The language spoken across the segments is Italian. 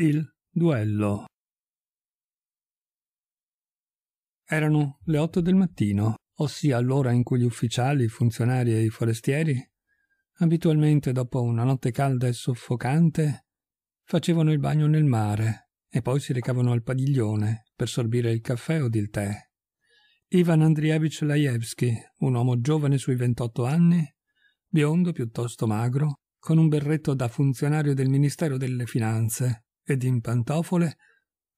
Il duello. Erano le otto del mattino, ossia l'ora in cui gli ufficiali, i funzionari e i forestieri, abitualmente dopo una notte calda e soffocante, facevano il bagno nel mare e poi si recavano al padiglione per sorbire il caffè o il tè. Ivan Andrievich Lajewski, un uomo giovane sui 28 anni, biondo piuttosto magro, con un berretto da funzionario del Ministero delle Finanze, ed in pantofole,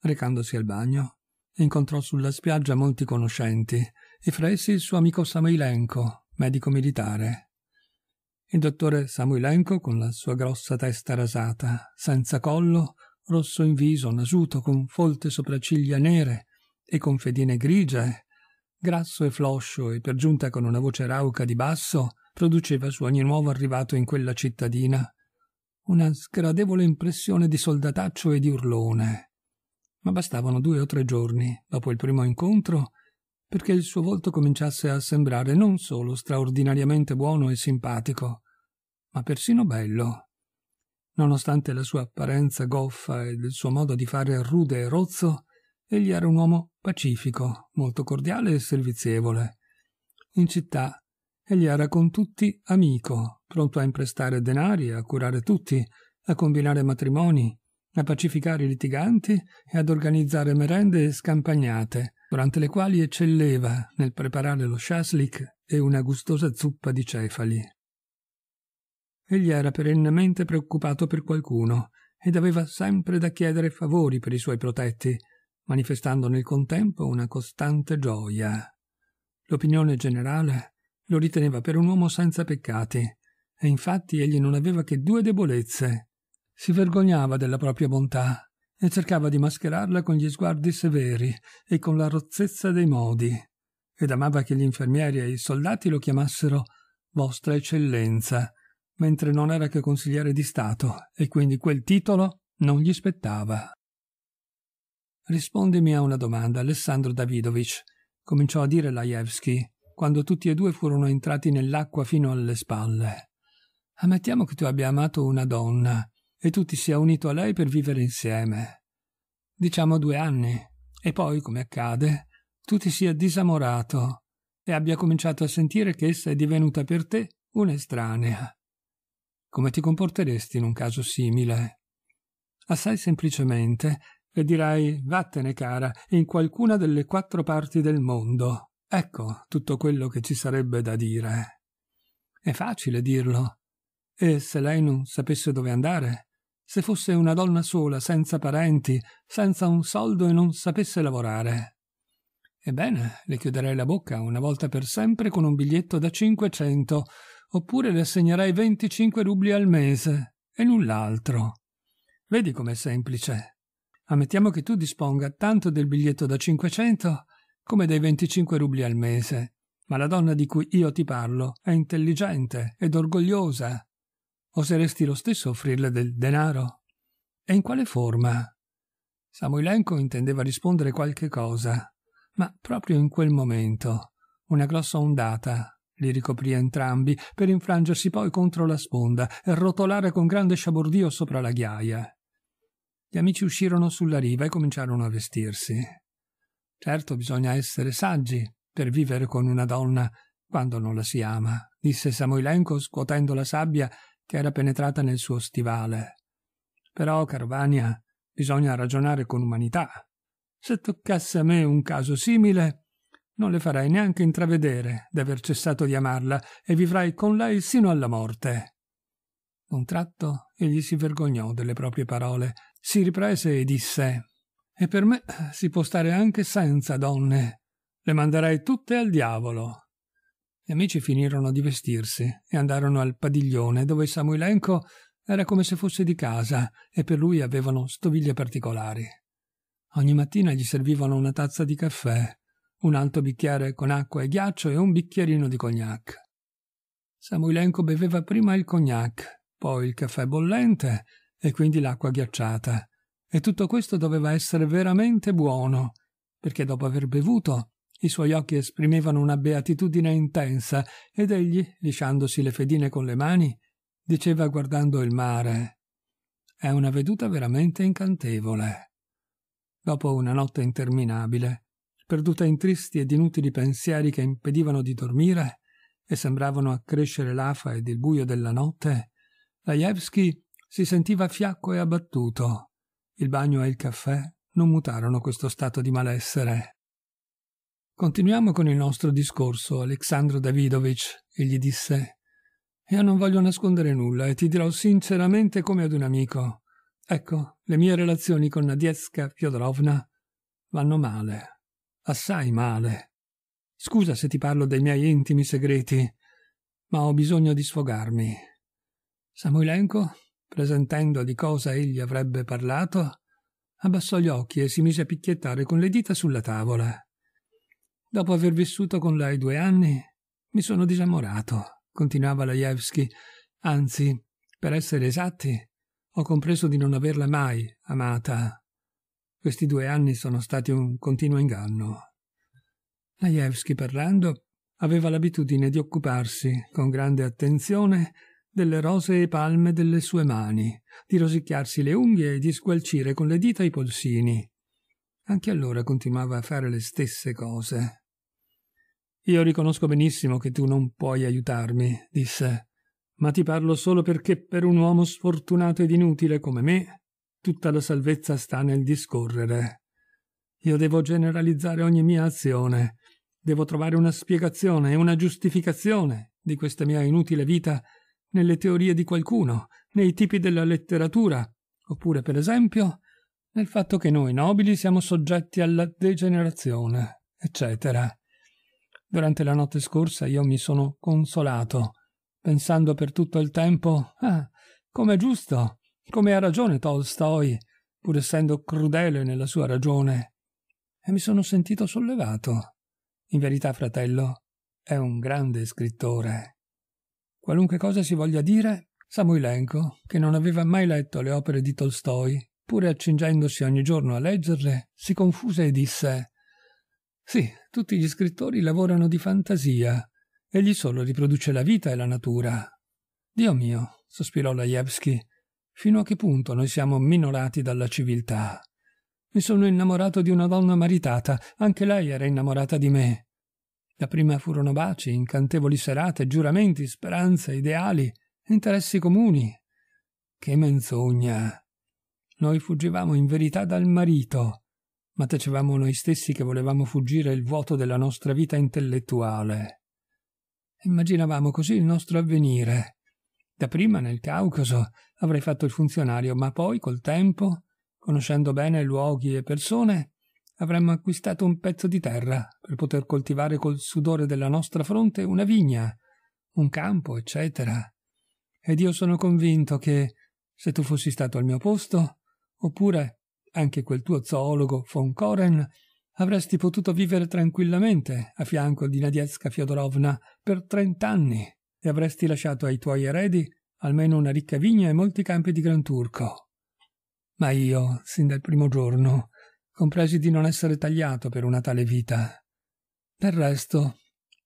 recandosi al bagno, incontrò sulla spiaggia molti conoscenti e fra essi il suo amico Samoilenko, medico militare. Il dottore Samoilenko, con la sua grossa testa rasata, senza collo, rosso in viso, nasuto, con folte sopracciglia nere e con fedine grigie, grasso e floscio e per giunta con una voce rauca di basso, produceva su ogni nuovo arrivato in quella cittadina una sgradevole impressione di soldataccio e di urlone. Ma bastavano due o tre giorni, dopo il primo incontro, perché il suo volto cominciasse a sembrare non solo straordinariamente buono e simpatico, ma persino bello. Nonostante la sua apparenza goffa e il suo modo di fare rude e rozzo, egli era un uomo pacifico, molto cordiale e servizievole. In città Egli era con tutti amico, pronto a imprestare denari, a curare tutti, a combinare matrimoni, a pacificare i litiganti e ad organizzare merende e scampagnate, durante le quali eccelleva nel preparare lo shaslik e una gustosa zuppa di cefali. Egli era perennemente preoccupato per qualcuno ed aveva sempre da chiedere favori per i suoi protetti, manifestando nel contempo una costante gioia. L'opinione generale lo riteneva per un uomo senza peccati, e infatti egli non aveva che due debolezze. Si vergognava della propria bontà e cercava di mascherarla con gli sguardi severi e con la rozzezza dei modi, ed amava che gli infermieri e i soldati lo chiamassero Vostra Eccellenza, mentre non era che consigliere di Stato, e quindi quel titolo non gli spettava. Rispondimi a una domanda, Alessandro Davidovich, cominciò a dire Lajewski, quando tutti e due furono entrati nell'acqua fino alle spalle. Ammettiamo che tu abbia amato una donna e tu ti sia unito a lei per vivere insieme. Diciamo due anni, e poi, come accade, tu ti sia disamorato e abbia cominciato a sentire che essa è divenuta per te un'estranea. Come ti comporteresti in un caso simile? Assai semplicemente, e dirai vattene cara in qualcuna delle quattro parti del mondo. Ecco tutto quello che ci sarebbe da dire. È facile dirlo. E se lei non sapesse dove andare? Se fosse una donna sola, senza parenti, senza un soldo e non sapesse lavorare? Ebbene, le chiuderei la bocca una volta per sempre con un biglietto da 500, oppure le assegnerei 25 rubli al mese e null'altro. Vedi com'è semplice. Ammettiamo che tu disponga tanto del biglietto da 500 come dei 25 rubli al mese. Ma la donna di cui io ti parlo è intelligente ed orgogliosa. Oseresti lo stesso offrirle del denaro? E in quale forma? Samoilenko intendeva rispondere qualche cosa, ma proprio in quel momento una grossa ondata li ricoprì entrambi per infrangersi poi contro la sponda e rotolare con grande sciabordio sopra la ghiaia. Gli amici uscirono sulla riva e cominciarono a vestirsi. Certo bisogna essere saggi per vivere con una donna quando non la si ama, disse Samoilenko scuotendo la sabbia che era penetrata nel suo stivale. Però, caro Vania, bisogna ragionare con umanità. Se toccasse a me un caso simile, non le farei neanche intravedere d'aver cessato di amarla e vivrai con lei sino alla morte. Un tratto egli si vergognò delle proprie parole, si riprese e disse e per me eh, si può stare anche senza donne. Le manderei tutte al diavolo. Gli amici finirono di vestirsi e andarono al padiglione dove Samuilenko era come se fosse di casa e per lui avevano stoviglie particolari. Ogni mattina gli servivano una tazza di caffè, un alto bicchiere con acqua e ghiaccio e un bicchierino di cognac. Samuilenko beveva prima il cognac, poi il caffè bollente e quindi l'acqua ghiacciata e tutto questo doveva essere veramente buono, perché dopo aver bevuto i suoi occhi esprimevano una beatitudine intensa ed egli, lisciandosi le fedine con le mani, diceva guardando il mare È una veduta veramente incantevole. Dopo una notte interminabile, perduta in tristi ed inutili pensieri che impedivano di dormire e sembravano accrescere l'afa ed il buio della notte, Lajewski si sentiva fiacco e abbattuto il bagno e il caffè non mutarono questo stato di malessere. Continuiamo con il nostro discorso, Alexandro Davidovich, e gli disse. Io non voglio nascondere nulla e ti dirò sinceramente come ad un amico. Ecco, le mie relazioni con Nadiezka Fyodorovna vanno male, assai male. Scusa se ti parlo dei miei intimi segreti, ma ho bisogno di sfogarmi. Samoilenko presentendo di cosa egli avrebbe parlato, abbassò gli occhi e si mise a picchiettare con le dita sulla tavola. Dopo aver vissuto con lei due anni, mi sono disammorato, continuava Lajewski. Anzi, per essere esatti, ho compreso di non averla mai amata. Questi due anni sono stati un continuo inganno. Lajewski, parlando, aveva l'abitudine di occuparsi, con grande attenzione, delle rosee palme delle sue mani, di rosicchiarsi le unghie e di sgualcire con le dita i polsini. Anche allora continuava a fare le stesse cose. Io riconosco benissimo che tu non puoi aiutarmi, disse, ma ti parlo solo perché per un uomo sfortunato ed inutile come me tutta la salvezza sta nel discorrere. Io devo generalizzare ogni mia azione, devo trovare una spiegazione e una giustificazione di questa mia inutile vita nelle teorie di qualcuno, nei tipi della letteratura, oppure, per esempio, nel fatto che noi nobili siamo soggetti alla degenerazione, eccetera. Durante la notte scorsa io mi sono consolato, pensando per tutto il tempo, ah, com'è giusto, come ha ragione Tolstoi, pur essendo crudele nella sua ragione. E mi sono sentito sollevato. In verità, fratello, è un grande scrittore. Qualunque cosa si voglia dire, Samuilenko, che non aveva mai letto le opere di Tolstoi, pur accingendosi ogni giorno a leggerle, si confuse e disse Sì, tutti gli scrittori lavorano di fantasia, egli solo riproduce la vita e la natura. Dio mio, sospirò Lajewski, fino a che punto noi siamo minorati dalla civiltà. Mi sono innamorato di una donna maritata, anche lei era innamorata di me. La prima furono baci, incantevoli serate, giuramenti, speranze, ideali, interessi comuni. Che menzogna! Noi fuggivamo in verità dal marito, ma tacevamo noi stessi che volevamo fuggire il vuoto della nostra vita intellettuale. Immaginavamo così il nostro avvenire. Da prima nel Caucaso avrei fatto il funzionario, ma poi col tempo, conoscendo bene luoghi e persone, avremmo acquistato un pezzo di terra per poter coltivare col sudore della nostra fronte una vigna, un campo, eccetera. Ed io sono convinto che, se tu fossi stato al mio posto, oppure anche quel tuo zoologo von Koren, avresti potuto vivere tranquillamente a fianco di Nadiezka Fyodorovna per trent'anni e avresti lasciato ai tuoi eredi almeno una ricca vigna e molti campi di gran turco. Ma io, sin dal primo giorno, compresi di non essere tagliato per una tale vita. Del resto,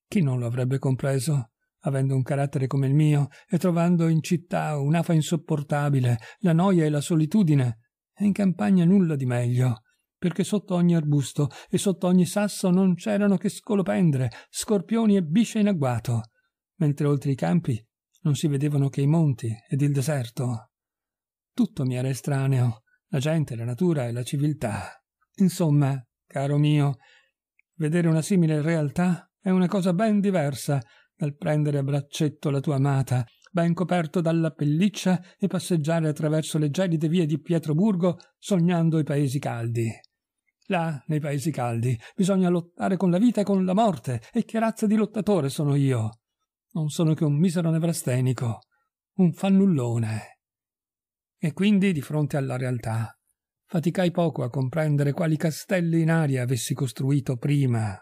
chi non lo avrebbe compreso, avendo un carattere come il mio e trovando in città un'afa insopportabile, la noia e la solitudine, e in campagna nulla di meglio, perché sotto ogni arbusto e sotto ogni sasso non c'erano che scolopendre, scorpioni e bisce in agguato, mentre oltre i campi non si vedevano che i monti ed il deserto. Tutto mi era estraneo, la gente, la natura e la civiltà. Insomma, caro mio, vedere una simile realtà è una cosa ben diversa dal prendere a braccetto la tua amata, ben coperto dalla pelliccia, e passeggiare attraverso le gelide vie di Pietroburgo sognando i paesi caldi. Là, nei paesi caldi, bisogna lottare con la vita e con la morte, e che razza di lottatore sono io? Non sono che un misero nevrastenico, un fannullone. E quindi, di fronte alla realtà, faticai poco a comprendere quali castelli in aria avessi costruito prima.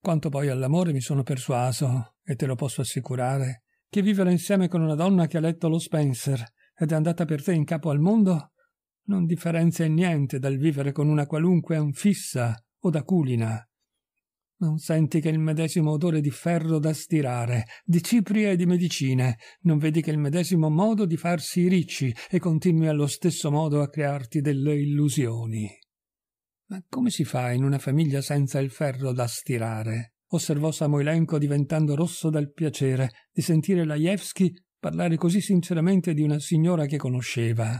Quanto poi all'amore mi sono persuaso, e te lo posso assicurare, che vivere insieme con una donna che ha letto lo Spencer ed è andata per te in capo al mondo non differenzia in niente dal vivere con una qualunque anfissa o da culina non senti che il medesimo odore di ferro da stirare, di cipria e di medicine, non vedi che il medesimo modo di farsi ricci e continui allo stesso modo a crearti delle illusioni. Ma come si fa in una famiglia senza il ferro da stirare? osservò Samoilenko diventando rosso dal piacere di sentire Lajewski parlare così sinceramente di una signora che conosceva.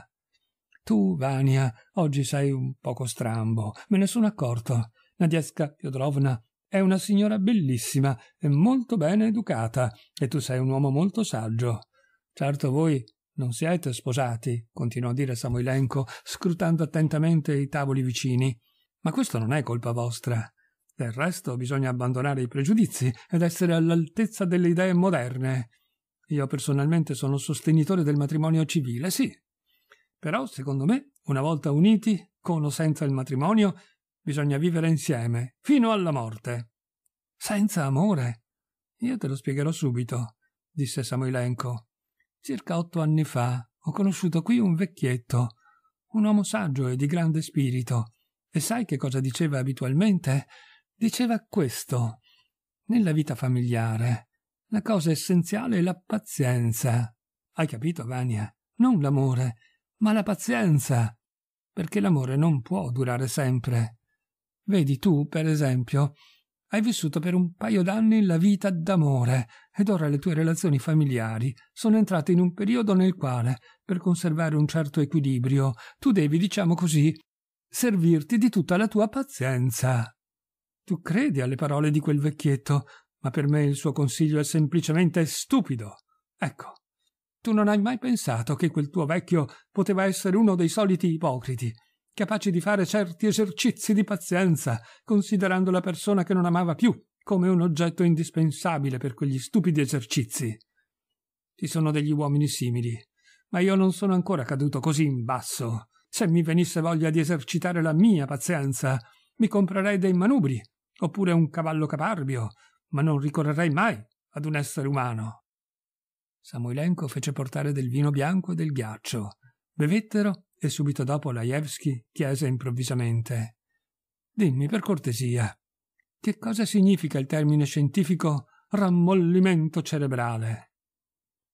Tu, Vania, oggi sei un poco strambo, me ne sono accorto. Nadieska Piodrovna è una signora bellissima e molto bene educata, e tu sei un uomo molto saggio. Certo voi non siete sposati, continuò a dire Samoilenko, scrutando attentamente i tavoli vicini. Ma questo non è colpa vostra. Del resto bisogna abbandonare i pregiudizi ed essere all'altezza delle idee moderne. Io personalmente sono sostenitore del matrimonio civile, sì. Però, secondo me, una volta uniti, con o senza il matrimonio, Bisogna vivere insieme, fino alla morte. Senza amore? Io te lo spiegherò subito, disse Samoilenko. Circa otto anni fa ho conosciuto qui un vecchietto, un uomo saggio e di grande spirito. E sai che cosa diceva abitualmente? Diceva questo. Nella vita familiare la cosa essenziale è la pazienza. Hai capito, Vania? Non l'amore, ma la pazienza. Perché l'amore non può durare sempre. Vedi tu, per esempio, hai vissuto per un paio d'anni la vita d'amore ed ora le tue relazioni familiari sono entrate in un periodo nel quale, per conservare un certo equilibrio, tu devi, diciamo così, servirti di tutta la tua pazienza. Tu credi alle parole di quel vecchietto, ma per me il suo consiglio è semplicemente stupido. Ecco, tu non hai mai pensato che quel tuo vecchio poteva essere uno dei soliti ipocriti, capaci di fare certi esercizi di pazienza, considerando la persona che non amava più come un oggetto indispensabile per quegli stupidi esercizi. Ci sono degli uomini simili, ma io non sono ancora caduto così in basso. Se mi venisse voglia di esercitare la mia pazienza, mi comprerei dei manubri, oppure un cavallo caparbio, ma non ricorrerei mai ad un essere umano. Samoilenko fece portare del vino bianco e del ghiaccio. Bevettero e subito dopo Lajewski chiese improvvisamente Dimmi per cortesia, che cosa significa il termine scientifico rammollimento cerebrale?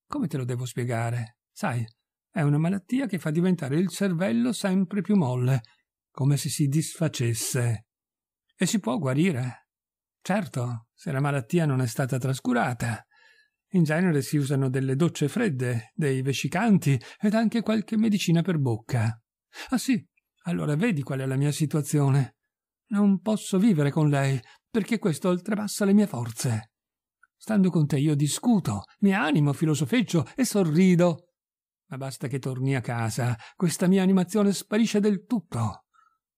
Come te lo devo spiegare? Sai, è una malattia che fa diventare il cervello sempre più molle, come se si disfacesse. E si può guarire? Certo, se la malattia non è stata trascurata. In genere si usano delle docce fredde, dei vescicanti ed anche qualche medicina per bocca. Ah sì, allora vedi qual è la mia situazione. Non posso vivere con lei, perché questo oltrepassa le mie forze. Stando con te io discuto, mi animo, filosofeggio e sorrido. Ma basta che torni a casa, questa mia animazione sparisce del tutto.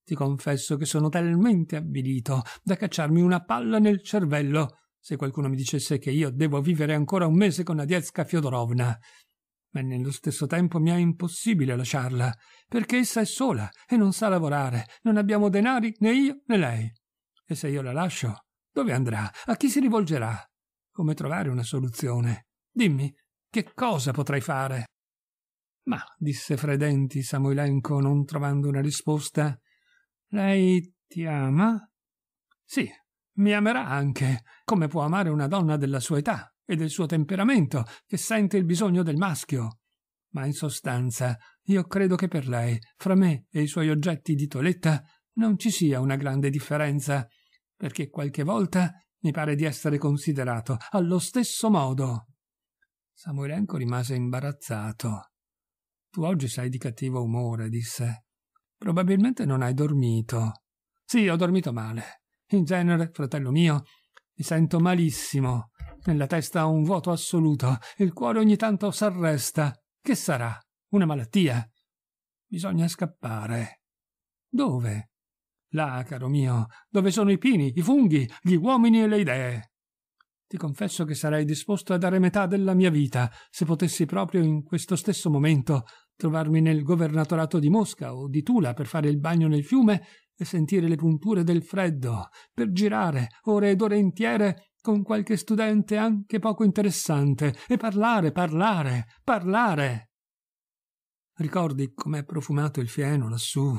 Ti confesso che sono talmente avvilito da cacciarmi una palla nel cervello se qualcuno mi dicesse che io devo vivere ancora un mese con Adiezka Fiodorovna. Ma nello stesso tempo mi è impossibile lasciarla, perché essa è sola e non sa lavorare, non abbiamo denari né io né lei. E se io la lascio, dove andrà? A chi si rivolgerà? Come trovare una soluzione? Dimmi, che cosa potrei fare? Ma, disse Fredenti Samoilenko, non trovando una risposta, lei ti ama? Sì, mi amerà anche, come può amare una donna della sua età e del suo temperamento, che sente il bisogno del maschio. Ma in sostanza, io credo che per lei, fra me e i suoi oggetti di toletta, non ci sia una grande differenza, perché qualche volta mi pare di essere considerato allo stesso modo. Samoilenko rimase imbarazzato. Tu oggi sei di cattivo umore, disse. Probabilmente non hai dormito. Sì, ho dormito male. In genere, fratello mio, mi sento malissimo. Nella testa ho un vuoto assoluto, il cuore ogni tanto s'arresta. Che sarà? Una malattia? Bisogna scappare. Dove? Là, caro mio, dove sono i pini, i funghi, gli uomini e le idee. Ti confesso che sarei disposto a dare metà della mia vita se potessi proprio in questo stesso momento trovarmi nel governatorato di Mosca o di Tula per fare il bagno nel fiume e sentire le punture del freddo, per girare ore ed ore intiere con qualche studente anche poco interessante e parlare, parlare, parlare. Ricordi com'è profumato il fieno lassù?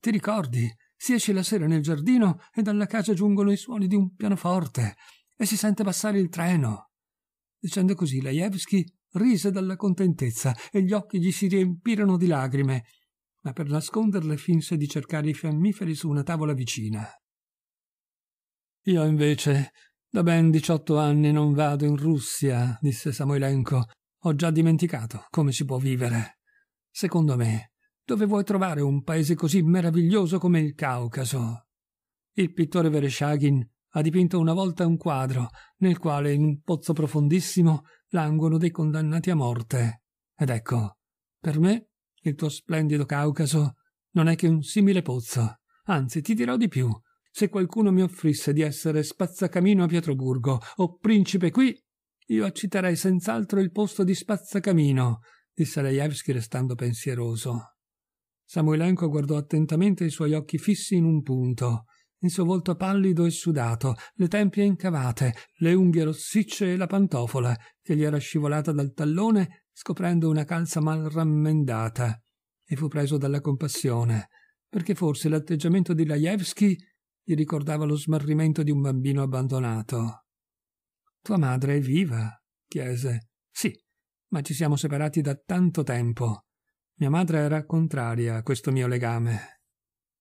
Ti ricordi? Si esce la sera nel giardino e dalla casa giungono i suoni di un pianoforte e si sente passare il treno. Dicendo così, Lajewski rise dalla contentezza e gli occhi gli si riempirono di lagrime ma per nasconderle finse di cercare i fiammiferi su una tavola vicina. Io invece, da ben diciotto anni non vado in Russia, disse Samoilenko. Ho già dimenticato come si può vivere. Secondo me, dove vuoi trovare un paese così meraviglioso come il Caucaso? Il pittore Vereshagin ha dipinto una volta un quadro nel quale in un pozzo profondissimo languono dei condannati a morte. Ed ecco, per me il tuo splendido Caucaso non è che un simile pozzo. Anzi, ti dirò di più. Se qualcuno mi offrisse di essere spazzacamino a Pietroburgo o principe qui, io accetterei senz'altro il posto di spazzacamino, disse Lejevski restando pensieroso. Samoilenko guardò attentamente i suoi occhi fissi in un punto, il suo volto pallido e sudato, le tempie incavate, le unghie rossicce e la pantofola, che gli era scivolata dal tallone, scoprendo una calza mal rammendata, e fu preso dalla compassione, perché forse l'atteggiamento di Lajewski gli ricordava lo smarrimento di un bambino abbandonato. Tua madre è viva? chiese. Sì, ma ci siamo separati da tanto tempo. Mia madre era contraria a questo mio legame.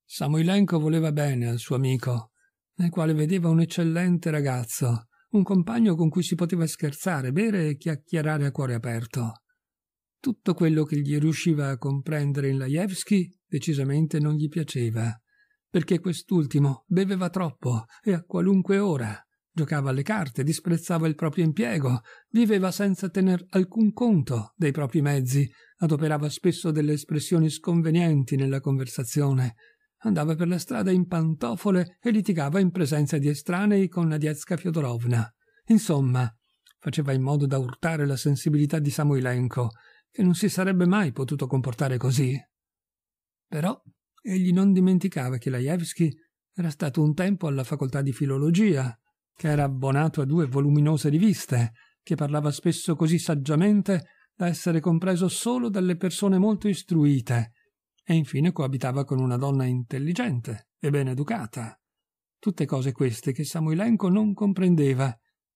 Samoilenko voleva bene al suo amico, nel quale vedeva un eccellente ragazzo, un compagno con cui si poteva scherzare, bere e chiacchierare a cuore aperto. Tutto quello che gli riusciva a comprendere in Laevsky decisamente non gli piaceva, perché quest'ultimo beveva troppo e a qualunque ora, giocava alle carte, disprezzava il proprio impiego, viveva senza tener alcun conto dei propri mezzi, adoperava spesso delle espressioni sconvenienti nella conversazione, andava per la strada in pantofole e litigava in presenza di estranei con Nadiezka Fiodorovna. Insomma, faceva in modo da urtare la sensibilità di Samoilenko che non si sarebbe mai potuto comportare così. Però egli non dimenticava che Lajevski era stato un tempo alla facoltà di filologia, che era abbonato a due voluminose riviste, che parlava spesso così saggiamente da essere compreso solo dalle persone molto istruite, e infine coabitava con una donna intelligente e ben educata. Tutte cose queste che Samoilenko non comprendeva,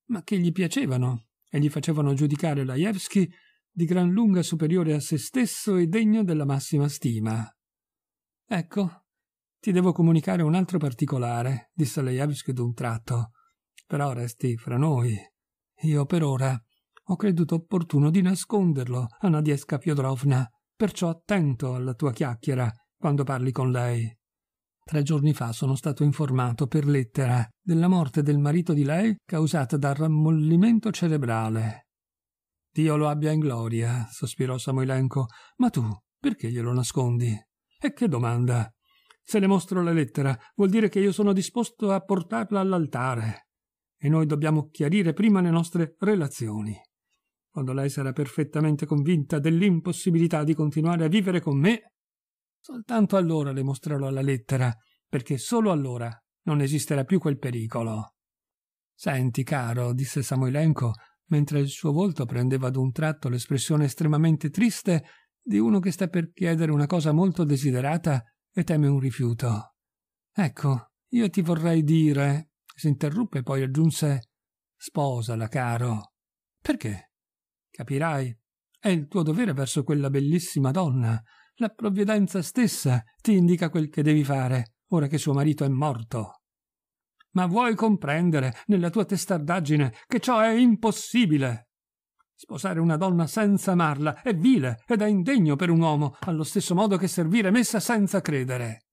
ma che gli piacevano e gli facevano giudicare Lajewski di gran lunga superiore a se stesso e degno della massima stima. Ecco, ti devo comunicare un altro particolare, disse Leiavich d'un tratto. Però resti fra noi. Io per ora ho creduto opportuno di nasconderlo a Nadiesca Fiodorovna, perciò attento alla tua chiacchiera quando parli con lei. Tre giorni fa sono stato informato per lettera della morte del marito di lei causata dal rammollimento cerebrale. Dio lo abbia in gloria, sospirò Samoilenko. Ma tu, perché glielo nascondi? E che domanda? Se le mostro la lettera, vuol dire che io sono disposto a portarla all'altare. E noi dobbiamo chiarire prima le nostre relazioni. Quando lei sarà perfettamente convinta dell'impossibilità di continuare a vivere con me, soltanto allora le mostrerò la lettera, perché solo allora non esisterà più quel pericolo. Senti, caro, disse Samoilenko, mentre il suo volto prendeva ad un tratto l'espressione estremamente triste di uno che sta per chiedere una cosa molto desiderata e teme un rifiuto. Ecco, io ti vorrei dire, s'interruppe poi aggiunse, sposala, caro. Perché? Capirai, è il tuo dovere verso quella bellissima donna. La provvidenza stessa ti indica quel che devi fare, ora che suo marito è morto ma vuoi comprendere, nella tua testardaggine, che ciò è impossibile? Sposare una donna senza amarla è vile ed è indegno per un uomo, allo stesso modo che servire messa senza credere.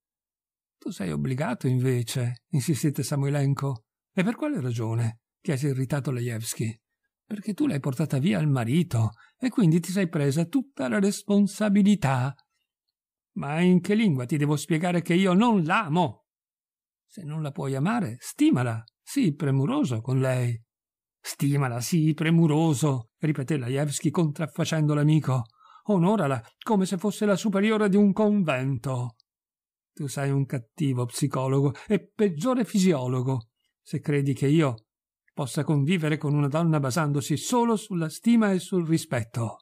Tu sei obbligato, invece, insistette Samoilenko. E per quale ragione? chiese irritato Lejewski. Perché tu l'hai portata via al marito e quindi ti sei presa tutta la responsabilità. Ma in che lingua ti devo spiegare che io non l'amo? Se non la puoi amare, stimala, sii premuroso con lei. Stimala, sii premuroso, ripeté Lajewski contraffacendo l'amico. Onorala come se fosse la superiore di un convento. Tu sei un cattivo psicologo e peggiore fisiologo, se credi che io possa convivere con una donna basandosi solo sulla stima e sul rispetto.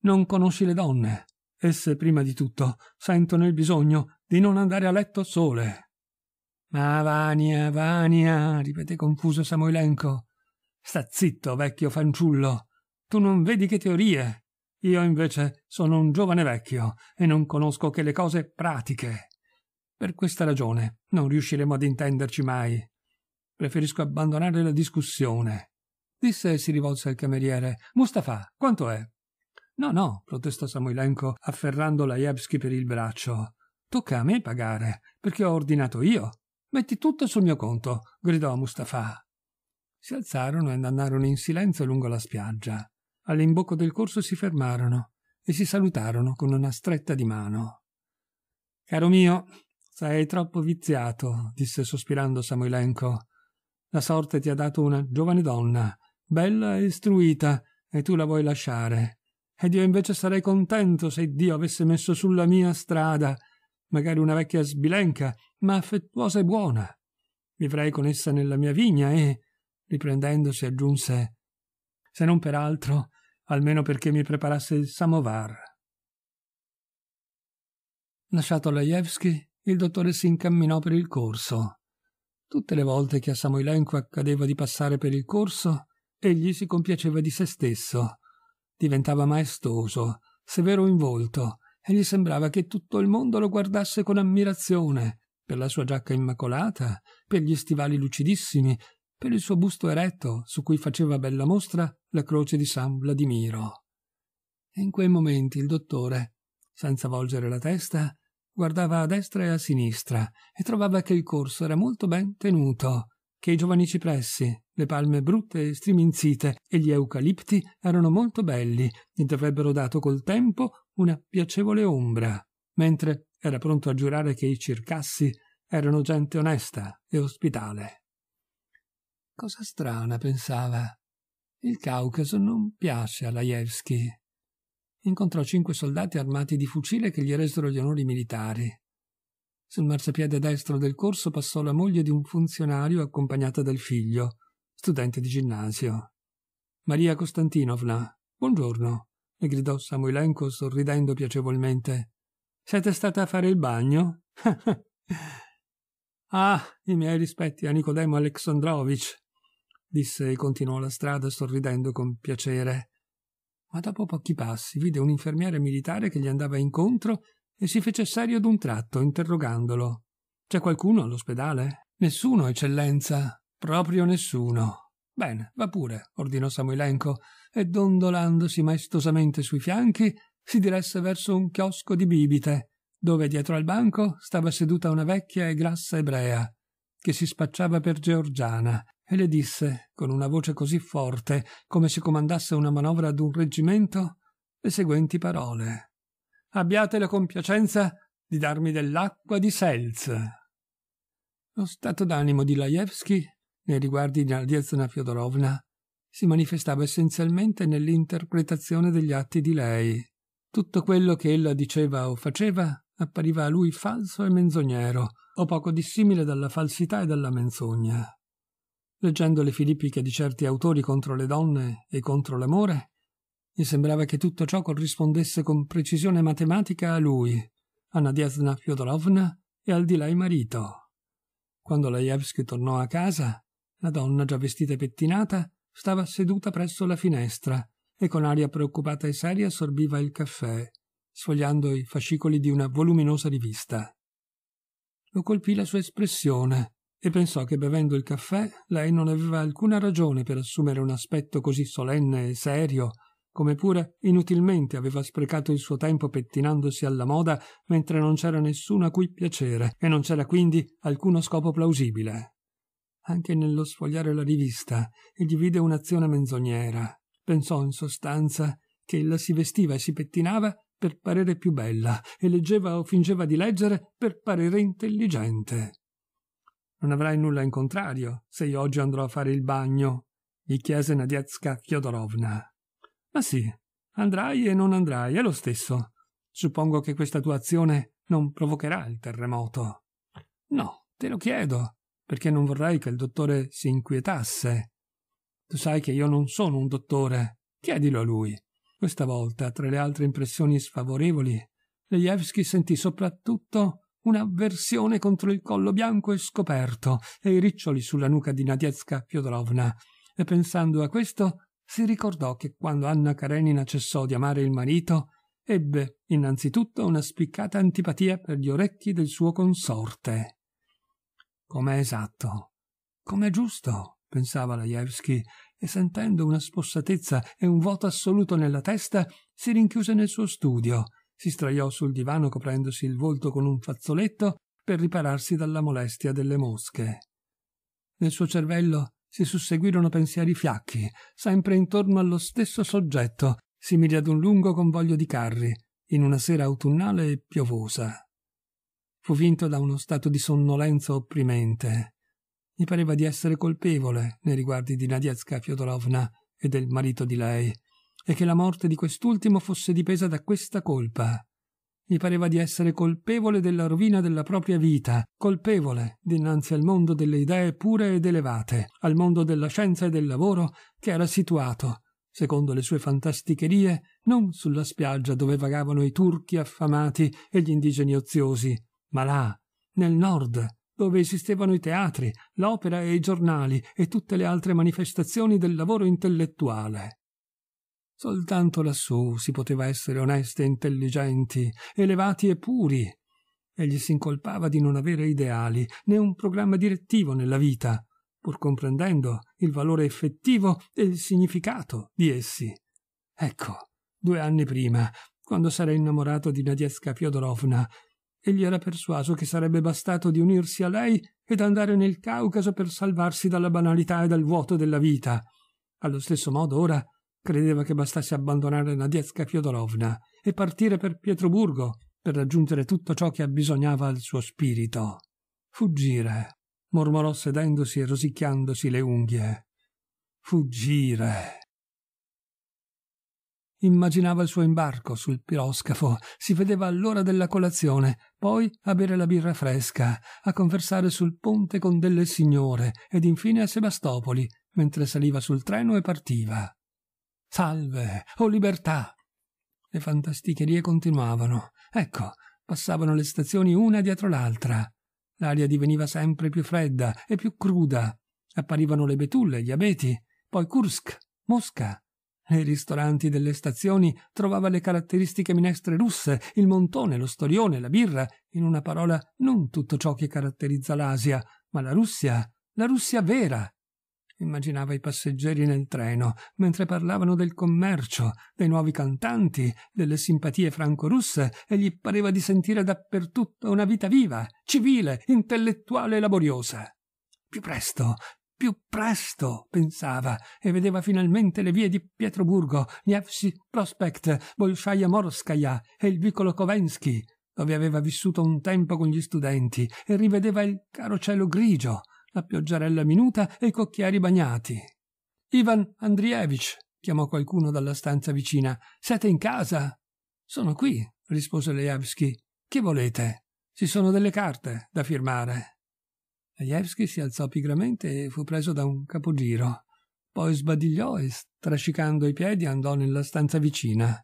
Non conosci le donne. Esse, prima di tutto, sentono il bisogno di non andare a letto sole. Ma Vania, Vania, ripeté confuso Samoilenko. Sta zitto, vecchio fanciullo. Tu non vedi che teorie. Io invece sono un giovane vecchio e non conosco che le cose pratiche. Per questa ragione non riusciremo ad intenderci mai. Preferisco abbandonare la discussione. Disse e si rivolse al cameriere. Mustafà, quanto è? No, no, protestò Samoilenko, afferrando Lajewski per il braccio. Tocca a me pagare, perché ho ordinato io. Metti tutto sul mio conto, gridò Mustafà. Si alzarono e andarono in silenzio lungo la spiaggia. All'imbocco del corso si fermarono e si salutarono con una stretta di mano. Caro mio, sei troppo viziato, disse sospirando Samoilenko. La sorte ti ha dato una giovane donna, bella e istruita, e tu la vuoi lasciare. Ed io invece sarei contento se Dio avesse messo sulla mia strada magari una vecchia sbilenca, ma affettuosa e buona. Vivrei con essa nella mia vigna e, riprendendosi, aggiunse se non per altro, almeno perché mi preparasse il samovar. Lasciato Lajewski, il dottore si incamminò per il corso. Tutte le volte che a Samoilenko accadeva di passare per il corso, egli si compiaceva di se stesso. Diventava maestoso, severo in volto, e gli sembrava che tutto il mondo lo guardasse con ammirazione per la sua giacca immacolata, per gli stivali lucidissimi, per il suo busto eretto su cui faceva bella mostra la croce di San Vladimiro. E in quei momenti il dottore, senza volgere la testa, guardava a destra e a sinistra e trovava che il corso era molto ben tenuto, che i giovani cipressi, le palme brutte e striminzite e gli eucalipti erano molto belli ed avrebbero dato col tempo una piacevole ombra, mentre era pronto a giurare che i circassi erano gente onesta e ospitale. Cosa strana, pensava. Il Caucaso non piace a Lajewski. Incontrò cinque soldati armati di fucile che gli resero gli onori militari. Sul marciapiede destro del corso passò la moglie di un funzionario accompagnata dal figlio studente di ginnasio. Maria Costantinovna, buongiorno, le gridò Samoilenko sorridendo piacevolmente. Siete stata a fare il bagno? ah, i miei rispetti a Nicodemo Aleksandrovich, disse e continuò la strada sorridendo con piacere. Ma dopo pochi passi vide un infermiere militare che gli andava incontro e si fece serio d'un tratto, interrogandolo. C'è qualcuno all'ospedale? Nessuno, eccellenza, Proprio nessuno. Bene, va pure, ordinò Samoilenko, e dondolandosi maestosamente sui fianchi, si diresse verso un chiosco di bibite, dove dietro al banco stava seduta una vecchia e grassa ebrea, che si spacciava per georgiana, e le disse, con una voce così forte, come se comandasse una manovra ad un reggimento, le seguenti parole. Abbiate la compiacenza di darmi dell'acqua di Selz. Lo stato d'animo di Lajewski nei riguardi di Nadiezna Fiodorovna si manifestava essenzialmente nell'interpretazione degli atti di lei. Tutto quello che ella diceva o faceva appariva a lui falso e menzognero, o poco dissimile dalla falsità e dalla menzogna. Leggendo le filippiche di certi autori contro le donne e contro l'amore, mi sembrava che tutto ciò corrispondesse con precisione matematica a lui, a Nadiezna Fiodorovna e al di lei marito. Quando Lajewski tornò a casa, la donna, già vestita e pettinata, stava seduta presso la finestra e con aria preoccupata e seria assorbiva il caffè, sfogliando i fascicoli di una voluminosa rivista. Lo colpì la sua espressione e pensò che bevendo il caffè lei non aveva alcuna ragione per assumere un aspetto così solenne e serio, come pure inutilmente aveva sprecato il suo tempo pettinandosi alla moda mentre non c'era nessuno a cui piacere e non c'era quindi alcuno scopo plausibile. Anche nello sfogliare la rivista e gli vide un'azione menzognera. Pensò in sostanza che ella si vestiva e si pettinava per parere più bella e leggeva o fingeva di leggere per parere intelligente. Non avrai nulla in contrario se io oggi andrò a fare il bagno, gli chiese Nadiezka Fyodorovna. Ma sì, andrai e non andrai, è lo stesso. Suppongo che questa tua azione non provocherà il terremoto. No, te lo chiedo, perché non vorrei che il dottore si inquietasse. Tu sai che io non sono un dottore. Chiedilo a lui. Questa volta, tra le altre impressioni sfavorevoli, Lejevski sentì soprattutto un'avversione contro il collo bianco e scoperto e i riccioli sulla nuca di Nadiezka Fiodorovna. E pensando a questo, si ricordò che quando Anna Karenina cessò di amare il marito, ebbe innanzitutto una spiccata antipatia per gli orecchi del suo consorte. Com'è esatto, com'è giusto, pensava Lajewski, e sentendo una spossatezza e un vuoto assoluto nella testa, si rinchiuse nel suo studio, si straiò sul divano coprendosi il volto con un fazzoletto per ripararsi dalla molestia delle mosche. Nel suo cervello si susseguirono pensieri fiacchi, sempre intorno allo stesso soggetto, simili ad un lungo convoglio di carri, in una sera autunnale e piovosa. Fu vinto da uno stato di sonnolenza opprimente. Gli pareva di essere colpevole nei riguardi di Nadiezka Fyodorovna e del marito di lei, e che la morte di quest'ultimo fosse dipesa da questa colpa. Gli pareva di essere colpevole della rovina della propria vita, colpevole dinanzi al mondo delle idee pure ed elevate, al mondo della scienza e del lavoro che era situato, secondo le sue fantasticherie, non sulla spiaggia dove vagavano i turchi affamati e gli indigeni oziosi, ma là, nel nord, dove esistevano i teatri, l'opera e i giornali e tutte le altre manifestazioni del lavoro intellettuale. Soltanto lassù si poteva essere onesti e intelligenti, elevati e puri. Egli si incolpava di non avere ideali né un programma direttivo nella vita, pur comprendendo il valore effettivo e il significato di essi. Ecco, due anni prima, quando s'era innamorato di Nadiezka Fyodorovna, egli era persuaso che sarebbe bastato di unirsi a lei ed andare nel Caucaso per salvarsi dalla banalità e dal vuoto della vita. Allo stesso modo ora credeva che bastasse abbandonare Nadiezka Fiodorovna e partire per Pietroburgo per raggiungere tutto ciò che abbisognava al suo spirito. Fuggire, mormorò sedendosi e rosicchiandosi le unghie. Fuggire immaginava il suo imbarco sul piroscafo, si vedeva all'ora della colazione, poi a bere la birra fresca, a conversare sul ponte con delle signore ed infine a Sebastopoli, mentre saliva sul treno e partiva. Salve, o oh libertà! Le fantasticherie continuavano. Ecco, passavano le stazioni una dietro l'altra. L'aria diveniva sempre più fredda e più cruda. Apparivano le betulle, gli abeti, poi Kursk, Mosca, nei ristoranti delle stazioni trovava le caratteristiche minestre russe, il montone, lo storione, la birra, in una parola non tutto ciò che caratterizza l'Asia, ma la Russia, la Russia vera. Immaginava i passeggeri nel treno, mentre parlavano del commercio, dei nuovi cantanti, delle simpatie franco-russe, e gli pareva di sentire dappertutto una vita viva, civile, intellettuale e laboriosa. Più presto, più presto, pensava, e vedeva finalmente le vie di Pietroburgo, Nevsi Prospect, Bolshaia Morskaja e il vicolo Kovensky, dove aveva vissuto un tempo con gli studenti, e rivedeva il caro cielo grigio, la pioggiarella minuta e i cocchieri bagnati. Ivan Andrievich, chiamò qualcuno dalla stanza vicina. Siete in casa? Sono qui, rispose Lejavski. Che volete? Ci sono delle carte da firmare. Ajevski si alzò pigramente e fu preso da un capogiro. Poi sbadigliò e, strascicando i piedi, andò nella stanza vicina.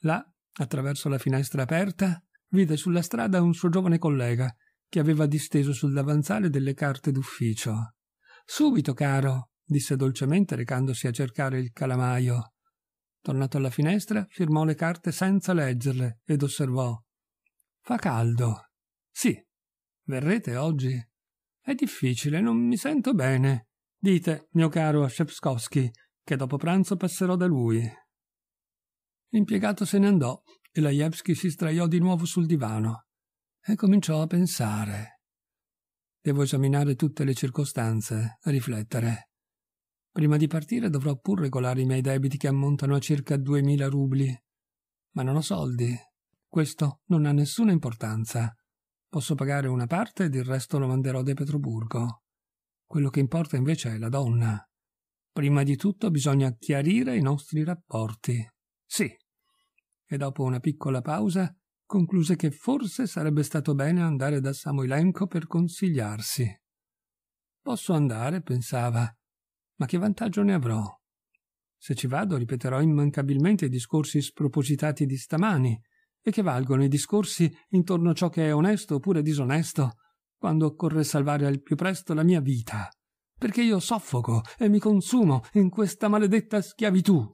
Là, attraverso la finestra aperta, vide sulla strada un suo giovane collega che aveva disteso sul davanzale delle carte d'ufficio. Subito, caro, disse dolcemente recandosi a cercare il calamaio. Tornato alla finestra, firmò le carte senza leggerle ed osservò. Fa caldo. Sì. Verrete oggi? È difficile, non mi sento bene. Dite, mio caro Shepskowski, che dopo pranzo passerò da lui. L'impiegato se ne andò e Lajewski si straiò di nuovo sul divano e cominciò a pensare. Devo esaminare tutte le circostanze, riflettere. Prima di partire dovrò pur regolare i miei debiti che ammontano a circa duemila rubli. Ma non ho soldi. Questo non ha nessuna importanza. Posso pagare una parte ed il resto lo manderò da Pietroburgo. Quello che importa invece è la donna. Prima di tutto bisogna chiarire i nostri rapporti. Sì. E dopo una piccola pausa concluse che forse sarebbe stato bene andare da Samoilenko per consigliarsi. Posso andare, pensava, ma che vantaggio ne avrò? Se ci vado ripeterò immancabilmente i discorsi spropositati di stamani, e che valgono i discorsi intorno a ciò che è onesto oppure disonesto, quando occorre salvare al più presto la mia vita? Perché io soffoco e mi consumo in questa maledetta schiavitù.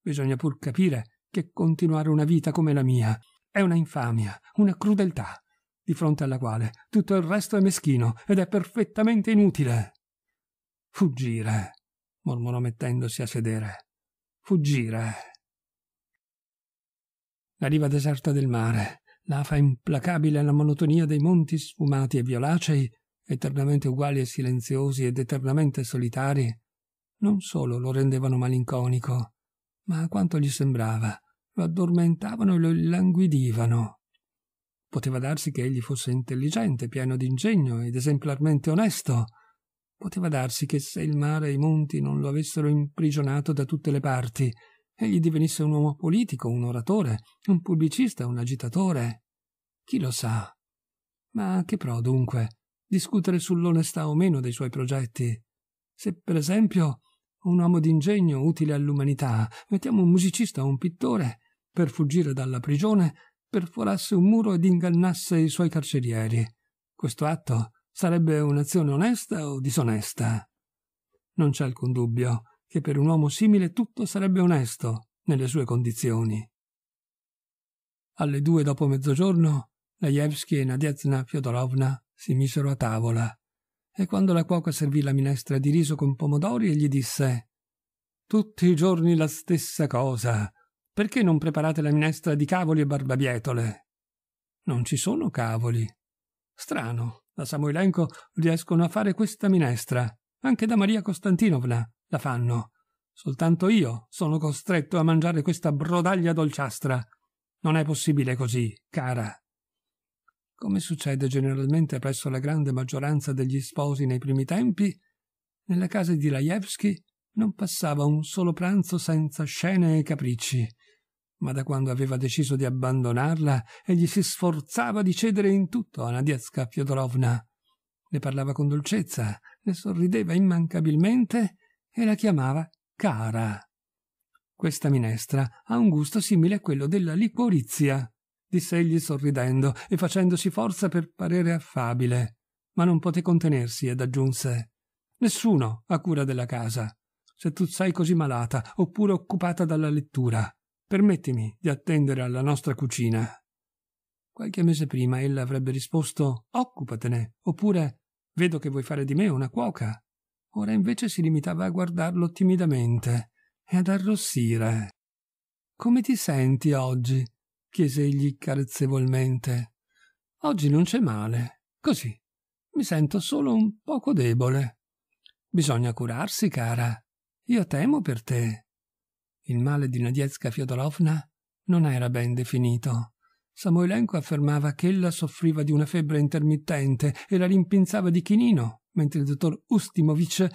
Bisogna pur capire che continuare una vita come la mia è una infamia, una crudeltà, di fronte alla quale tutto il resto è meschino ed è perfettamente inutile. Fuggire, mormorò mettendosi a sedere. Fuggire la riva deserta del mare, l'afa implacabile alla monotonia dei monti sfumati e violacei, eternamente uguali e silenziosi ed eternamente solitari, non solo lo rendevano malinconico, ma a quanto gli sembrava, lo addormentavano e lo languidivano. Poteva darsi che egli fosse intelligente, pieno d'ingegno ed esemplarmente onesto. Poteva darsi che se il mare e i monti non lo avessero imprigionato da tutte le parti, egli divenisse un uomo politico, un oratore, un pubblicista, un agitatore. Chi lo sa? Ma che pro dunque discutere sull'onestà o meno dei suoi progetti? Se per esempio un uomo d'ingegno utile all'umanità, mettiamo un musicista o un pittore, per fuggire dalla prigione, perforasse un muro ed ingannasse i suoi carcerieri. Questo atto sarebbe un'azione onesta o disonesta? Non c'è alcun dubbio che per un uomo simile tutto sarebbe onesto nelle sue condizioni. Alle due dopo mezzogiorno, Lajewski e Nadiezna Fyodorovna si misero a tavola e quando la cuoca servì la minestra di riso con pomodori gli disse «Tutti i giorni la stessa cosa. Perché non preparate la minestra di cavoli e barbabietole?» «Non ci sono cavoli». «Strano, da Samoilenko riescono a fare questa minestra, anche da Maria Costantinovna la fanno. Soltanto io sono costretto a mangiare questa brodaglia dolciastra. Non è possibile così, cara. Come succede generalmente presso la grande maggioranza degli sposi nei primi tempi, nella casa di Rajewski non passava un solo pranzo senza scene e capricci. Ma da quando aveva deciso di abbandonarla, egli si sforzava di cedere in tutto a Nadiezka Fyodorovna. Ne parlava con dolcezza, ne sorrideva immancabilmente e la chiamava cara. Questa minestra ha un gusto simile a quello della liquorizia, disse egli sorridendo e facendosi forza per parere affabile, ma non poté contenersi ed aggiunse Nessuno ha cura della casa. Se tu sei così malata oppure occupata dalla lettura, permettimi di attendere alla nostra cucina. Qualche mese prima ella avrebbe risposto occupatene, oppure vedo che vuoi fare di me una cuoca. Ora invece si limitava a guardarlo timidamente e ad arrossire. Come ti senti oggi? chiese egli carezzevolmente. Oggi non c'è male, così. Mi sento solo un poco debole. Bisogna curarsi, cara. Io temo per te. Il male di Nadiezka Fiodorovna non era ben definito. Samoilenko affermava che ella soffriva di una febbre intermittente e la rimpinzava di chinino mentre il dottor Ustimovic,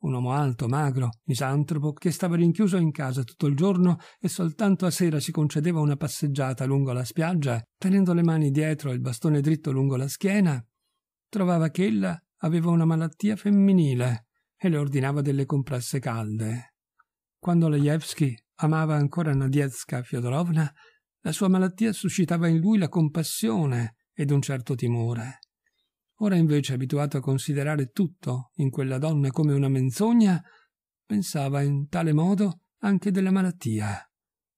un uomo alto, magro, misantropo, che stava rinchiuso in casa tutto il giorno e soltanto a sera si concedeva una passeggiata lungo la spiaggia, tenendo le mani dietro e il bastone dritto lungo la schiena, trovava che ella aveva una malattia femminile e le ordinava delle compresse calde. Quando Lejewski amava ancora Nadiezka Fyodorovna, la sua malattia suscitava in lui la compassione ed un certo timore ora invece abituato a considerare tutto in quella donna come una menzogna, pensava in tale modo anche della malattia.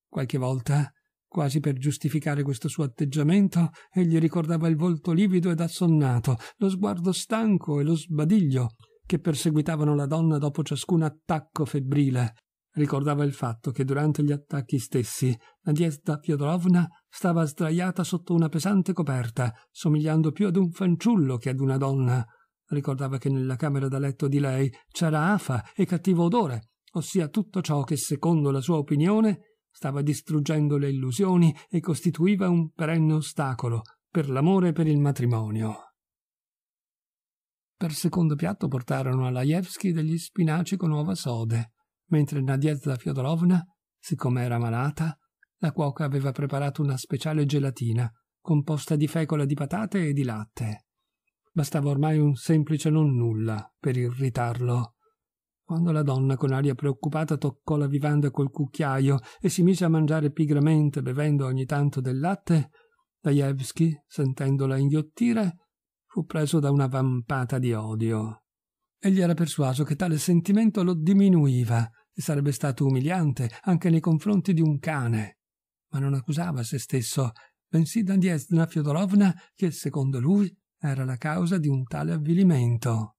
Qualche volta, quasi per giustificare questo suo atteggiamento, egli ricordava il volto livido ed assonnato, lo sguardo stanco e lo sbadiglio che perseguitavano la donna dopo ciascun attacco febbrile, ricordava il fatto che durante gli attacchi stessi Nadiezda Fyodorovna stava sdraiata sotto una pesante coperta, somigliando più ad un fanciullo che ad una donna. Ricordava che nella camera da letto di lei c'era afa e cattivo odore, ossia tutto ciò che, secondo la sua opinione, stava distruggendo le illusioni e costituiva un perenne ostacolo per l'amore e per il matrimonio. Per secondo piatto portarono a Lajewski degli spinaci con uova sode mentre Nadiezda Fiodorovna, siccome era malata, la cuoca aveva preparato una speciale gelatina, composta di fecola di patate e di latte. Bastava ormai un semplice non nulla per irritarlo. Quando la donna con aria preoccupata toccò la vivanda col cucchiaio e si mise a mangiare pigramente bevendo ogni tanto del latte, Dajewski, sentendola inghiottire, fu preso da una vampata di odio. Egli era persuaso che tale sentimento lo diminuiva e sarebbe stato umiliante anche nei confronti di un cane. Ma non accusava se stesso, bensì Dandiesna Fiodorovna che, secondo lui, era la causa di un tale avvilimento.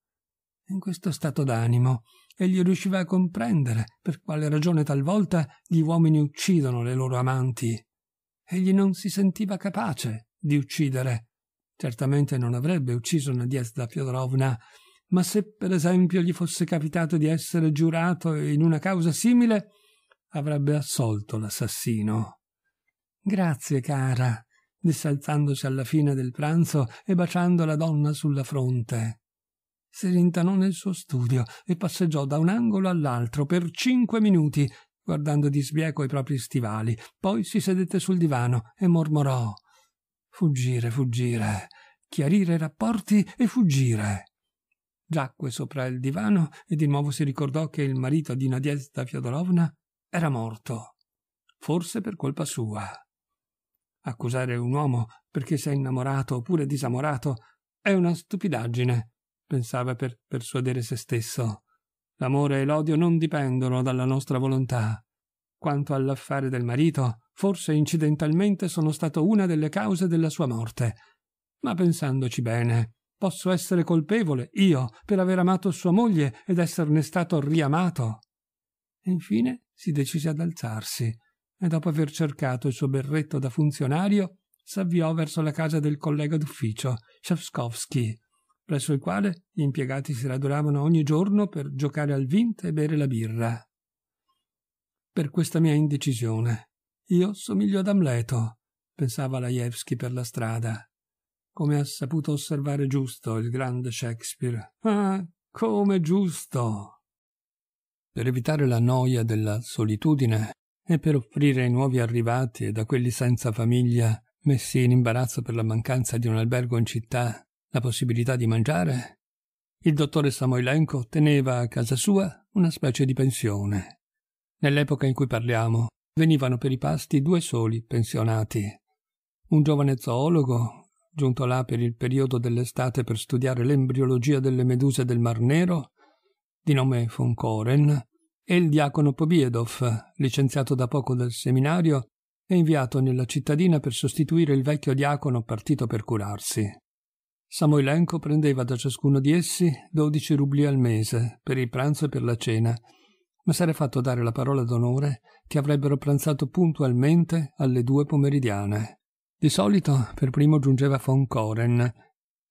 In questo stato d'animo egli riusciva a comprendere per quale ragione talvolta gli uomini uccidono le loro amanti. Egli non si sentiva capace di uccidere. Certamente non avrebbe ucciso Nadiezda Fiodorovna, ma se per esempio gli fosse capitato di essere giurato in una causa simile, avrebbe assolto l'assassino. Grazie, cara, disse alzandosi alla fine del pranzo e baciando la donna sulla fronte. Si rintanò nel suo studio e passeggiò da un angolo all'altro per cinque minuti, guardando di sbieco i propri stivali. Poi si sedette sul divano e mormorò Fuggire, fuggire, chiarire i rapporti e fuggire giacque sopra il divano e di nuovo si ricordò che il marito di Nadiezda Fiodorovna era morto, forse per colpa sua. Accusare un uomo perché si è innamorato oppure disamorato è una stupidaggine, pensava per persuadere se stesso. L'amore e l'odio non dipendono dalla nostra volontà. Quanto all'affare del marito, forse incidentalmente sono stato una delle cause della sua morte. Ma pensandoci bene, Posso essere colpevole, io, per aver amato sua moglie ed esserne stato riamato. Infine si decise ad alzarsi e dopo aver cercato il suo berretto da funzionario, s'avviò verso la casa del collega d'ufficio, Shevskovsky, presso il quale gli impiegati si raduravano ogni giorno per giocare al vint e bere la birra. Per questa mia indecisione, io somiglio ad Amleto, pensava Lajewski per la strada come ha saputo osservare giusto il grande Shakespeare. Ah, come giusto! Per evitare la noia della solitudine e per offrire ai nuovi arrivati e a quelli senza famiglia, messi in imbarazzo per la mancanza di un albergo in città, la possibilità di mangiare, il dottore Samoilenko teneva a casa sua una specie di pensione. Nell'epoca in cui parliamo, venivano per i pasti due soli pensionati, un giovane zoologo giunto là per il periodo dell'estate per studiare l'embriologia delle meduse del Mar Nero, di nome von Koren, e il diacono Pobiedov, licenziato da poco dal seminario e inviato nella cittadina per sostituire il vecchio diacono partito per curarsi. Samoilenko prendeva da ciascuno di essi dodici rubli al mese per il pranzo e per la cena, ma s'era fatto dare la parola d'onore che avrebbero pranzato puntualmente alle due pomeridiane. Di solito per primo giungeva von Koren.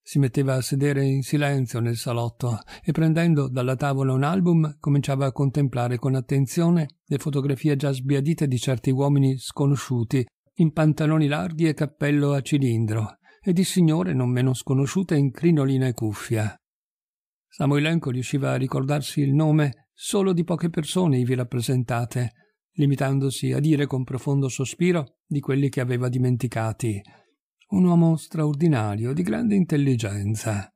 Si metteva a sedere in silenzio nel salotto e prendendo dalla tavola un album cominciava a contemplare con attenzione le fotografie già sbiadite di certi uomini sconosciuti, in pantaloni larghi e cappello a cilindro, e di signore non meno sconosciute in crinolina e cuffia. Samoilenko riusciva a ricordarsi il nome solo di poche persone ivi rappresentate, limitandosi a dire con profondo sospiro di quelli che aveva dimenticati. Un uomo straordinario, di grande intelligenza.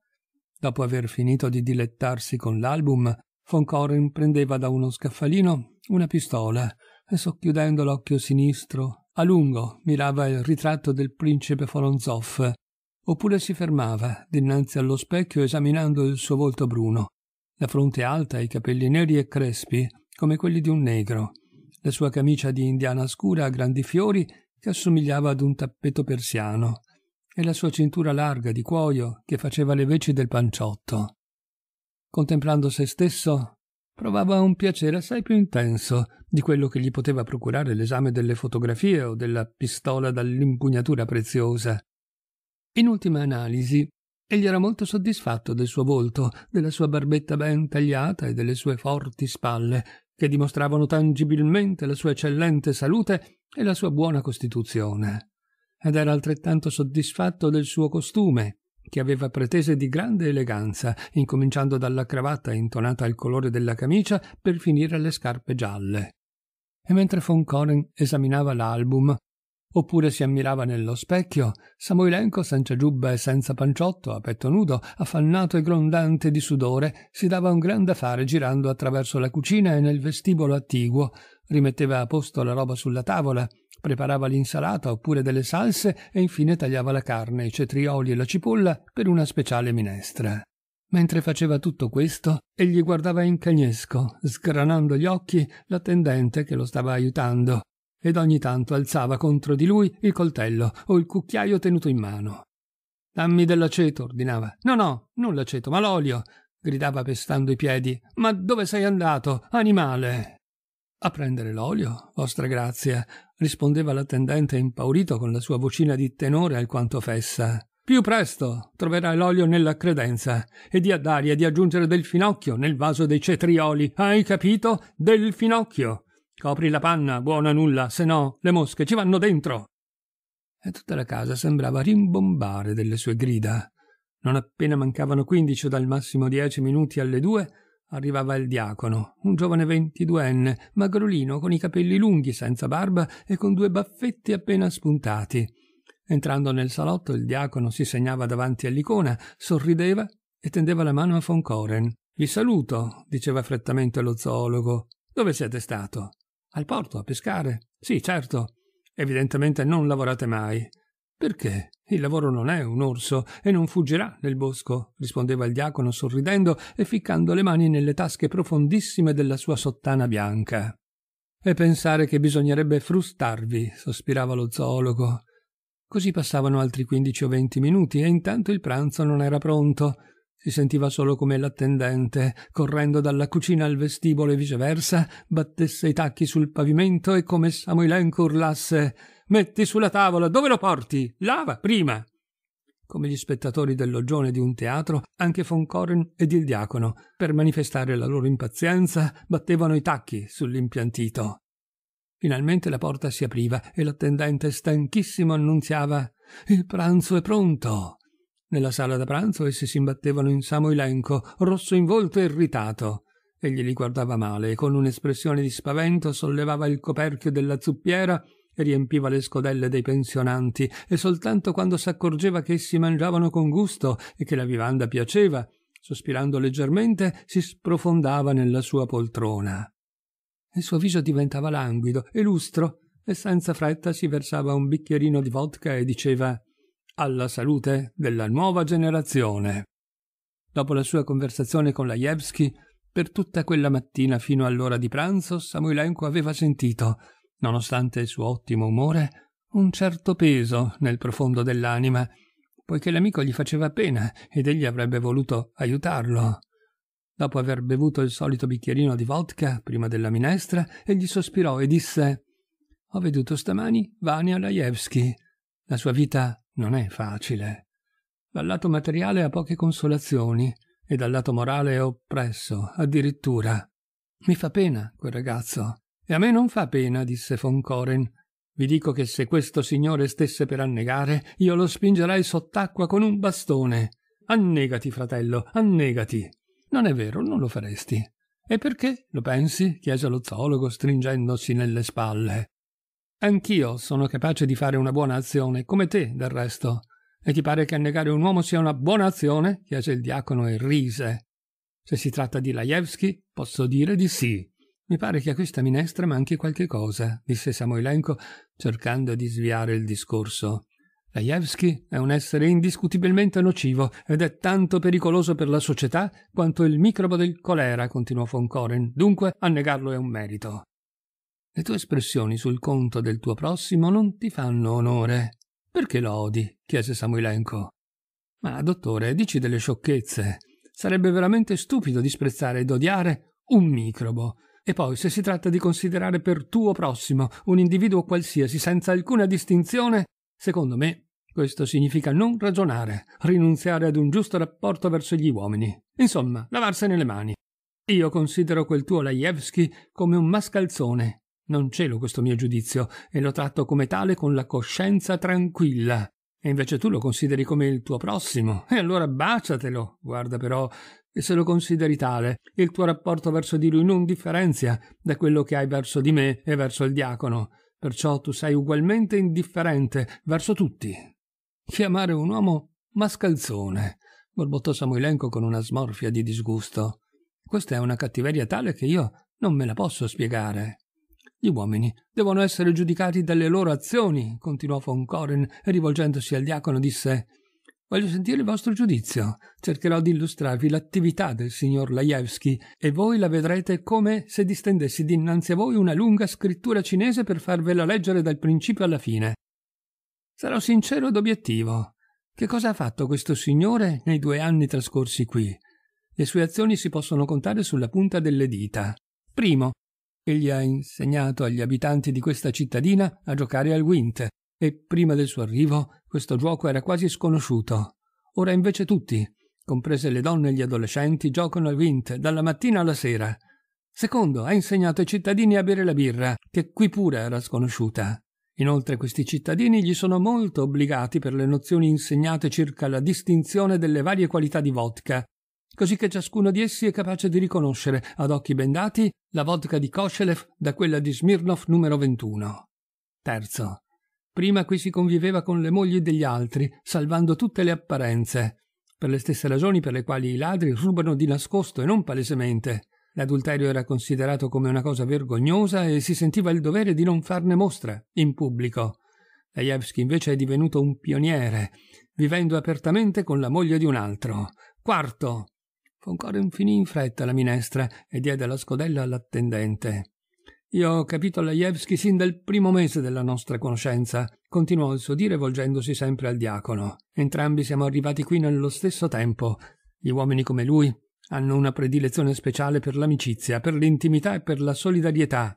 Dopo aver finito di dilettarsi con l'album, von Coren prendeva da uno scaffalino una pistola e socchiudendo l'occhio sinistro, a lungo mirava il ritratto del principe Voronzov, oppure si fermava dinanzi allo specchio esaminando il suo volto bruno, la fronte alta, i capelli neri e crespi, come quelli di un negro, la sua camicia di indiana scura a grandi fiori che assomigliava ad un tappeto persiano, e la sua cintura larga di cuoio che faceva le veci del panciotto. Contemplando se stesso, provava un piacere assai più intenso di quello che gli poteva procurare l'esame delle fotografie o della pistola dall'impugnatura preziosa. In ultima analisi, egli era molto soddisfatto del suo volto, della sua barbetta ben tagliata e delle sue forti spalle, che dimostravano tangibilmente la sua eccellente salute e la sua buona costituzione. Ed era altrettanto soddisfatto del suo costume, che aveva pretese di grande eleganza, incominciando dalla cravatta intonata al colore della camicia per finire alle scarpe gialle. E mentre von Coren esaminava l'album, Oppure si ammirava nello specchio, Samoilenko senza giubba e senza panciotto, a petto nudo, affannato e grondante di sudore, si dava un gran da fare girando attraverso la cucina e nel vestibolo attiguo, rimetteva a posto la roba sulla tavola, preparava l'insalata oppure delle salse e infine tagliava la carne, i cetrioli e la cipolla per una speciale minestra. Mentre faceva tutto questo, egli guardava in cagnesco, sgranando gli occhi l'attendente che lo stava aiutando, ed ogni tanto alzava contro di lui il coltello o il cucchiaio tenuto in mano. Dammi dell'aceto, ordinava. No, no, non l'aceto, ma l'olio, gridava pestando i piedi. Ma dove sei andato, animale? A prendere l'olio, vostra grazia, rispondeva l'attendente impaurito con la sua vocina di tenore alquanto fessa. Più presto troverai l'olio nella credenza e di ad aria di aggiungere del finocchio nel vaso dei cetrioli. Hai capito? Del finocchio. Copri la panna, buona nulla, se no le mosche ci vanno dentro. E tutta la casa sembrava rimbombare delle sue grida. Non appena mancavano quindici o dal massimo dieci minuti alle due, arrivava il diacono, un giovane ventiduenne, magrolino, con i capelli lunghi, senza barba e con due baffetti appena spuntati. Entrando nel salotto, il diacono si segnava davanti all'icona, sorrideva e tendeva la mano a Foncoren. Vi saluto, diceva frettamente lo zoologo. Dove siete stato? Al porto, a pescare? Sì, certo. Evidentemente non lavorate mai. Perché? Il lavoro non è un orso e non fuggirà nel bosco, rispondeva il diacono sorridendo e ficcando le mani nelle tasche profondissime della sua sottana bianca. E pensare che bisognerebbe frustarvi, sospirava lo zoologo. Così passavano altri quindici o venti minuti e intanto il pranzo non era pronto. Si sentiva solo come l'attendente, correndo dalla cucina al vestibolo e viceversa, battesse i tacchi sul pavimento e come Samoilenko urlasse «Metti sulla tavola! Dove lo porti? Lava, prima!» Come gli spettatori del logione di un teatro, anche von Koren ed il diacono, per manifestare la loro impazienza, battevano i tacchi sull'impiantito. Finalmente la porta si apriva e l'attendente stanchissimo annunziava «Il pranzo è pronto!» Nella sala da pranzo essi si imbattevano in Samoilenco, rosso in volto e irritato. Egli li guardava male e con un'espressione di spavento sollevava il coperchio della zuppiera e riempiva le scodelle dei pensionanti e soltanto quando s'accorgeva che essi mangiavano con gusto e che la vivanda piaceva, sospirando leggermente, si sprofondava nella sua poltrona. Il suo viso diventava languido e lustro e senza fretta si versava un bicchierino di vodka e diceva alla salute della nuova generazione. Dopo la sua conversazione con Lajewski, per tutta quella mattina fino all'ora di pranzo Samoilenko aveva sentito, nonostante il suo ottimo umore, un certo peso nel profondo dell'anima, poiché l'amico gli faceva pena ed egli avrebbe voluto aiutarlo. Dopo aver bevuto il solito bicchierino di vodka prima della minestra, egli sospirò e disse Ho veduto stamani Vania Lajewski. La sua vita non è facile. Dal lato materiale ha poche consolazioni e dal lato morale è oppresso, addirittura. Mi fa pena quel ragazzo. E a me non fa pena, disse von Coren. Vi dico che se questo signore stesse per annegare, io lo spingerei sott'acqua con un bastone. Annegati, fratello, annegati. Non è vero, non lo faresti. E perché, lo pensi? chiese lo zoologo stringendosi nelle spalle. Anch'io sono capace di fare una buona azione, come te, del resto. E ti pare che annegare un uomo sia una buona azione? chiese il diacono e rise. Se si tratta di Lajewski, posso dire di sì. Mi pare che a questa minestra manchi qualche cosa, disse Samoilenko, cercando di sviare il discorso. Lajewski è un essere indiscutibilmente nocivo ed è tanto pericoloso per la società quanto il microbo del colera, continuò von Coren. Dunque, annegarlo è un merito. Le tue espressioni sul conto del tuo prossimo non ti fanno onore. Perché lo odi? chiese Samuelenko. Ma, dottore, dici delle sciocchezze. Sarebbe veramente stupido disprezzare ed odiare un microbo. E poi, se si tratta di considerare per tuo prossimo un individuo qualsiasi senza alcuna distinzione, secondo me questo significa non ragionare, rinunziare ad un giusto rapporto verso gli uomini. Insomma, lavarsene le mani. Io considero quel tuo Laievski come un mascalzone non celo questo mio giudizio e lo tratto come tale con la coscienza tranquilla. E invece tu lo consideri come il tuo prossimo, e allora baciatelo. Guarda però, se lo consideri tale, il tuo rapporto verso di lui non differenzia da quello che hai verso di me e verso il diacono. Perciò tu sei ugualmente indifferente verso tutti. Chiamare un uomo mascalzone, borbottò Samoilenco con una smorfia di disgusto. Questa è una cattiveria tale che io non me la posso spiegare. Gli uomini devono essere giudicati dalle loro azioni, continuò von Koren, e rivolgendosi al diacono disse Voglio sentire il vostro giudizio. Cercherò di illustrarvi l'attività del signor Lajewski e voi la vedrete come se distendessi dinanzi a voi una lunga scrittura cinese per farvela leggere dal principio alla fine. Sarò sincero ed obiettivo. Che cosa ha fatto questo signore nei due anni trascorsi qui? Le sue azioni si possono contare sulla punta delle dita. Primo, Egli ha insegnato agli abitanti di questa cittadina a giocare al Wint e prima del suo arrivo questo gioco era quasi sconosciuto. Ora invece tutti, comprese le donne e gli adolescenti, giocano al Wint dalla mattina alla sera. Secondo, ha insegnato ai cittadini a bere la birra, che qui pure era sconosciuta. Inoltre questi cittadini gli sono molto obbligati per le nozioni insegnate circa la distinzione delle varie qualità di vodka così che ciascuno di essi è capace di riconoscere, ad occhi bendati, la vodka di Koshelev da quella di Smirnov numero 21. Terzo. Prima qui si conviveva con le mogli degli altri, salvando tutte le apparenze, per le stesse ragioni per le quali i ladri rubano di nascosto e non palesemente. L'adulterio era considerato come una cosa vergognosa e si sentiva il dovere di non farne mostra, in pubblico. Laevsky invece è divenuto un pioniere, vivendo apertamente con la moglie di un altro. Quarto. Concorin finì in fretta la minestra e diede la scodella all'attendente. Io ho capito Lajewski sin dal primo mese della nostra conoscenza, continuò il suo dire volgendosi sempre al diacono. Entrambi siamo arrivati qui nello stesso tempo. Gli uomini come lui hanno una predilezione speciale per l'amicizia, per l'intimità e per la solidarietà,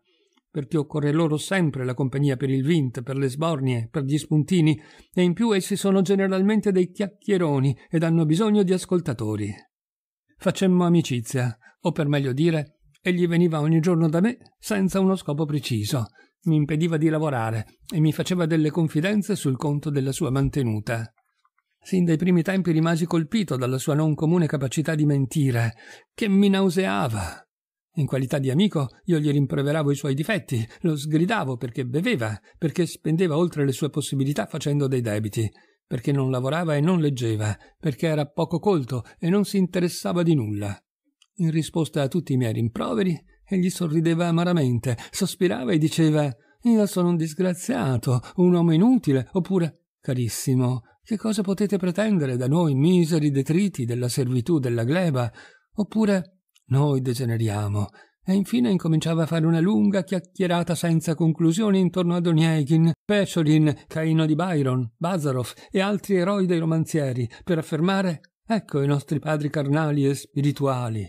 perché occorre loro sempre la compagnia per il vint, per le sbornie, per gli spuntini, e in più essi sono generalmente dei chiacchieroni ed hanno bisogno di ascoltatori. Facemmo amicizia, o per meglio dire, egli veniva ogni giorno da me senza uno scopo preciso, mi impediva di lavorare e mi faceva delle confidenze sul conto della sua mantenuta. Sin dai primi tempi rimasi colpito dalla sua non comune capacità di mentire, che mi nauseava. In qualità di amico io gli rimproveravo i suoi difetti, lo sgridavo perché beveva, perché spendeva oltre le sue possibilità facendo dei debiti perché non lavorava e non leggeva, perché era poco colto e non si interessava di nulla. In risposta a tutti i miei rimproveri, egli sorrideva amaramente, sospirava e diceva Io sono un disgraziato, un uomo inutile, oppure Carissimo, che cosa potete pretendere da noi miseri detriti della servitù della gleba? Oppure noi degeneriamo, e infine incominciava a fare una lunga chiacchierata senza conclusione intorno ad Onieghin, Pechorin, Caino di Byron, Bazarov e altri eroi dei romanzieri, per affermare ecco i nostri padri carnali e spirituali.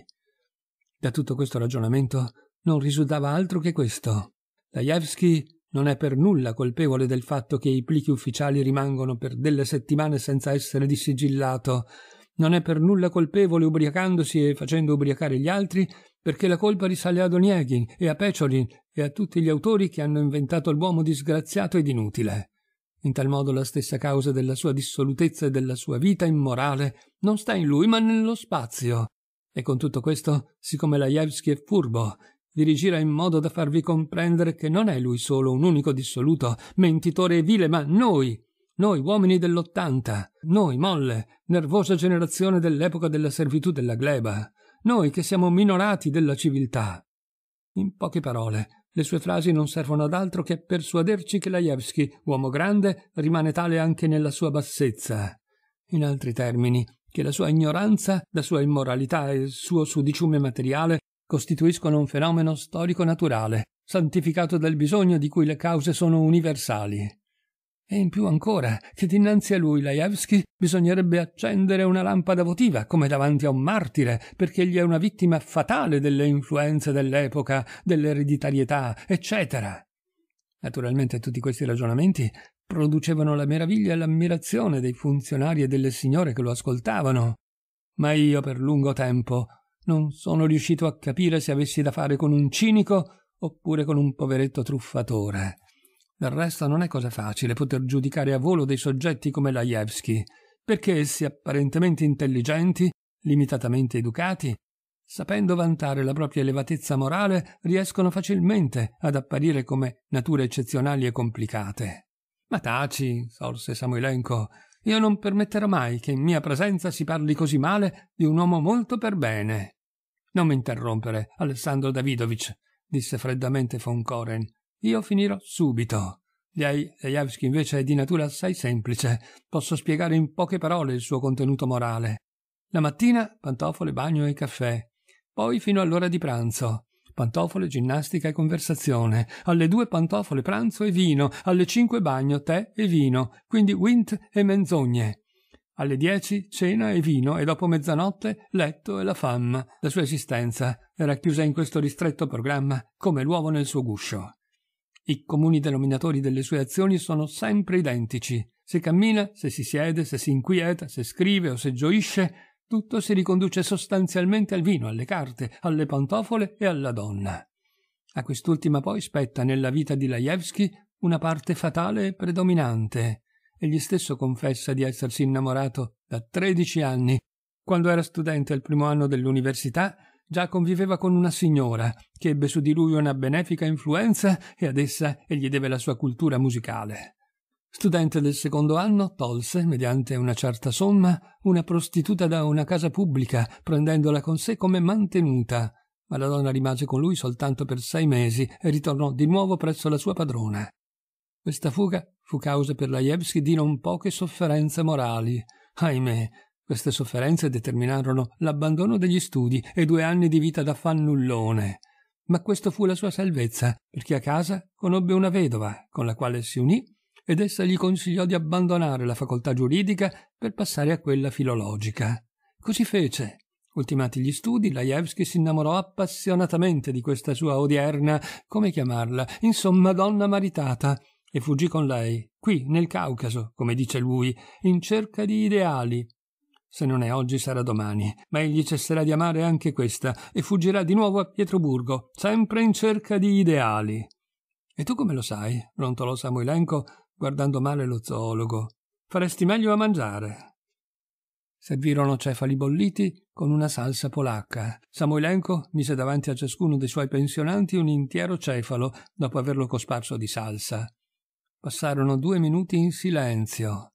Da tutto questo ragionamento non risultava altro che questo. Laevsky non è per nulla colpevole del fatto che i plichi ufficiali rimangono per delle settimane senza essere dissigillato non è per nulla colpevole ubriacandosi e facendo ubriacare gli altri, perché la colpa risale ad Onieghin e a Peciorin e a tutti gli autori che hanno inventato l'uomo disgraziato ed inutile. In tal modo la stessa causa della sua dissolutezza e della sua vita immorale non sta in lui ma nello spazio. E con tutto questo, siccome Lajewski è furbo, vi rigira in modo da farvi comprendere che non è lui solo un unico dissoluto, mentitore e vile, ma noi, noi uomini dell'Ottanta, noi molle, nervosa generazione dell'epoca della servitù della gleba, noi che siamo minorati della civiltà. In poche parole, le sue frasi non servono ad altro che a persuaderci che Lajewski, uomo grande, rimane tale anche nella sua bassezza. In altri termini, che la sua ignoranza, la sua immoralità e il suo sudiciume materiale costituiscono un fenomeno storico naturale, santificato dal bisogno di cui le cause sono universali. E in più ancora che dinanzi a lui Laevsky bisognerebbe accendere una lampada votiva, come davanti a un martire, perché egli è una vittima fatale delle influenze dell'epoca, dell'ereditarietà, eccetera. Naturalmente tutti questi ragionamenti producevano la meraviglia e l'ammirazione dei funzionari e delle signore che lo ascoltavano. Ma io per lungo tempo non sono riuscito a capire se avessi da fare con un cinico oppure con un poveretto truffatore. Del resto non è cosa facile poter giudicare a volo dei soggetti come Lajewski, perché essi apparentemente intelligenti, limitatamente educati, sapendo vantare la propria elevatezza morale, riescono facilmente ad apparire come nature eccezionali e complicate. Ma taci, sorse Samoilenko, io non permetterò mai che in mia presenza si parli così male di un uomo molto per bene. Non mi interrompere, Alessandro Davidovich, disse freddamente von Koren, io finirò subito. Lei, Lejavski, invece è di natura assai semplice. Posso spiegare in poche parole il suo contenuto morale. La mattina pantofole, bagno e caffè. Poi fino all'ora di pranzo. Pantofole, ginnastica e conversazione. Alle due pantofole, pranzo e vino. Alle cinque bagno, tè e vino. Quindi wint e menzogne. Alle dieci cena e vino e dopo mezzanotte letto e la fama. La sua esistenza era chiusa in questo ristretto programma come l'uovo nel suo guscio. I comuni denominatori delle sue azioni sono sempre identici. Se cammina, se si siede, se si inquieta, se scrive o se gioisce, tutto si riconduce sostanzialmente al vino, alle carte, alle pantofole e alla donna. A quest'ultima poi spetta nella vita di Lajewski una parte fatale e predominante. Egli stesso confessa di essersi innamorato da tredici anni. Quando era studente al primo anno dell'università, Già conviveva con una signora, che ebbe su di lui una benefica influenza e ad essa egli deve la sua cultura musicale. Studente del secondo anno, tolse, mediante una certa somma, una prostituta da una casa pubblica, prendendola con sé come mantenuta. Ma la donna rimase con lui soltanto per sei mesi e ritornò di nuovo presso la sua padrona. Questa fuga fu causa per Lajewski di non poche sofferenze morali. Ahimè, queste sofferenze determinarono l'abbandono degli studi e due anni di vita da fannullone. Ma questo fu la sua salvezza, perché a casa conobbe una vedova, con la quale si unì, ed essa gli consigliò di abbandonare la facoltà giuridica per passare a quella filologica. Così fece. Ultimati gli studi, Lajewski si innamorò appassionatamente di questa sua odierna, come chiamarla, insomma donna maritata, e fuggì con lei, qui, nel Caucaso, come dice lui, in cerca di ideali, se non è oggi sarà domani, ma egli cesserà di amare anche questa e fuggirà di nuovo a Pietroburgo, sempre in cerca di ideali. E tu come lo sai? brontolò Samoilenko guardando male lo zoologo. Faresti meglio a mangiare. Servirono cefali bolliti con una salsa polacca. Samoilenko mise davanti a ciascuno dei suoi pensionanti un intero cefalo dopo averlo cosparso di salsa. Passarono due minuti in silenzio.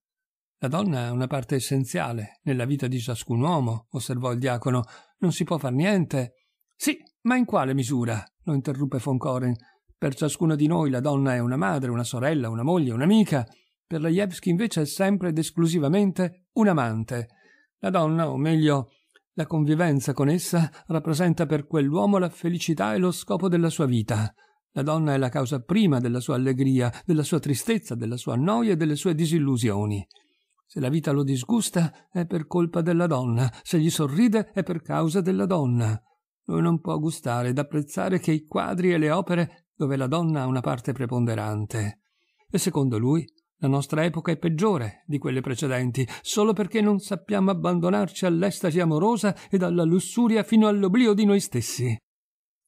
La donna è una parte essenziale nella vita di ciascun uomo, osservò il diacono. Non si può far niente. Sì, ma in quale misura? lo interruppe von Coren. Per ciascuno di noi la donna è una madre, una sorella, una moglie, un'amica. Per Lejewski invece è sempre ed esclusivamente un amante. La donna, o meglio, la convivenza con essa, rappresenta per quell'uomo la felicità e lo scopo della sua vita. La donna è la causa prima della sua allegria, della sua tristezza, della sua noia e delle sue disillusioni. Se la vita lo disgusta è per colpa della donna, se gli sorride è per causa della donna. Lui non può gustare ed apprezzare che i quadri e le opere dove la donna ha una parte preponderante. E secondo lui la nostra epoca è peggiore di quelle precedenti, solo perché non sappiamo abbandonarci all'estasi amorosa e alla lussuria fino all'oblio di noi stessi.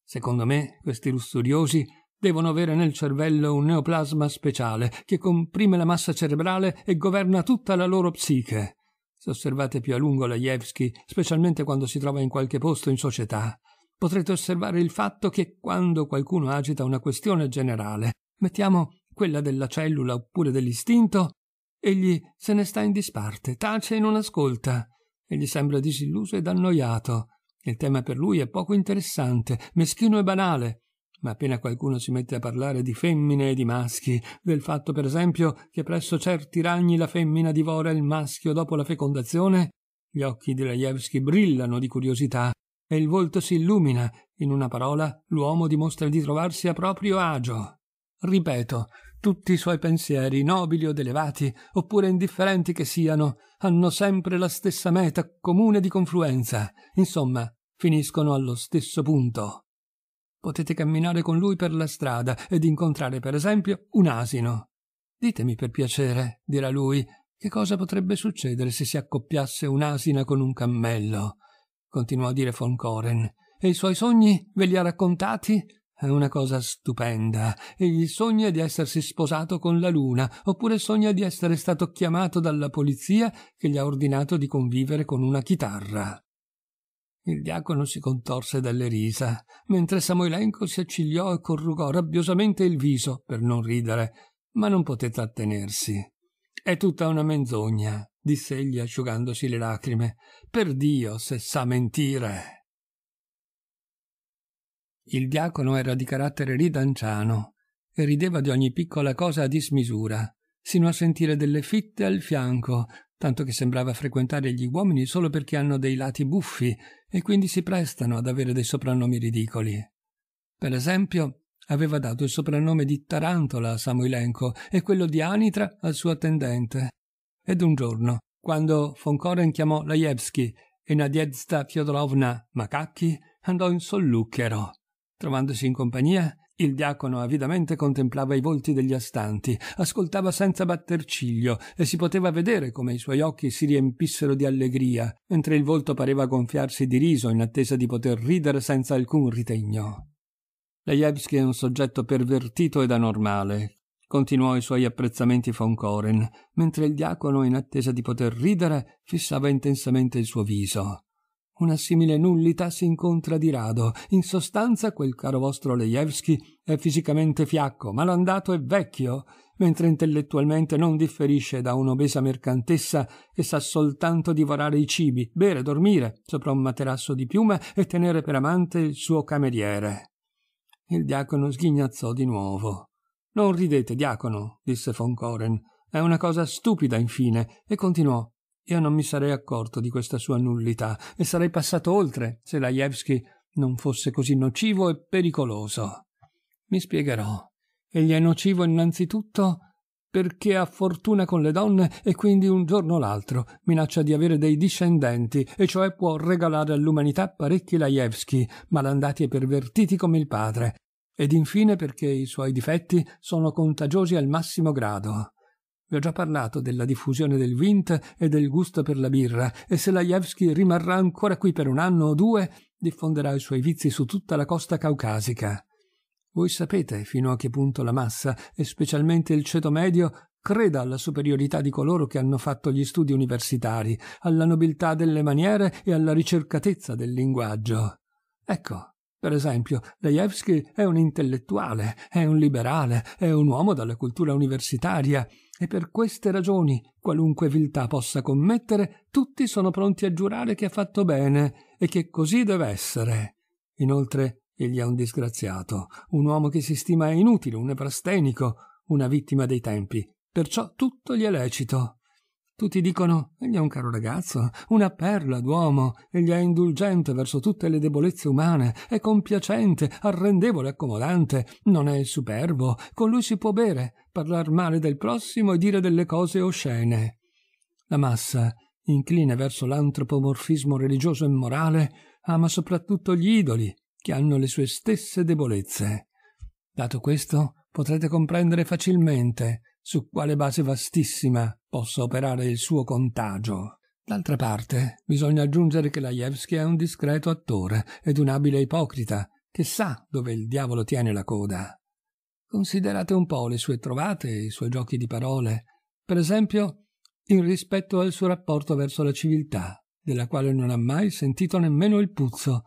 Secondo me, questi lussuriosi devono avere nel cervello un neoplasma speciale che comprime la massa cerebrale e governa tutta la loro psiche. Se osservate più a lungo Lajewski, specialmente quando si trova in qualche posto in società, potrete osservare il fatto che quando qualcuno agita una questione generale, mettiamo quella della cellula oppure dell'istinto, egli se ne sta in disparte, tace e non ascolta. Egli sembra disilluso ed annoiato. Il tema per lui è poco interessante, meschino e banale ma appena qualcuno si mette a parlare di femmine e di maschi, del fatto per esempio che presso certi ragni la femmina divora il maschio dopo la fecondazione, gli occhi di Lajewski brillano di curiosità e il volto si illumina. In una parola, l'uomo dimostra di trovarsi a proprio agio. Ripeto, tutti i suoi pensieri, nobili od elevati, oppure indifferenti che siano, hanno sempre la stessa meta comune di confluenza. Insomma, finiscono allo stesso punto. Potete camminare con lui per la strada ed incontrare, per esempio, un asino. Ditemi per piacere, dirà lui, che cosa potrebbe succedere se si accoppiasse un'asina con un cammello? Continuò a dire von Coren. E i suoi sogni ve li ha raccontati? È una cosa stupenda. Egli sogna di essersi sposato con la luna, oppure sogna di essere stato chiamato dalla polizia che gli ha ordinato di convivere con una chitarra. Il diacono si contorse dalle risa, mentre Samoilenco si accigliò e corrugò rabbiosamente il viso per non ridere, ma non poté trattenersi. È tutta una menzogna, disse egli asciugandosi le lacrime. Per Dio se sa mentire. Il diacono era di carattere ridanciano e rideva di ogni piccola cosa a dismisura, sino a sentire delle fitte al fianco, tanto che sembrava frequentare gli uomini solo perché hanno dei lati buffi e quindi si prestano ad avere dei soprannomi ridicoli. Per esempio, aveva dato il soprannome di Tarantola a Samoilenko e quello di Anitra al suo attendente. Ed un giorno, quando von Koren chiamò Lajewski e Nadiezda Fyodorovna Makaki, andò in solluchero. Trovandosi in compagnia, il diacono avidamente contemplava i volti degli astanti, ascoltava senza batter ciglio e si poteva vedere come i suoi occhi si riempissero di allegria, mentre il volto pareva gonfiarsi di riso in attesa di poter ridere senza alcun ritegno. Lejewski è un soggetto pervertito ed anormale, continuò i suoi apprezzamenti von Koren, mentre il diacono, in attesa di poter ridere, fissava intensamente il suo viso. Una simile nullità si incontra di rado. In sostanza, quel caro vostro Lejewski è fisicamente fiacco, malandato e vecchio, mentre intellettualmente non differisce da un'obesa mercantessa che sa soltanto divorare i cibi, bere, dormire sopra un materasso di piume e tenere per amante il suo cameriere. Il diacono sghignazzò di nuovo. Non ridete, diacono, disse von Coren. È una cosa stupida, infine, e continuò. Io non mi sarei accorto di questa sua nullità e sarei passato oltre se Lajewski non fosse così nocivo e pericoloso. Mi spiegherò. Egli è nocivo innanzitutto perché ha fortuna con le donne e quindi un giorno o l'altro minaccia di avere dei discendenti, e cioè può regalare all'umanità parecchi Lajewski, malandati e pervertiti come il padre, ed infine perché i suoi difetti sono contagiosi al massimo grado. Vi ho già parlato della diffusione del Vint e del gusto per la birra, e se Lajewski rimarrà ancora qui per un anno o due, diffonderà i suoi vizi su tutta la costa caucasica. Voi sapete fino a che punto la massa, e specialmente il ceto medio, creda alla superiorità di coloro che hanno fatto gli studi universitari, alla nobiltà delle maniere e alla ricercatezza del linguaggio. Ecco, per esempio, Lejewski è un intellettuale, è un liberale, è un uomo dalla cultura universitaria, e per queste ragioni, qualunque viltà possa commettere, tutti sono pronti a giurare che ha fatto bene e che così deve essere. Inoltre, egli è un disgraziato, un uomo che si stima inutile, un nevrastenico, una vittima dei tempi. Perciò tutto gli è lecito. Tutti dicono egli è un caro ragazzo, una perla d'uomo, egli è indulgente verso tutte le debolezze umane, è compiacente, arrendevole, accomodante, non è superbo, con lui si può bere, parlar male del prossimo e dire delle cose oscene. La massa incline verso l'antropomorfismo religioso e morale, ama soprattutto gli idoli, che hanno le sue stesse debolezze. Dato questo, potrete comprendere facilmente su quale base vastissima possa operare il suo contagio. D'altra parte, bisogna aggiungere che Lajewski è un discreto attore ed un abile ipocrita, che sa dove il diavolo tiene la coda. Considerate un po' le sue trovate, e i suoi giochi di parole, per esempio in rispetto al suo rapporto verso la civiltà, della quale non ha mai sentito nemmeno il puzzo,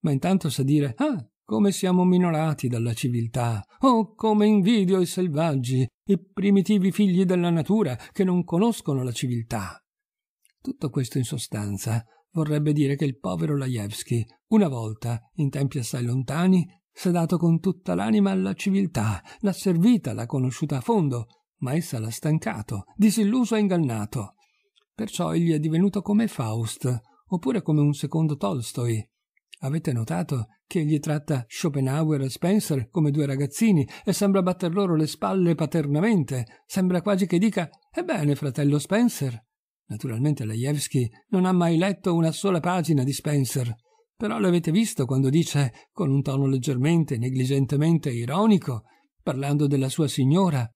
ma intanto sa dire ah, come siamo minorati dalla civiltà, oh come invidio i selvaggi, i primitivi figli della natura che non conoscono la civiltà. Tutto questo in sostanza vorrebbe dire che il povero Lajewski, una volta, in tempi assai lontani, s'è dato con tutta l'anima alla civiltà, l'ha servita, l'ha conosciuta a fondo, ma essa l'ha stancato, disilluso e ingannato. Perciò egli è divenuto come Faust, oppure come un secondo Tolstoi. Avete notato che gli tratta Schopenhauer e Spencer come due ragazzini e sembra batter loro le spalle paternamente, sembra quasi che dica «Ebbene, fratello Spencer». Naturalmente Lejewski non ha mai letto una sola pagina di Spencer, però l'avete visto quando dice, con un tono leggermente, negligentemente ironico, parlando della sua signora,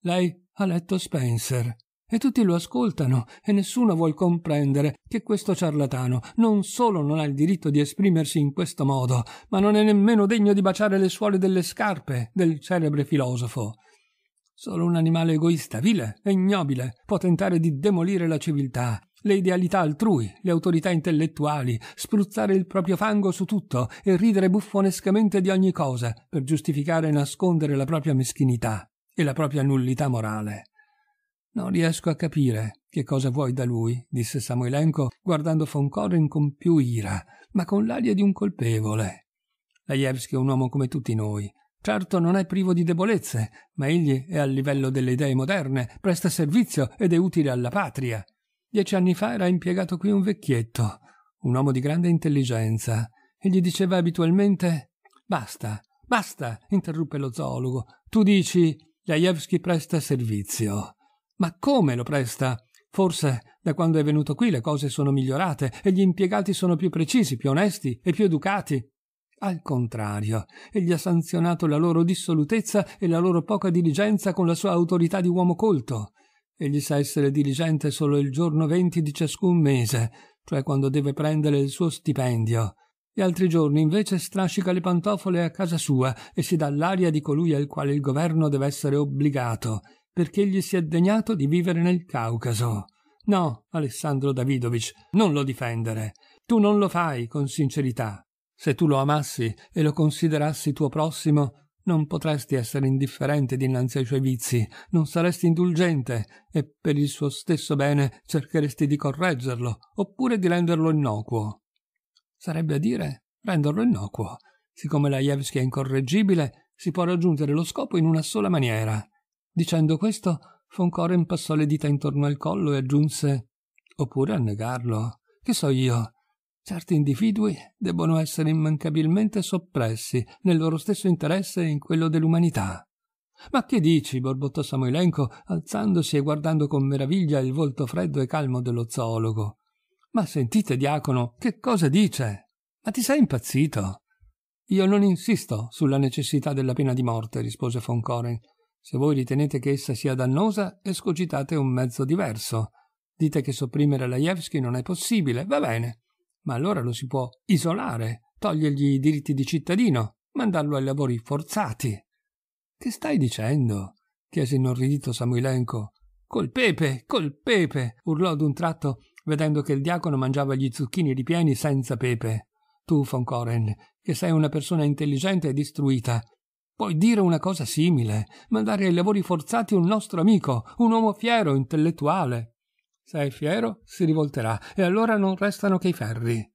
«Lei ha letto Spencer». E tutti lo ascoltano e nessuno vuol comprendere che questo ciarlatano non solo non ha il diritto di esprimersi in questo modo, ma non è nemmeno degno di baciare le suole delle scarpe del celebre filosofo. Solo un animale egoista, vile e ignobile può tentare di demolire la civiltà, le idealità altrui, le autorità intellettuali, spruzzare il proprio fango su tutto e ridere buffonescamente di ogni cosa per giustificare e nascondere la propria meschinità e la propria nullità morale. Non riesco a capire che cosa vuoi da lui, disse Samoilenko, guardando von Corin con più ira, ma con l'aria di un colpevole. Lajevski è un uomo come tutti noi. Certo non è privo di debolezze, ma egli è al livello delle idee moderne, presta servizio ed è utile alla patria. Dieci anni fa era impiegato qui un vecchietto, un uomo di grande intelligenza, e gli diceva abitualmente Basta, basta, interruppe lo zoologo. Tu dici Lajevski presta servizio. Ma come lo presta? Forse da quando è venuto qui le cose sono migliorate e gli impiegati sono più precisi, più onesti e più educati. Al contrario, egli ha sanzionato la loro dissolutezza e la loro poca diligenza con la sua autorità di uomo colto. Egli sa essere diligente solo il giorno venti di ciascun mese, cioè quando deve prendere il suo stipendio. Gli altri giorni invece strascica le pantofole a casa sua e si dà l'aria di colui al quale il governo deve essere obbligato perché gli si è degnato di vivere nel Caucaso. No, Alessandro Davidovich, non lo difendere. Tu non lo fai con sincerità. Se tu lo amassi e lo considerassi tuo prossimo, non potresti essere indifferente dinanzi ai suoi vizi, non saresti indulgente e per il suo stesso bene cercheresti di correggerlo oppure di renderlo innocuo. Sarebbe a dire renderlo innocuo. Siccome la Lajevski è incorreggibile, si può raggiungere lo scopo in una sola maniera, Dicendo questo, Foncoren passò le dita intorno al collo e aggiunse oppure a negarlo. Che so io? Certi individui debbono essere immancabilmente soppressi nel loro stesso interesse e in quello dell'umanità. Ma che dici? borbottò Samoilenco, alzandosi e guardando con meraviglia il volto freddo e calmo dello zoologo. Ma sentite, diacono, che cosa dice? Ma ti sei impazzito? Io non insisto sulla necessità della pena di morte, rispose Foncoren. Se voi ritenete che essa sia dannosa, escogitate un mezzo diverso. Dite che sopprimere Laevsky non è possibile, va bene. Ma allora lo si può isolare, togliergli i diritti di cittadino, mandarlo ai lavori forzati. Che stai dicendo? chiese inorridito Samoilenko. Col pepe, col pepe, urlò ad un tratto, vedendo che il diacono mangiava gli zucchini ripieni senza pepe. Tu, Foncoren, che sei una persona intelligente ed istruita, Puoi dire una cosa simile, mandare ai lavori forzati un nostro amico, un uomo fiero, intellettuale. Se è fiero, si rivolterà, e allora non restano che i ferri.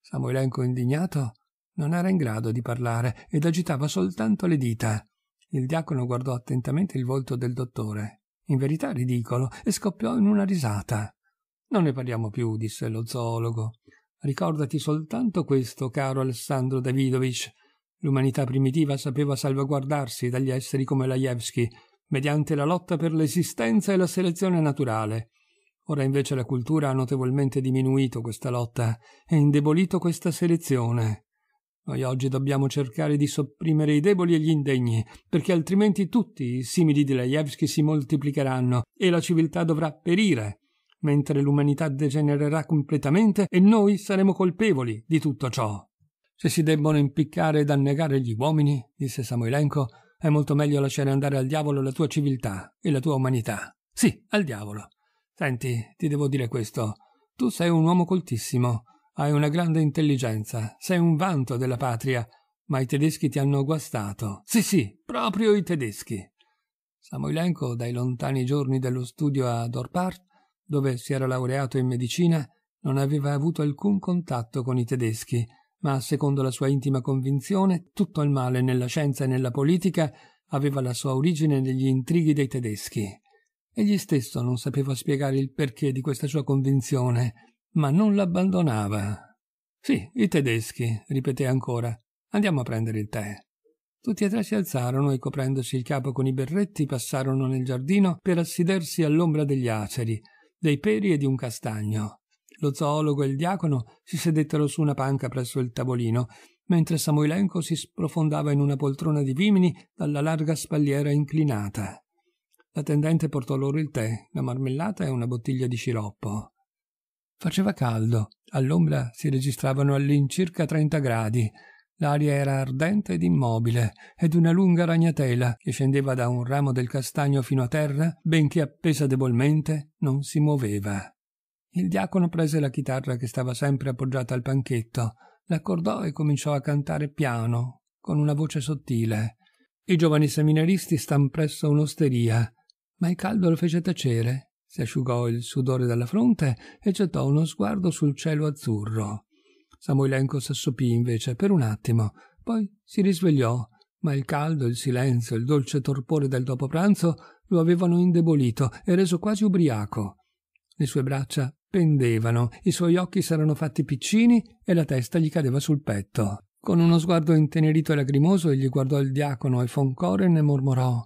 Samoilenco, indignato, non era in grado di parlare ed agitava soltanto le dita. Il diacono guardò attentamente il volto del dottore, in verità ridicolo, e scoppiò in una risata. Non ne parliamo più, disse lo zoologo. Ricordati soltanto questo, caro Alessandro Davidovich L'umanità primitiva sapeva salvaguardarsi dagli esseri come Lajewski, mediante la lotta per l'esistenza e la selezione naturale. Ora invece la cultura ha notevolmente diminuito questa lotta e indebolito questa selezione. Noi oggi dobbiamo cercare di sopprimere i deboli e gli indegni, perché altrimenti tutti i simili di Lajewski si moltiplicheranno e la civiltà dovrà perire, mentre l'umanità degenererà completamente e noi saremo colpevoli di tutto ciò. Se si debbono impiccare ed annegare gli uomini, disse Samoilenko, è molto meglio lasciare andare al diavolo la tua civiltà e la tua umanità. Sì, al diavolo. Senti, ti devo dire questo. Tu sei un uomo coltissimo, hai una grande intelligenza, sei un vanto della patria, ma i tedeschi ti hanno guastato. Sì, sì, proprio i tedeschi. Samoilenko, dai lontani giorni dello studio a Dorpart, dove si era laureato in medicina, non aveva avuto alcun contatto con i tedeschi ma secondo la sua intima convinzione tutto il male nella scienza e nella politica aveva la sua origine negli intrighi dei tedeschi. Egli stesso non sapeva spiegare il perché di questa sua convinzione, ma non l'abbandonava. Sì, i tedeschi, ripeté ancora. Andiamo a prendere il tè. Tutti e tre si alzarono e coprendosi il capo con i berretti passarono nel giardino per assidersi all'ombra degli aceri, dei peri e di un castagno lo zoologo e il diacono si sedettero su una panca presso il tavolino, mentre Samoilenko si sprofondava in una poltrona di vimini dalla larga spalliera inclinata. La tendente portò loro il tè, la marmellata e una bottiglia di sciroppo. Faceva caldo, all'ombra si registravano all'incirca 30 gradi. L'aria era ardente ed immobile, ed una lunga ragnatela che scendeva da un ramo del castagno fino a terra, benché appesa debolmente, non si muoveva. Il diacono prese la chitarra che stava sempre appoggiata al panchetto, l'accordò e cominciò a cantare piano, con una voce sottile. I giovani seminaristi stan presso un'osteria, ma il caldo lo fece tacere. Si asciugò il sudore dalla fronte e gettò uno sguardo sul cielo azzurro. Samoilenko s'assopì invece per un attimo, poi si risvegliò, ma il caldo, il silenzio, il dolce torpore del dopopranzo lo avevano indebolito e reso quasi ubriaco. Le sue braccia pendevano, i suoi occhi s'erano fatti piccini e la testa gli cadeva sul petto. Con uno sguardo intenerito e lacrimoso egli guardò il diacono e von Koren e mormorò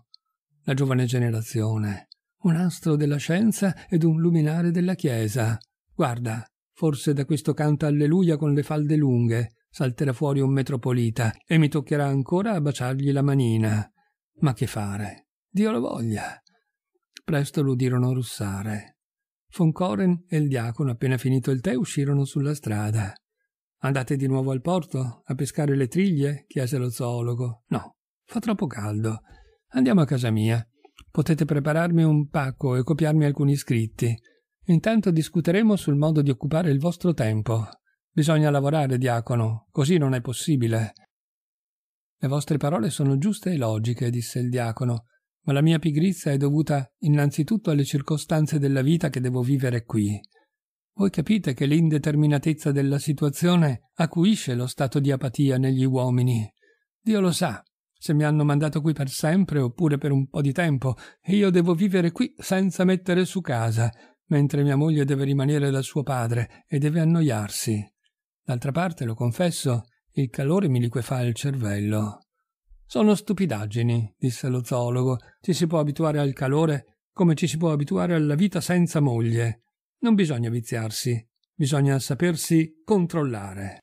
La giovane generazione, un astro della scienza ed un luminare della Chiesa. Guarda, forse da questo canto alleluia con le falde lunghe salterà fuori un metropolita e mi toccherà ancora a baciargli la manina. Ma che fare? Dio lo voglia. Presto lo udirono russare. Von Coren e il diacono, appena finito il tè, uscirono sulla strada. Andate di nuovo al porto a pescare le triglie? chiese lo zoologo. No, fa troppo caldo. Andiamo a casa mia. Potete prepararmi un pacco e copiarmi alcuni scritti. Intanto discuteremo sul modo di occupare il vostro tempo. Bisogna lavorare, diacono, così non è possibile. Le vostre parole sono giuste e logiche, disse il diacono ma la mia pigrizia è dovuta innanzitutto alle circostanze della vita che devo vivere qui. Voi capite che l'indeterminatezza della situazione acuisce lo stato di apatia negli uomini. Dio lo sa, se mi hanno mandato qui per sempre oppure per un po' di tempo, e io devo vivere qui senza mettere su casa, mentre mia moglie deve rimanere dal suo padre e deve annoiarsi. D'altra parte, lo confesso, il calore mi liquefà il cervello. Sono stupidaggini, disse lo zoologo. Ci si può abituare al calore come ci si può abituare alla vita senza moglie. Non bisogna viziarsi, bisogna sapersi controllare.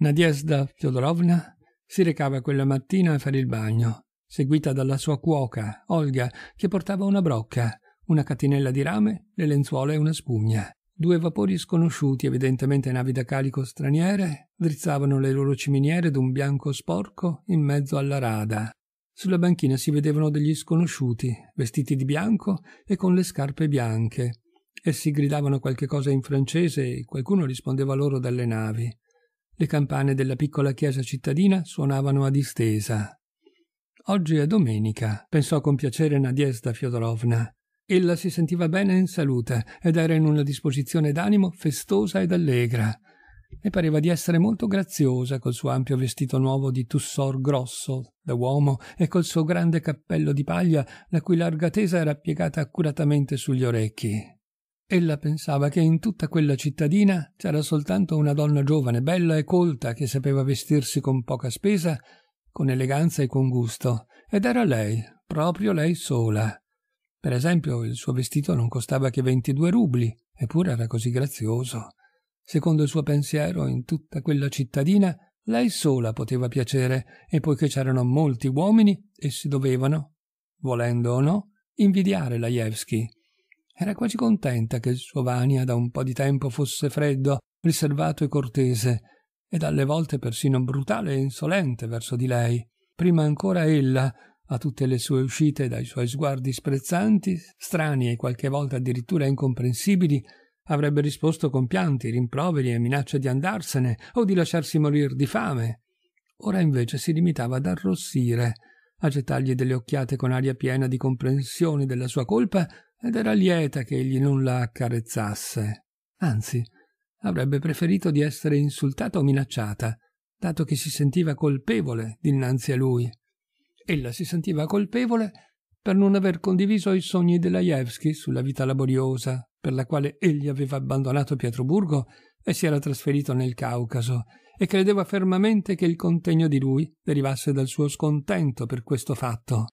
Nadiesda Fyodorovna si recava quella mattina a fare il bagno, seguita dalla sua cuoca, Olga, che portava una brocca, una catinella di rame, le lenzuola e una spugna. Due vapori sconosciuti, evidentemente navi da carico straniere, drizzavano le loro ciminiere d'un bianco sporco in mezzo alla rada. Sulla banchina si vedevano degli sconosciuti, vestiti di bianco e con le scarpe bianche. Essi gridavano qualche cosa in francese e qualcuno rispondeva loro dalle navi. Le campane della piccola chiesa cittadina suonavano a distesa. Oggi è domenica, pensò con piacere Nadiesda Fiodorovna. Ella si sentiva bene in salute ed era in una disposizione d'animo festosa ed allegra. Le pareva di essere molto graziosa col suo ampio vestito nuovo di tussor grosso da uomo e col suo grande cappello di paglia la cui larga tesa era piegata accuratamente sugli orecchi. Ella pensava che in tutta quella cittadina c'era soltanto una donna giovane, bella e colta, che sapeva vestirsi con poca spesa, con eleganza e con gusto, ed era lei, proprio lei sola. Per esempio, il suo vestito non costava che 22 rubli, eppure era così grazioso. Secondo il suo pensiero, in tutta quella cittadina lei sola poteva piacere, e poiché c'erano molti uomini, essi dovevano, volendo o no, invidiare Lajewski. Era quasi contenta che il suo Vania da un po' di tempo fosse freddo, riservato e cortese, e alle volte persino brutale e insolente verso di lei. Prima ancora ella, a tutte le sue uscite dai suoi sguardi sprezzanti, strani e qualche volta addirittura incomprensibili, avrebbe risposto con pianti, rimproveri e minacce di andarsene o di lasciarsi morir di fame. Ora invece si limitava ad arrossire, a gettargli delle occhiate con aria piena di comprensione della sua colpa ed era lieta che egli non la accarezzasse. Anzi, avrebbe preferito di essere insultata o minacciata, dato che si sentiva colpevole dinanzi a lui. Ella si sentiva colpevole per non aver condiviso i sogni dell'Ajevski sulla vita laboriosa per la quale egli aveva abbandonato Pietroburgo e si era trasferito nel Caucaso, e credeva fermamente che il contegno di lui derivasse dal suo scontento per questo fatto.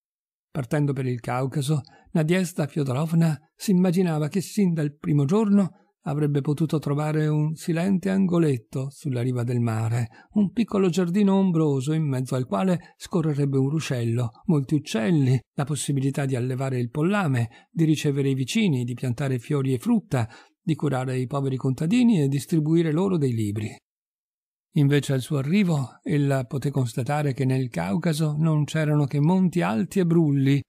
Partendo per il Caucaso, Nadiesda Fiodorovna si immaginava che sin dal primo giorno avrebbe potuto trovare un silente angoletto sulla riva del mare, un piccolo giardino ombroso in mezzo al quale scorrerebbe un ruscello, molti uccelli, la possibilità di allevare il pollame, di ricevere i vicini, di piantare fiori e frutta, di curare i poveri contadini e distribuire loro dei libri. Invece al suo arrivo ella poté constatare che nel Caucaso non c'erano che monti alti e brulli,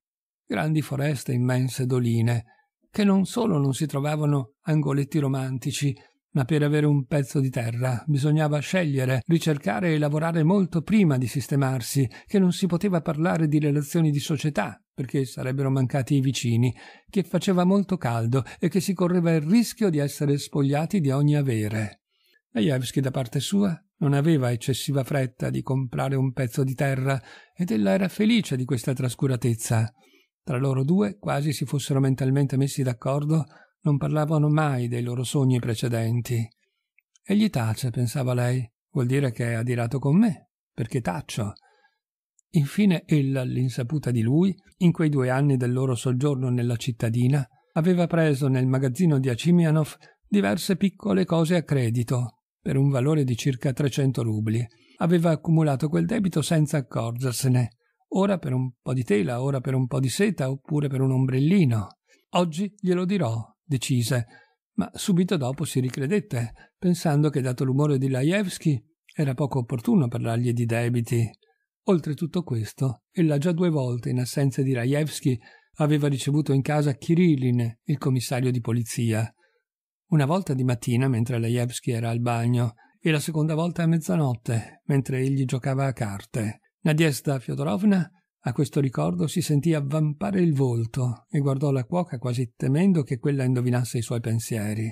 grandi foreste e immense doline, che non solo non si trovavano angoletti romantici, ma per avere un pezzo di terra bisognava scegliere, ricercare e lavorare molto prima di sistemarsi, che non si poteva parlare di relazioni di società, perché sarebbero mancati i vicini, che faceva molto caldo e che si correva il rischio di essere spogliati di ogni avere. Majewski, da parte sua, non aveva eccessiva fretta di comprare un pezzo di terra ed ella era felice di questa trascuratezza. Tra loro due, quasi si fossero mentalmente messi d'accordo, non parlavano mai dei loro sogni precedenti. Egli tace, pensava lei. Vuol dire che è adirato con me, perché taccio. Infine ella, all'insaputa di lui, in quei due anni del loro soggiorno nella cittadina, aveva preso nel magazzino di Acimianov diverse piccole cose a credito, per un valore di circa 300 rubli. Aveva accumulato quel debito senza accorgersene ora per un po' di tela, ora per un po' di seta, oppure per un ombrellino. Oggi glielo dirò, decise, ma subito dopo si ricredette, pensando che dato l'umore di Lajewski era poco opportuno parlargli di debiti. Oltre tutto questo, ella già due volte, in assenza di Rajewski, aveva ricevuto in casa Kirillin, il commissario di polizia. Una volta di mattina, mentre Lajewski era al bagno, e la seconda volta a mezzanotte, mentre egli giocava a carte. Nadiesda Fiodorovna a questo ricordo si sentì avvampare il volto e guardò la cuoca quasi temendo che quella indovinasse i suoi pensieri.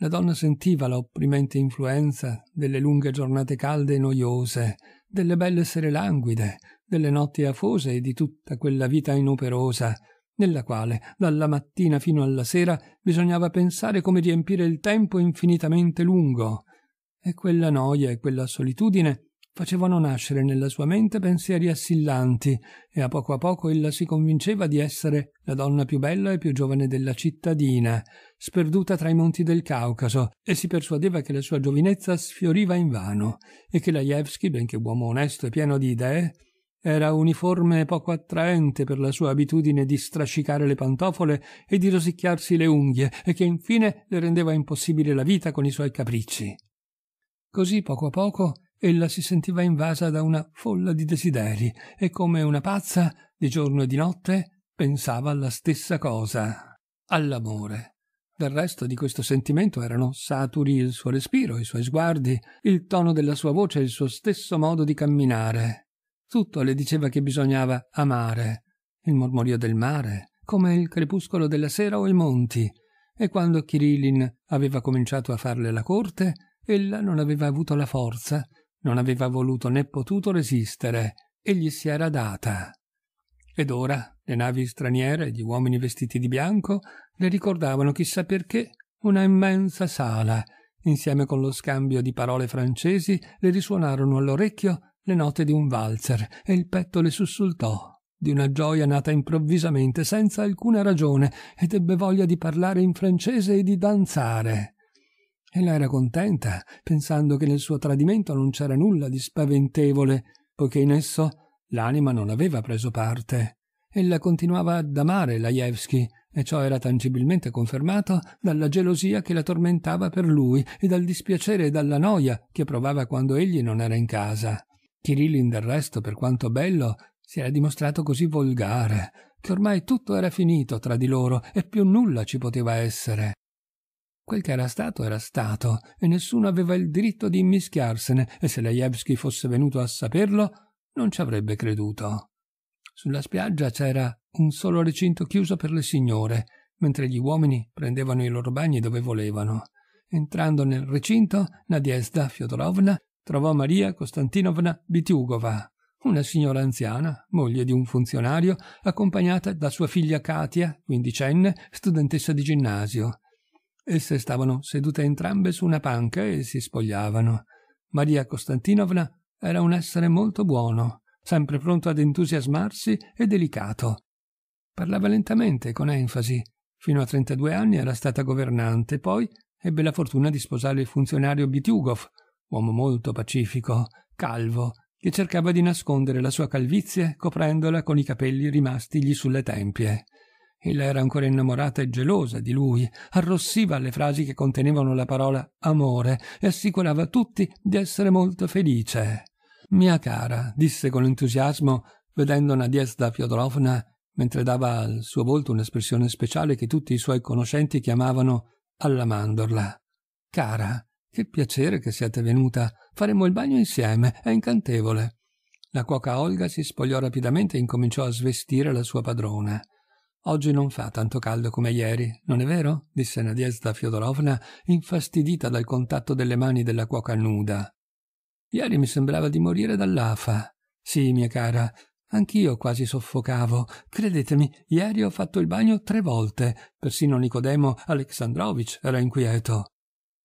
La donna sentiva la opprimente influenza delle lunghe giornate calde e noiose, delle belle sere languide, delle notti afose e di tutta quella vita inoperosa, nella quale, dalla mattina fino alla sera, bisognava pensare come riempire il tempo infinitamente lungo. E quella noia e quella solitudine facevano nascere nella sua mente pensieri assillanti e a poco a poco ella si convinceva di essere la donna più bella e più giovane della cittadina, sperduta tra i monti del Caucaso, e si persuadeva che la sua giovinezza sfioriva invano e che Lajewski, benché uomo onesto e pieno di idee, era uniforme e poco attraente per la sua abitudine di strascicare le pantofole e di rosicchiarsi le unghie e che infine le rendeva impossibile la vita con i suoi capricci. Così poco a poco Ella si sentiva invasa da una folla di desideri e come una pazza, di giorno e di notte, pensava alla stessa cosa, all'amore. Del resto di questo sentimento erano saturi il suo respiro, i suoi sguardi, il tono della sua voce e il suo stesso modo di camminare. Tutto le diceva che bisognava amare, il mormorio del mare, come il crepuscolo della sera o i monti. E quando Kirilin aveva cominciato a farle la corte, ella non aveva avuto la forza non aveva voluto né potuto resistere e gli si era data. Ed ora le navi straniere, gli uomini vestiti di bianco, le ricordavano chissà perché una immensa sala. Insieme con lo scambio di parole francesi le risuonarono all'orecchio le note di un valzer e il petto le sussultò di una gioia nata improvvisamente senza alcuna ragione ed ebbe voglia di parlare in francese e di danzare. Ella era contenta, pensando che nel suo tradimento non c'era nulla di spaventevole, poiché in esso l'anima non aveva preso parte. Ella continuava ad amare Lajewski, e ciò era tangibilmente confermato dalla gelosia che la tormentava per lui e dal dispiacere e dalla noia che provava quando egli non era in casa. Kirillin del resto, per quanto bello, si era dimostrato così volgare, che ormai tutto era finito tra di loro e più nulla ci poteva essere. Quel che era stato era stato, e nessuno aveva il diritto di immischiarsene, e se Lejevski fosse venuto a saperlo, non ci avrebbe creduto. Sulla spiaggia c'era un solo recinto chiuso per le signore, mentre gli uomini prendevano i loro bagni dove volevano. Entrando nel recinto, Nadiesda Fiodorovna trovò Maria Costantinovna Bitiugova, una signora anziana, moglie di un funzionario, accompagnata da sua figlia Katia, quindicenne, studentessa di ginnasio. Esse stavano sedute entrambe su una panca e si spogliavano. Maria Costantinovna era un essere molto buono, sempre pronto ad entusiasmarsi e delicato. Parlava lentamente, con enfasi. Fino a 32 anni era stata governante, poi ebbe la fortuna di sposare il funzionario Bitiugov, uomo molto pacifico, calvo, che cercava di nascondere la sua calvizie coprendola con i capelli rimastigli sulle tempie. Ella era ancora innamorata e gelosa di lui, arrossiva alle frasi che contenevano la parola amore e assicurava a tutti di essere molto felice. Mia cara, disse con entusiasmo, vedendo Nadiezda Fiodorovna, mentre dava al suo volto un'espressione speciale che tutti i suoi conoscenti chiamavano alla mandorla. Cara, che piacere che siate venuta. Faremo il bagno insieme, è incantevole. La cuoca Olga si spogliò rapidamente e incominciò a svestire la sua padrona. Oggi non fa tanto caldo come ieri, non è vero? disse Nadiezda Fiodorovna, infastidita dal contatto delle mani della cuoca nuda. Ieri mi sembrava di morire dall'afa. Sì, mia cara, anch'io quasi soffocavo. Credetemi, ieri ho fatto il bagno tre volte. Persino Nicodemo Aleksandrovich era inquieto.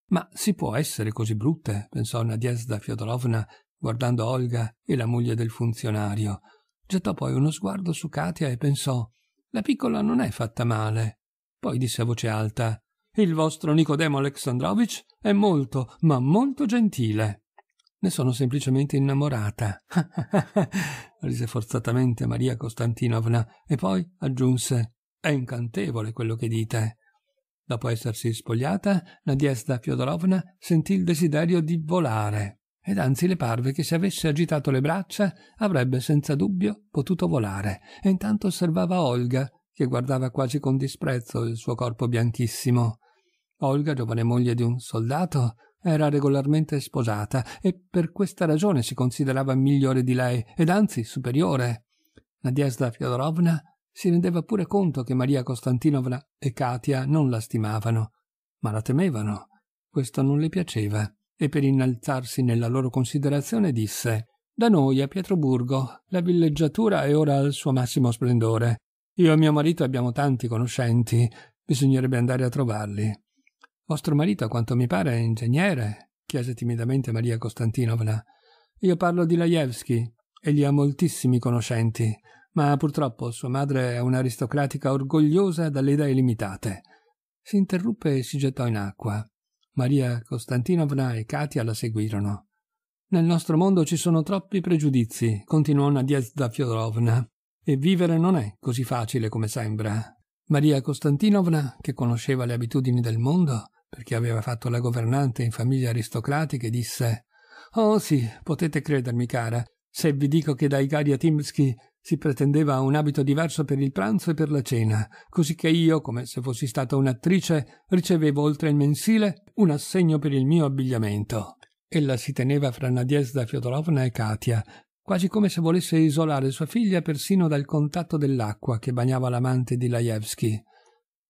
Ma si può essere così brutte, pensò Nadiezda Fiodorovna, guardando Olga e la moglie del funzionario. Gettò poi uno sguardo su Katia e pensò la piccola non è fatta male. Poi disse a voce alta: Il vostro Nicodemo Alexandrovich è molto, ma molto gentile. Ne sono semplicemente innamorata. rise forzatamente Maria Costantinovna e poi aggiunse: È incantevole quello che dite. Dopo essersi spogliata, Nadiesda Fiodorovna sentì il desiderio di volare ed anzi le parve che se avesse agitato le braccia avrebbe senza dubbio potuto volare, e intanto osservava Olga, che guardava quasi con disprezzo il suo corpo bianchissimo. Olga, giovane moglie di un soldato, era regolarmente sposata e per questa ragione si considerava migliore di lei ed anzi superiore. Nadiesda Fyodorovna si rendeva pure conto che Maria Costantinovna e Katia non la stimavano, ma la temevano. Questo non le piaceva e per innalzarsi nella loro considerazione disse da noi a Pietroburgo la villeggiatura è ora al suo massimo splendore. Io e mio marito abbiamo tanti conoscenti, bisognerebbe andare a trovarli. Vostro marito, a quanto mi pare, è ingegnere? chiese timidamente Maria Costantinovna. Io parlo di Lajewski, egli ha moltissimi conoscenti, ma purtroppo sua madre è un'aristocratica orgogliosa dalle idee limitate. Si interruppe e si gettò in acqua. Maria Costantinovna e Katia la seguirono. Nel nostro mondo ci sono troppi pregiudizi, continuò Nadiezda Fiodorovna, e vivere non è così facile come sembra. Maria Costantinovna, che conosceva le abitudini del mondo, perché aveva fatto la governante in famiglie aristocratiche, disse Oh sì, potete credermi, cara, se vi dico che dai cari Atimsky si pretendeva un abito diverso per il pranzo e per la cena, così che io, come se fossi stata un'attrice, ricevevo oltre il mensile un assegno per il mio abbigliamento. Ella si teneva fra Nadiezda Fyodorovna e Katia, quasi come se volesse isolare sua figlia persino dal contatto dell'acqua che bagnava l'amante di Lajewski.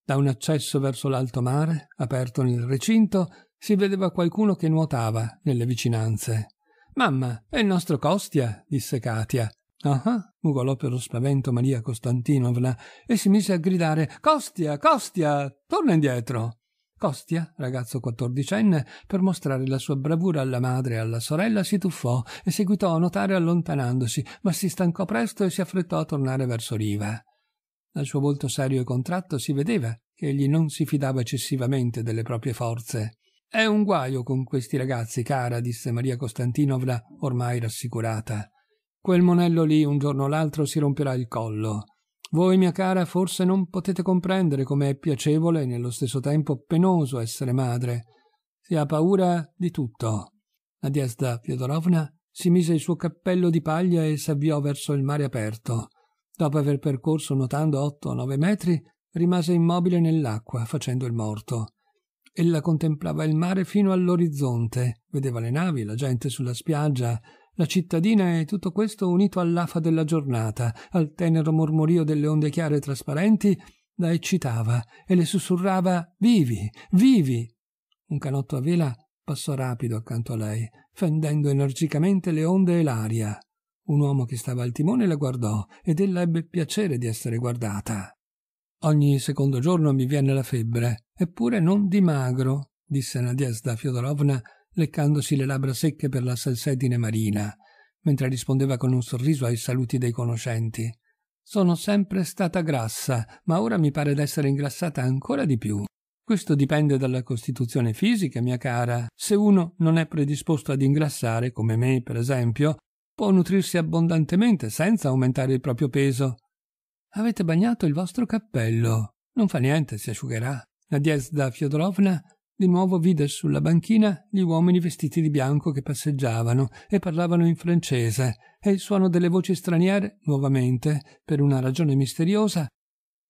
Da un accesso verso l'alto mare, aperto nel recinto, si vedeva qualcuno che nuotava nelle vicinanze. Mamma, è il nostro Costia, disse Katia. Ah, mugolò per lo spavento Maria Costantinovna e si mise a gridare Costia, Costia, torna indietro. Costia, ragazzo quattordicenne, per mostrare la sua bravura alla madre e alla sorella, si tuffò e seguitò a nuotare allontanandosi, ma si stancò presto e si affrettò a tornare verso riva. Dal suo volto serio e contratto si vedeva che egli non si fidava eccessivamente delle proprie forze. È un guaio con questi ragazzi, cara, disse Maria Costantinovna, ormai rassicurata. Quel monello lì un giorno o l'altro si romperà il collo. Voi, mia cara, forse non potete comprendere come è piacevole e nello stesso tempo penoso essere madre. Si ha paura di tutto. Nadiezda Fyodorovna si mise il suo cappello di paglia e si avviò verso il mare aperto. Dopo aver percorso nuotando otto o nove metri, rimase immobile nell'acqua, facendo il morto. Ella contemplava il mare fino all'orizzonte, vedeva le navi, la gente sulla spiaggia, la cittadina e tutto questo unito all'afa della giornata, al tenero mormorio delle onde chiare e trasparenti, la eccitava e le sussurrava Vivi, vivi! Un canotto a vela passò rapido accanto a lei, fendendo energicamente le onde e l'aria. Un uomo che stava al timone la guardò ed ella ebbe piacere di essere guardata. Ogni secondo giorno mi viene la febbre, eppure non dimagro, disse Nadia Sdafiodorovna leccandosi le labbra secche per la salsedine marina, mentre rispondeva con un sorriso ai saluti dei conoscenti. Sono sempre stata grassa, ma ora mi pare d'essere ingrassata ancora di più. Questo dipende dalla costituzione fisica, mia cara. Se uno non è predisposto ad ingrassare, come me, per esempio, può nutrirsi abbondantemente senza aumentare il proprio peso. Avete bagnato il vostro cappello. Non fa niente, si asciugherà. Nadiezda Fiodorovna di nuovo vide sulla banchina gli uomini vestiti di bianco che passeggiavano e parlavano in francese, e il suono delle voci straniere, nuovamente, per una ragione misteriosa,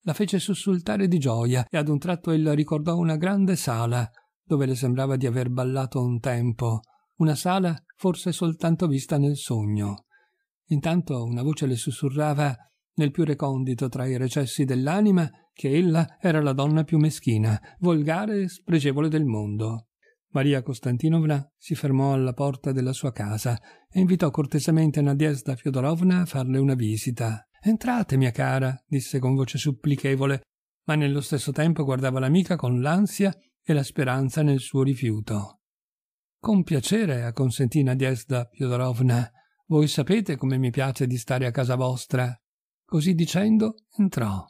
la fece sussultare di gioia e ad un tratto ella ricordò una grande sala, dove le sembrava di aver ballato un tempo, una sala forse soltanto vista nel sogno. Intanto una voce le sussurrava nel più recondito tra i recessi dell'anima che ella era la donna più meschina, volgare e spregevole del mondo. Maria Costantinovna si fermò alla porta della sua casa e invitò cortesemente Nadiesda Fiodorovna a farle una visita. Entrate, mia cara, disse con voce supplichevole, ma nello stesso tempo guardava l'amica con l'ansia e la speranza nel suo rifiuto. Con piacere, acconsentì Nadiesda Fiodorovna. Voi sapete come mi piace di stare a casa vostra. Così dicendo, entrò.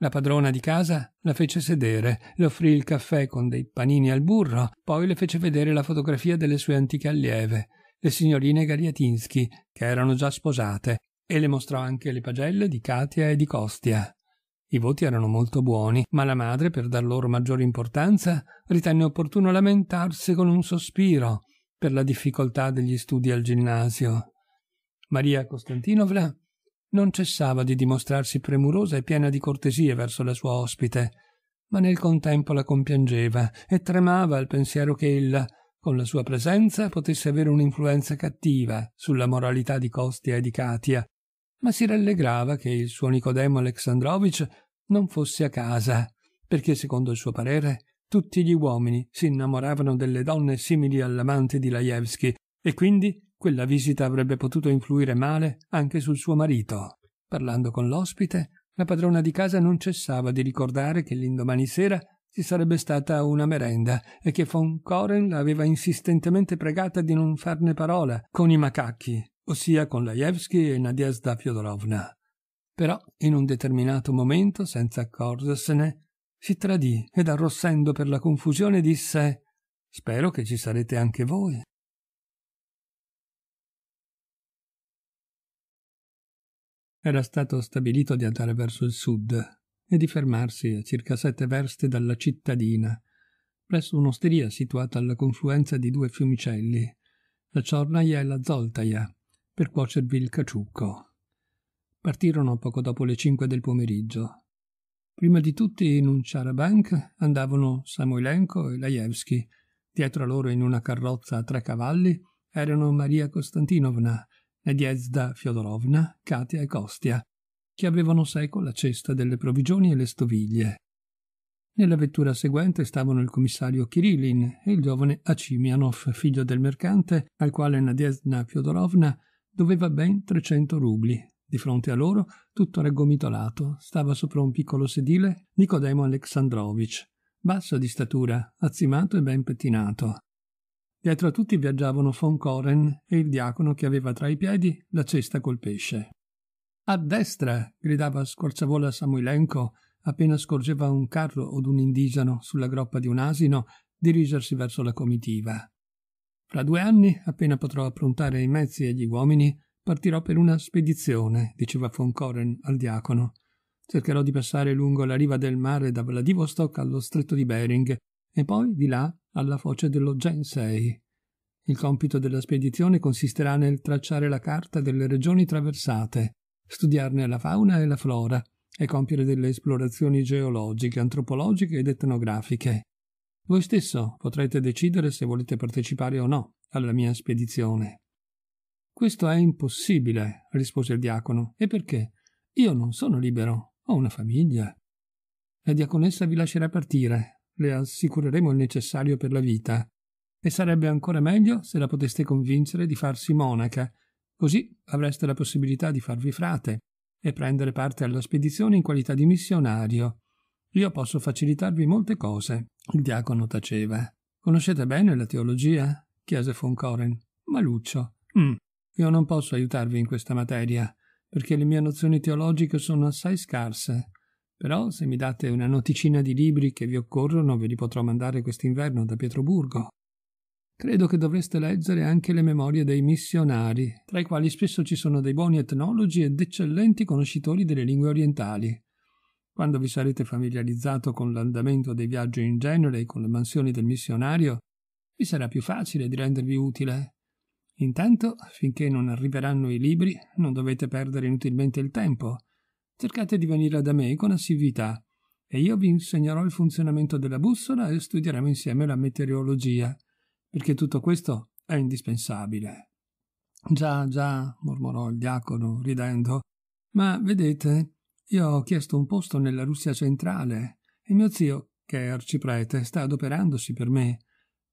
La padrona di casa la fece sedere, le offrì il caffè con dei panini al burro, poi le fece vedere la fotografia delle sue antiche allieve, le signorine Gariatinsky, che erano già sposate, e le mostrò anche le pagelle di Katia e di Costia. I voti erano molto buoni, ma la madre, per dar loro maggiore importanza, ritenne opportuno lamentarsi con un sospiro per la difficoltà degli studi al ginnasio. Maria Costantinovna non cessava di dimostrarsi premurosa e piena di cortesie verso la sua ospite, ma nel contempo la compiangeva e tremava al pensiero che ella, con la sua presenza, potesse avere un'influenza cattiva sulla moralità di Costia e di Katia, ma si rallegrava che il suo Nicodemo Alexandrovich non fosse a casa, perché secondo il suo parere tutti gli uomini si innamoravano delle donne simili all'amante di Laevsky e quindi quella visita avrebbe potuto influire male anche sul suo marito. Parlando con l'ospite, la padrona di casa non cessava di ricordare che l'indomani sera ci sarebbe stata una merenda e che von Koren l'aveva insistentemente pregata di non farne parola con i macacchi, ossia con Lajewski e Nadiezda Fiodorovna. Però, in un determinato momento, senza accorgersene, si tradì ed arrossendo per la confusione disse Spero che ci sarete anche voi. Era stato stabilito di andare verso il sud e di fermarsi a circa sette verste dalla cittadina, presso un'osteria situata alla confluenza di due fiumicelli, la Ciornaia e la Zoltaia, per cuocervi il caciucco. Partirono poco dopo le cinque del pomeriggio. Prima di tutti in un charabanc andavano Samoilenko e Lajewski. Dietro a loro in una carrozza a tre cavalli erano Maria Costantinovna e Diezda Fiodorovna, Katia e Kostia, che avevano seco la cesta delle provvigioni e le stoviglie. Nella vettura seguente stavano il commissario Kirillin e il giovane Acimianov, figlio del mercante, al quale Nadiezna Fiodorovna doveva ben 300 rubli. Di fronte a loro, tutto raggomitolato, stava sopra un piccolo sedile Nicodemo Aleksandrovich, basso di statura, azzimato e ben pettinato. Dietro a tutti viaggiavano von Koren e il diacono che aveva tra i piedi la cesta col pesce. A destra! gridava scorciavola Samuilenko appena scorgeva un carro od un indigeno sulla groppa di un asino dirigersi verso la comitiva. Fra due anni, appena potrò approntare i mezzi e gli uomini, partirò per una spedizione, diceva von Koren al diacono. Cercherò di passare lungo la riva del mare da Vladivostok allo stretto di Bering e poi di là alla foce dello Gensei. Il compito della spedizione consisterà nel tracciare la carta delle regioni traversate, studiarne la fauna e la flora e compiere delle esplorazioni geologiche, antropologiche ed etnografiche. Voi stesso potrete decidere se volete partecipare o no alla mia spedizione. Questo è impossibile, rispose il diacono. E perché? Io non sono libero, ho una famiglia. La diaconessa vi lascerà partire, le assicureremo il necessario per la vita. E sarebbe ancora meglio se la poteste convincere di farsi monaca, così avreste la possibilità di farvi frate e prendere parte alla spedizione in qualità di missionario. Io posso facilitarvi molte cose. Il diacono taceva. Conoscete bene la teologia? chiese von Coren. Maluccio. Mm, io non posso aiutarvi in questa materia, perché le mie nozioni teologiche sono assai scarse. Però se mi date una noticina di libri che vi occorrono ve li potrò mandare quest'inverno da Pietroburgo. Credo che dovreste leggere anche le memorie dei missionari, tra i quali spesso ci sono dei buoni etnologi ed eccellenti conoscitori delle lingue orientali. Quando vi sarete familiarizzato con l'andamento dei viaggi in genere e con le mansioni del missionario, vi sarà più facile di rendervi utile. Intanto, finché non arriveranno i libri, non dovete perdere inutilmente il tempo, Cercate di venire da me con assiduità e io vi insegnerò il funzionamento della bussola e studieremo insieme la meteorologia, perché tutto questo è indispensabile. Già, già, mormorò il diacono, ridendo, ma vedete, io ho chiesto un posto nella Russia centrale e mio zio, che è arciprete, sta adoperandosi per me.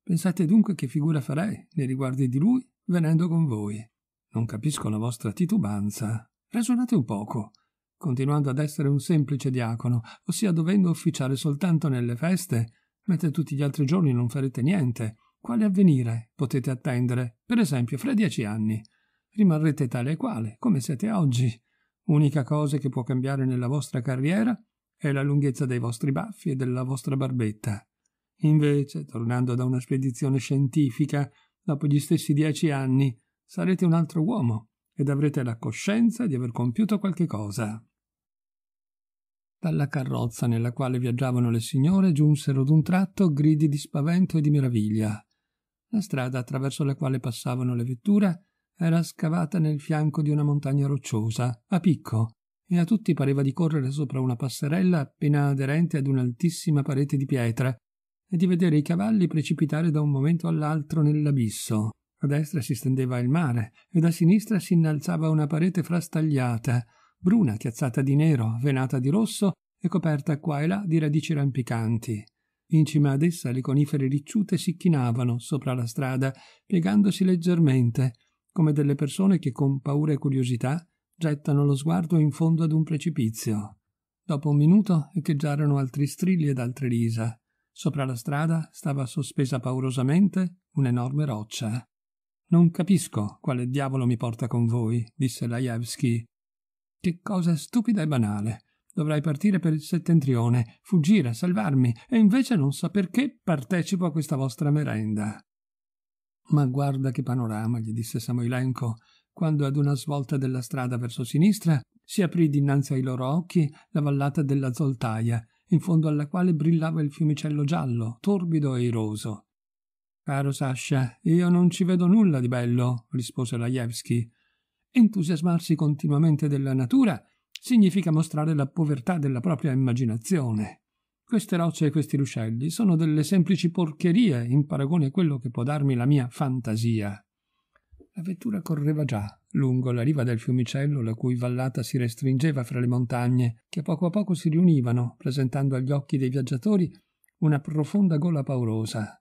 Pensate dunque che figura farei nei riguardi di lui venendo con voi. Non capisco la vostra titubanza. Ragionate un poco continuando ad essere un semplice diacono, ossia dovendo officiare soltanto nelle feste, mentre tutti gli altri giorni non farete niente, quale avvenire potete attendere, per esempio, fra dieci anni? Rimarrete tale e quale, come siete oggi. Unica cosa che può cambiare nella vostra carriera è la lunghezza dei vostri baffi e della vostra barbetta. Invece, tornando da una spedizione scientifica, dopo gli stessi dieci anni sarete un altro uomo ed avrete la coscienza di aver compiuto qualche cosa. Dalla carrozza nella quale viaggiavano le signore giunsero d'un tratto gridi di spavento e di meraviglia. La strada attraverso la quale passavano le vetture era scavata nel fianco di una montagna rocciosa, a picco, e a tutti pareva di correre sopra una passerella appena aderente ad un'altissima parete di pietra e di vedere i cavalli precipitare da un momento all'altro nell'abisso. A destra si stendeva il mare e da sinistra si innalzava una parete frastagliata bruna chiazzata di nero, venata di rosso e coperta qua e là di radici rampicanti. In cima ad essa le conifere ricciute si chinavano sopra la strada, piegandosi leggermente, come delle persone che con paura e curiosità gettano lo sguardo in fondo ad un precipizio. Dopo un minuto echeggiarono altri strilli ed altre risa. Sopra la strada stava sospesa paurosamente un'enorme roccia. Non capisco quale diavolo mi porta con voi, disse Lajewski. Che cosa stupida e banale. Dovrai partire per il settentrione, fuggire, salvarmi, e invece non so perché partecipo a questa vostra merenda. Ma guarda che panorama, gli disse Samoilenko, quando ad una svolta della strada verso sinistra si aprì dinanzi ai loro occhi la vallata della Zoltaia, in fondo alla quale brillava il fiumicello giallo, torbido e iroso. Caro Sasha, io non ci vedo nulla di bello, rispose Lajewski. Entusiasmarsi continuamente della natura significa mostrare la povertà della propria immaginazione. Queste rocce e questi ruscelli sono delle semplici porcherie in paragone a quello che può darmi la mia fantasia. La vettura correva già lungo la riva del fiumicello, la cui vallata si restringeva fra le montagne, che a poco a poco si riunivano, presentando agli occhi dei viaggiatori una profonda gola paurosa.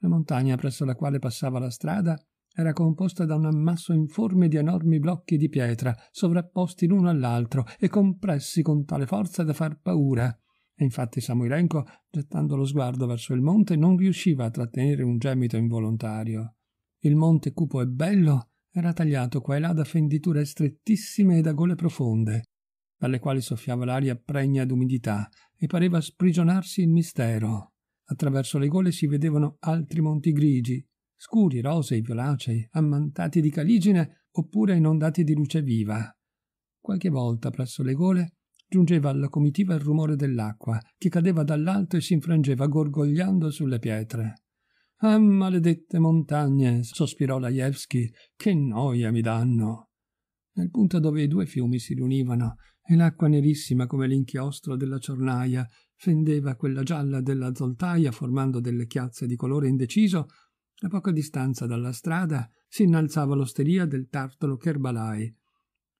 La montagna presso la quale passava la strada era composta da un ammasso informe di enormi blocchi di pietra, sovrapposti l'uno all'altro e compressi con tale forza da far paura. E infatti Samoilenko, gettando lo sguardo verso il monte, non riusciva a trattenere un gemito involontario. Il monte cupo e bello era tagliato qua e là da fenditure strettissime e da gole profonde, dalle quali soffiava l'aria pregna d'umidità e pareva sprigionarsi il mistero. Attraverso le gole si vedevano altri monti grigi, scuri, rosei, violacei, ammantati di caligine oppure inondati di luce viva. Qualche volta, presso le gole, giungeva alla comitiva il rumore dell'acqua, che cadeva dall'alto e si infrangeva gorgogliando sulle pietre. Ah, maledette montagne! sospirò Lajewski. Che noia mi danno! Nel punto dove i due fiumi si riunivano e l'acqua nerissima come l'inchiostro della ciornaia fendeva quella gialla della zoltaia formando delle chiazze di colore indeciso, a poca distanza dalla strada si innalzava l'osteria del tartolo Kerbalai.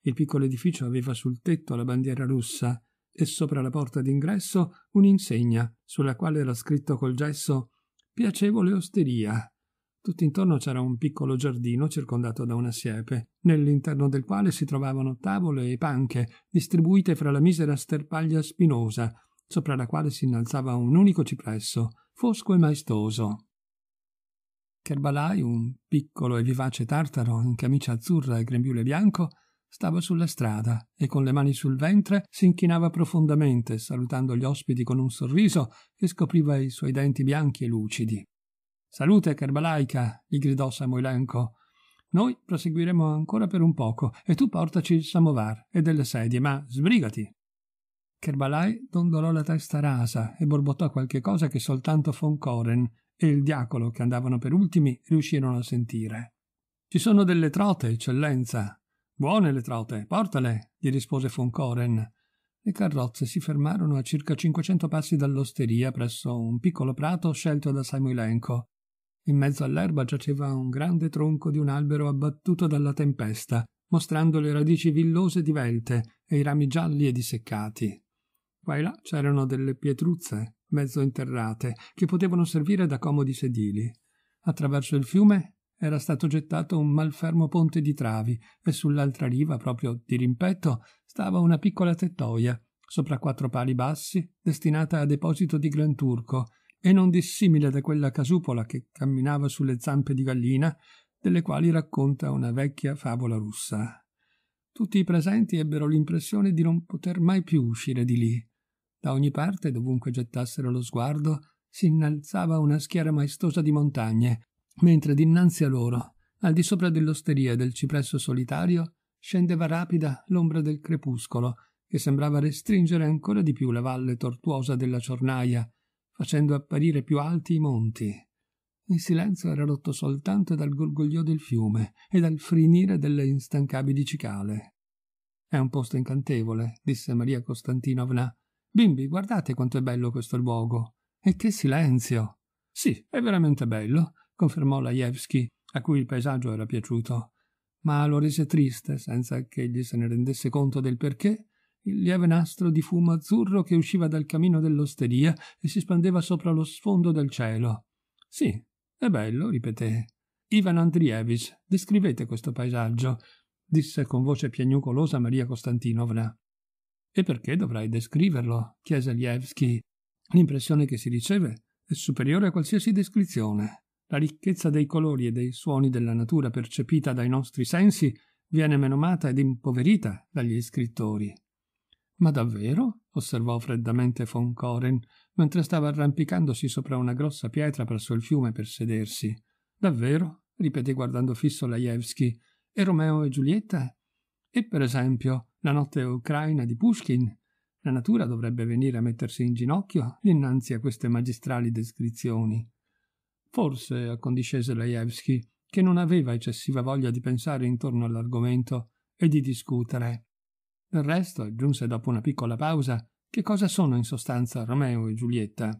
Il piccolo edificio aveva sul tetto la bandiera russa e sopra la porta d'ingresso un'insegna sulla quale era scritto col gesso Piacevole osteria. Tutt'intorno c'era un piccolo giardino circondato da una siepe, nell'interno del quale si trovavano tavole e panche distribuite fra la misera sterpaglia spinosa, sopra la quale si innalzava un unico cipresso, fosco e maestoso. Kerbalai, un piccolo e vivace tartaro in camicia azzurra e grembiule bianco, stava sulla strada e con le mani sul ventre si inchinava profondamente, salutando gli ospiti con un sorriso che scopriva i suoi denti bianchi e lucidi. Salute, Kerbalaika! gli gridò Samoilenko. Noi proseguiremo ancora per un poco e tu portaci il samovar e delle sedie, ma sbrigati! Kerbalai dondolò la testa rasa e borbottò qualche cosa che soltanto von Koren e il diacolo, che andavano per ultimi, riuscirono a sentire. Ci sono delle trote, eccellenza. Buone le trote, portale, gli rispose von Coren. Le carrozze si fermarono a circa 500 passi dall'osteria presso un piccolo prato scelto da Samoilenko. In mezzo all'erba giaceva un grande tronco di un albero abbattuto dalla tempesta, mostrando le radici villose divelte e i rami gialli e disseccati. Qua e là c'erano delle pietruzze, mezzo interrate, che potevano servire da comodi sedili. Attraverso il fiume era stato gettato un malfermo ponte di travi e sull'altra riva, proprio di rimpetto, stava una piccola tettoia, sopra quattro pali bassi, destinata a deposito di gran turco, e non dissimile da quella casupola che camminava sulle zampe di gallina, delle quali racconta una vecchia favola russa. Tutti i presenti ebbero l'impressione di non poter mai più uscire di lì, da ogni parte, dovunque gettassero lo sguardo, si innalzava una schiera maestosa di montagne, mentre dinanzi a loro, al di sopra dell'osteria del cipresso solitario, scendeva rapida l'ombra del crepuscolo, che sembrava restringere ancora di più la valle tortuosa della Ciornaia, facendo apparire più alti i monti. Il silenzio era rotto soltanto dal gorgoglio del fiume e dal frinire delle instancabili cicale. È un posto incantevole, disse Maria Costantinovna, Bimbi, guardate quanto è bello questo luogo. E che silenzio. Sì, è veramente bello, confermò Lajewski, a cui il paesaggio era piaciuto. Ma lo rese triste, senza che egli se ne rendesse conto del perché, il lieve nastro di fumo azzurro che usciva dal camino dell'osteria e si spandeva sopra lo sfondo del cielo. Sì, è bello, ripeté. Ivan Andrievich, descrivete questo paesaggio, disse con voce piagnucolosa Maria Costantinovna. E perché dovrai descriverlo? chiese Lievski. L'impressione che si riceve è superiore a qualsiasi descrizione. La ricchezza dei colori e dei suoni della natura percepita dai nostri sensi viene menomata ed impoverita dagli scrittori. Ma davvero? osservò freddamente von Koren mentre stava arrampicandosi sopra una grossa pietra presso il fiume per sedersi. Davvero? ripeté guardando fisso Lajewski. E Romeo e Giulietta? E per esempio, la notte ucraina di Pushkin, la natura dovrebbe venire a mettersi in ginocchio innanzi a queste magistrali descrizioni. Forse, accondiscese Lejewski, che non aveva eccessiva voglia di pensare intorno all'argomento e di discutere. Del resto, aggiunse dopo una piccola pausa, che cosa sono in sostanza Romeo e Giulietta?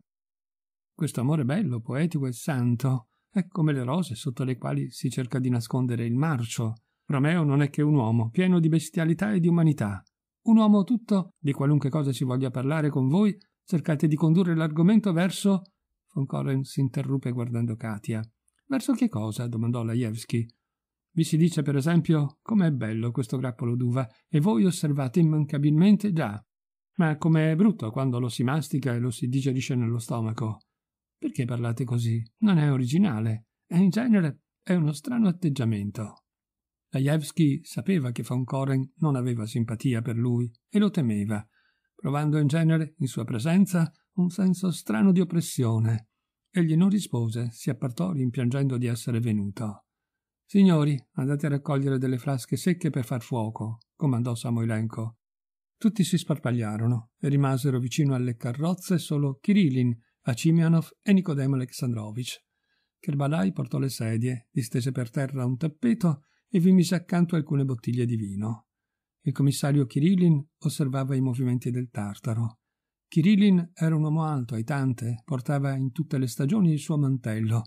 Questo amore bello, poetico e santo è come le rose sotto le quali si cerca di nascondere il marcio, Romeo non è che un uomo, pieno di bestialità e di umanità. Un uomo tutto, di qualunque cosa ci voglia parlare con voi, cercate di condurre l'argomento verso... Von Coren si interruppe guardando Katia. Verso che cosa? domandò Lajewski. Vi si dice, per esempio, com'è bello questo grappolo d'uva, e voi osservate immancabilmente già. Ma com'è brutto quando lo si mastica e lo si digerisce nello stomaco. Perché parlate così? Non è originale, e in genere è uno strano atteggiamento. Laevski sapeva che von Koren non aveva simpatia per lui e lo temeva, provando in genere, in sua presenza, un senso strano di oppressione. Egli non rispose, si appartò rimpiangendo di essere venuto. Signori, andate a raccogliere delle frasche secche per far fuoco, comandò Samoilenko. Tutti si sparpagliarono e rimasero vicino alle carrozze solo Kirillin, Acimianov e Nicodemo Alexandrovich. Kerbalai portò le sedie, distese per terra un tappeto e vi mise accanto alcune bottiglie di vino. Il commissario Kirillin osservava i movimenti del tartaro. Kirillin era un uomo alto, aitante, portava in tutte le stagioni il suo mantello.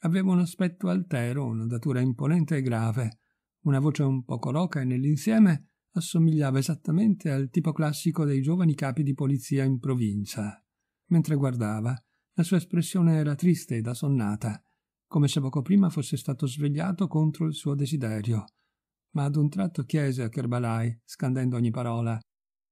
Aveva un aspetto altero, un'andatura imponente e grave, una voce un poco roca e nell'insieme assomigliava esattamente al tipo classico dei giovani capi di polizia in provincia. Mentre guardava, la sua espressione era triste ed assonnata, come se poco prima fosse stato svegliato contro il suo desiderio. Ma ad un tratto chiese a Kerbalai, scandendo ogni parola: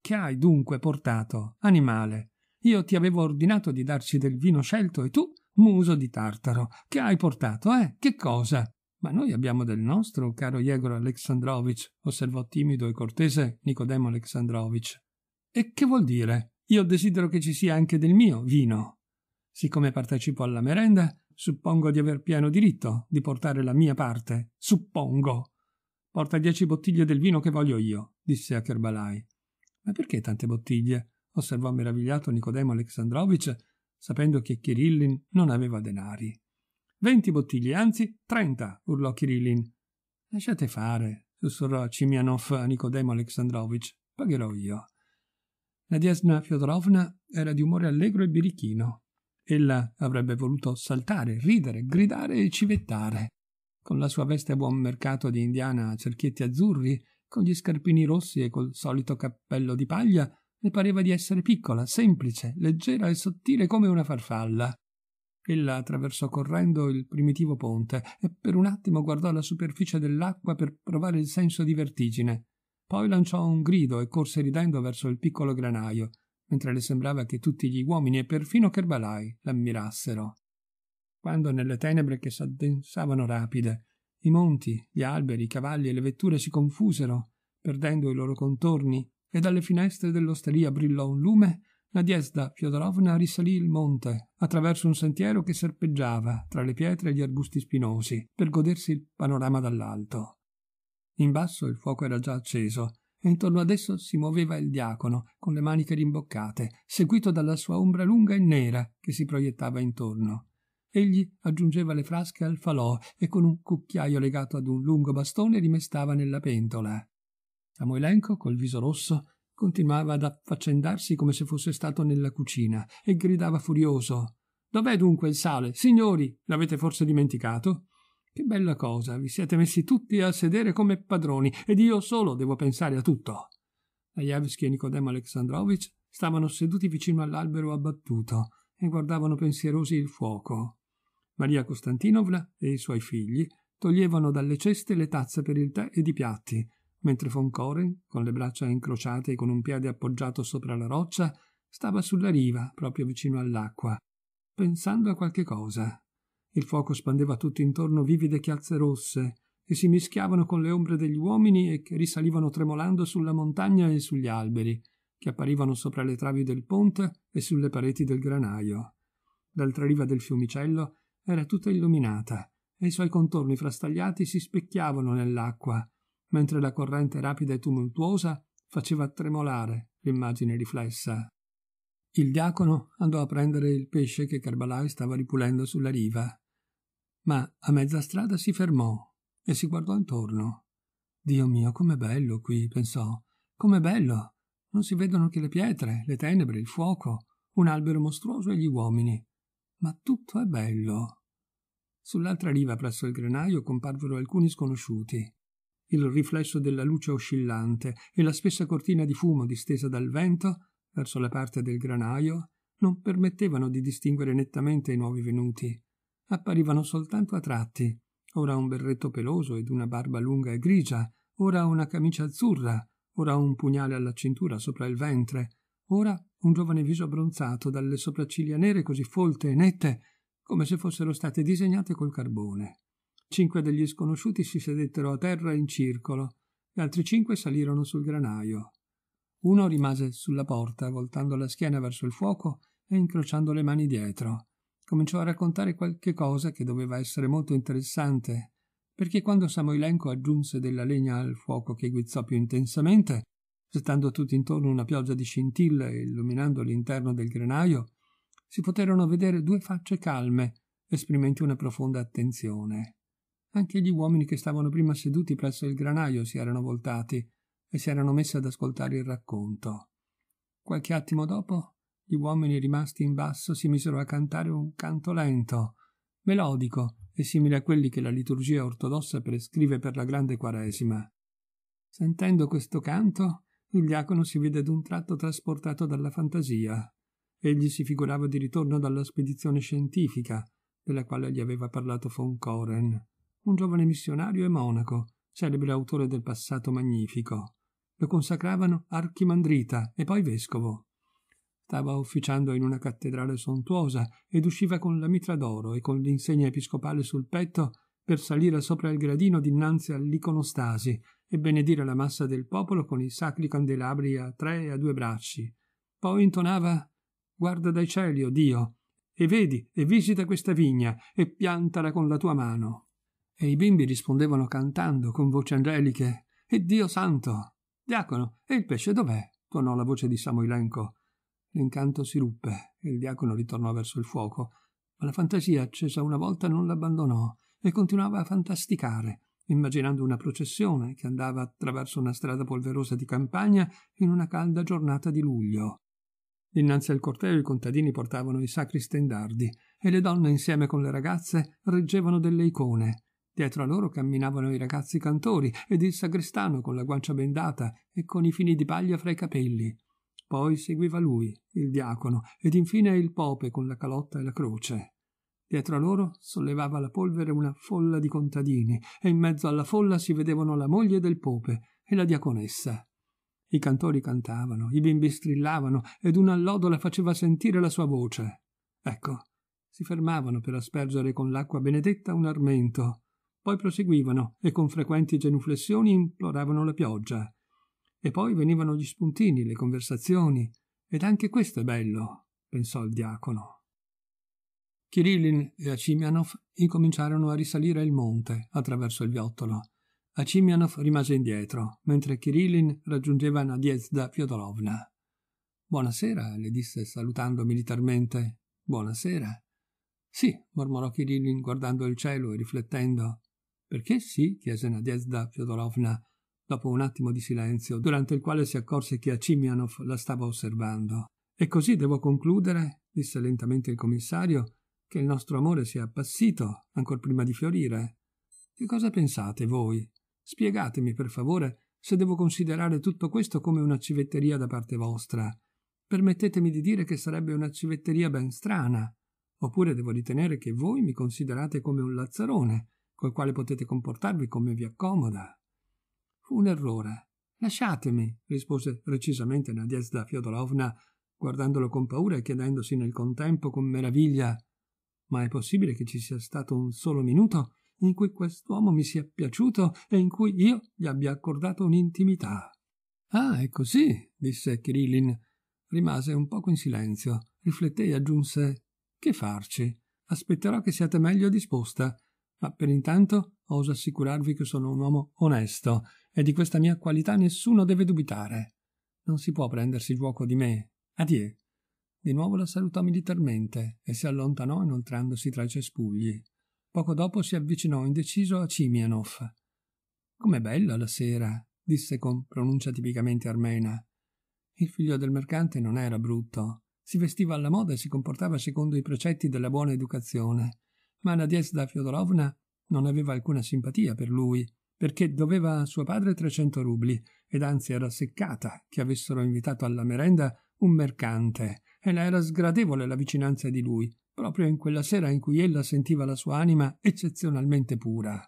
Che hai dunque portato, animale? Io ti avevo ordinato di darci del vino scelto e tu, muso di tartaro, che hai portato, eh? Che cosa? Ma noi abbiamo del nostro, caro Jegor Alexandrovich, osservò timido e cortese Nicodemo Alexandrovich. E che vuol dire? Io desidero che ci sia anche del mio vino. Siccome partecipo alla merenda, Suppongo di aver pieno diritto di portare la mia parte. Suppongo. Porta dieci bottiglie del vino che voglio io, disse a Kerbalai. Ma perché tante bottiglie? osservò meravigliato Nicodemo Alexandrovich, sapendo che Kirillin non aveva denari. Venti bottiglie, anzi trenta, urlò Kirillin. Lasciate fare, sussurrò Cimianov a Nicodemo Alexandrovich. Pagherò io. Nadiesna Fyodorovna era di umore allegro e birichino. Ella avrebbe voluto saltare, ridere, gridare e civettare. Con la sua veste a buon mercato di indiana a cerchietti azzurri, con gli scarpini rossi e col solito cappello di paglia, le pareva di essere piccola, semplice, leggera e sottile come una farfalla. Ella attraversò correndo il primitivo ponte e per un attimo guardò la superficie dell'acqua per provare il senso di vertigine. Poi lanciò un grido e corse ridendo verso il piccolo granaio, mentre le sembrava che tutti gli uomini e perfino Kerbalai l'ammirassero. Quando nelle tenebre che s'addensavano rapide, i monti, gli alberi, i cavalli e le vetture si confusero, perdendo i loro contorni, e dalle finestre dell'osteria brillò un lume, Nadiesda Fyodorovna risalì il monte, attraverso un sentiero che serpeggiava tra le pietre e gli arbusti spinosi, per godersi il panorama dall'alto. In basso il fuoco era già acceso intorno ad esso si muoveva il diacono con le maniche rimboccate seguito dalla sua ombra lunga e nera che si proiettava intorno egli aggiungeva le frasche al falò e con un cucchiaio legato ad un lungo bastone rimestava nella pentola samoelenco col viso rosso continuava ad affaccendarsi come se fosse stato nella cucina e gridava furioso dov'è dunque il sale signori l'avete forse dimenticato che bella cosa, vi siete messi tutti a sedere come padroni ed io solo devo pensare a tutto. Najavski e Nicodemo Alexandrovich stavano seduti vicino all'albero abbattuto e guardavano pensierosi il fuoco. Maria Costantinovna e i suoi figli toglievano dalle ceste le tazze per il tè ed i piatti, mentre von Koren, con le braccia incrociate e con un piede appoggiato sopra la roccia, stava sulla riva, proprio vicino all'acqua, pensando a qualche cosa. Il fuoco spandeva tutto intorno vivide chiazze rosse, che si mischiavano con le ombre degli uomini e che risalivano tremolando sulla montagna e sugli alberi, che apparivano sopra le travi del ponte e sulle pareti del granaio. L'altra riva del fiumicello era tutta illuminata, e i suoi contorni frastagliati si specchiavano nell'acqua, mentre la corrente rapida e tumultuosa faceva tremolare l'immagine riflessa. Il diacono andò a prendere il pesce che Carbalai stava ripulendo sulla riva ma a mezza strada si fermò e si guardò intorno. Dio mio, com'è bello qui, pensò. Com'è bello! Non si vedono che le pietre, le tenebre, il fuoco, un albero mostruoso e gli uomini. Ma tutto è bello. Sull'altra riva presso il granaio, comparvero alcuni sconosciuti. Il riflesso della luce oscillante e la spessa cortina di fumo distesa dal vento verso la parte del granaio non permettevano di distinguere nettamente i nuovi venuti, apparivano soltanto a tratti, ora un berretto peloso ed una barba lunga e grigia, ora una camicia azzurra, ora un pugnale alla cintura sopra il ventre, ora un giovane viso abbronzato dalle sopracciglia nere così folte e nette come se fossero state disegnate col carbone. Cinque degli sconosciuti si sedettero a terra in circolo, gli altri cinque salirono sul granaio. Uno rimase sulla porta, voltando la schiena verso il fuoco e incrociando le mani dietro cominciò a raccontare qualche cosa che doveva essere molto interessante, perché quando Samoilenko aggiunse della legna al fuoco che guizzò più intensamente, gettando tutto intorno una pioggia di scintille e illuminando l'interno del granaio, si poterono vedere due facce calme, esprimenti una profonda attenzione. Anche gli uomini che stavano prima seduti presso il granaio si erano voltati e si erano messi ad ascoltare il racconto. Qualche attimo dopo gli uomini rimasti in basso si misero a cantare un canto lento, melodico e simile a quelli che la liturgia ortodossa prescrive per la grande quaresima. Sentendo questo canto, il diacono si vide d'un tratto trasportato dalla fantasia. Egli si figurava di ritorno dalla spedizione scientifica, della quale gli aveva parlato von Koren, un giovane missionario e monaco, celebre autore del passato magnifico. Lo consacravano archimandrita e poi vescovo stava officiando in una cattedrale sontuosa ed usciva con la mitra d'oro e con l'insegna episcopale sul petto per salire sopra il gradino dinanzi all'iconostasi e benedire la massa del popolo con i sacri candelabri a tre e a due bracci. Poi intonava Guarda dai cieli, o oh Dio, e vedi e visita questa vigna e piantala con la tua mano. E i bimbi rispondevano cantando con voci angeliche E Dio santo! Diacono, e il pesce dov'è? tuonò la voce di Samoilenco. L'incanto si ruppe e il diacono ritornò verso il fuoco, ma la fantasia accesa una volta non l'abbandonò e continuava a fantasticare, immaginando una processione che andava attraverso una strada polverosa di campagna in una calda giornata di luglio. Dinanzi al corteo i contadini portavano i sacri stendardi e le donne insieme con le ragazze reggevano delle icone. Dietro a loro camminavano i ragazzi cantori ed il sagrestano con la guancia bendata e con i fili di paglia fra i capelli. Poi seguiva lui, il diacono, ed infine il pope con la calotta e la croce. Dietro a loro sollevava la polvere una folla di contadini, e in mezzo alla folla si vedevano la moglie del pope e la diaconessa. I cantori cantavano, i bimbi strillavano, ed una allodola faceva sentire la sua voce. Ecco, si fermavano per aspergere con l'acqua benedetta un armento, poi proseguivano e con frequenti genuflessioni imploravano la pioggia. E poi venivano gli spuntini, le conversazioni, ed anche questo è bello, pensò il diacono. Kirillin e Acimianov incominciarono a risalire il monte attraverso il viottolo. Acimianov rimase indietro, mentre Kirillin raggiungeva Nadiezda Fyodorovna. Buonasera, le disse salutando militarmente. Buonasera. Sì, mormorò Kirillin guardando il cielo e riflettendo. Perché sì? chiese Nadiezda Fyodorovna dopo un attimo di silenzio, durante il quale si accorse che Acimianov la stava osservando. E così devo concludere, disse lentamente il commissario, che il nostro amore si è appassito ancor prima di fiorire. Che cosa pensate voi? Spiegatemi, per favore, se devo considerare tutto questo come una civetteria da parte vostra. Permettetemi di dire che sarebbe una civetteria ben strana. Oppure devo ritenere che voi mi considerate come un lazzarone, col quale potete comportarvi come vi accomoda. Fu un errore. Lasciatemi, rispose recisamente Nadiezda Fiodorovna, guardandolo con paura e chiedendosi nel contempo con meraviglia ma è possibile che ci sia stato un solo minuto in cui quest'uomo mi sia piaciuto e in cui io gli abbia accordato un'intimità. Ah, è così, disse Kirillin. Rimase un poco in silenzio, rifletté e aggiunse Che farci? Aspetterò che siate meglio disposta ma per intanto oso assicurarvi che sono un uomo onesto e di questa mia qualità nessuno deve dubitare. Non si può prendersi gioco di me. Adie. Di nuovo la salutò militarmente e si allontanò inoltrandosi tra i cespugli. Poco dopo si avvicinò indeciso a Cimianov. Com'è bella la sera, disse con pronuncia tipicamente armena. Il figlio del mercante non era brutto. Si vestiva alla moda e si comportava secondo i precetti della buona educazione ma Nadezhda Fiodorovna non aveva alcuna simpatia per lui, perché doveva a suo padre 300 rubli ed anzi era seccata che avessero invitato alla merenda un mercante e le era sgradevole la vicinanza di lui, proprio in quella sera in cui ella sentiva la sua anima eccezionalmente pura.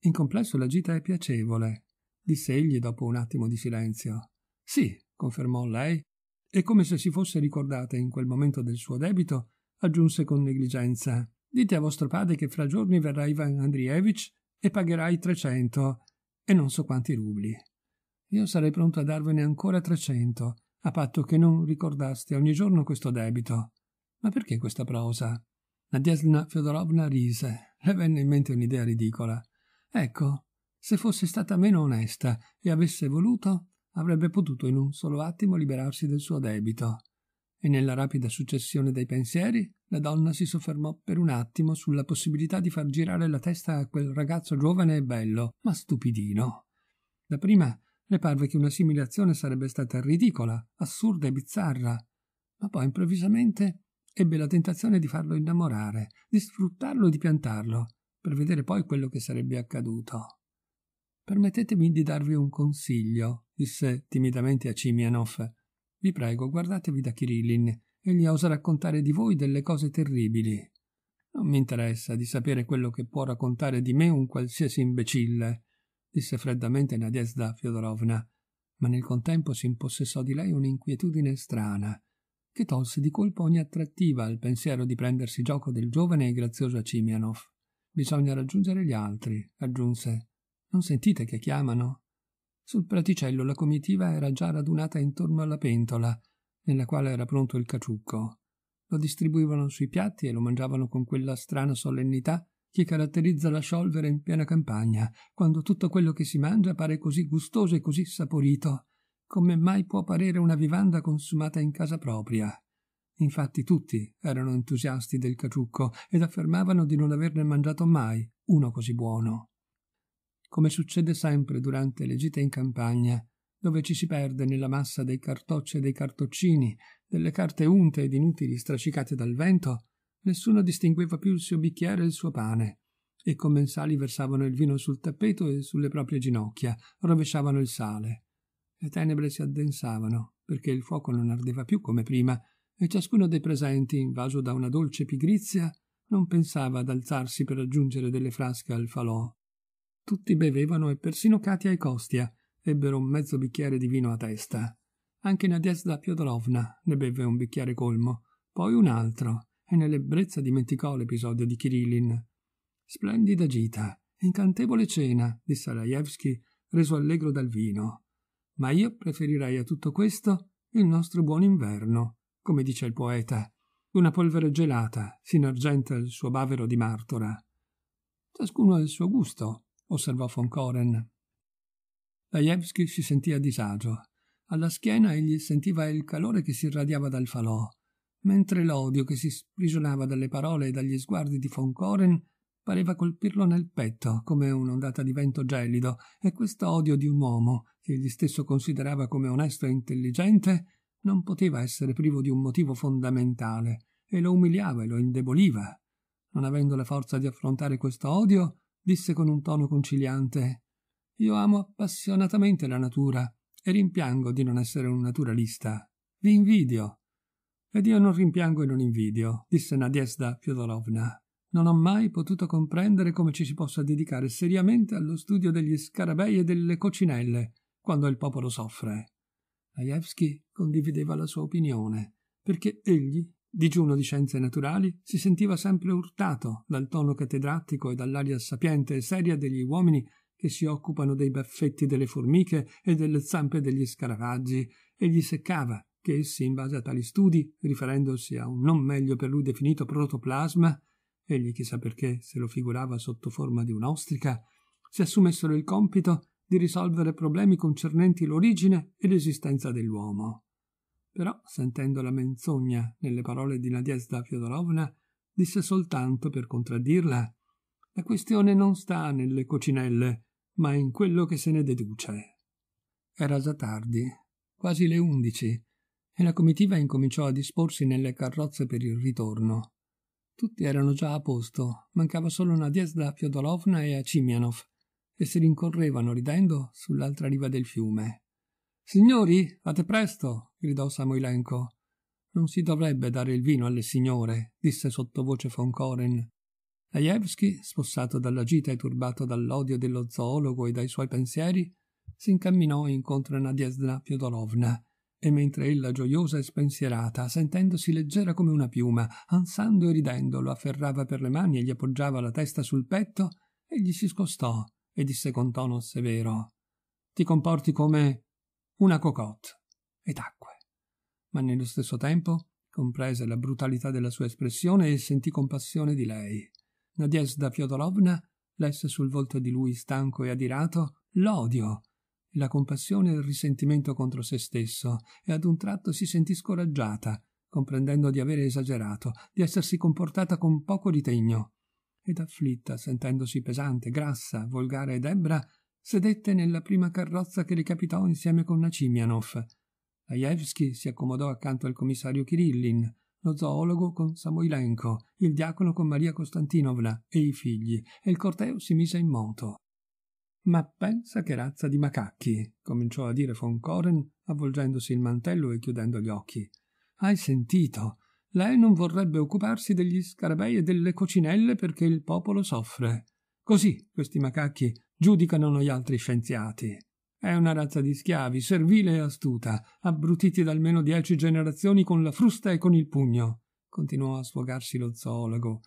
In complesso la gita è piacevole, disse egli dopo un attimo di silenzio. Sì, confermò lei, e come se si fosse ricordata in quel momento del suo debito, aggiunse con negligenza Dite a vostro padre che fra giorni verrà Ivan Andrievich e pagherai 300 e non so quanti rubli. Io sarei pronto a darvene ancora 300, a patto che non ricordaste ogni giorno questo debito. Ma perché questa prosa? Nadiesna Fedorovna rise. Le venne in mente un'idea ridicola. Ecco, se fosse stata meno onesta e avesse voluto, avrebbe potuto in un solo attimo liberarsi del suo debito e nella rapida successione dei pensieri la donna si soffermò per un attimo sulla possibilità di far girare la testa a quel ragazzo giovane e bello, ma stupidino. Da prima le parve che una simile azione sarebbe stata ridicola, assurda e bizzarra, ma poi improvvisamente ebbe la tentazione di farlo innamorare, di sfruttarlo e di piantarlo, per vedere poi quello che sarebbe accaduto. Permettetemi di darvi un consiglio, disse timidamente a Cimianoff vi prego, guardatevi da Kirillin. Egli osa raccontare di voi delle cose terribili. Non mi interessa di sapere quello che può raccontare di me un qualsiasi imbecille, disse freddamente Nadezda Fiodorovna, ma nel contempo si impossessò di lei un'inquietudine strana, che tolse di colpo ogni attrattiva al pensiero di prendersi gioco del giovane e grazioso Acimianov. Bisogna raggiungere gli altri, aggiunse. Non sentite che chiamano? Sul praticello la comitiva era già radunata intorno alla pentola, nella quale era pronto il caciucco. Lo distribuivano sui piatti e lo mangiavano con quella strana solennità che caratterizza la sciolvere in piena campagna, quando tutto quello che si mangia pare così gustoso e così saporito, come mai può parere una vivanda consumata in casa propria. Infatti tutti erano entusiasti del caciucco ed affermavano di non averne mangiato mai uno così buono come succede sempre durante le gite in campagna, dove ci si perde nella massa dei cartocci e dei cartoccini, delle carte unte ed inutili strascicate dal vento, nessuno distingueva più il suo bicchiere e il suo pane, e commensali versavano il vino sul tappeto e sulle proprie ginocchia, rovesciavano il sale. Le tenebre si addensavano, perché il fuoco non ardeva più come prima, e ciascuno dei presenti, invaso da una dolce pigrizia, non pensava ad alzarsi per aggiungere delle frasche al falò tutti bevevano e persino Katia e Kostia ebbero un mezzo bicchiere di vino a testa. Anche Nadezda Fiodorovna ne beve un bicchiere colmo, poi un altro, e nell'ebbrezza dimenticò l'episodio di Kirillin. Splendida gita, incantevole cena, disse Rajewski, reso allegro dal vino. Ma io preferirei a tutto questo il nostro buon inverno, come dice il poeta, una polvere gelata, si inargenta il suo bavero di martora. Ciascuno ha il suo gusto, osservò von Koren. Lajewski si sentì a disagio. Alla schiena egli sentiva il calore che si irradiava dal falò, mentre l'odio che si sprigionava dalle parole e dagli sguardi di von Koren pareva colpirlo nel petto come un'ondata di vento gelido e questo odio di un uomo che egli stesso considerava come onesto e intelligente non poteva essere privo di un motivo fondamentale e lo umiliava e lo indeboliva. Non avendo la forza di affrontare questo odio, disse con un tono conciliante. Io amo appassionatamente la natura e rimpiango di non essere un naturalista. Vi invidio. Ed io non rimpiango e non invidio, disse Nadiesda Fyodorovna. Non ho mai potuto comprendere come ci si possa dedicare seriamente allo studio degli scarabei e delle coccinelle quando il popolo soffre. Laevsky condivideva la sua opinione, perché egli digiuno di scienze naturali, si sentiva sempre urtato dal tono catedrattico e dall'aria sapiente e seria degli uomini che si occupano dei baffetti delle formiche e delle zampe degli scarafaggi, e gli seccava che essi, in base a tali studi, riferendosi a un non meglio per lui definito protoplasma, egli chissà perché se lo figurava sotto forma di un'ostrica, si assumessero il compito di risolvere problemi concernenti l'origine e l'esistenza dell'uomo però, sentendo la menzogna nelle parole di Nadiezda Fiodorovna, disse soltanto per contraddirla «La questione non sta nelle cocinelle, ma in quello che se ne deduce». Era già tardi, quasi le undici, e la comitiva incominciò a disporsi nelle carrozze per il ritorno. Tutti erano già a posto, mancava solo Nadiezda Fiodorovna e Acimianov, e si rincorrevano ridendo sull'altra riva del fiume. Signori, fate presto! gridò Samoilenko. Non si dovrebbe dare il vino alle signore, disse sottovoce von Koren. Lajewski, spossato dalla gita e turbato dall'odio dello zoologo e dai suoi pensieri, si incamminò incontro a Nadiesda Fiodorovna e mentre ella gioiosa e spensierata, sentendosi leggera come una piuma, ansando e ridendo, lo afferrava per le mani e gli appoggiava la testa sul petto, egli si scostò e disse con tono severo Ti comporti come una cocotte e tacque. Ma nello stesso tempo comprese la brutalità della sua espressione e sentì compassione di lei. Nadiesda Fiodorovna lesse sul volto di lui stanco e adirato l'odio, la compassione e il risentimento contro se stesso, e ad un tratto si sentì scoraggiata, comprendendo di avere esagerato, di essersi comportata con poco ritegno. Ed afflitta, sentendosi pesante, grassa, volgare ed ebbra, Sedette nella prima carrozza che le capitò insieme con Nacimianov. Ajevski si accomodò accanto al commissario Kirillin, lo zoologo con Samoilenko, il diacono con Maria Costantinovna e i figli, e il corteo si mise in moto. Ma pensa che razza di macacchi, cominciò a dire von Koren, avvolgendosi il mantello e chiudendo gli occhi. Hai sentito? Lei non vorrebbe occuparsi degli scarabei e delle cocinelle perché il popolo soffre. Così questi macacchi giudicano noi altri scienziati. È una razza di schiavi, servile e astuta, abbrutiti da almeno dieci generazioni con la frusta e con il pugno, continuò a sfogarsi lo zoologo.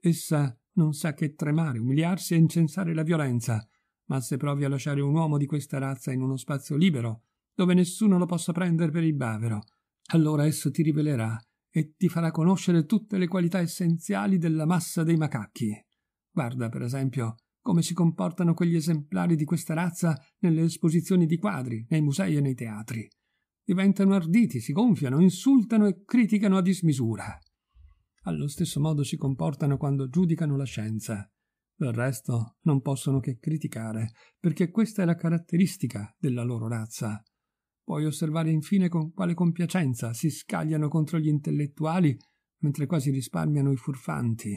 Essa non sa che tremare, umiliarsi e incensare la violenza, ma se provi a lasciare un uomo di questa razza in uno spazio libero, dove nessuno lo possa prendere per il bavero, allora esso ti rivelerà e ti farà conoscere tutte le qualità essenziali della massa dei macacchi. Guarda, per esempio, come si comportano quegli esemplari di questa razza nelle esposizioni di quadri, nei musei e nei teatri. Diventano arditi, si gonfiano, insultano e criticano a dismisura. Allo stesso modo si comportano quando giudicano la scienza. Del resto non possono che criticare, perché questa è la caratteristica della loro razza. Puoi osservare infine con quale compiacenza si scagliano contro gli intellettuali, mentre quasi risparmiano i furfanti.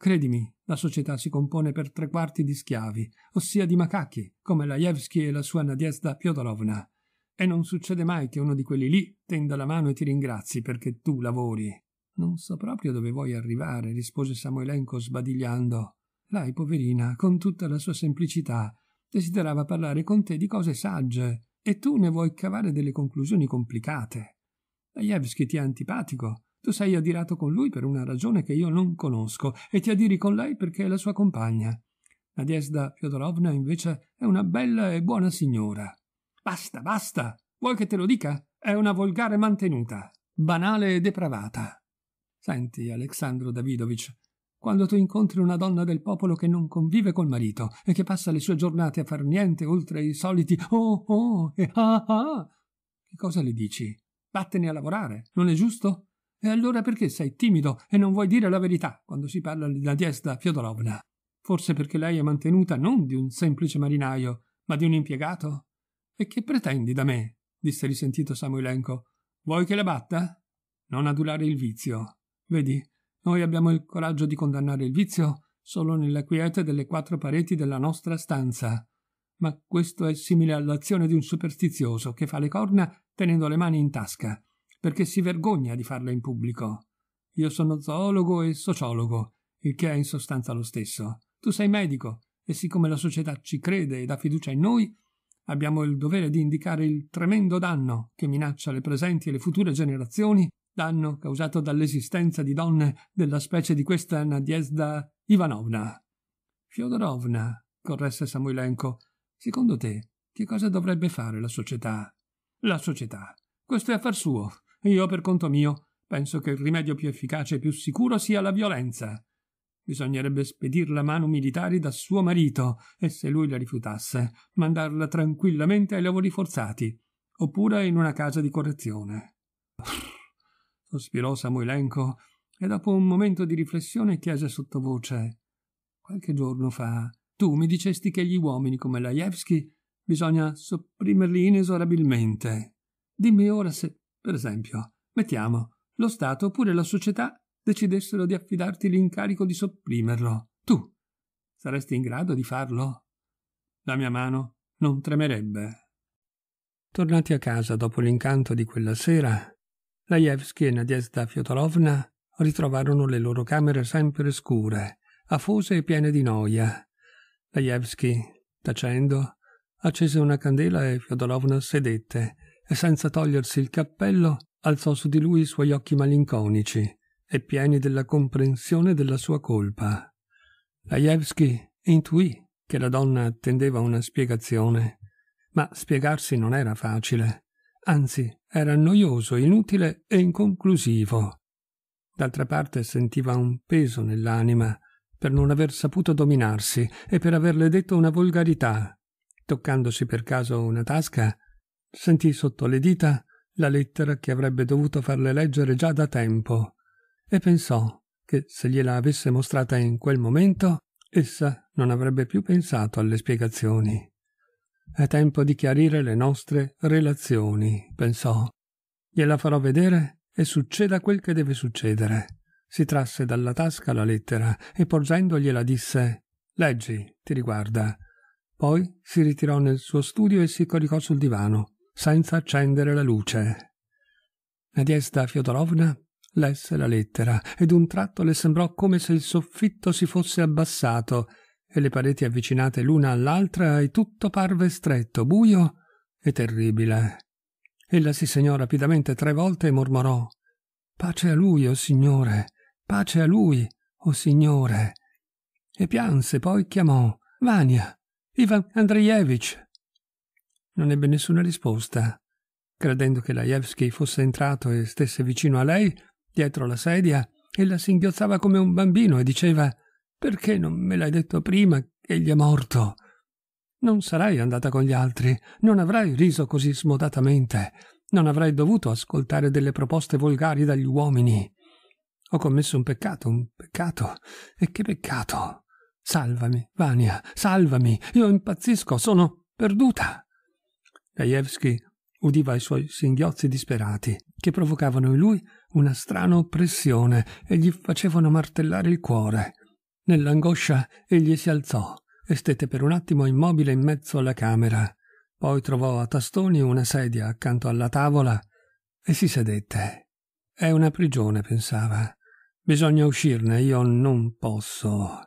Credimi, la società si compone per tre quarti di schiavi, ossia di macachi, come Lajewski e la sua Nadiezda Piodorovna. E non succede mai che uno di quelli lì tenda la mano e ti ringrazi perché tu lavori. Non so proprio dove vuoi arrivare, rispose Samoelenko sbadigliando. Lei, poverina, con tutta la sua semplicità, desiderava parlare con te di cose sagge, e tu ne vuoi cavare delle conclusioni complicate. Lajewski ti è antipatico, tu sei adirato con lui per una ragione che io non conosco e ti adiri con lei perché è la sua compagna. Nadiesda Fyodorovna, invece, è una bella e buona signora. Basta, basta! Vuoi che te lo dica? È una volgare mantenuta, banale e depravata. Senti, Alexandro Davidovich, quando tu incontri una donna del popolo che non convive col marito e che passa le sue giornate a far niente oltre i soliti oh oh e ah ah, che cosa le dici? Vattene a lavorare, non è giusto? E allora perché sei timido e non vuoi dire la verità quando si parla di Nadiesda Fiodorovna? Forse perché lei è mantenuta non di un semplice marinaio, ma di un impiegato? E che pretendi da me? disse risentito Samoilenko. Vuoi che la batta? Non adulare il vizio. Vedi, noi abbiamo il coraggio di condannare il vizio solo nella quiete delle quattro pareti della nostra stanza. Ma questo è simile all'azione di un superstizioso che fa le corna tenendo le mani in tasca perché si vergogna di farla in pubblico. Io sono zoologo e sociologo, il che è in sostanza lo stesso. Tu sei medico e siccome la società ci crede ed ha fiducia in noi, abbiamo il dovere di indicare il tremendo danno che minaccia le presenti e le future generazioni, danno causato dall'esistenza di donne della specie di questa Nadiesda Ivanovna. Fiodorovna, corresse Samoilenko, secondo te che cosa dovrebbe fare la società? La società. Questo è affar suo. Io, per conto mio, penso che il rimedio più efficace e più sicuro sia la violenza. Bisognerebbe spedirla a mano militari da suo marito e, se lui la rifiutasse, mandarla tranquillamente ai lavori forzati, oppure in una casa di correzione. Sospirò Samoilenko e dopo un momento di riflessione chiese sottovoce Qualche giorno fa tu mi dicesti che gli uomini come Lajewski bisogna sopprimerli inesorabilmente. Dimmi ora se per esempio, mettiamo, lo Stato oppure la società decidessero di affidarti l'incarico di sopprimerlo. Tu saresti in grado di farlo? La mia mano non tremerebbe. Tornati a casa dopo l'incanto di quella sera, Lajewski e Nadiezda Fyodorovna ritrovarono le loro camere sempre scure, afose e piene di noia. Lajewski, tacendo, accese una candela e Fyodorovna sedette, e senza togliersi il cappello alzò su di lui i suoi occhi malinconici e pieni della comprensione della sua colpa. Lajewski intuì che la donna attendeva una spiegazione, ma spiegarsi non era facile, anzi era noioso, inutile e inconclusivo. D'altra parte sentiva un peso nell'anima per non aver saputo dominarsi e per averle detto una volgarità. Toccandosi per caso una tasca, Sentì sotto le dita la lettera che avrebbe dovuto farle leggere già da tempo e pensò che se gliela avesse mostrata in quel momento, essa non avrebbe più pensato alle spiegazioni. È tempo di chiarire le nostre relazioni, pensò. Gliela farò vedere e succeda quel che deve succedere. Si trasse dalla tasca la lettera e porgendogliela disse Leggi, ti riguarda. Poi si ritirò nel suo studio e si coricò sul divano senza accendere la luce. Nadiesda Fiodorovna lesse la lettera e un tratto le sembrò come se il soffitto si fosse abbassato e le pareti avvicinate l'una all'altra e tutto parve stretto, buio e terribile. Ella si segnò rapidamente tre volte e mormorò Pace a lui, o oh Signore, pace a lui, o oh Signore. E pianse, poi chiamò Vania, Ivan Andreevich non ebbe nessuna risposta. Credendo che Laevsky fosse entrato e stesse vicino a lei, dietro la sedia, ella singhiozzava come un bambino e diceva «Perché non me l'hai detto prima che egli è morto?» Non sarai andata con gli altri, non avrai riso così smodatamente, non avrai dovuto ascoltare delle proposte volgari dagli uomini. Ho commesso un peccato, un peccato. E che peccato! Salvami, Vania, salvami! Io impazzisco, sono perduta! Raevsky udiva i suoi singhiozzi disperati, che provocavano in lui una strana oppressione e gli facevano martellare il cuore. Nell'angoscia egli si alzò e stette per un attimo immobile in mezzo alla camera. Poi trovò a tastoni una sedia accanto alla tavola e si sedette. È una prigione, pensava. Bisogna uscirne, io non posso.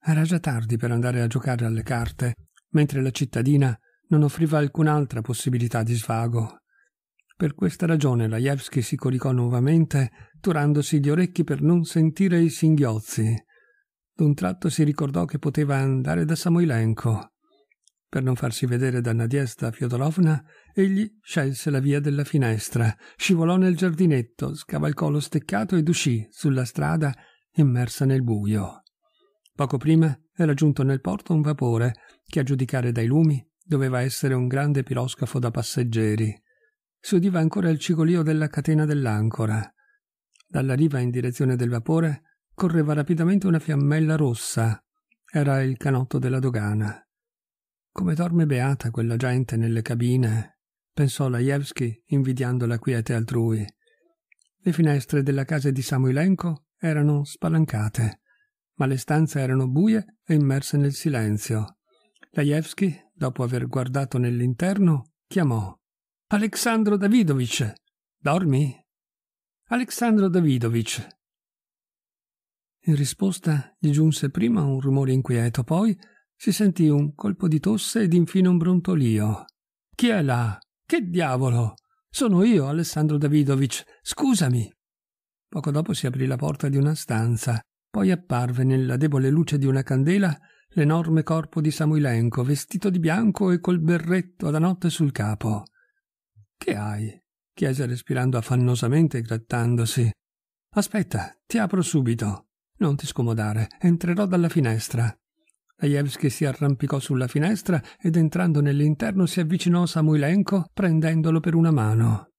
Era già tardi per andare a giocare alle carte, mentre la cittadina non offriva alcun'altra possibilità di svago. Per questa ragione Lajewski si coricò nuovamente, turandosi gli orecchi per non sentire i singhiozzi. D'un tratto si ricordò che poteva andare da Samoilenko. Per non farsi vedere da Nadiesta Fiodorovna, egli scelse la via della finestra, scivolò nel giardinetto, scavalcò lo steccato ed uscì sulla strada immersa nel buio. Poco prima era giunto nel porto un vapore che, a giudicare dai lumi, Doveva essere un grande piroscafo da passeggeri. Si udiva ancora il cigolio della catena dell'ancora. Dalla riva in direzione del vapore correva rapidamente una fiammella rossa. Era il canotto della dogana. Come dorme beata quella gente nelle cabine, pensò Lajewski invidiando la quiete altrui. Le finestre della casa di Samuilenko erano spalancate, ma le stanze erano buie e immerse nel silenzio. Lajewski dopo aver guardato nell'interno, chiamò Alexandro Davidovich. Dormi? Alexandro Davidovich. In risposta gli giunse prima un rumore inquieto, poi si sentì un colpo di tosse ed infine un brontolio. Chi è là? Che diavolo? Sono io, Alessandro Davidovich. Scusami. Poco dopo si aprì la porta di una stanza, poi apparve nella debole luce di una candela l'enorme corpo di Samoilenko, vestito di bianco e col berretto da notte sul capo. Che hai? chiese respirando affannosamente e grattandosi. Aspetta, ti apro subito. Non ti scomodare, entrerò dalla finestra. Lajewski si arrampicò sulla finestra ed entrando nell'interno si avvicinò a Samoilenko prendendolo per una mano.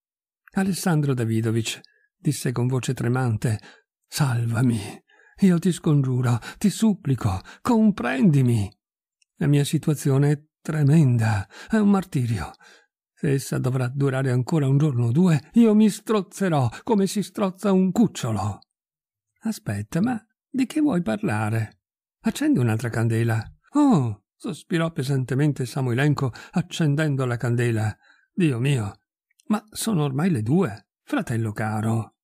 Alessandro Davidovich, disse con voce tremante, salvami. Io ti scongiuro, ti supplico, comprendimi. La mia situazione è tremenda, è un martirio. Se essa dovrà durare ancora un giorno o due, io mi strozzerò come si strozza un cucciolo. Aspetta, ma di che vuoi parlare? Accendi un'altra candela. Oh, sospirò pesantemente Samoilenko accendendo la candela. Dio mio, ma sono ormai le due, fratello caro.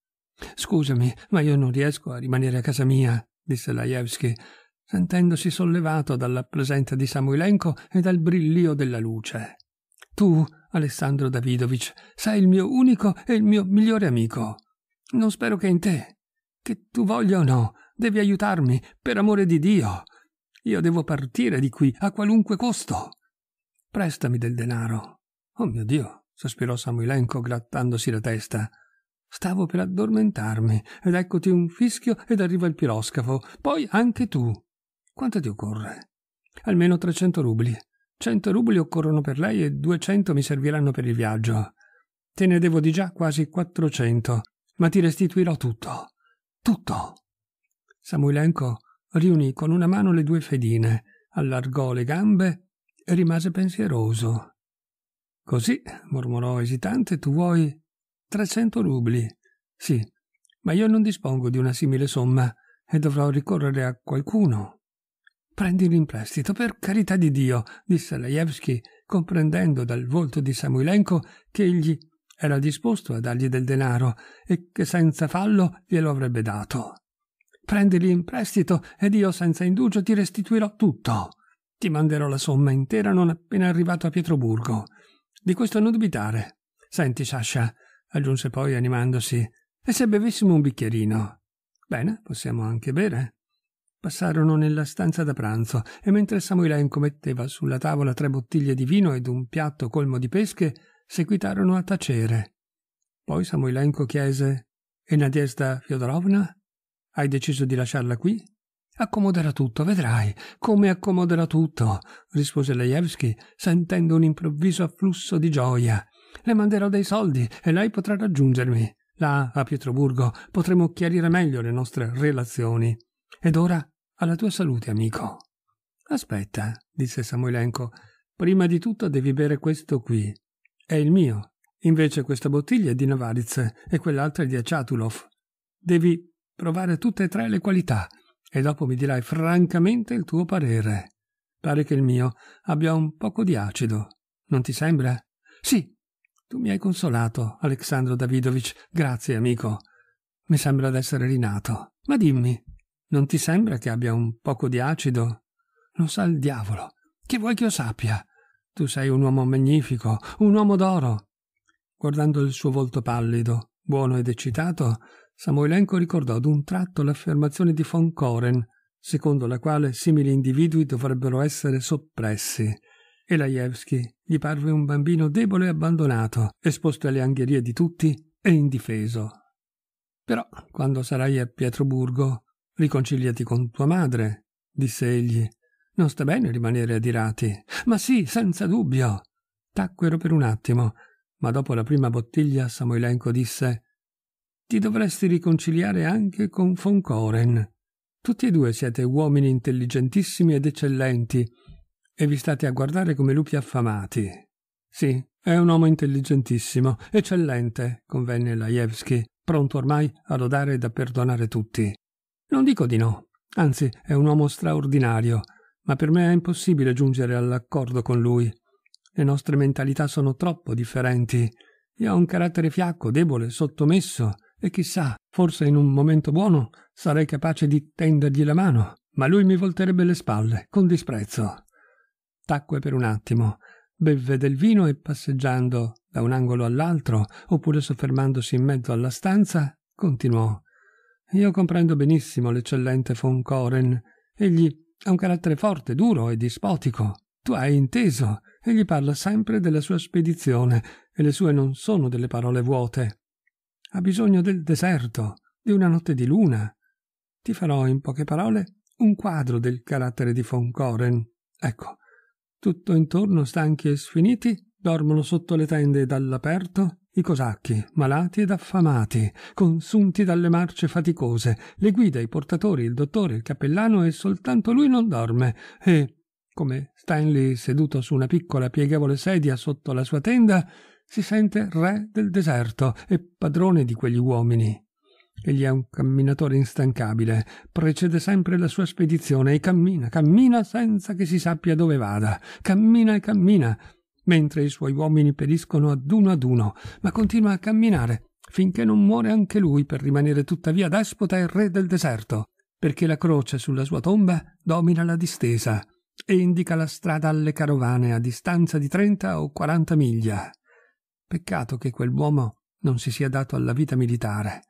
Scusami, ma io non riesco a rimanere a casa mia, disse Lajewski, sentendosi sollevato dalla presenza di Samoilenko e dal brillio della luce. Tu, Alessandro Davidovich, sei il mio unico e il mio migliore amico. Non spero che in te. Che tu voglia o no, devi aiutarmi, per amore di Dio. Io devo partire di qui a qualunque costo. Prestami del denaro. Oh mio Dio, sospirò Samoilenko grattandosi la testa. Stavo per addormentarmi ed eccoti un fischio ed arriva il piroscafo, poi anche tu. Quanto ti occorre? Almeno 300 rubli. 100 rubli occorrono per lei e 200 mi serviranno per il viaggio. Te ne devo di già quasi 400, ma ti restituirò tutto. Tutto. Samuilenko riunì con una mano le due fedine, allargò le gambe e rimase pensieroso. Così, mormorò esitante, tu vuoi 300 rubli. Sì, ma io non dispongo di una simile somma e dovrò ricorrere a qualcuno. Prendili in prestito, per carità di Dio, disse Lejewski, comprendendo dal volto di Samuilenko che egli era disposto a dargli del denaro e che senza fallo glielo avrebbe dato. Prendili in prestito ed io senza indugio ti restituirò tutto. Ti manderò la somma intera non appena arrivato a Pietroburgo. Di questo non dubitare. Senti, Sasha, aggiunse poi animandosi. E se bevessimo un bicchierino? Bene, possiamo anche bere. Passarono nella stanza da pranzo e mentre Samuilenko metteva sulla tavola tre bottiglie di vino ed un piatto colmo di pesche, seguitarono a tacere. Poi Samuilenko chiese: E Nadiesda Fiodorovna? Hai deciso di lasciarla qui? Accomoderà tutto, vedrai. Come accomoderà tutto? rispose Lejevski, sentendo un improvviso afflusso di gioia. Le manderò dei soldi e lei potrà raggiungermi. Là, a Pietroburgo, potremo chiarire meglio le nostre relazioni. Ed ora, alla tua salute, amico. Aspetta, disse Samoilenko. Prima di tutto devi bere questo qui. È il mio. Invece questa bottiglia è di Navaritz e quell'altra è di Aciatulov. Devi provare tutte e tre le qualità e dopo mi dirai francamente il tuo parere. Pare che il mio abbia un poco di acido. Non ti sembra? Sì, tu mi hai consolato, Alexandro Davidovich. Grazie, amico. Mi sembra d'essere rinato. Ma dimmi, non ti sembra che abbia un poco di acido? Lo sa il diavolo. Che vuoi che io sappia? Tu sei un uomo magnifico, un uomo d'oro. Guardando il suo volto pallido, buono ed eccitato, Samoilenko ricordò d'un tratto l'affermazione di von Koren, secondo la quale simili individui dovrebbero essere soppressi e Lajewski gli parve un bambino debole e abbandonato, esposto alle angherie di tutti e indifeso. Però, quando sarai a Pietroburgo, riconciliati con tua madre, disse egli. Non sta bene rimanere adirati. Ma sì, senza dubbio. Tacquero per un attimo, ma dopo la prima bottiglia Samoilenko disse Ti dovresti riconciliare anche con von Koren. Tutti e due siete uomini intelligentissimi ed eccellenti, e vi state a guardare come lupi affamati. Sì, è un uomo intelligentissimo, eccellente, convenne Lajewski, pronto ormai a lodare ed a perdonare tutti. Non dico di no, anzi è un uomo straordinario, ma per me è impossibile giungere all'accordo con lui. Le nostre mentalità sono troppo differenti. Io ho un carattere fiacco, debole, sottomesso, e chissà, forse in un momento buono sarei capace di tendergli la mano, ma lui mi volterebbe le spalle, con disprezzo tacque per un attimo, bevve del vino e passeggiando da un angolo all'altro, oppure soffermandosi in mezzo alla stanza, continuò. Io comprendo benissimo l'eccellente von Coren. Egli ha un carattere forte, duro e dispotico. Tu hai inteso. Egli parla sempre della sua spedizione e le sue non sono delle parole vuote. Ha bisogno del deserto, di una notte di luna. Ti farò in poche parole un quadro del carattere di von Coren. Ecco, tutto intorno, stanchi e sfiniti, dormono sotto le tende dall'aperto i cosacchi, malati ed affamati, consunti dalle marce faticose, le guide, i portatori, il dottore, il cappellano e soltanto lui non dorme e, come Stanley seduto su una piccola pieghevole sedia sotto la sua tenda, si sente re del deserto e padrone di quegli uomini. Egli è un camminatore instancabile, precede sempre la sua spedizione e cammina, cammina senza che si sappia dove vada, cammina e cammina, mentre i suoi uomini periscono ad uno ad uno, ma continua a camminare, finché non muore anche lui per rimanere tuttavia despota e re del deserto, perché la croce sulla sua tomba domina la distesa e indica la strada alle carovane a distanza di 30 o 40 miglia. Peccato che quell'uomo non si sia dato alla vita militare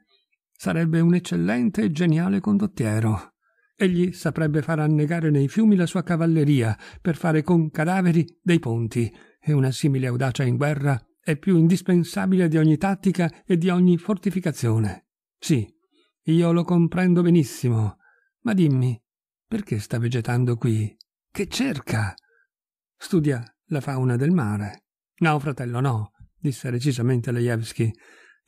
Sarebbe un eccellente e geniale condottiero. Egli saprebbe far annegare nei fiumi la sua cavalleria per fare con cadaveri dei ponti, e una simile audacia in guerra è più indispensabile di ogni tattica e di ogni fortificazione. Sì, io lo comprendo benissimo. Ma dimmi, perché sta vegetando qui? Che cerca? Studia la fauna del mare. No, fratello, no, disse decisamente Lejewski.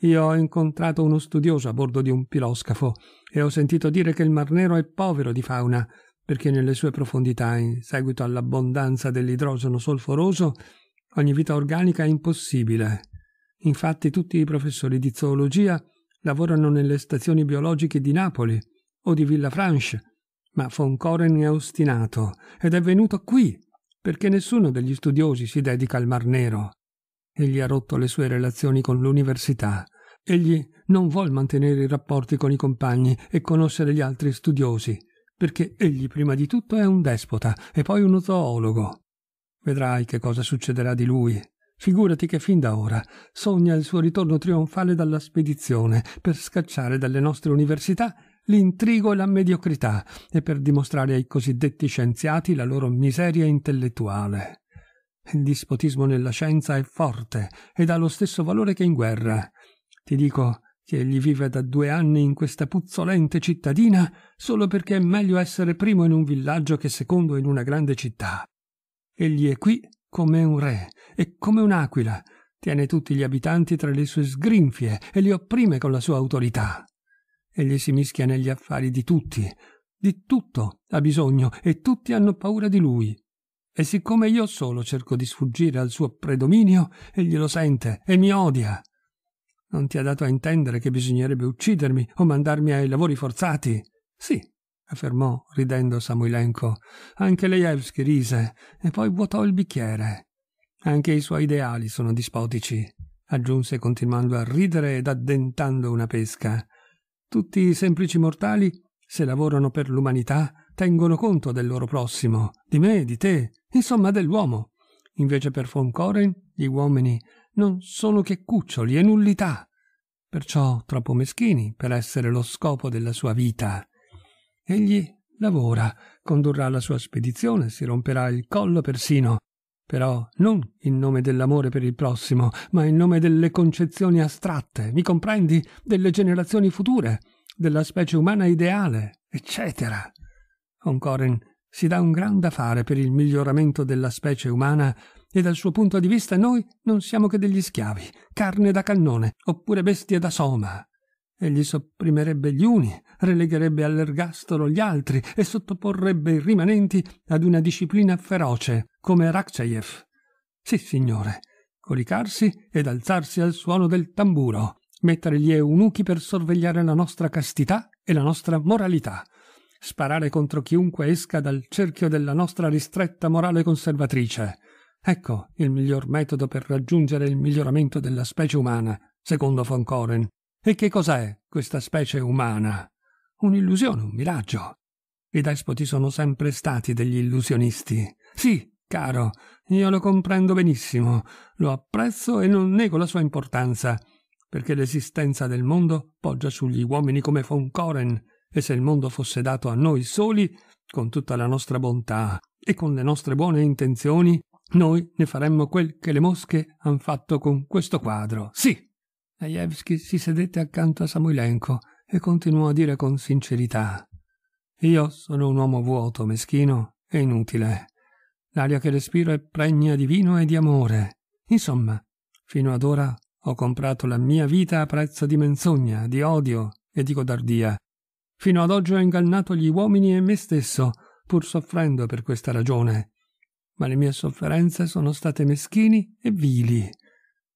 Io ho incontrato uno studioso a bordo di un piroscafo e ho sentito dire che il Mar Nero è povero di fauna, perché nelle sue profondità, in seguito all'abbondanza dell'idrogeno solforoso, ogni vita organica è impossibile. Infatti tutti i professori di zoologia lavorano nelle stazioni biologiche di Napoli o di Villa Franche, ma von Koren è ostinato ed è venuto qui perché nessuno degli studiosi si dedica al Mar Nero. Egli ha rotto le sue relazioni con l'università Egli non vuol mantenere i rapporti con i compagni e conoscere gli altri studiosi, perché egli prima di tutto è un despota e poi uno zoologo. Vedrai che cosa succederà di lui. Figurati che fin da ora sogna il suo ritorno trionfale dalla spedizione per scacciare dalle nostre università l'intrigo e la mediocrità e per dimostrare ai cosiddetti scienziati la loro miseria intellettuale. Il dispotismo nella scienza è forte ed ha lo stesso valore che in guerra. Ti dico che egli vive da due anni in questa puzzolente cittadina solo perché è meglio essere primo in un villaggio che secondo in una grande città. Egli è qui come un re e come un'aquila, tiene tutti gli abitanti tra le sue sgrinfie e li opprime con la sua autorità. Egli si mischia negli affari di tutti, di tutto ha bisogno e tutti hanno paura di lui. E siccome io solo cerco di sfuggire al suo predominio, egli lo sente e mi odia. Non ti ha dato a intendere che bisognerebbe uccidermi o mandarmi ai lavori forzati. Sì, affermò ridendo Samuilenko. Anche Leievski rise e poi vuotò il bicchiere. Anche i suoi ideali sono dispotici, aggiunse continuando a ridere ed addentando una pesca. Tutti i semplici mortali, se lavorano per l'umanità, tengono conto del loro prossimo, di me, di te, insomma dell'uomo. Invece per von Coren gli uomini non sono che cuccioli e nullità, perciò troppo meschini per essere lo scopo della sua vita. Egli lavora, condurrà la sua spedizione, si romperà il collo persino, però non in nome dell'amore per il prossimo, ma in nome delle concezioni astratte, mi comprendi, delle generazioni future, della specie umana ideale, eccetera. Honkoren si dà un gran da fare per il miglioramento della specie umana e dal suo punto di vista noi non siamo che degli schiavi, carne da cannone, oppure bestie da soma. Egli sopprimerebbe gli uni, relegherebbe all'ergastolo gli altri e sottoporrebbe i rimanenti ad una disciplina feroce, come Rakchayev. Sì, signore, coricarsi ed alzarsi al suono del tamburo, mettere gli eunuchi per sorvegliare la nostra castità e la nostra moralità, sparare contro chiunque esca dal cerchio della nostra ristretta morale conservatrice, Ecco il miglior metodo per raggiungere il miglioramento della specie umana, secondo von Coren. E che cos'è questa specie umana? Un'illusione, un miraggio. I despoti sono sempre stati degli illusionisti. Sì, caro, io lo comprendo benissimo, lo apprezzo e non nego la sua importanza, perché l'esistenza del mondo poggia sugli uomini come von Coren, e se il mondo fosse dato a noi soli, con tutta la nostra bontà e con le nostre buone intenzioni, noi ne faremmo quel che le mosche han fatto con questo quadro. Sì! Najewski si sedette accanto a Samuilenko e continuò a dire con sincerità. Io sono un uomo vuoto, meschino e inutile. L'aria che respiro è pregna di vino e di amore. Insomma, fino ad ora ho comprato la mia vita a prezzo di menzogna, di odio e di codardia. Fino ad oggi ho ingannato gli uomini e me stesso, pur soffrendo per questa ragione ma le mie sofferenze sono state meschini e vili.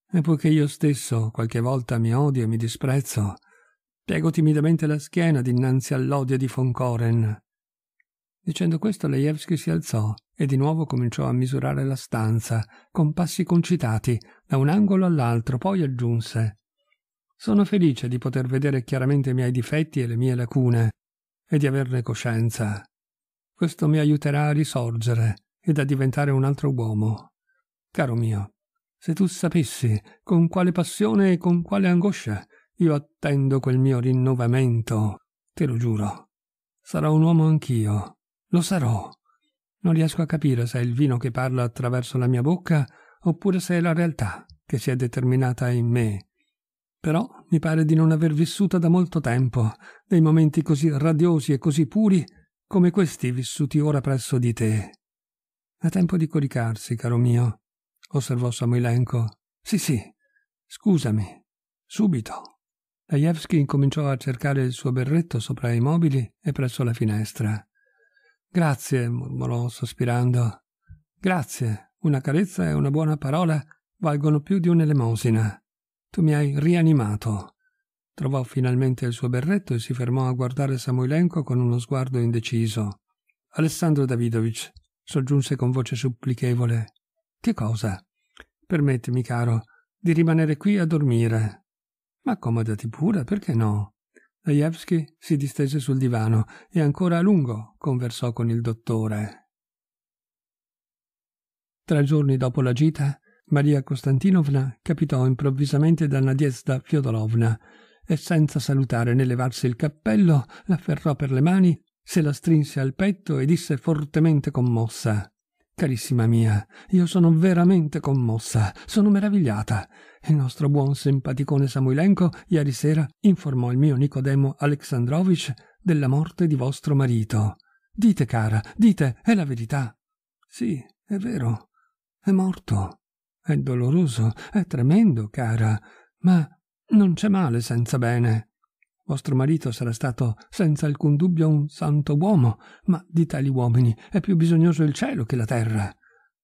E poiché io stesso qualche volta mi odio e mi disprezzo, piego timidamente la schiena dinanzi all'odio di von Koren. Dicendo questo, Lejewski si alzò e di nuovo cominciò a misurare la stanza, con passi concitati, da un angolo all'altro, poi aggiunse Sono felice di poter vedere chiaramente i miei difetti e le mie lacune, e di averne coscienza. Questo mi aiuterà a risorgere, e da diventare un altro uomo. Caro mio, se tu sapessi con quale passione e con quale angoscia io attendo quel mio rinnovamento, te lo giuro. Sarò un uomo anch'io, lo sarò. Non riesco a capire se è il vino che parla attraverso la mia bocca oppure se è la realtà che si è determinata in me. Però mi pare di non aver vissuto da molto tempo dei momenti così radiosi e così puri come questi vissuti ora presso di te. È tempo di coricarsi, caro mio, osservò Samoilenko. Sì, sì, scusami. Subito. Laevsky incominciò a cercare il suo berretto sopra i mobili e presso la finestra. Grazie, mormorò sospirando. Grazie, una carezza e una buona parola valgono più di un'elemosina. Tu mi hai rianimato. Trovò finalmente il suo berretto e si fermò a guardare Samoilenko con uno sguardo indeciso. Alessandro Davidovich, soggiunse con voce supplichevole. Che cosa? Permettimi, caro, di rimanere qui a dormire. Ma accomodati pure, perché no? Lajewski si distese sul divano e ancora a lungo conversò con il dottore. Tre giorni dopo la gita, Maria Costantinovna capitò improvvisamente da Nadiezda Fiodorovna e senza salutare né levarsi il cappello, l'afferrò per le mani se la strinse al petto e disse fortemente commossa Carissima mia, io sono veramente commossa, sono meravigliata. Il nostro buon simpaticone Samuilenko ieri sera informò il mio Nicodemo Alexandrovich della morte di vostro marito. Dite, cara, dite, è la verità. Sì, è vero. È morto. È doloroso, è tremendo, cara, ma non c'è male senza bene. Vostro marito sarà stato senza alcun dubbio un santo uomo, ma di tali uomini è più bisognoso il cielo che la terra.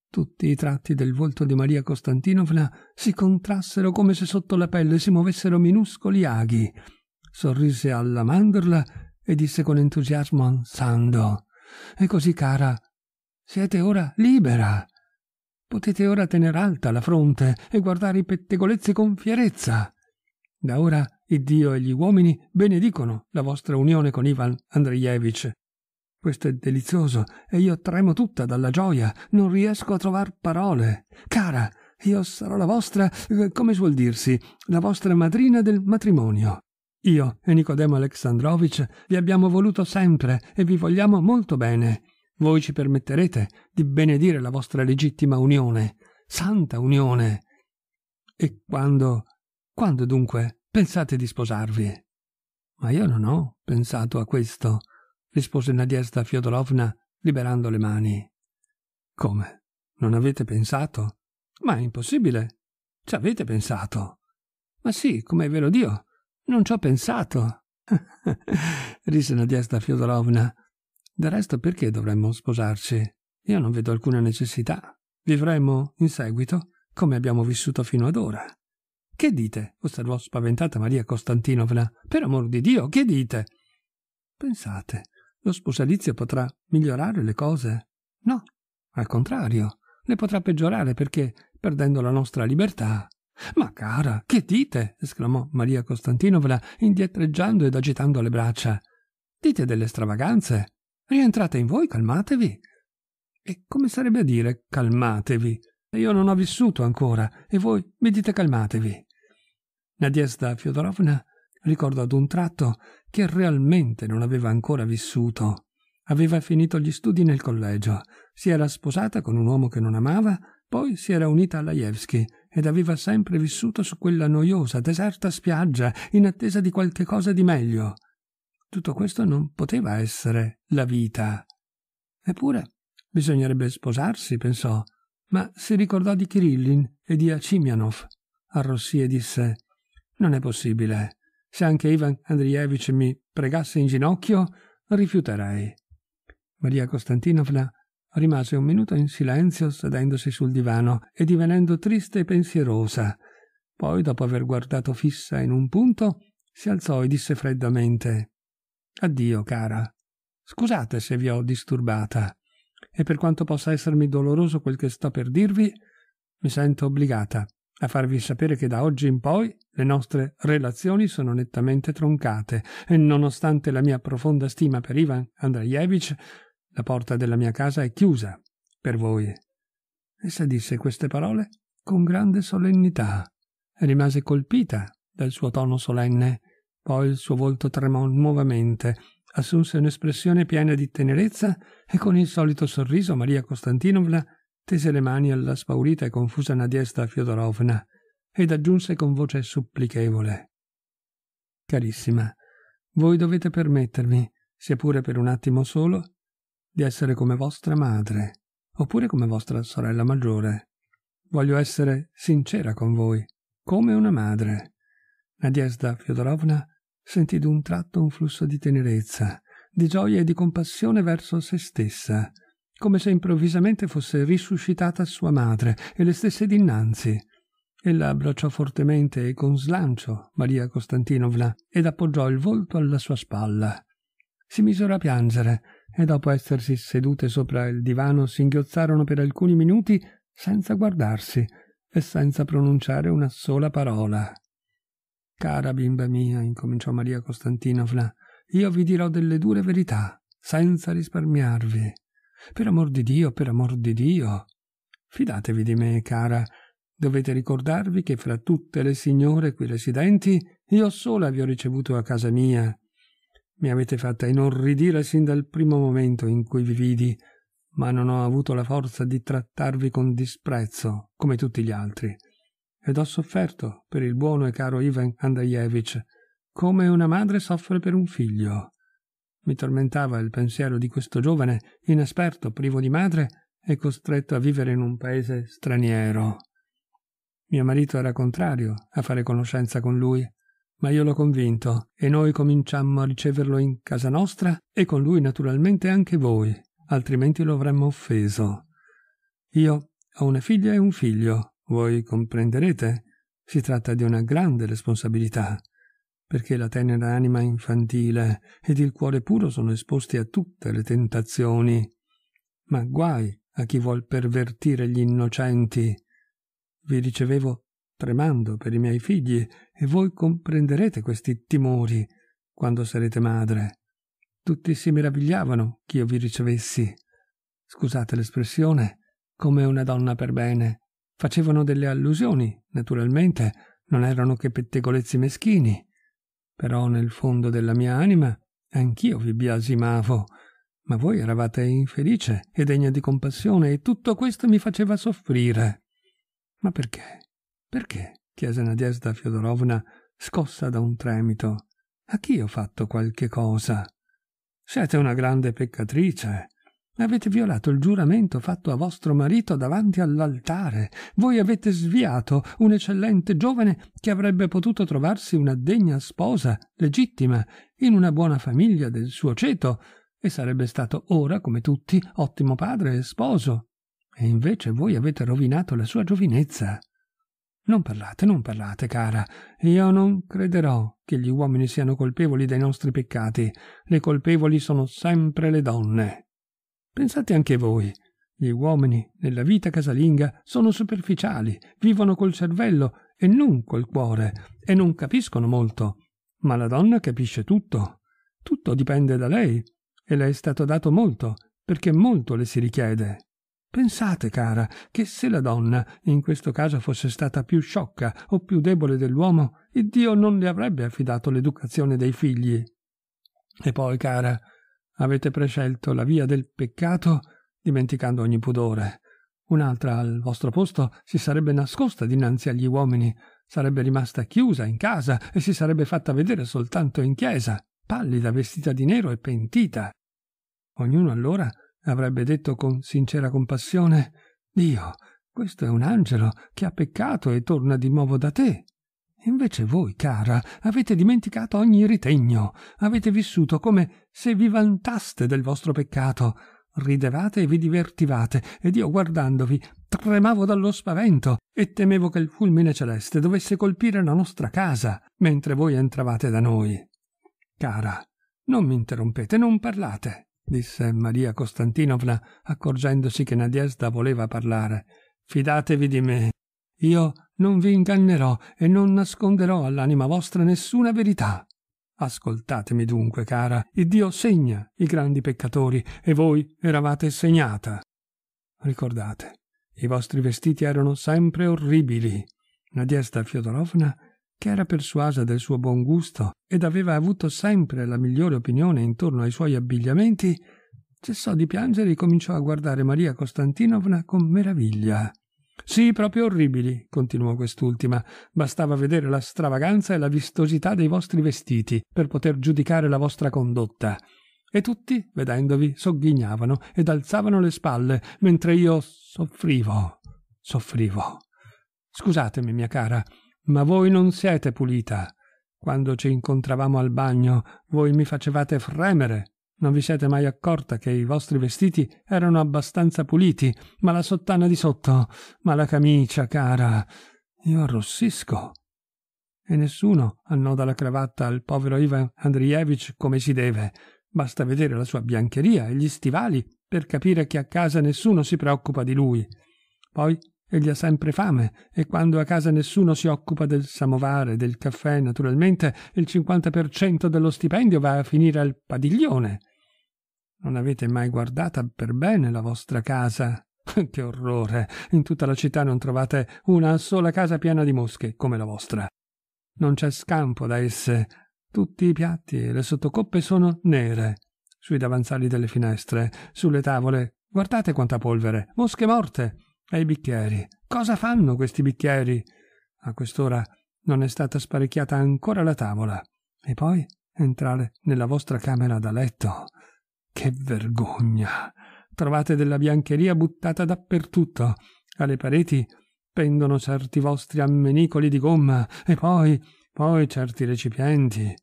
Tutti i tratti del volto di Maria Costantinovna si contrassero come se sotto la pelle si muovessero minuscoli aghi. Sorrise alla mandorla e disse con entusiasmo ansando: E così, cara, siete ora libera. Potete ora tenere alta la fronte e guardare i pettegolezzi con fierezza. Da ora Dio e gli uomini benedicono la vostra unione con Ivan Andreevich. Questo è delizioso e io tremo tutta dalla gioia, non riesco a trovar parole. Cara, io sarò la vostra, eh, come suol dirsi, la vostra madrina del matrimonio. Io e Nicodemo Alexandrovich vi abbiamo voluto sempre e vi vogliamo molto bene. Voi ci permetterete di benedire la vostra legittima unione, santa unione. E quando, quando dunque Pensate di sposarvi. Ma io non ho pensato a questo, rispose Nadiesta Fiodorovna liberando le mani. Come? Non avete pensato? Ma è impossibile. Ci avete pensato. Ma sì, come ve lo dio, non ci ho pensato. rise Nadiesta Fiodorovna. Del resto perché dovremmo sposarci? Io non vedo alcuna necessità. Vivremo in seguito come abbiamo vissuto fino ad ora. Che dite? osservò spaventata Maria Costantinovna. Per amor di Dio, che dite? Pensate, lo sposalizio potrà migliorare le cose? No, al contrario, le potrà peggiorare perché, perdendo la nostra libertà. Ma cara, che dite? esclamò Maria Costantinovna, indietreggiando ed agitando le braccia. Dite delle stravaganze. Rientrate in voi, calmatevi. E come sarebbe a dire calmatevi? Io non ho vissuto ancora e voi mi dite calmatevi. Nadiesda Fiodorovna ricordò ad un tratto che realmente non aveva ancora vissuto. Aveva finito gli studi nel collegio, si era sposata con un uomo che non amava, poi si era unita a Lajewski ed aveva sempre vissuto su quella noiosa, deserta spiaggia, in attesa di qualche cosa di meglio. Tutto questo non poteva essere la vita. Eppure bisognerebbe sposarsi, pensò, ma si ricordò di Kirillin e di Acimianov. Arrossì e disse Non è possibile. Se anche Ivan Andrievich mi pregasse in ginocchio, rifiuterei. Maria Costantinovna rimase un minuto in silenzio sedendosi sul divano e divenendo triste e pensierosa. Poi, dopo aver guardato fissa in un punto, si alzò e disse freddamente Addio, cara. Scusate se vi ho disturbata e per quanto possa essermi doloroso quel che sto per dirvi, mi sento obbligata a farvi sapere che da oggi in poi le nostre relazioni sono nettamente troncate e nonostante la mia profonda stima per Ivan Andrejevich, la porta della mia casa è chiusa per voi. Essa disse queste parole con grande solennità e rimase colpita dal suo tono solenne. Poi il suo volto tremò nuovamente assunse un'espressione piena di tenerezza e con il solito sorriso Maria Costantinovna tese le mani alla spaurita e confusa Nadiesta Fiodorovna ed aggiunse con voce supplichevole Carissima, voi dovete permettermi, sia pure per un attimo solo, di essere come vostra madre, oppure come vostra sorella maggiore. Voglio essere sincera con voi, come una madre. Nadiesda Fiodorovna sentì d'un tratto un flusso di tenerezza, di gioia e di compassione verso se stessa, come se improvvisamente fosse risuscitata sua madre e le stesse dinanzi. Ella abbracciò fortemente e con slancio Maria Costantinovna ed appoggiò il volto alla sua spalla. Si misero a piangere e dopo essersi sedute sopra il divano singhiozzarono per alcuni minuti senza guardarsi e senza pronunciare una sola parola. Cara bimba mia, incominciò Maria Costantinovna, io vi dirò delle dure verità, senza risparmiarvi. Per amor di Dio, per amor di Dio. Fidatevi di me, cara. Dovete ricordarvi che fra tutte le signore qui residenti, io sola vi ho ricevuto a casa mia. Mi avete fatta inorridire sin dal primo momento in cui vi vidi, ma non ho avuto la forza di trattarvi con disprezzo, come tutti gli altri ed ho sofferto per il buono e caro Ivan Andajevich, come una madre soffre per un figlio. Mi tormentava il pensiero di questo giovane, inesperto, privo di madre e costretto a vivere in un paese straniero. Mio marito era contrario a fare conoscenza con lui, ma io l'ho convinto e noi cominciammo a riceverlo in casa nostra e con lui naturalmente anche voi, altrimenti lo avremmo offeso. Io ho una figlia e un figlio, voi comprenderete, si tratta di una grande responsabilità, perché la tenera anima infantile ed il cuore puro sono esposti a tutte le tentazioni. Ma guai a chi vuol pervertire gli innocenti. Vi ricevevo tremando per i miei figli e voi comprenderete questi timori quando sarete madre. Tutti si meravigliavano ch'io vi ricevessi. Scusate l'espressione, come una donna per bene, Facevano delle allusioni, naturalmente, non erano che pettegolezzi meschini. Però nel fondo della mia anima anch'io vi biasimavo, ma voi eravate infelice e degna di compassione e tutto questo mi faceva soffrire. Ma perché? Perché? chiese Nadiesda Fiodorovna, scossa da un tremito. A chi ho fatto qualche cosa? Siete una grande peccatrice, Avete violato il giuramento fatto a vostro marito davanti all'altare. Voi avete sviato un eccellente giovane che avrebbe potuto trovarsi una degna sposa, legittima, in una buona famiglia del suo ceto, e sarebbe stato ora, come tutti, ottimo padre e sposo. E invece voi avete rovinato la sua giovinezza. Non parlate, non parlate, cara. Io non crederò che gli uomini siano colpevoli dei nostri peccati. Le colpevoli sono sempre le donne. Pensate anche voi. Gli uomini nella vita casalinga sono superficiali, vivono col cervello e non col cuore, e non capiscono molto. Ma la donna capisce tutto. Tutto dipende da lei, e le è stato dato molto, perché molto le si richiede. Pensate, cara, che se la donna in questo caso fosse stata più sciocca o più debole dell'uomo, il Dio non le avrebbe affidato l'educazione dei figli. E poi, cara, Avete prescelto la via del peccato dimenticando ogni pudore. Un'altra al vostro posto si sarebbe nascosta dinanzi agli uomini, sarebbe rimasta chiusa in casa e si sarebbe fatta vedere soltanto in chiesa, pallida, vestita di nero e pentita. Ognuno allora avrebbe detto con sincera compassione Dio, questo è un angelo che ha peccato e torna di nuovo da te. Invece voi, cara, avete dimenticato ogni ritegno, avete vissuto come se vi vantaste del vostro peccato, ridevate e vi divertivate, ed io guardandovi tremavo dallo spavento e temevo che il fulmine celeste dovesse colpire la nostra casa mentre voi entravate da noi. Cara, non mi interrompete, non parlate, disse Maria Costantinovna, accorgendosi che Nadiesda voleva parlare. Fidatevi di me, io non vi ingannerò e non nasconderò all'anima vostra nessuna verità. Ascoltatemi dunque, cara, il Dio segna i grandi peccatori e voi eravate segnata. Ricordate, i vostri vestiti erano sempre orribili. Nadiesta Fiodorovna, che era persuasa del suo buon gusto ed aveva avuto sempre la migliore opinione intorno ai suoi abbigliamenti, cessò di piangere e cominciò a guardare Maria Costantinovna con meraviglia. Sì, proprio orribili, continuò quest'ultima. Bastava vedere la stravaganza e la vistosità dei vostri vestiti per poter giudicare la vostra condotta. E tutti, vedendovi, sogghignavano ed alzavano le spalle, mentre io soffrivo, soffrivo. Scusatemi, mia cara, ma voi non siete pulita. Quando ci incontravamo al bagno, voi mi facevate fremere non vi siete mai accorta che i vostri vestiti erano abbastanza puliti, ma la sottana di sotto, ma la camicia, cara. Io arrossisco. E nessuno annoda la cravatta al povero Ivan Andrievich come si deve. Basta vedere la sua biancheria e gli stivali per capire che a casa nessuno si preoccupa di lui. Poi egli ha sempre fame e quando a casa nessuno si occupa del samovare, del caffè, naturalmente il 50% dello stipendio va a finire al padiglione. Non avete mai guardata per bene la vostra casa? che orrore! In tutta la città non trovate una sola casa piena di mosche come la vostra. Non c'è scampo da esse. Tutti i piatti e le sottocoppe sono nere. Sui davanzali delle finestre, sulle tavole, guardate quanta polvere, mosche morte. E i bicchieri. Cosa fanno questi bicchieri? A quest'ora non è stata sparecchiata ancora la tavola. E poi entrare nella vostra camera da letto. Che vergogna! Trovate della biancheria buttata dappertutto. Alle pareti pendono certi vostri ammenicoli di gomma e poi, poi certi recipienti.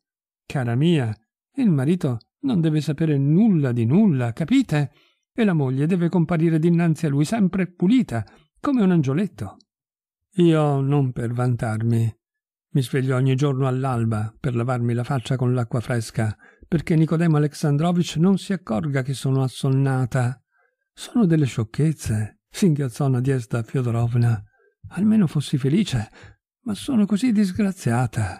Cara mia, il marito non deve sapere nulla di nulla, capite? E la moglie deve comparire dinanzi a lui sempre pulita, come un angioletto. Io non per vantarmi. Mi sveglio ogni giorno all'alba per lavarmi la faccia con l'acqua fresca perché Nicodemo Alexandrovich non si accorga che sono assonnata. Sono delle sciocchezze, singhiozzò Nadiezda Fiodorovna. Almeno fossi felice, ma sono così disgraziata.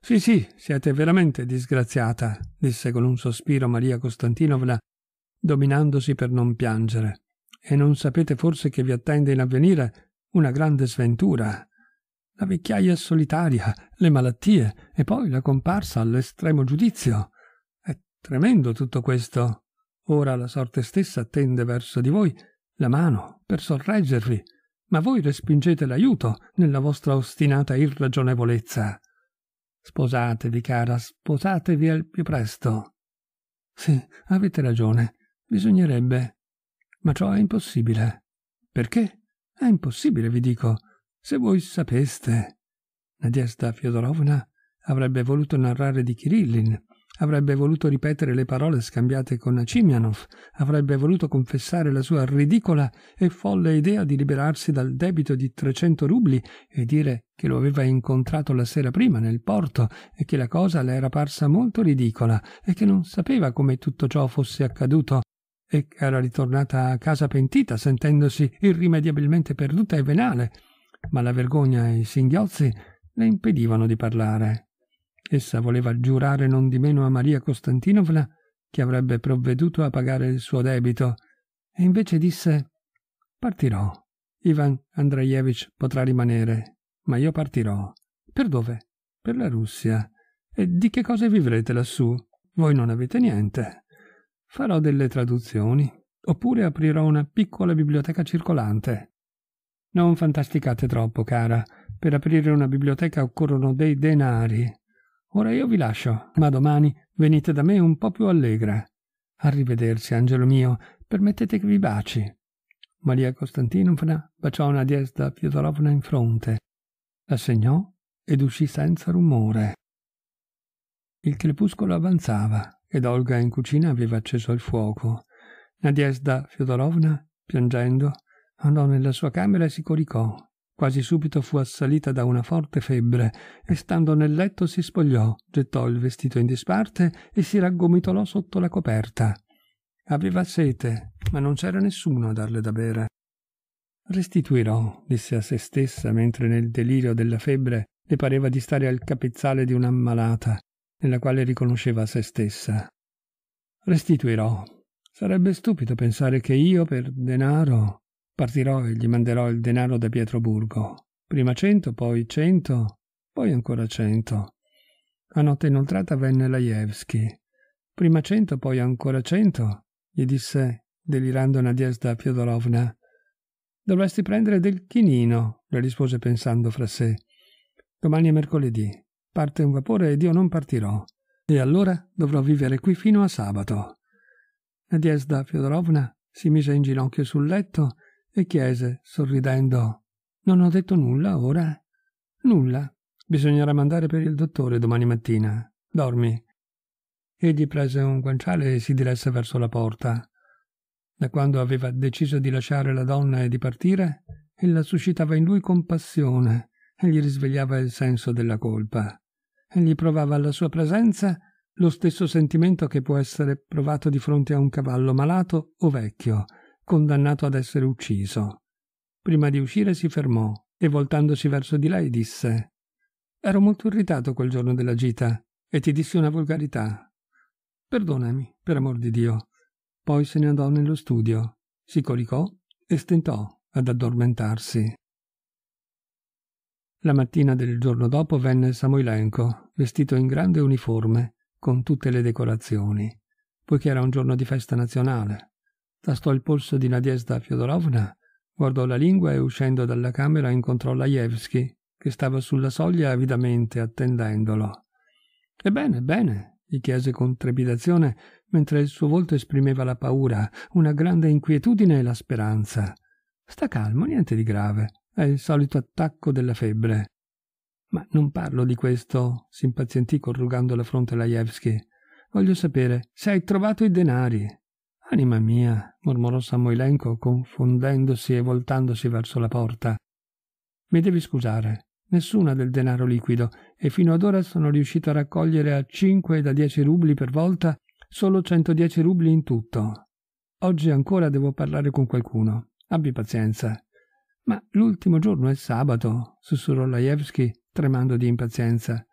Sì, sì, siete veramente disgraziata, disse con un sospiro Maria Costantinovna, dominandosi per non piangere. E non sapete forse che vi attende in avvenire una grande sventura. La vecchiaia solitaria, le malattie e poi la comparsa all'estremo giudizio. Tremendo tutto questo. Ora la sorte stessa tende verso di voi la mano per sorreggervi, ma voi respingete l'aiuto nella vostra ostinata irragionevolezza. Sposatevi, cara, sposatevi al più presto. Sì, avete ragione, bisognerebbe. Ma ciò è impossibile. Perché? È impossibile, vi dico. Se voi sapeste. Nadiesta Fyodorovna avrebbe voluto narrare di Kirillin, Avrebbe voluto ripetere le parole scambiate con Cimianov, avrebbe voluto confessare la sua ridicola e folle idea di liberarsi dal debito di 300 rubli e dire che lo aveva incontrato la sera prima nel porto e che la cosa le era parsa molto ridicola e che non sapeva come tutto ciò fosse accaduto e che era ritornata a casa pentita sentendosi irrimediabilmente perduta e venale, ma la vergogna e i singhiozzi le impedivano di parlare. Essa voleva giurare non di meno a Maria Costantinovna che avrebbe provveduto a pagare il suo debito, e invece disse Partirò. Ivan Andreevich potrà rimanere, ma io partirò. Per dove? Per la Russia. E di che cose vivrete lassù? Voi non avete niente. Farò delle traduzioni, oppure aprirò una piccola biblioteca circolante. Non fantasticate troppo, cara. Per aprire una biblioteca occorrono dei denari. Ora io vi lascio, ma domani venite da me un po' più allegra. Arrivederci, angelo mio, permettete che vi baci. Maria Costantinovna baciò una Nadiezda Fiodorovna in fronte, la segnò ed uscì senza rumore. Il crepuscolo avanzava ed Olga in cucina aveva acceso il fuoco. Nadiezda Fiodorovna, piangendo, andò nella sua camera e si coricò Quasi subito fu assalita da una forte febbre e stando nel letto si spogliò, gettò il vestito in disparte e si raggomitolò sotto la coperta. Aveva sete, ma non c'era nessuno a darle da bere. Restituirò, disse a se stessa mentre nel delirio della febbre le pareva di stare al capezzale di un'ammalata, nella quale riconosceva se stessa. Restituirò. Sarebbe stupido pensare che io, per denaro, Partirò e gli manderò il denaro da Pietroburgo. Prima cento, poi cento, poi ancora cento. A notte inoltrata venne Lajewski. Prima cento, poi ancora cento, gli disse, delirando Nadiesda Fiodorovna. Dovresti prendere del chinino, le rispose pensando fra sé. Domani è mercoledì. Parte un vapore ed io non partirò. E allora dovrò vivere qui fino a sabato. Nadiesda Fiodorovna si mise in ginocchio sul letto e chiese, sorridendo Non ho detto nulla ora? Nulla. Bisognerà mandare per il dottore domani mattina. Dormi. Egli prese un guanciale e si diresse verso la porta. Da quando aveva deciso di lasciare la donna e di partire, ella suscitava in lui compassione e gli risvegliava il senso della colpa. Egli provava alla sua presenza lo stesso sentimento che può essere provato di fronte a un cavallo malato o vecchio, condannato ad essere ucciso. Prima di uscire si fermò e voltandosi verso di lei disse Ero molto irritato quel giorno della gita e ti dissi una volgarità. Perdonami, per amor di Dio. Poi se ne andò nello studio, si coricò e stentò ad addormentarsi. La mattina del giorno dopo venne Samoilenko, vestito in grande uniforme, con tutte le decorazioni, poiché era un giorno di festa nazionale tastò il polso di Nadiesda Fyodorovna, guardò la lingua e uscendo dalla camera incontrò Lajevski, che stava sulla soglia avidamente attendendolo. Ebbene, bene, gli chiese con trepidazione, mentre il suo volto esprimeva la paura, una grande inquietudine e la speranza. Sta calmo, niente di grave, è il solito attacco della febbre. Ma non parlo di questo, si impazientì corrugando la fronte Lajevski. Voglio sapere se hai trovato i denari. Anima mia, mormorò Samoilenko, confondendosi e voltandosi verso la porta. Mi devi scusare, nessuna del denaro liquido, e fino ad ora sono riuscito a raccogliere a 5 da dieci rubli per volta solo centodieci rubli in tutto. Oggi ancora devo parlare con qualcuno. Abbi pazienza. Ma l'ultimo giorno è sabato, sussurrò Lajewski, tremando di impazienza.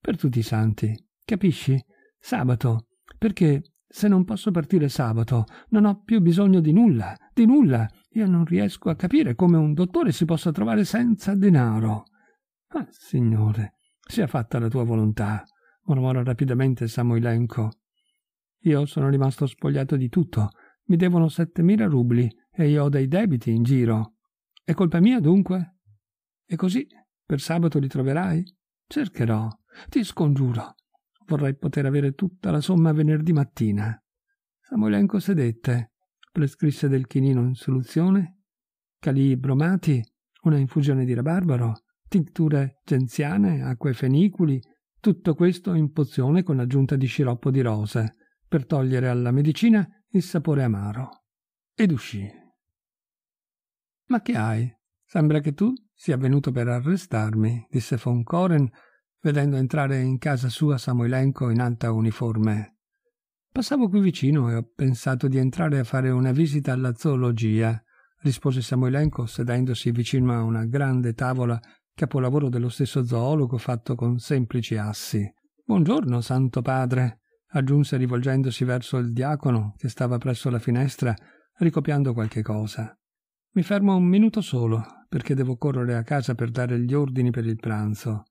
Per tutti i santi, capisci? Sabato, perché se non posso partire sabato, non ho più bisogno di nulla, di nulla. Io non riesco a capire come un dottore si possa trovare senza denaro. Ah, signore, sia fatta la tua volontà, mormora rapidamente Samoilenko. Io sono rimasto spogliato di tutto. Mi devono settemila rubli e io ho dei debiti in giro. È colpa mia, dunque? E così, per sabato li troverai? Cercherò, ti scongiuro, Vorrei poter avere tutta la somma venerdì mattina. Samoilenko sedette, prescrisse del chinino in soluzione, calì bromati, una infusione di rabarbaro, tinture genziane, acque feniculi, tutto questo in pozione con aggiunta di sciroppo di rose, per togliere alla medicina il sapore amaro. Ed uscì. Ma che hai? Sembra che tu sia venuto per arrestarmi, disse von Koren, vedendo entrare in casa sua Samoilenko in alta uniforme. Passavo qui vicino e ho pensato di entrare a fare una visita alla zoologia, rispose Samoilenko sedendosi vicino a una grande tavola capolavoro dello stesso zoologo fatto con semplici assi. Buongiorno, santo padre, aggiunse rivolgendosi verso il diacono che stava presso la finestra ricopiando qualche cosa. Mi fermo un minuto solo, perché devo correre a casa per dare gli ordini per il pranzo.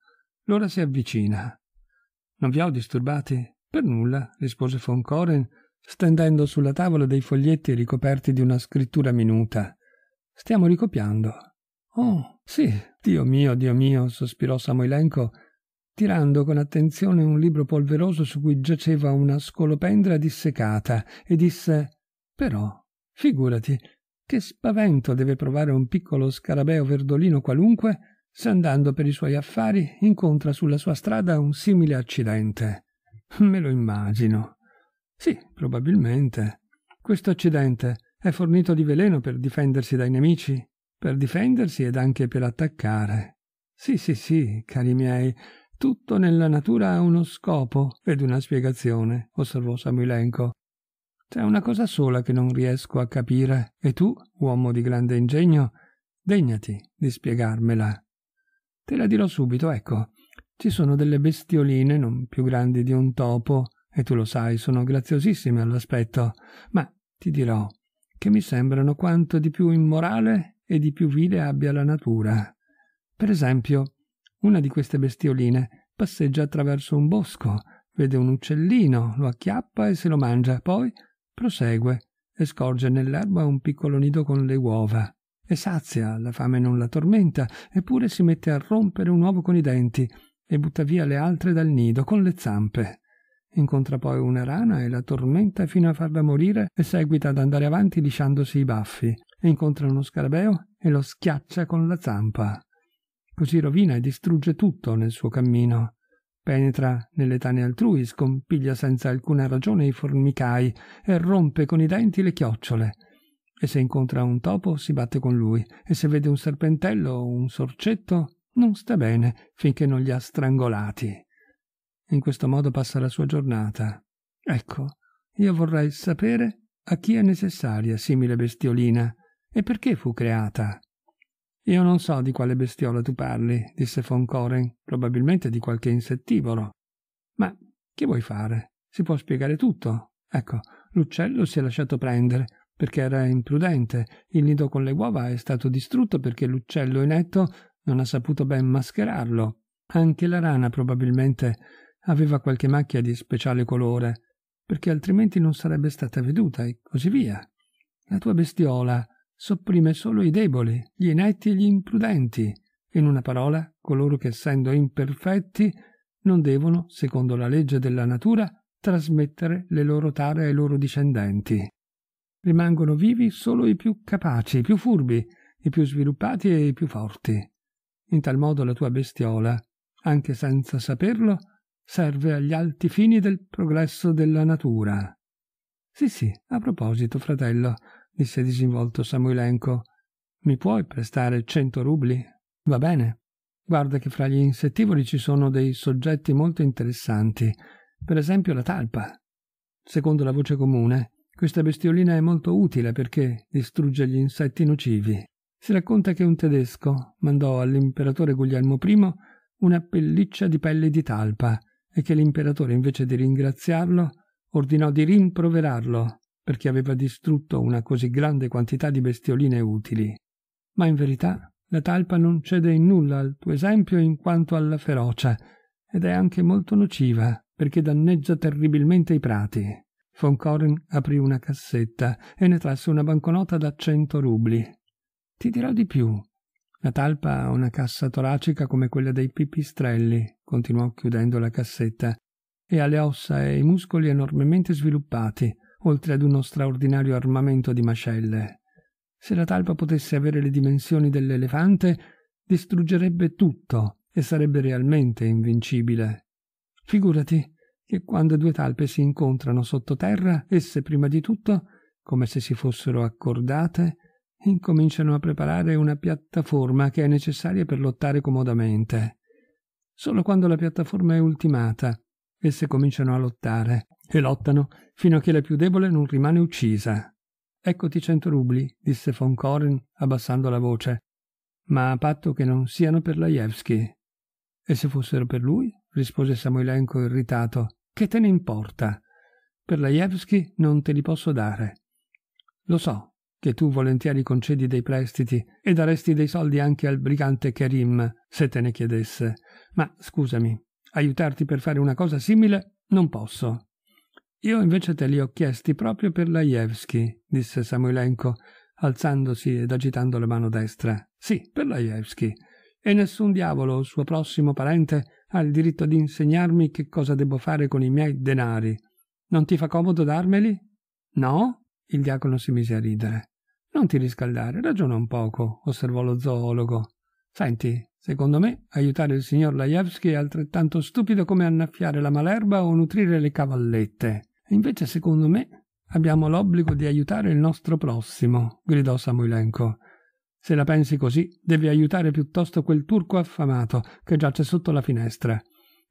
L'ora si avvicina. Non vi ho disturbati? Per nulla, rispose von Coren, stendendo sulla tavola dei foglietti ricoperti di una scrittura minuta. Stiamo ricopiando. Oh, sì, Dio mio, Dio mio, sospirò Samoilenko, tirando con attenzione un libro polveroso su cui giaceva una scolopendra dissecata, e disse Però, figurati, che spavento deve provare un piccolo scarabeo verdolino qualunque se andando per i suoi affari incontra sulla sua strada un simile accidente. Me lo immagino. Sì, probabilmente. Questo accidente è fornito di veleno per difendersi dai nemici, per difendersi ed anche per attaccare. Sì, sì, sì, cari miei, tutto nella natura ha uno scopo ed una spiegazione, osservò Samuilenko. C'è una cosa sola che non riesco a capire, e tu, uomo di grande ingegno, degnati di spiegarmela. Te la dirò subito, ecco. Ci sono delle bestioline non più grandi di un topo, e tu lo sai, sono graziosissime all'aspetto, ma ti dirò che mi sembrano quanto di più immorale e di più vile abbia la natura. Per esempio, una di queste bestioline passeggia attraverso un bosco, vede un uccellino, lo acchiappa e se lo mangia, poi prosegue e scorge nell'erba un piccolo nido con le uova. È sazia, la fame non la tormenta, eppure si mette a rompere un uovo con i denti e butta via le altre dal nido con le zampe. Incontra poi una rana e la tormenta fino a farla morire e seguita ad andare avanti lisciandosi i baffi. Incontra uno scarabeo e lo schiaccia con la zampa. Così rovina e distrugge tutto nel suo cammino. Penetra nelle tane altrui, scompiglia senza alcuna ragione i formicai e rompe con i denti le chiocciole e se incontra un topo si batte con lui, e se vede un serpentello o un sorcetto non sta bene finché non li ha strangolati. In questo modo passa la sua giornata. Ecco, io vorrei sapere a chi è necessaria simile bestiolina e perché fu creata. Io non so di quale bestiola tu parli, disse von Coren, probabilmente di qualche insettivoro. Ma che vuoi fare? Si può spiegare tutto. Ecco, l'uccello si è lasciato prendere, perché era imprudente. Il nido con le uova è stato distrutto perché l'uccello inetto non ha saputo ben mascherarlo. Anche la rana probabilmente aveva qualche macchia di speciale colore, perché altrimenti non sarebbe stata veduta e così via. La tua bestiola sopprime solo i deboli, gli inetti e gli imprudenti, in una parola, coloro che essendo imperfetti non devono, secondo la legge della natura, trasmettere le loro tare ai loro discendenti. Rimangono vivi solo i più capaci, i più furbi, i più sviluppati e i più forti. In tal modo la tua bestiola, anche senza saperlo, serve agli alti fini del progresso della natura. Sì, sì, a proposito, fratello, disse disinvolto Samuelenco, mi puoi prestare cento rubli? Va bene. Guarda che fra gli insettivori ci sono dei soggetti molto interessanti, per esempio la talpa. Secondo la voce comune, questa bestiolina è molto utile perché distrugge gli insetti nocivi. Si racconta che un tedesco mandò all'imperatore Guglielmo I una pelliccia di pelle di talpa e che l'imperatore invece di ringraziarlo ordinò di rimproverarlo perché aveva distrutto una così grande quantità di bestioline utili. Ma in verità la talpa non cede in nulla al tuo esempio in quanto alla ferocia ed è anche molto nociva perché danneggia terribilmente i prati. Von Coren aprì una cassetta e ne trasse una banconota da cento rubli. Ti dirò di più. La talpa ha una cassa toracica come quella dei pipistrelli, continuò chiudendo la cassetta, e ha le ossa e i muscoli enormemente sviluppati, oltre ad uno straordinario armamento di mascelle. Se la talpa potesse avere le dimensioni dell'elefante, distruggerebbe tutto e sarebbe realmente invincibile. Figurati, che quando due talpe si incontrano sottoterra, esse prima di tutto, come se si fossero accordate, incominciano a preparare una piattaforma che è necessaria per lottare comodamente. Solo quando la piattaforma è ultimata, esse cominciano a lottare e lottano fino a che la più debole non rimane uccisa. Eccoti cento rubli, disse von Koren abbassando la voce, ma a patto che non siano per Lajewski. E se fossero per lui? rispose Samoilenko irritato. Che te ne importa? Per Lajewski non te li posso dare. Lo so che tu volentieri concedi dei prestiti e daresti dei soldi anche al brigante Kerim se te ne chiedesse, ma scusami, aiutarti per fare una cosa simile non posso. Io invece te li ho chiesti proprio per Lajewski, disse Samoilenko, alzandosi ed agitando la mano destra. Sì, per Lajewski. E nessun diavolo, suo prossimo parente, ha il diritto di insegnarmi che cosa devo fare con i miei denari. Non ti fa comodo darmeli? No? Il diacono si mise a ridere. Non ti riscaldare, ragiona un poco, osservò lo zoologo. Senti, secondo me, aiutare il signor Lajewski è altrettanto stupido come annaffiare la malerba o nutrire le cavallette. Invece, secondo me, abbiamo l'obbligo di aiutare il nostro prossimo, gridò Samoilenko. Se la pensi così, devi aiutare piuttosto quel turco affamato che giace sotto la finestra.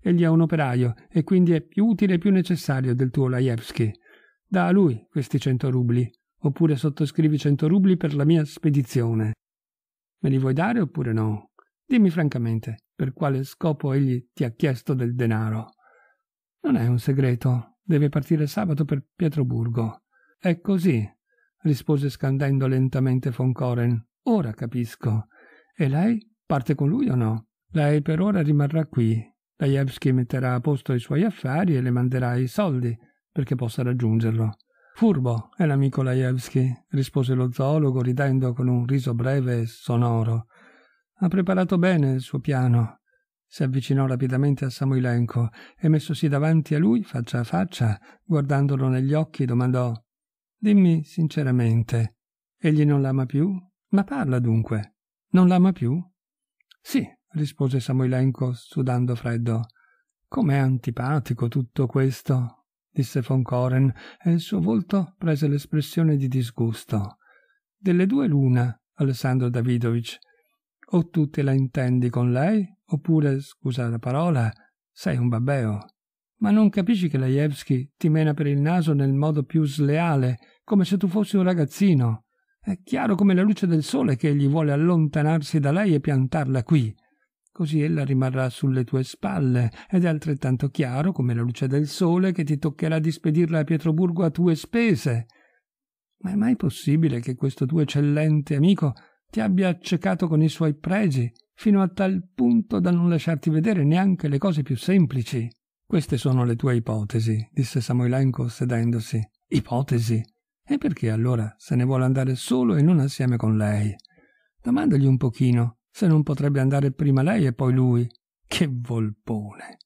Egli è un operaio e quindi è più utile e più necessario del tuo Lajewski. Da a lui questi cento rubli, oppure sottoscrivi cento rubli per la mia spedizione. Me li vuoi dare oppure no? Dimmi francamente per quale scopo egli ti ha chiesto del denaro. Non è un segreto. Deve partire sabato per Pietroburgo. È così, rispose scandendo lentamente von Coren. Ora capisco. E lei parte con lui o no? Lei per ora rimarrà qui. Lajewski metterà a posto i suoi affari e le manderà i soldi perché possa raggiungerlo. Furbo è l'amico Lajewski, rispose lo zoologo ridendo con un riso breve e sonoro. Ha preparato bene il suo piano. Si avvicinò rapidamente a Samoilenko e messosi davanti a lui faccia a faccia, guardandolo negli occhi, domandò Dimmi sinceramente, egli non l'ama più? Ma parla dunque. Non l'ama più? Sì, rispose Samoilenko, sudando freddo. Com'è antipatico tutto questo, disse von Koren, e il suo volto prese l'espressione di disgusto. Delle due l'una, Alessandro Davidovich. O tu te la intendi con lei, oppure, scusa la parola, sei un babbeo. Ma non capisci che Laievski ti mena per il naso nel modo più sleale, come se tu fossi un ragazzino. È chiaro come la luce del sole che egli vuole allontanarsi da lei e piantarla qui. Così ella rimarrà sulle tue spalle, ed è altrettanto chiaro come la luce del sole che ti toccherà di spedirla a Pietroburgo a tue spese. Ma è mai possibile che questo tuo eccellente amico ti abbia accecato con i suoi pregi, fino a tal punto da non lasciarti vedere neanche le cose più semplici? Queste sono le tue ipotesi, disse Samoilenko sedendosi. Ipotesi? E perché allora se ne vuole andare solo e non assieme con lei? Domandagli un pochino se non potrebbe andare prima lei e poi lui. Che volpone!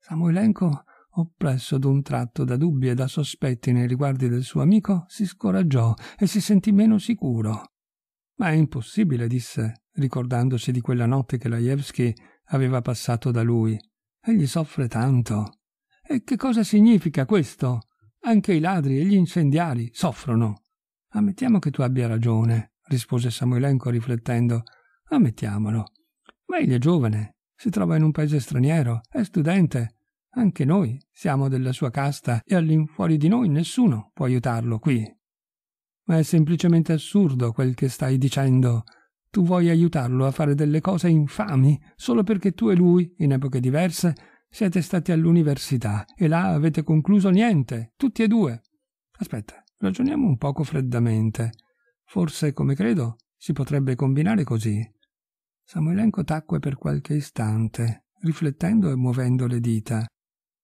Samoilenko, oppresso d'un tratto da dubbi e da sospetti nei riguardi del suo amico, si scoraggiò e si sentì meno sicuro. Ma è impossibile, disse, ricordandosi di quella notte che Lajewski aveva passato da lui. Egli soffre tanto. E che cosa significa questo? Anche i ladri e gli incendiari soffrono. Ammettiamo che tu abbia ragione, rispose Samoilenko riflettendo. Ammettiamolo. Ma egli è giovane, si trova in un paese straniero, è studente. Anche noi siamo della sua casta e all'infuori di noi nessuno può aiutarlo qui. Ma è semplicemente assurdo quel che stai dicendo. Tu vuoi aiutarlo a fare delle cose infami solo perché tu e lui, in epoche diverse, siete stati all'università e là avete concluso niente, tutti e due. Aspetta, ragioniamo un poco freddamente. Forse, come credo, si potrebbe combinare così. Samoelenko tacque per qualche istante, riflettendo e muovendo le dita.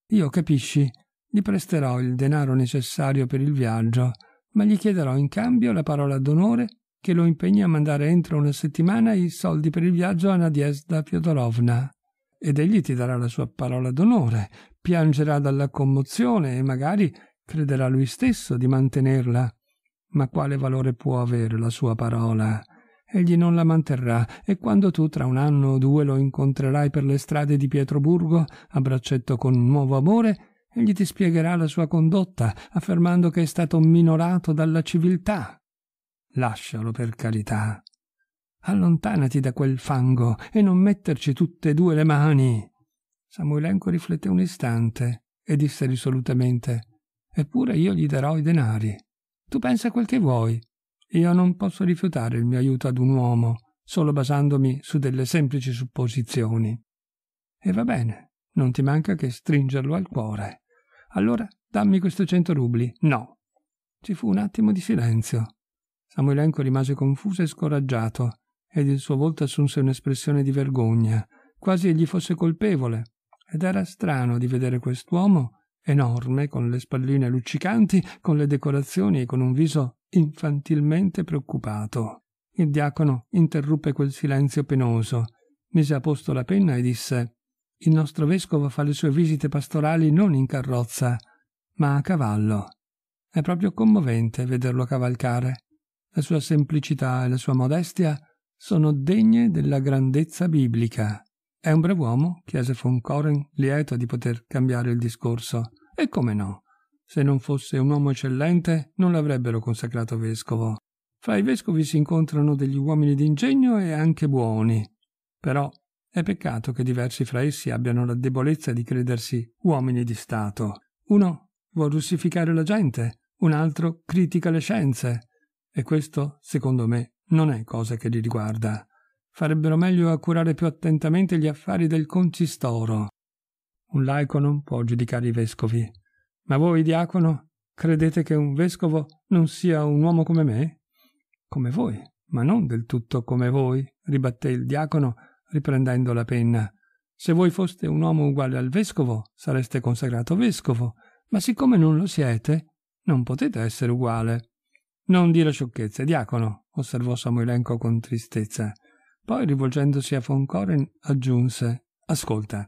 Io, capisci, gli presterò il denaro necessario per il viaggio, ma gli chiederò in cambio la parola d'onore che lo impegni a mandare entro una settimana i soldi per il viaggio a Nadiesda Fiodorovna ed egli ti darà la sua parola d'onore, piangerà dalla commozione e magari crederà lui stesso di mantenerla. Ma quale valore può avere la sua parola? Egli non la manterrà e quando tu tra un anno o due lo incontrerai per le strade di Pietroburgo, a braccetto con un nuovo amore, egli ti spiegherà la sua condotta, affermando che è stato minorato dalla civiltà. Lascialo per carità allontanati da quel fango e non metterci tutte e due le mani. Samuelenco riflette un istante e disse risolutamente Eppure io gli darò i denari. Tu pensa quel che vuoi. Io non posso rifiutare il mio aiuto ad un uomo, solo basandomi su delle semplici supposizioni. E va bene, non ti manca che stringerlo al cuore. Allora dammi questo cento rubli. No. Ci fu un attimo di silenzio. Samuelenko rimase confuso e scoraggiato ed il suo volto assunse un'espressione di vergogna, quasi egli fosse colpevole. Ed era strano di vedere quest'uomo, enorme, con le spalline luccicanti, con le decorazioni e con un viso infantilmente preoccupato. Il diacono interruppe quel silenzio penoso, mise a posto la penna e disse Il nostro vescovo fa le sue visite pastorali non in carrozza, ma a cavallo. È proprio commovente vederlo cavalcare. La sua semplicità e la sua modestia sono degne della grandezza biblica. È un brav'uomo? chiese von Koren, lieto di poter cambiare il discorso. E come no? Se non fosse un uomo eccellente, non l'avrebbero consacrato vescovo. Fra i vescovi si incontrano degli uomini d'ingegno e anche buoni. Però è peccato che diversi fra essi abbiano la debolezza di credersi uomini di Stato. Uno vuol russificare la gente, un altro critica le scienze. E questo, secondo me, non è cosa che li riguarda. Farebbero meglio a curare più attentamente gli affari del concistoro. Un laico non può giudicare i vescovi. Ma voi, diacono, credete che un vescovo non sia un uomo come me? Come voi, ma non del tutto come voi, ribatté il diacono, riprendendo la penna. Se voi foste un uomo uguale al vescovo, sareste consacrato vescovo, ma siccome non lo siete, non potete essere uguale. Non dire sciocchezze, diacono, osservò Samoilenko con tristezza. Poi, rivolgendosi a von Coren, aggiunse: Ascolta,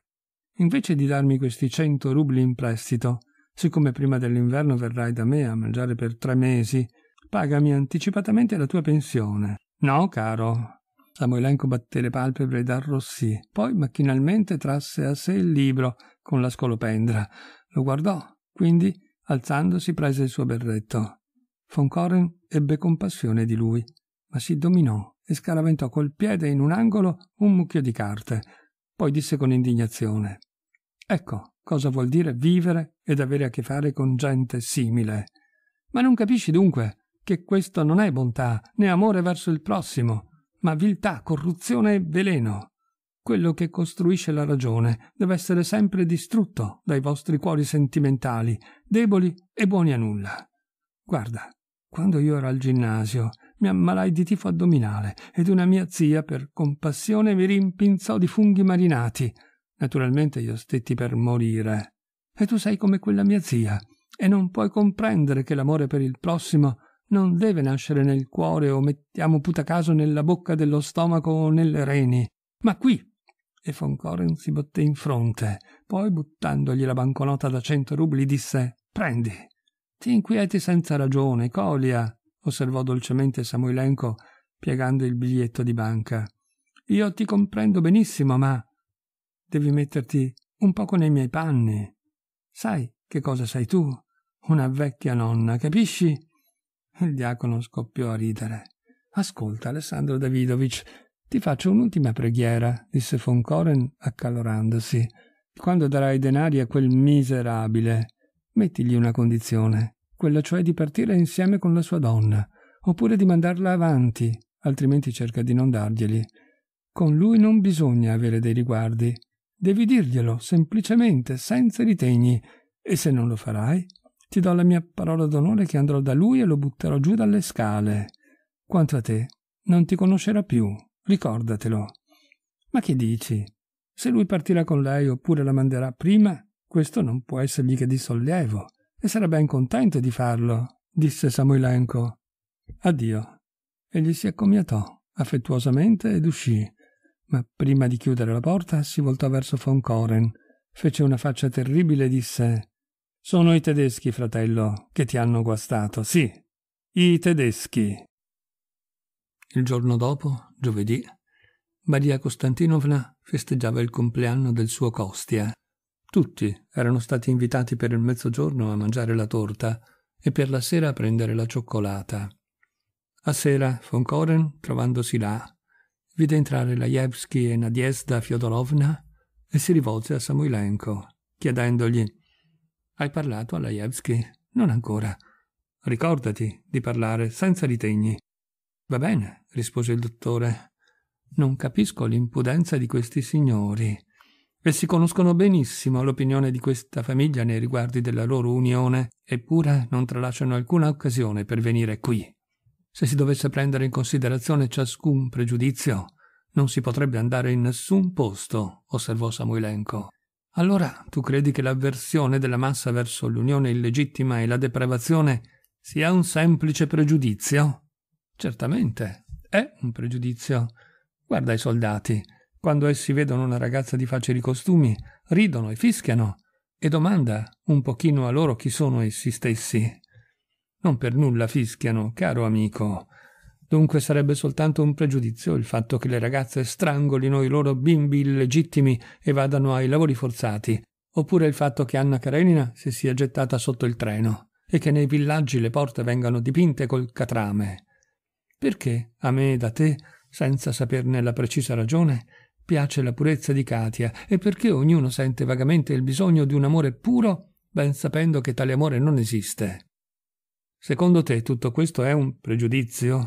invece di darmi questi cento rubli in prestito, siccome prima dell'inverno verrai da me a mangiare per tre mesi, pagami anticipatamente la tua pensione. No, caro. Samoilenko batté le palpebre ed arrossì, poi macchinalmente trasse a sé il libro con la scolopendra. Lo guardò, quindi, alzandosi, prese il suo berretto. Von Coren ebbe compassione di lui, ma si dominò e scaraventò col piede in un angolo un mucchio di carte. Poi disse con indignazione: Ecco cosa vuol dire vivere ed avere a che fare con gente simile. Ma non capisci dunque che questo non è bontà né amore verso il prossimo, ma viltà, corruzione e veleno. Quello che costruisce la ragione deve essere sempre distrutto dai vostri cuori sentimentali, deboli e buoni a nulla. Guarda, quando io ero al ginnasio mi ammalai di tifo addominale ed una mia zia per compassione mi rimpinzò di funghi marinati. Naturalmente io stetti per morire. E tu sei come quella mia zia e non puoi comprendere che l'amore per il prossimo non deve nascere nel cuore o mettiamo putacaso nella bocca dello stomaco o nelle reni, ma qui. E von Coren si botté in fronte, poi buttandogli la banconota da cento rubli disse Prendi. Ti inquieti senza ragione, Colia, osservò dolcemente Samoilenko, piegando il biglietto di banca. Io ti comprendo benissimo, ma devi metterti un poco nei miei panni. Sai che cosa sei tu? Una vecchia nonna, capisci? Il diacono scoppiò a ridere. Ascolta, Alessandro Davidovich, ti faccio un'ultima preghiera, disse von Koren accalorandosi. Quando darai i denari a quel miserabile, Mettigli una condizione, quella cioè di partire insieme con la sua donna, oppure di mandarla avanti, altrimenti cerca di non darglieli. Con lui non bisogna avere dei riguardi. Devi dirglielo semplicemente, senza ritegni, e se non lo farai, ti do la mia parola d'onore che andrò da lui e lo butterò giù dalle scale. Quanto a te, non ti conoscerà più, ricordatelo. Ma che dici? Se lui partirà con lei oppure la manderà prima, questo non può essergli che di sollievo, e sarà ben contento di farlo, disse Samoilenco. Addio. Egli si accomiatò affettuosamente ed uscì, ma prima di chiudere la porta si voltò verso von Koren, fece una faccia terribile e disse Sono i tedeschi, fratello, che ti hanno guastato, sì, i tedeschi. Il giorno dopo, giovedì, Maria Costantinovna festeggiava il compleanno del suo Costia. Tutti erano stati invitati per il mezzogiorno a mangiare la torta e per la sera a prendere la cioccolata. A sera von Koren, trovandosi là, vide entrare Lajewski e Nadiesda Fiodorovna e si rivolse a Samoilenko, chiedendogli «Hai parlato a Lajewski? Non ancora. Ricordati di parlare senza ritegni». «Va bene», rispose il dottore. «Non capisco l'impudenza di questi signori e si conoscono benissimo l'opinione di questa famiglia nei riguardi della loro unione, eppure non tralasciano alcuna occasione per venire qui. Se si dovesse prendere in considerazione ciascun pregiudizio, non si potrebbe andare in nessun posto, osservò Samuelenko. Allora tu credi che l'avversione della massa verso l'unione illegittima e la depravazione sia un semplice pregiudizio? Certamente, è un pregiudizio. Guarda i soldati, quando essi vedono una ragazza di facili costumi, ridono e fischiano, e domanda un pochino a loro chi sono essi stessi. Non per nulla fischiano, caro amico. Dunque sarebbe soltanto un pregiudizio il fatto che le ragazze strangolino i loro bimbi illegittimi e vadano ai lavori forzati, oppure il fatto che Anna Karenina si sia gettata sotto il treno e che nei villaggi le porte vengano dipinte col catrame. Perché a me e da te, senza saperne la precisa ragione, piace la purezza di Katia e perché ognuno sente vagamente il bisogno di un amore puro, ben sapendo che tale amore non esiste. Secondo te tutto questo è un pregiudizio?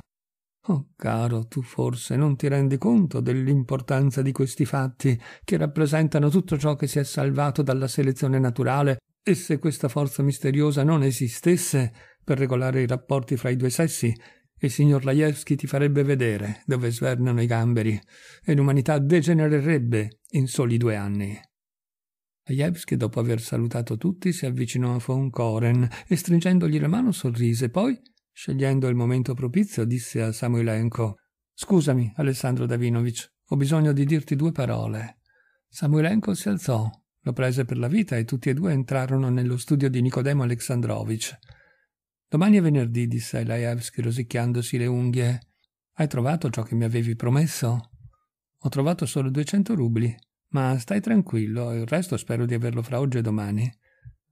Oh, caro, tu forse non ti rendi conto dell'importanza di questi fatti, che rappresentano tutto ciò che si è salvato dalla selezione naturale, e se questa forza misteriosa non esistesse per regolare i rapporti fra i due sessi, il signor Lajewski ti farebbe vedere dove svernano i gamberi e l'umanità degenererebbe in soli due anni. Lajewski, dopo aver salutato tutti, si avvicinò a von Koren e stringendogli la mano sorrise. Poi, scegliendo il momento propizio, disse a Samuilenko Scusami, Alessandro Davinovich, ho bisogno di dirti due parole. Samuilenko si alzò, lo prese per la vita e tutti e due entrarono nello studio di Nicodemo Alexandrovich. Domani è venerdì, disse Ilaevsky rosicchiandosi le unghie. Hai trovato ciò che mi avevi promesso? Ho trovato solo 200 rubli, ma stai tranquillo, il resto spero di averlo fra oggi e domani.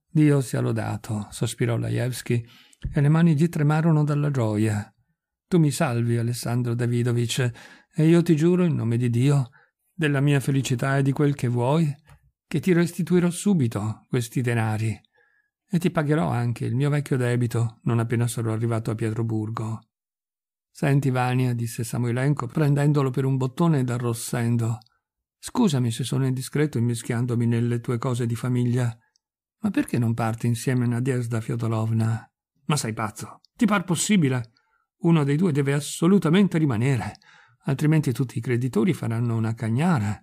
Dio sia lodato, sospirò Laevsky, e le mani gli tremarono dalla gioia. Tu mi salvi, Alessandro Davidovich, e io ti giuro, in nome di Dio, della mia felicità e di quel che vuoi, che ti restituirò subito questi denari e ti pagherò anche il mio vecchio debito non appena sarò arrivato a Pietroburgo. Senti, Vania, disse Samoilenko, prendendolo per un bottone ed arrossendo. Scusami se sono indiscreto immischiandomi nelle tue cose di famiglia, ma perché non parti insieme a Nadiesda Fiodorovna? Ma sei pazzo? Ti par possibile? Uno dei due deve assolutamente rimanere, altrimenti tutti i creditori faranno una cagnara.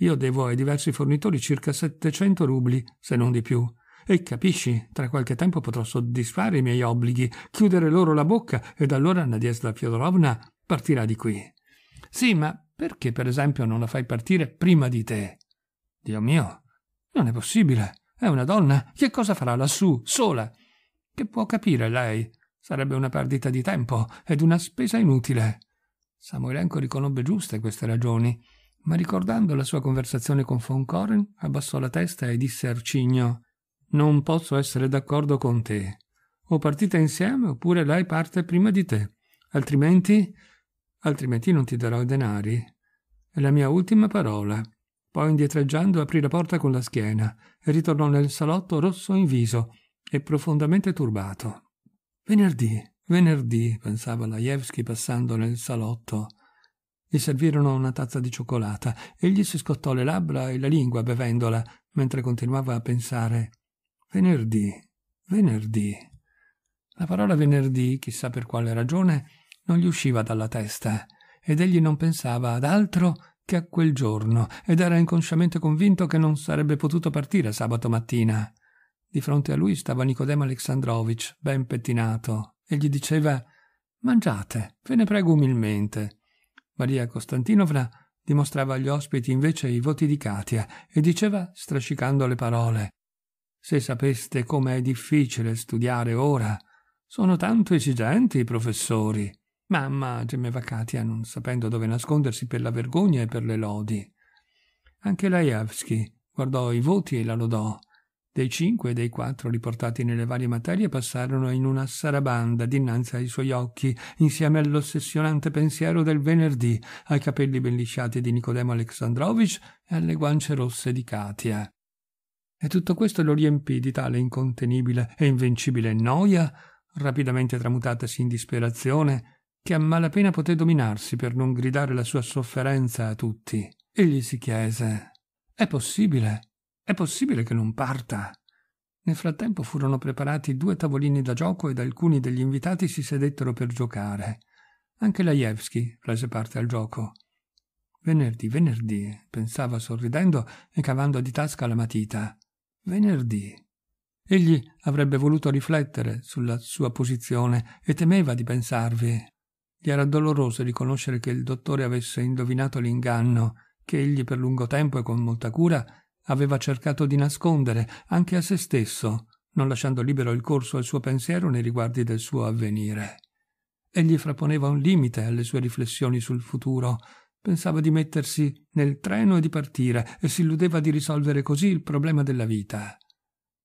Io devo ai diversi fornitori circa 700 rubli, se non di più, e capisci, tra qualche tempo potrò soddisfare i miei obblighi, chiudere loro la bocca ed allora Nadiesla Fiodorovna partirà di qui. Sì, ma perché per esempio non la fai partire prima di te? Dio mio, non è possibile. È una donna. Che cosa farà lassù, sola? Che può capire lei? Sarebbe una perdita di tempo ed una spesa inutile. Samuelenko riconobbe giuste queste ragioni, ma ricordando la sua conversazione con von Coren, abbassò la testa e disse arcigno non posso essere d'accordo con te. O partite insieme oppure lei parte prima di te. Altrimenti... altrimenti non ti darò i denari. È la mia ultima parola. Poi indietreggiando aprì la porta con la schiena e ritornò nel salotto rosso in viso e profondamente turbato. Venerdì, venerdì, pensava Lajewski passando nel salotto. Gli servirono una tazza di cioccolata. Egli si scottò le labbra e la lingua bevendola, mentre continuava a pensare Venerdì, venerdì. La parola venerdì, chissà per quale ragione, non gli usciva dalla testa, ed egli non pensava ad altro che a quel giorno, ed era inconsciamente convinto che non sarebbe potuto partire sabato mattina. Di fronte a lui stava Nicodemo Alexandrovich, ben pettinato, e gli diceva Mangiate, ve ne prego umilmente. Maria Costantinovna dimostrava agli ospiti invece i voti di Katia e diceva, strascicando le parole se sapeste com'è difficile studiare ora. Sono tanto esigenti i professori. Mamma, gemeva Katia, non sapendo dove nascondersi per la vergogna e per le lodi. Anche Lajewski guardò i voti e la lodò. Dei cinque e dei quattro riportati nelle varie materie passarono in una sarabanda dinanzi ai suoi occhi, insieme all'ossessionante pensiero del venerdì, ai capelli ben lisciati di Nicodemo Alexandrovich e alle guance rosse di Katia. E tutto questo lo riempì di tale incontenibile e invincibile noia, rapidamente tramutatasi in disperazione, che a malapena poté dominarsi per non gridare la sua sofferenza a tutti. Egli si chiese: È possibile? È possibile che non parta? Nel frattempo furono preparati due tavolini da gioco ed alcuni degli invitati si sedettero per giocare. Anche Lajewski prese parte al gioco. Venerdì, venerdì, pensava sorridendo e cavando di tasca la matita venerdì. Egli avrebbe voluto riflettere sulla sua posizione e temeva di pensarvi. Gli era doloroso riconoscere che il dottore avesse indovinato l'inganno che egli per lungo tempo e con molta cura aveva cercato di nascondere anche a se stesso, non lasciando libero il corso al suo pensiero nei riguardi del suo avvenire. Egli frapponeva un limite alle sue riflessioni sul futuro, Pensava di mettersi nel treno e di partire e si illudeva di risolvere così il problema della vita.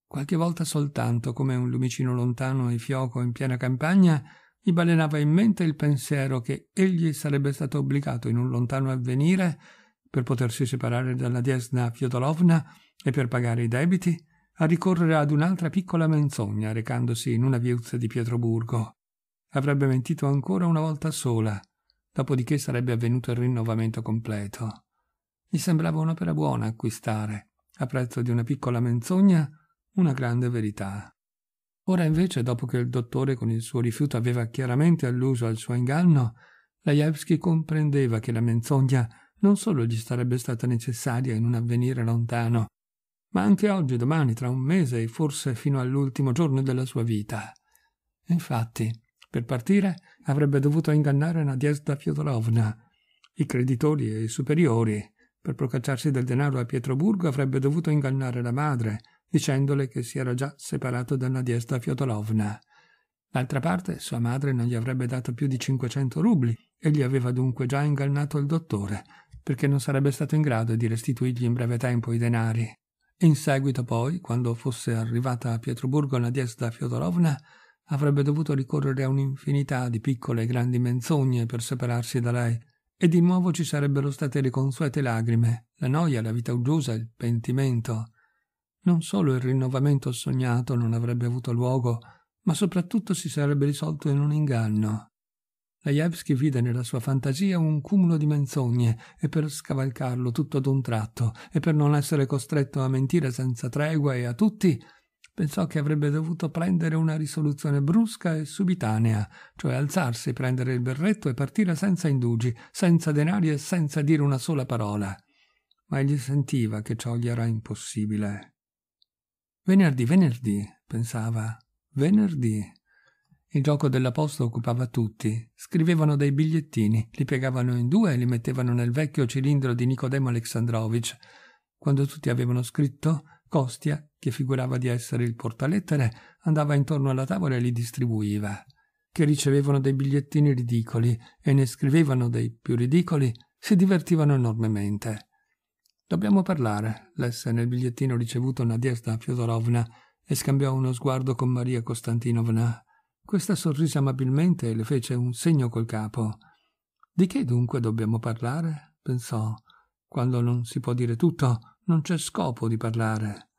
Qualche volta soltanto, come un lumicino lontano e fioco in piena campagna, gli balenava in mente il pensiero che egli sarebbe stato obbligato in un lontano avvenire, per potersi separare dalla Diesna Fiodorovna e per pagare i debiti, a ricorrere ad un'altra piccola menzogna recandosi in una viuzza di Pietroburgo. Avrebbe mentito ancora una volta sola, dopodiché sarebbe avvenuto il rinnovamento completo. Gli sembrava un'opera buona acquistare, a prezzo di una piccola menzogna, una grande verità. Ora invece, dopo che il dottore con il suo rifiuto aveva chiaramente alluso al suo inganno, Lajewski comprendeva che la menzogna non solo gli sarebbe stata necessaria in un avvenire lontano, ma anche oggi, domani, tra un mese e forse fino all'ultimo giorno della sua vita. Infatti, per partire avrebbe dovuto ingannare Nadiezda Fiodorovna. I creditori e i superiori, per procacciarsi del denaro a Pietroburgo, avrebbe dovuto ingannare la madre, dicendole che si era già separato da Nadiezda Fiodorovna. D'altra parte, sua madre non gli avrebbe dato più di 500 rubli e gli aveva dunque già ingannato il dottore, perché non sarebbe stato in grado di restituirgli in breve tempo i denari. In seguito poi, quando fosse arrivata a Pietroburgo Nadiezda Fiodorovna, avrebbe dovuto ricorrere a un'infinità di piccole e grandi menzogne per separarsi da lei, e di nuovo ci sarebbero state le consuete lagrime, la noia, la vita uggiosa, il pentimento. Non solo il rinnovamento sognato non avrebbe avuto luogo, ma soprattutto si sarebbe risolto in un inganno. Lajewski vide nella sua fantasia un cumulo di menzogne e per scavalcarlo tutto ad un tratto e per non essere costretto a mentire senza tregua e a tutti pensò che avrebbe dovuto prendere una risoluzione brusca e subitanea, cioè alzarsi, prendere il berretto e partire senza indugi, senza denari e senza dire una sola parola. Ma egli sentiva che ciò gli era impossibile. Venerdì, venerdì, pensava. Venerdì. Il gioco della posta occupava tutti. Scrivevano dei bigliettini, li piegavano in due e li mettevano nel vecchio cilindro di Nicodemo Alexandrovich. Quando tutti avevano scritto, Costia che figurava di essere il portalettere, andava intorno alla tavola e li distribuiva, che ricevevano dei bigliettini ridicoli e ne scrivevano dei più ridicoli, si divertivano enormemente. Dobbiamo parlare, lesse nel bigliettino ricevuto Nadiesda Fyodorovna e scambiò uno sguardo con Maria Costantinovna. Questa sorrise amabilmente e le fece un segno col capo. Di che dunque dobbiamo parlare? pensò. Quando non si può dire tutto, non c'è scopo di parlare.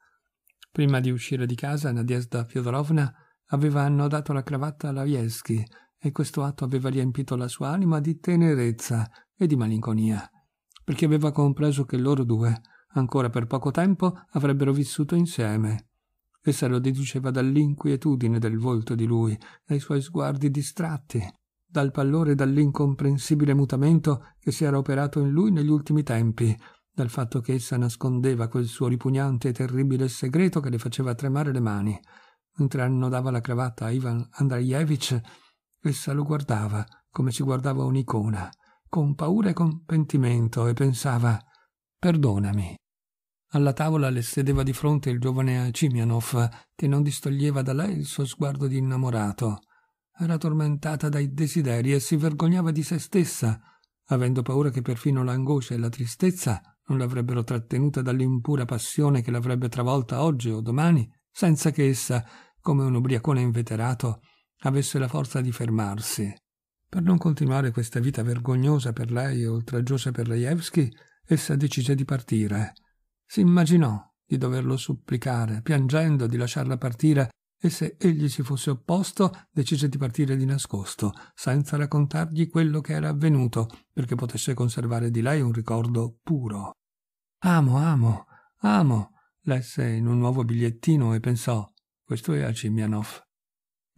Prima di uscire di casa, Nadezhda Fiodorovna aveva annodato la cravatta a Lavieschi e questo atto aveva riempito la sua anima di tenerezza e di malinconia, perché aveva compreso che loro due, ancora per poco tempo, avrebbero vissuto insieme. Essa lo deduceva dall'inquietudine del volto di lui, dai suoi sguardi distratti, dal pallore e dall'incomprensibile mutamento che si era operato in lui negli ultimi tempi, dal fatto che essa nascondeva quel suo ripugnante e terribile segreto che le faceva tremare le mani. Mentre annodava la cravatta a Ivan Andrejevich, essa lo guardava come si guardava un'icona, con paura e con pentimento, e pensava «Perdonami». Alla tavola le sedeva di fronte il giovane Cimianov, che non distoglieva da lei il suo sguardo di innamorato. Era tormentata dai desideri e si vergognava di se stessa, avendo paura che perfino l'angoscia e la tristezza non l'avrebbero trattenuta dall'impura passione che l'avrebbe travolta oggi o domani, senza che essa, come un ubriacone inveterato, avesse la forza di fermarsi. Per non continuare questa vita vergognosa per lei e oltraggiosa per Lejewski, essa decise di partire. Si immaginò di doverlo supplicare, piangendo, di lasciarla partire e se egli si fosse opposto decise di partire di nascosto, senza raccontargli quello che era avvenuto, perché potesse conservare di lei un ricordo puro. Amo, amo, amo, lesse in un nuovo bigliettino e pensò questo è Acimianov.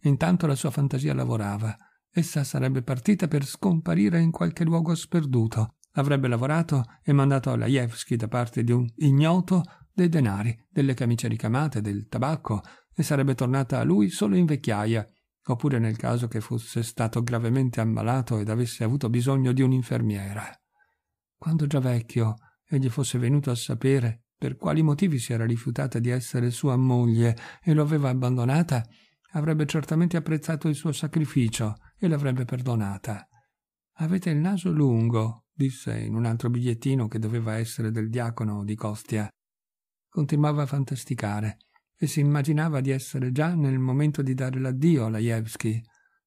Intanto la sua fantasia lavorava. Essa sarebbe partita per scomparire in qualche luogo sperduto. Avrebbe lavorato e mandato a Lajewski da parte di un ignoto dei denari, delle camicie ricamate, del tabacco, e sarebbe tornata a lui solo in vecchiaia, oppure nel caso che fosse stato gravemente ammalato ed avesse avuto bisogno di un'infermiera. Quando già vecchio egli fosse venuto a sapere per quali motivi si era rifiutata di essere sua moglie e lo aveva abbandonata, avrebbe certamente apprezzato il suo sacrificio e l'avrebbe perdonata. Avete il naso lungo, disse in un altro bigliettino che doveva essere del diacono di Costia. Continuava a fantasticare e si immaginava di essere già nel momento di dare l'addio a Lajewski.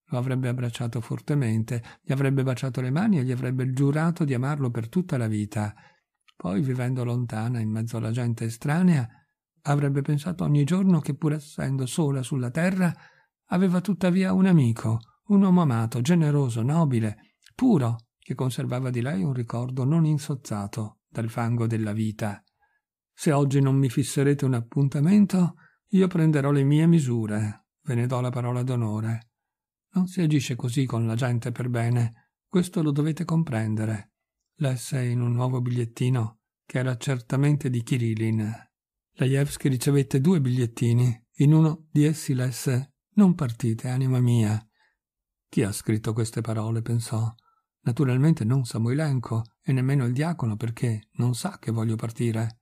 Lo avrebbe abbracciato fortemente, gli avrebbe baciato le mani e gli avrebbe giurato di amarlo per tutta la vita. Poi, vivendo lontana in mezzo alla gente estranea, avrebbe pensato ogni giorno che, pur essendo sola sulla terra, aveva tuttavia un amico, un uomo amato, generoso, nobile, puro, che conservava di lei un ricordo non insozzato dal fango della vita. Se oggi non mi fisserete un appuntamento, io prenderò le mie misure, ve ne do la parola d'onore. Non si agisce così con la gente per bene, questo lo dovete comprendere. Lesse in un nuovo bigliettino che era certamente di Kirillin. Lajewski ricevette due bigliettini. In uno di essi lesse Non partite, anima mia. Chi ha scritto queste parole? pensò. Naturalmente non Samoilenko e nemmeno il diacono perché non sa che voglio partire.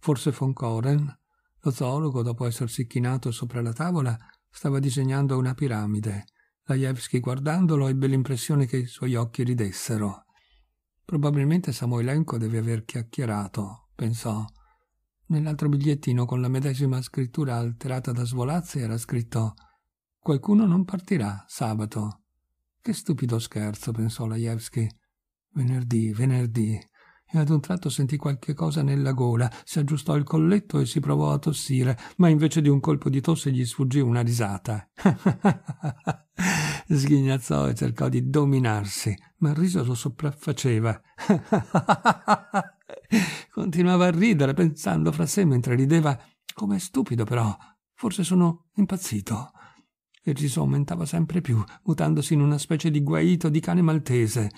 Forse von Koren, lo zoologo, dopo essersi chinato sopra la tavola, stava disegnando una piramide. Lajewski, guardandolo, ebbe l'impressione che i suoi occhi ridessero. Probabilmente Samoilenko deve aver chiacchierato, pensò. Nell'altro bigliettino con la medesima scrittura alterata da svolazzi era scritto Qualcuno non partirà sabato. Che stupido scherzo, pensò Lajewski. Venerdì, venerdì e ad un tratto sentì qualche cosa nella gola, si aggiustò il colletto e si provò a tossire, ma invece di un colpo di tosse gli sfuggì una risata. Sghignazzò e cercò di dominarsi, ma il riso lo sopraffaceva. Continuava a ridere, pensando fra sé mentre rideva. Com'è stupido, però. Forse sono impazzito. Il riso aumentava sempre più, mutandosi in una specie di guaito di cane maltese.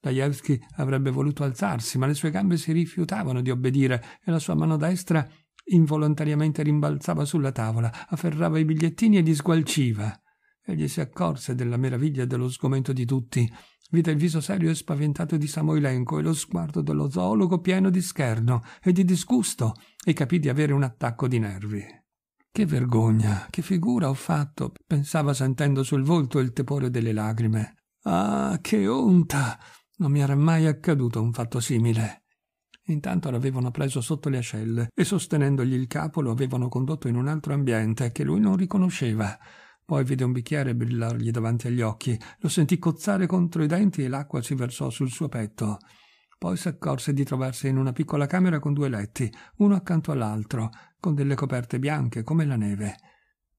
Lajewski avrebbe voluto alzarsi, ma le sue gambe si rifiutavano di obbedire e la sua mano destra involontariamente rimbalzava sulla tavola, afferrava i bigliettini e li sgualciva. Egli si accorse della meraviglia e dello sgomento di tutti. Vide il viso serio e spaventato di Samoilenko e lo sguardo dello zoologo pieno di scherno e di disgusto e capì di avere un attacco di nervi. Che vergogna, che figura ho fatto, pensava sentendo sul volto il tepore delle lagrime. Ah, che onta! Non mi era mai accaduto un fatto simile. Intanto l'avevano preso sotto le ascelle e sostenendogli il capo lo avevano condotto in un altro ambiente che lui non riconosceva. Poi vide un bicchiere brillargli davanti agli occhi, lo sentì cozzare contro i denti e l'acqua si versò sul suo petto. Poi si accorse di trovarsi in una piccola camera con due letti, uno accanto all'altro, con delle coperte bianche come la neve.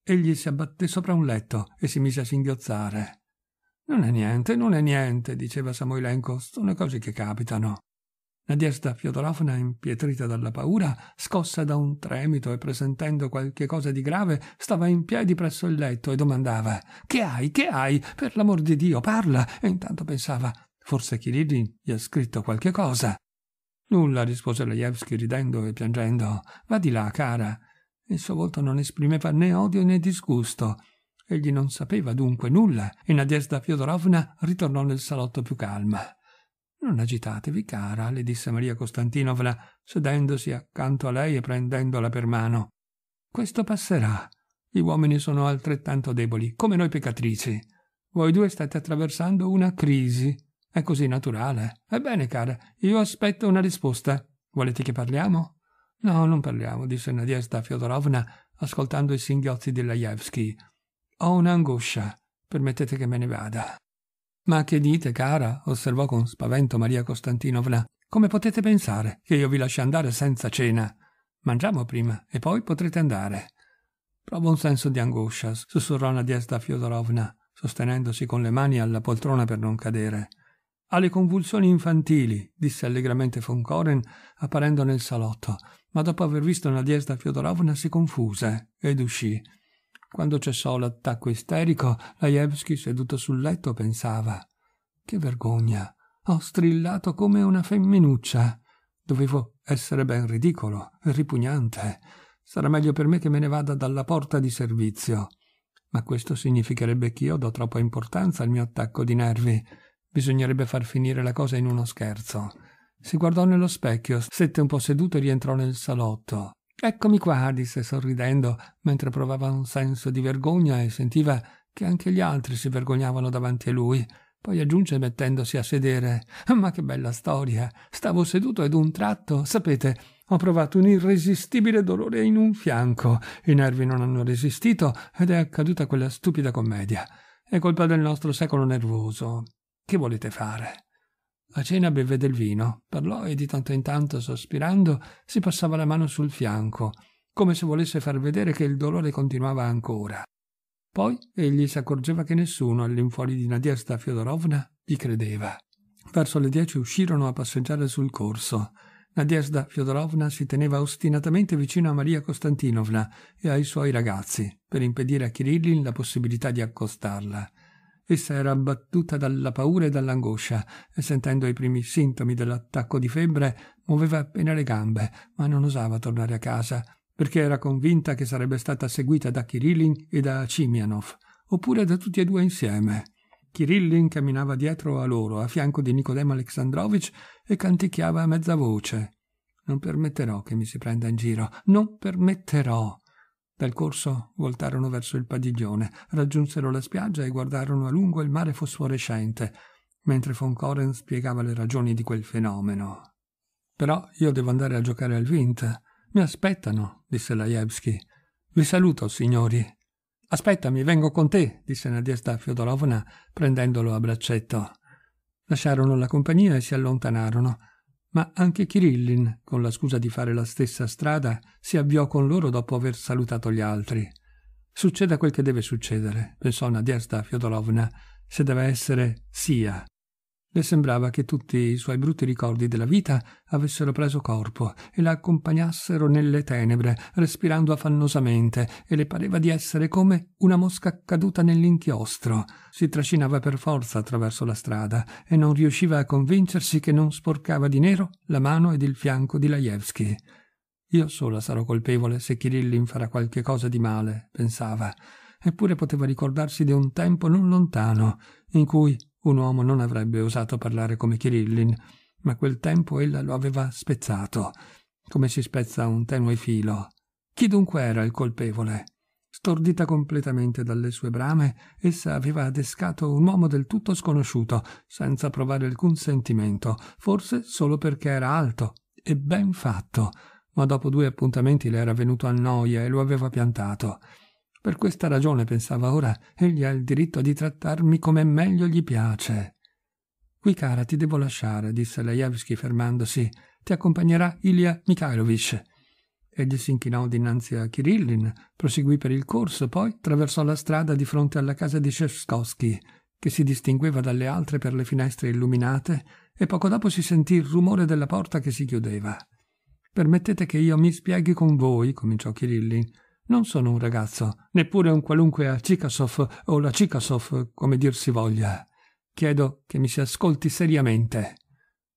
Egli si abbatté sopra un letto e si mise a singhiozzare. Non è niente, non è niente, diceva Samoilenko, sono cose che capitano. Nadiezda Fiodorovna, impietrita dalla paura, scossa da un tremito e presentendo qualche cosa di grave, stava in piedi presso il letto e domandava Che hai? Che hai? Per l'amor di Dio, parla! E intanto pensava Forse Kirillin gli ha scritto qualche cosa. Nulla, rispose Lejevski ridendo e piangendo. Va di là, cara. Il suo volto non esprimeva né odio né disgusto. Egli non sapeva dunque nulla e Nadezhda Fiodorovna ritornò nel salotto più calma. Non agitatevi, cara, le disse Maria Costantinovna, sedendosi accanto a lei e prendendola per mano. Questo passerà. Gli uomini sono altrettanto deboli, come noi peccatrici. Voi due state attraversando una crisi. È così naturale. Ebbene, cara, io aspetto una risposta. Volete che parliamo? No, non parliamo, disse Nadiesta Fiodorovna, ascoltando i singhiozzi di Lajewski. Ho un'angoscia, permettete che me ne vada. Ma che dite, cara? osservò con spavento Maria Costantinovna. Come potete pensare che io vi lasci andare senza cena? Mangiamo prima e poi potrete andare. Provo un senso di angoscia, sussurrò Nadiezda Fiodorovna, sostenendosi con le mani alla poltrona per non cadere. Ha le convulsioni infantili, disse allegramente von Koren, apparendo nel salotto, ma dopo aver visto Nadiezda Fiodorovna si confuse ed uscì. Quando cessò l'attacco isterico, Lajewski, seduto sul letto, pensava Che vergogna! Ho strillato come una femminuccia. Dovevo essere ben ridicolo, ripugnante. Sarà meglio per me che me ne vada dalla porta di servizio. Ma questo significherebbe che io do troppa importanza al mio attacco di nervi. Bisognerebbe far finire la cosa in uno scherzo. Si guardò nello specchio, stette un po' seduto e rientrò nel salotto. Eccomi qua, disse sorridendo, mentre provava un senso di vergogna e sentiva che anche gli altri si vergognavano davanti a lui. Poi aggiunse mettendosi a sedere. Ma che bella storia! Stavo seduto ed un tratto, sapete, ho provato un irresistibile dolore in un fianco. I nervi non hanno resistito ed è accaduta quella stupida commedia. È colpa del nostro secolo nervoso. Che volete fare? A cena beve del vino, parlò e di tanto in tanto, sospirando, si passava la mano sul fianco, come se volesse far vedere che il dolore continuava ancora. Poi egli si accorgeva che nessuno, all'infuori di Nadia Fiodorovna, gli credeva. Verso le dieci uscirono a passeggiare sul corso. Nadiezda Fiodorovna si teneva ostinatamente vicino a Maria Costantinovna e ai suoi ragazzi, per impedire a Kirillin la possibilità di accostarla. Essa era abbattuta dalla paura e dall'angoscia e sentendo i primi sintomi dell'attacco di febbre muoveva appena le gambe, ma non osava tornare a casa perché era convinta che sarebbe stata seguita da Kirillin e da Cimianov, oppure da tutti e due insieme. Kirillin camminava dietro a loro, a fianco di Nicodemo Alexandrovich, e canticchiava a mezza voce. Non permetterò che mi si prenda in giro, non permetterò. Dal corso voltarono verso il padiglione, raggiunsero la spiaggia e guardarono a lungo il mare fosforescente, mentre von Coren spiegava le ragioni di quel fenomeno. Però io devo andare a giocare al Vint. Mi aspettano, disse Lajewski. Vi saluto, signori. Aspettami, vengo con te, disse Nadiesta Fiodorovna, prendendolo a braccetto. Lasciarono la compagnia e si allontanarono ma anche Kirillin, con la scusa di fare la stessa strada, si avviò con loro dopo aver salutato gli altri. Succeda quel che deve succedere, pensò Nadezhda Fyodorovna, se deve essere sia le sembrava che tutti i suoi brutti ricordi della vita avessero preso corpo e la accompagnassero nelle tenebre, respirando affannosamente, e le pareva di essere come una mosca caduta nell'inchiostro. Si trascinava per forza attraverso la strada e non riusciva a convincersi che non sporcava di nero la mano ed il fianco di Lajewski. Io sola sarò colpevole se Kirillin farà qualche cosa di male, pensava. Eppure poteva ricordarsi di un tempo non lontano in cui un uomo non avrebbe osato parlare come Kirillin, ma quel tempo ella lo aveva spezzato, come si spezza un tenue filo. Chi dunque era il colpevole? Stordita completamente dalle sue brame, essa aveva adescato un uomo del tutto sconosciuto, senza provare alcun sentimento, forse solo perché era alto e ben fatto, ma dopo due appuntamenti le era venuto a noia e lo aveva piantato. Per questa ragione, pensava ora, egli ha il diritto di trattarmi come meglio gli piace. Qui, cara, ti devo lasciare, disse Lejavski fermandosi. Ti accompagnerà Ilya Mikhailovich. Egli si inchinò dinanzi a Kirillin, proseguì per il corso, poi traversò la strada di fronte alla casa di Shevskovsky, che si distingueva dalle altre per le finestre illuminate, e poco dopo si sentì il rumore della porta che si chiudeva. Permettete che io mi spieghi con voi, cominciò Kirillin. Non sono un ragazzo, neppure un qualunque Acikasov o la Cikasov, come dir si voglia. Chiedo che mi si ascolti seriamente.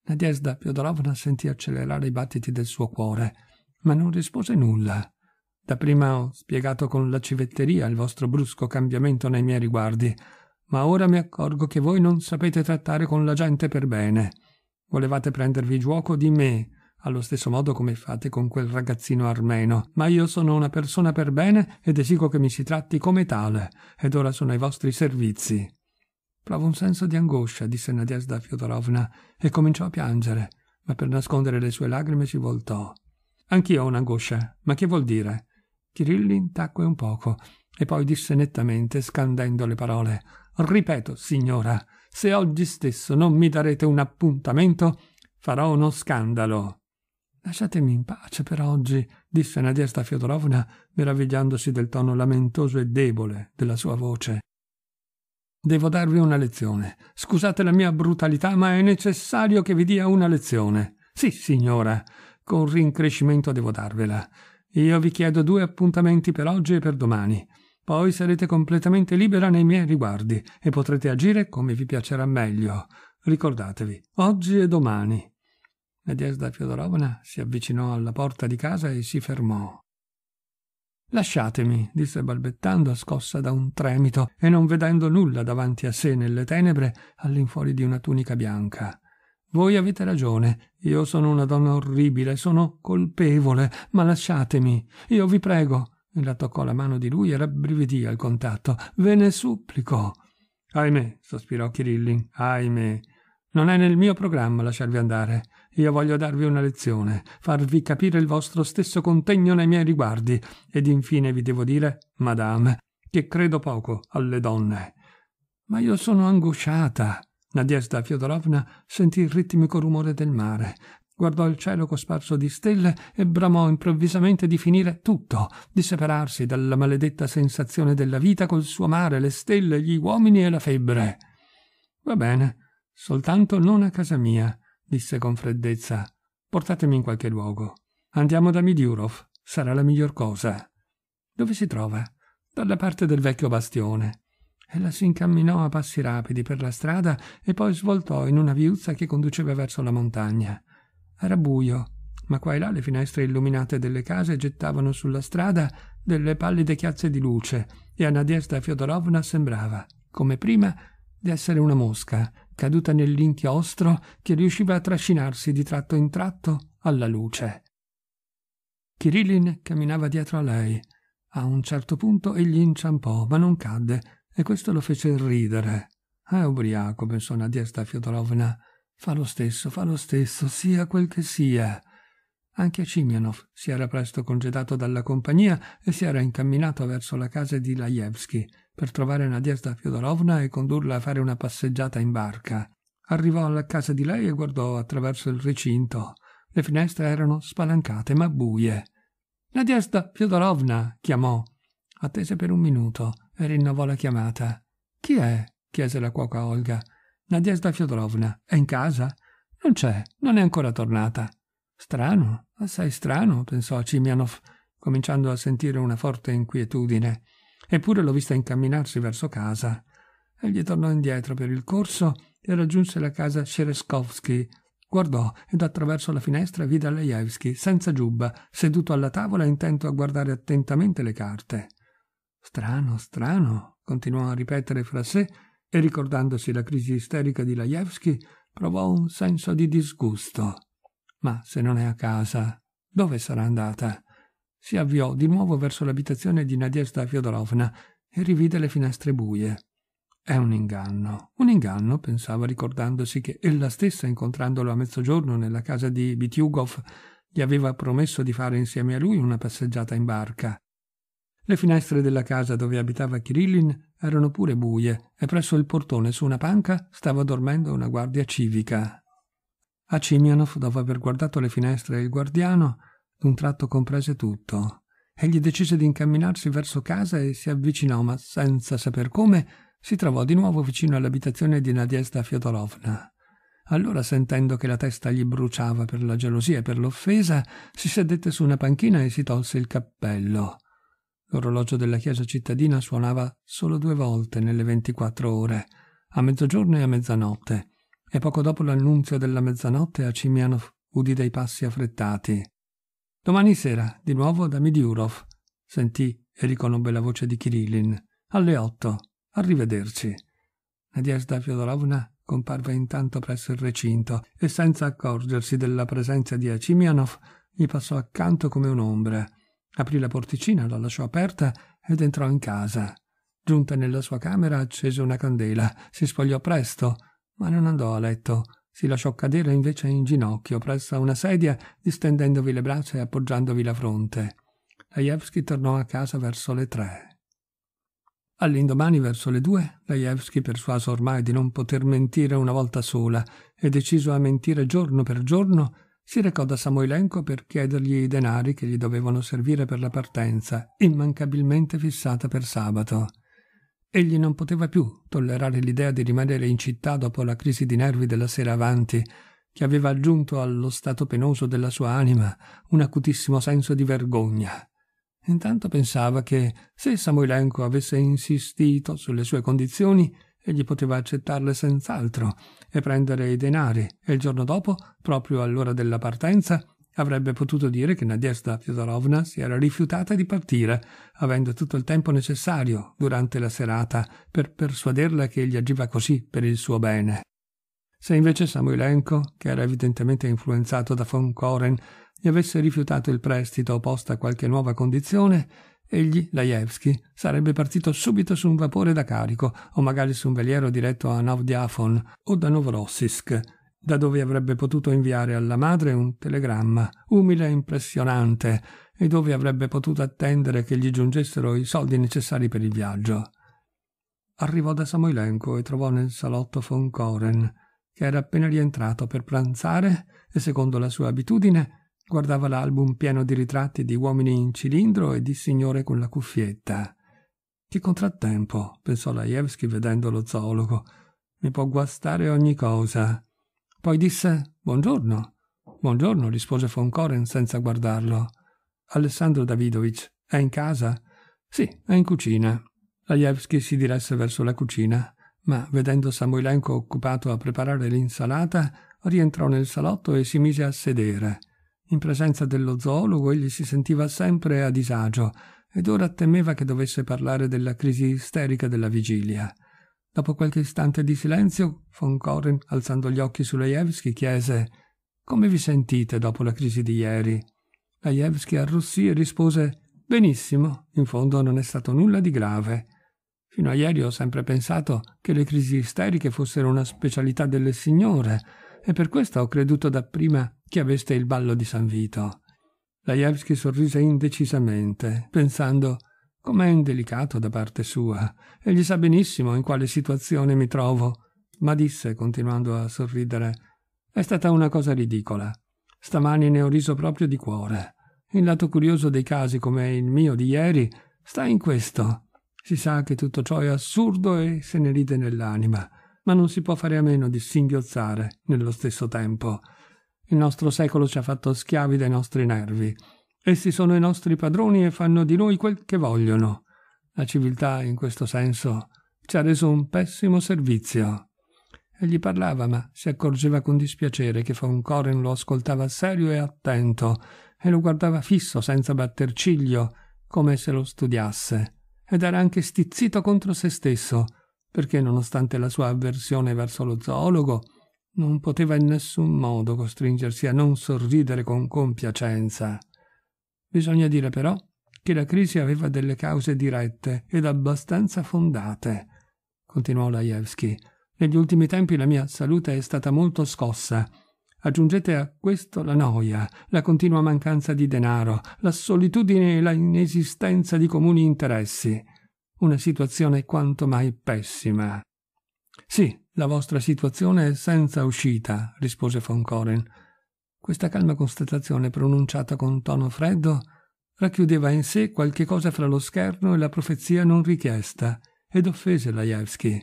Nadezda Fiodorovna sentì accelerare i battiti del suo cuore, ma non rispose nulla. Da prima ho spiegato con la civetteria il vostro brusco cambiamento nei miei riguardi, ma ora mi accorgo che voi non sapete trattare con la gente per bene. Volevate prendervi gioco di me, allo stesso modo come fate con quel ragazzino armeno, ma io sono una persona per bene ed esigo che mi si tratti come tale, ed ora sono ai vostri servizi. Provo un senso di angoscia, disse Nadiesda Fyodorovna, e cominciò a piangere, ma per nascondere le sue lagrime si voltò. Anch'io ho un'angoscia, ma che vuol dire? Kirillin tacque un poco e poi disse nettamente, scandendo le parole: Ripeto, signora, se oggi stesso non mi darete un appuntamento, farò uno scandalo. Lasciatemi in pace per oggi, disse Nadia Stafiodorovna, meravigliandosi del tono lamentoso e debole della sua voce. Devo darvi una lezione. Scusate la mia brutalità, ma è necessario che vi dia una lezione. Sì, signora, con rincrescimento devo darvela. Io vi chiedo due appuntamenti per oggi e per domani. Poi sarete completamente libera nei miei riguardi e potrete agire come vi piacerà meglio. Ricordatevi, oggi e domani. Nadezda Fiodorovna si avvicinò alla porta di casa e si fermò. Lasciatemi, disse balbettando, scossa da un tremito e non vedendo nulla davanti a sé nelle tenebre all'infuori di una tunica bianca. Voi avete ragione, io sono una donna orribile, sono colpevole, ma lasciatemi, io vi prego. E la toccò la mano di lui e rabbrividì al contatto. Ve ne supplico. Ahimè, sospirò Kirillin, ahimè. Non è nel mio programma lasciarvi andare. Io voglio darvi una lezione, farvi capire il vostro stesso contegno nei miei riguardi, ed infine vi devo dire, madame, che credo poco alle donne. Ma io sono angosciata. Nadiesda Fiodorovna sentì il ritmico rumore del mare, guardò il cielo cosparso di stelle e bramò improvvisamente di finire tutto, di separarsi dalla maledetta sensazione della vita col suo mare, le stelle, gli uomini e la febbre. Va bene, soltanto non a casa mia, disse con freddezza. Portatemi in qualche luogo. Andiamo da Midiurov, sarà la miglior cosa. Dove si trova? Dalla parte del vecchio bastione. Ella si incamminò a passi rapidi per la strada e poi svoltò in una viuzza che conduceva verso la montagna. Era buio, ma qua e là le finestre illuminate delle case gettavano sulla strada delle pallide chiazze di luce e a Nadiesta Fiodorovna sembrava, come prima, di essere una mosca caduta nell'inchiostro che riusciva a trascinarsi di tratto in tratto alla luce. Kirillin camminava dietro a lei. A un certo punto egli inciampò, ma non cadde, e questo lo fece ridere. È ubriaco, pensò Nadia Fyodorovna. Fa lo stesso, fa lo stesso, sia quel che sia. Anche Cimianov si era presto congedato dalla compagnia e si era incamminato verso la casa di Lajewski, per trovare Nadezhda Fiodorovna e condurla a fare una passeggiata in barca. Arrivò alla casa di lei e guardò attraverso il recinto. Le finestre erano spalancate ma buie. Nadezhda Fiodorovna chiamò. Attese per un minuto e rinnovò la chiamata. Chi è? chiese la cuoca Olga. Nadezhda Fiodorovna è in casa? Non c'è, non è ancora tornata. Strano, assai strano, pensò Cimianov, cominciando a sentire una forte inquietudine. Eppure l'ho vista incamminarsi verso casa. Egli tornò indietro per il corso e raggiunse la casa Scereskowski. Guardò ed attraverso la finestra vide Alejevski, senza giubba, seduto alla tavola intento a guardare attentamente le carte. Strano, strano, continuò a ripetere fra sé e ricordandosi la crisi isterica di Lajewski provò un senso di disgusto. Ma se non è a casa, dove sarà andata? si avviò di nuovo verso l'abitazione di Nadiezda Fiodorovna e rivide le finestre buie. È un inganno, un inganno, pensava ricordandosi che ella stessa, incontrandolo a mezzogiorno nella casa di Bitiugov, gli aveva promesso di fare insieme a lui una passeggiata in barca. Le finestre della casa dove abitava Kirillin erano pure buie e presso il portone su una panca stava dormendo una guardia civica. A Cimianov, dopo aver guardato le finestre e il guardiano, D'un tratto comprese tutto. Egli decise di incamminarsi verso casa e si avvicinò, ma senza saper come, si trovò di nuovo vicino all'abitazione di Nadiezda Fiodorovna. Allora, sentendo che la testa gli bruciava per la gelosia e per l'offesa, si sedette su una panchina e si tolse il cappello. L'orologio della chiesa cittadina suonava solo due volte nelle ventiquattro ore, a mezzogiorno e a mezzanotte, e poco dopo l'annunzio della mezzanotte a Acimianov udì dei passi affrettati. Domani sera, di nuovo da Midiurov, sentì e riconobbe la voce di Kirillin. Alle otto. Arrivederci. Nadezhda Fyodorovna comparve intanto presso il recinto e senza accorgersi della presenza di Acimianov gli passò accanto come un'ombra. Aprì la porticina, la lasciò aperta ed entrò in casa. Giunta nella sua camera accese una candela, si spogliò presto, ma non andò a letto si lasciò cadere invece in ginocchio presso una sedia, distendendovi le braccia e appoggiandovi la fronte. Lajewski tornò a casa verso le tre. All'indomani verso le due, Lajewski, persuaso ormai di non poter mentire una volta sola e deciso a mentire giorno per giorno, si recò da Samoilenko per chiedergli i denari che gli dovevano servire per la partenza, immancabilmente fissata per sabato. Egli non poteva più tollerare l'idea di rimanere in città dopo la crisi di nervi della sera avanti, che aveva aggiunto allo stato penoso della sua anima un acutissimo senso di vergogna. Intanto pensava che, se Samoilenko avesse insistito sulle sue condizioni, egli poteva accettarle senz'altro e prendere i denari e il giorno dopo, proprio all'ora della partenza, avrebbe potuto dire che Nadezhda Fyodorovna si era rifiutata di partire, avendo tutto il tempo necessario durante la serata per persuaderla che egli agiva così per il suo bene. Se invece Samoilenko, che era evidentemente influenzato da von Koren, gli avesse rifiutato il prestito o posta qualche nuova condizione, egli, Lajewski, sarebbe partito subito su un vapore da carico o magari su un veliero diretto a Novdiafon o da Novorossiysk, da dove avrebbe potuto inviare alla madre un telegramma umile e impressionante e dove avrebbe potuto attendere che gli giungessero i soldi necessari per il viaggio. Arrivò da Samoilenco e trovò nel salotto von Koren, che era appena rientrato per pranzare e, secondo la sua abitudine, guardava l'album pieno di ritratti di uomini in cilindro e di signore con la cuffietta. Che contrattempo, pensò Lajewski vedendo lo zoologo. Mi può guastare ogni cosa. Poi disse Buongiorno. Buongiorno, rispose von Koren senza guardarlo. Alessandro Davidovic è in casa? Sì, è in cucina. Lajewski si diresse verso la cucina, ma vedendo Samoilenko occupato a preparare l'insalata, rientrò nel salotto e si mise a sedere. In presenza dello zoologo egli si sentiva sempre a disagio ed ora temeva che dovesse parlare della crisi isterica della vigilia. Dopo qualche istante di silenzio, von Corin, alzando gli occhi su Lejevski, chiese «Come vi sentite dopo la crisi di ieri?» Lejevski arrossì e rispose «Benissimo, in fondo non è stato nulla di grave». Fino a ieri ho sempre pensato che le crisi isteriche fossero una specialità delle signore e per questo ho creduto dapprima che aveste il ballo di San Vito. Lajewski sorrise indecisamente, pensando Com'è indelicato da parte sua. Egli sa benissimo in quale situazione mi trovo. Ma disse, continuando a sorridere, è stata una cosa ridicola. Stamani ne ho riso proprio di cuore. Il lato curioso dei casi come il mio di ieri sta in questo. Si sa che tutto ciò è assurdo e se ne ride nell'anima, ma non si può fare a meno di singhiozzare nello stesso tempo. Il nostro secolo ci ha fatto schiavi dai nostri nervi Essi sono i nostri padroni e fanno di noi quel che vogliono. La civiltà, in questo senso, ci ha reso un pessimo servizio. Egli parlava, ma si accorgeva con dispiacere che von Coren lo ascoltava serio e attento e lo guardava fisso senza batter ciglio, come se lo studiasse. Ed era anche stizzito contro se stesso, perché, nonostante la sua avversione verso lo zoologo, non poteva in nessun modo costringersi a non sorridere con compiacenza. Bisogna dire però che la crisi aveva delle cause dirette ed abbastanza fondate, continuò Lajewski. Negli ultimi tempi la mia salute è stata molto scossa. Aggiungete a questo la noia, la continua mancanza di denaro, la solitudine e la inesistenza di comuni interessi. Una situazione quanto mai pessima. Sì, la vostra situazione è senza uscita, rispose von Koren. Questa calma constatazione pronunciata con tono freddo racchiudeva in sé qualche cosa fra lo scherno e la profezia non richiesta ed offese Lajewski.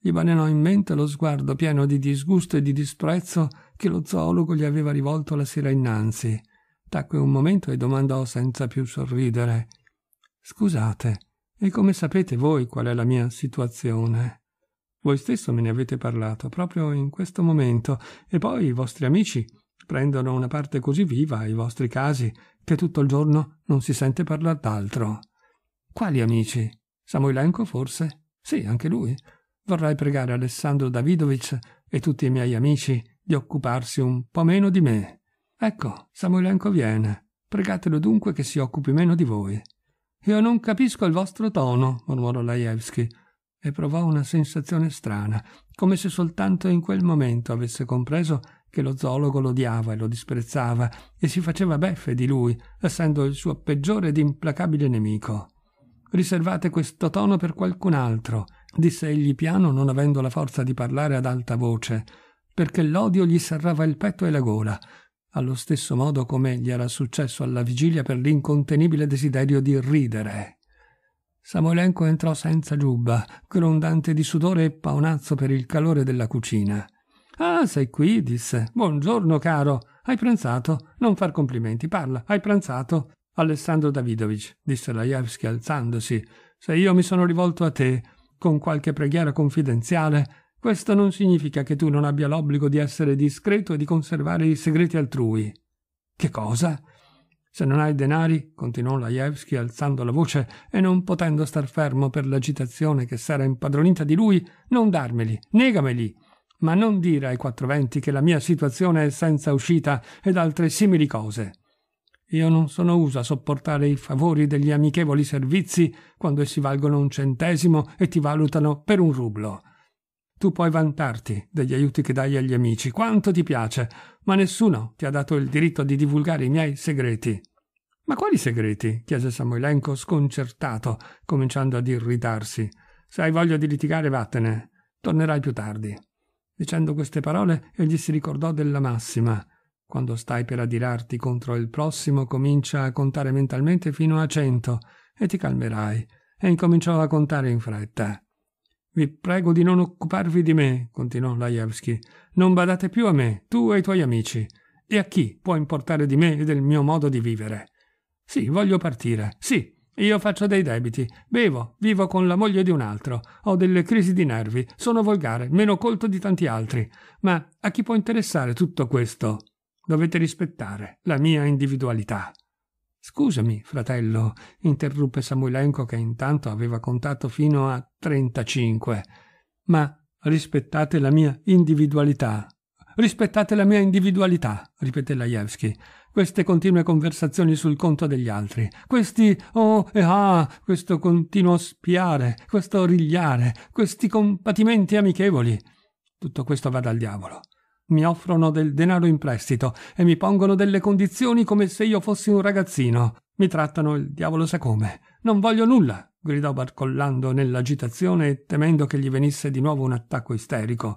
Gli balenò in mente lo sguardo pieno di disgusto e di disprezzo che lo zoologo gli aveva rivolto la sera innanzi. Tacque un momento e domandò senza più sorridere: Scusate, e come sapete voi qual è la mia situazione? Voi stesso me ne avete parlato proprio in questo momento, e poi i vostri amici prendono una parte così viva ai vostri casi che tutto il giorno non si sente parlare d'altro. Quali amici? Samoilenko forse? Sì, anche lui. Vorrei pregare Alessandro Davidovic e tutti i miei amici di occuparsi un po' meno di me. Ecco, Samoilenko viene. Pregatelo dunque che si occupi meno di voi. Io non capisco il vostro tono, mormorò Lajewski, e provò una sensazione strana, come se soltanto in quel momento avesse compreso che lo zoologo lo odiava e lo disprezzava e si faceva beffe di lui, essendo il suo peggiore ed implacabile nemico. Riservate questo tono per qualcun altro, disse egli piano, non avendo la forza di parlare ad alta voce, perché l'odio gli serrava il petto e la gola, allo stesso modo come gli era successo alla vigilia per l'incontenibile desiderio di ridere. Samolenko entrò senza giubba, grondante di sudore e paonazzo per il calore della cucina. Ah, sei qui, disse. Buongiorno, caro. Hai pranzato? Non far complimenti, parla. Hai pranzato? Alessandro Davidovich, disse Lajevski alzandosi. Se io mi sono rivolto a te con qualche preghiera confidenziale, questo non significa che tu non abbia l'obbligo di essere discreto e di conservare i segreti altrui. Che cosa? Se non hai denari, continuò Lajevski alzando la voce e non potendo star fermo per l'agitazione che s'era impadronita di lui, non darmeli, negameli. Ma non dire ai quattro venti che la mia situazione è senza uscita ed altre simili cose. Io non sono uso a sopportare i favori degli amichevoli servizi quando essi valgono un centesimo e ti valutano per un rublo. Tu puoi vantarti degli aiuti che dai agli amici quanto ti piace, ma nessuno ti ha dato il diritto di divulgare i miei segreti. Ma quali segreti? chiese Samoilenko sconcertato, cominciando ad irritarsi. Se hai voglia di litigare, vattene. Tornerai più tardi. Dicendo queste parole, egli si ricordò della massima. Quando stai per adirarti contro il prossimo, comincia a contare mentalmente fino a cento e ti calmerai. E incominciò a contare in fretta. Vi prego di non occuparvi di me, continuò Lajewski. Non badate più a me, tu e i tuoi amici. E a chi può importare di me e del mio modo di vivere? Sì, voglio partire. Sì, io faccio dei debiti, bevo, vivo con la moglie di un altro, ho delle crisi di nervi, sono volgare, meno colto di tanti altri. Ma a chi può interessare tutto questo? Dovete rispettare la mia individualità. Scusami, fratello, interruppe Samuelenko che intanto aveva contato fino a 35. Ma rispettate la mia individualità. Rispettate la mia individualità, ripeté Lajewski queste continue conversazioni sul conto degli altri, questi oh e ah, questo continuo spiare, questo rigliare, questi compatimenti amichevoli. Tutto questo va dal diavolo. Mi offrono del denaro in prestito e mi pongono delle condizioni come se io fossi un ragazzino. Mi trattano il diavolo sa come. Non voglio nulla, gridò barcollando nell'agitazione e temendo che gli venisse di nuovo un attacco isterico.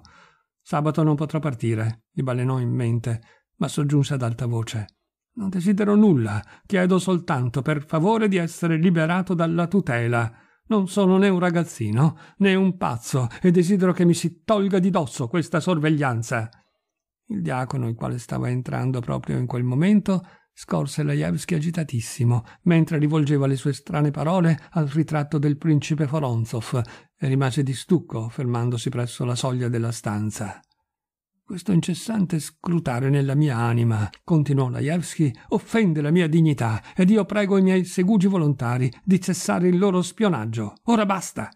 Sabato non potrò partire, gli balenò in mente, ma soggiunse ad alta voce. Non desidero nulla, chiedo soltanto per favore di essere liberato dalla tutela. Non sono né un ragazzino né un pazzo e desidero che mi si tolga di dosso questa sorveglianza. Il diacono, il quale stava entrando proprio in quel momento, scorse Lajewski agitatissimo, mentre rivolgeva le sue strane parole al ritratto del principe Foronzov e rimase di stucco, fermandosi presso la soglia della stanza. Questo incessante scrutare nella mia anima, continuò Lajewski, offende la mia dignità ed io prego i miei segugi volontari di cessare il loro spionaggio. Ora basta!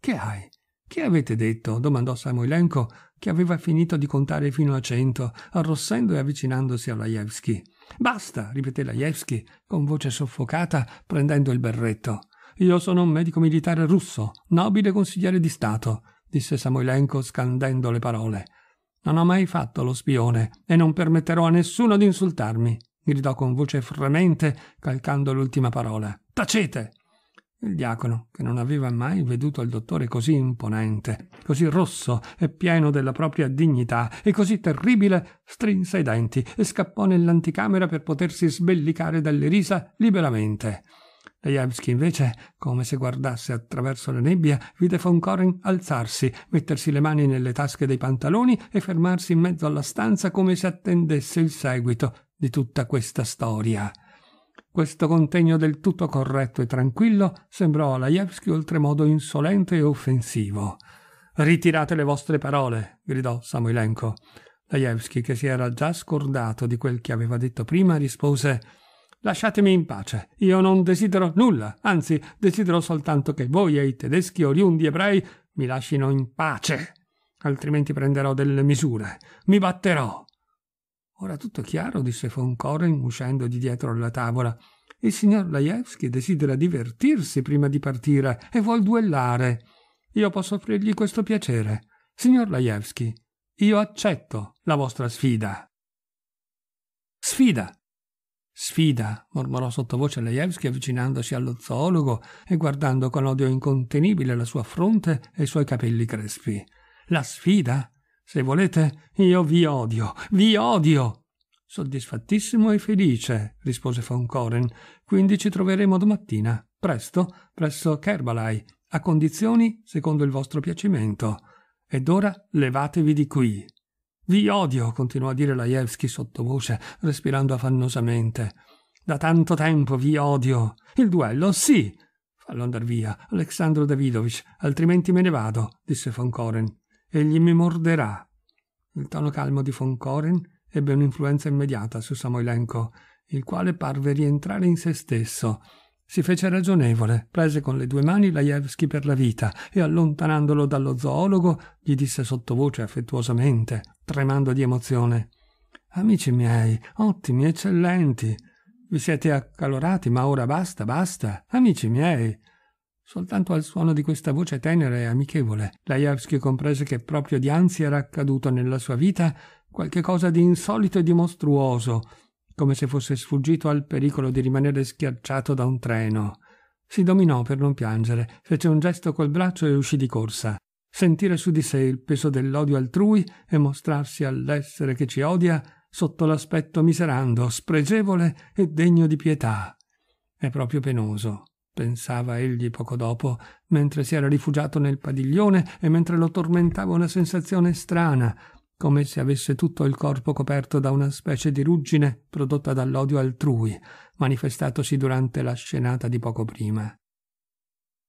Che hai? Che avete detto? domandò Samoilenko, che aveva finito di contare fino a cento, arrossendo e avvicinandosi a Lajewski. Basta! ripeté Lajewski con voce soffocata, prendendo il berretto. Io sono un medico militare russo, nobile consigliere di Stato, disse Samoilenko scandendo le parole. Non ho mai fatto lo spione e non permetterò a nessuno di insultarmi, gridò con voce fremente, calcando l'ultima parola. Tacete! Il diacono, che non aveva mai veduto il dottore così imponente, così rosso e pieno della propria dignità e così terribile, strinse i denti e scappò nell'anticamera per potersi sbellicare dalle risa liberamente. Lejewski invece, come se guardasse attraverso la nebbia, vide von Koren alzarsi, mettersi le mani nelle tasche dei pantaloni e fermarsi in mezzo alla stanza come se attendesse il seguito di tutta questa storia. Questo contegno del tutto corretto e tranquillo sembrò a Lajewski oltremodo insolente e offensivo. Ritirate le vostre parole, gridò Samoilenko. Lajewski, che si era già scordato di quel che aveva detto prima, rispose Lasciatemi in pace. Io non desidero nulla, anzi, desidero soltanto che voi e i tedeschi oriundi ebrei mi lascino in pace. Altrimenti prenderò delle misure. Mi batterò. Ora tutto chiaro, disse von Koren uscendo di dietro alla tavola. Il signor Lajewski desidera divertirsi prima di partire e vuol duellare. Io posso offrirgli questo piacere. Signor Lajewski, io accetto la vostra sfida. Sfida, Sfida, mormorò sottovoce Lejewski avvicinandosi allo zoologo e guardando con odio incontenibile la sua fronte e i suoi capelli crespi. La sfida? Se volete, io vi odio, vi odio! Soddisfattissimo e felice, rispose von Koren. Quindi ci troveremo domattina, presto, presso Kerbalai, a condizioni secondo il vostro piacimento. Ed ora levatevi di qui. Vi odio, continuò a dire Lajewski sottovoce, respirando affannosamente. Da tanto tempo vi odio. Il duello, sì. Fallo andar via, Alexandro Davidovich, altrimenti me ne vado, disse von Koren. Egli mi morderà. Il tono calmo di von Koren ebbe un'influenza immediata su Samoilenko, il quale parve rientrare in se stesso. Si fece ragionevole, prese con le due mani Lajewski per la vita e, allontanandolo dallo zoologo, gli disse sottovoce affettuosamente tremando di emozione. Amici miei, ottimi, eccellenti. Vi siete accalorati, ma ora basta, basta. Amici miei. Soltanto al suono di questa voce tenera e amichevole, Lajewski comprese che proprio dianzi era accaduto nella sua vita qualche cosa di insolito e di mostruoso, come se fosse sfuggito al pericolo di rimanere schiacciato da un treno. Si dominò per non piangere, fece un gesto col braccio e uscì di corsa sentire su di sé il peso dell'odio altrui e mostrarsi all'essere che ci odia sotto l'aspetto miserando, spregevole e degno di pietà. È proprio penoso, pensava egli poco dopo, mentre si era rifugiato nel padiglione e mentre lo tormentava una sensazione strana, come se avesse tutto il corpo coperto da una specie di ruggine prodotta dall'odio altrui, manifestatosi durante la scenata di poco prima.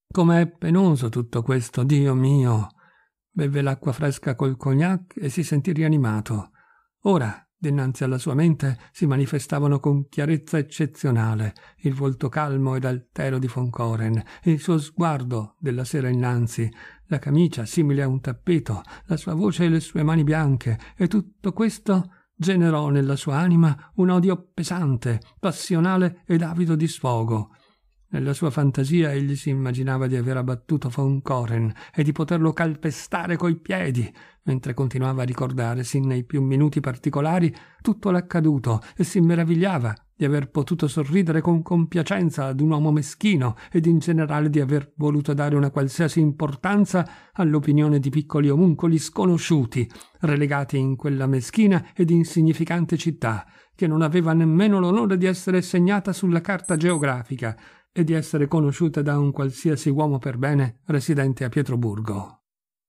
Com'è penoso tutto questo, Dio mio! beve l'acqua fresca col cognac e si sentì rianimato. Ora, dinanzi alla sua mente, si manifestavano con chiarezza eccezionale il volto calmo ed altero di von Foncoren, il suo sguardo della sera innanzi, la camicia simile a un tappeto, la sua voce e le sue mani bianche, e tutto questo generò nella sua anima un odio pesante, passionale ed avido di sfogo, nella sua fantasia egli si immaginava di aver abbattuto von Koren e di poterlo calpestare coi piedi, mentre continuava a ricordare sin nei più minuti particolari tutto l'accaduto e si meravigliava di aver potuto sorridere con compiacenza ad un uomo meschino ed in generale di aver voluto dare una qualsiasi importanza all'opinione di piccoli omuncoli sconosciuti, relegati in quella meschina ed insignificante città, che non aveva nemmeno l'onore di essere segnata sulla carta geografica, e di essere conosciuta da un qualsiasi uomo per bene residente a Pietroburgo.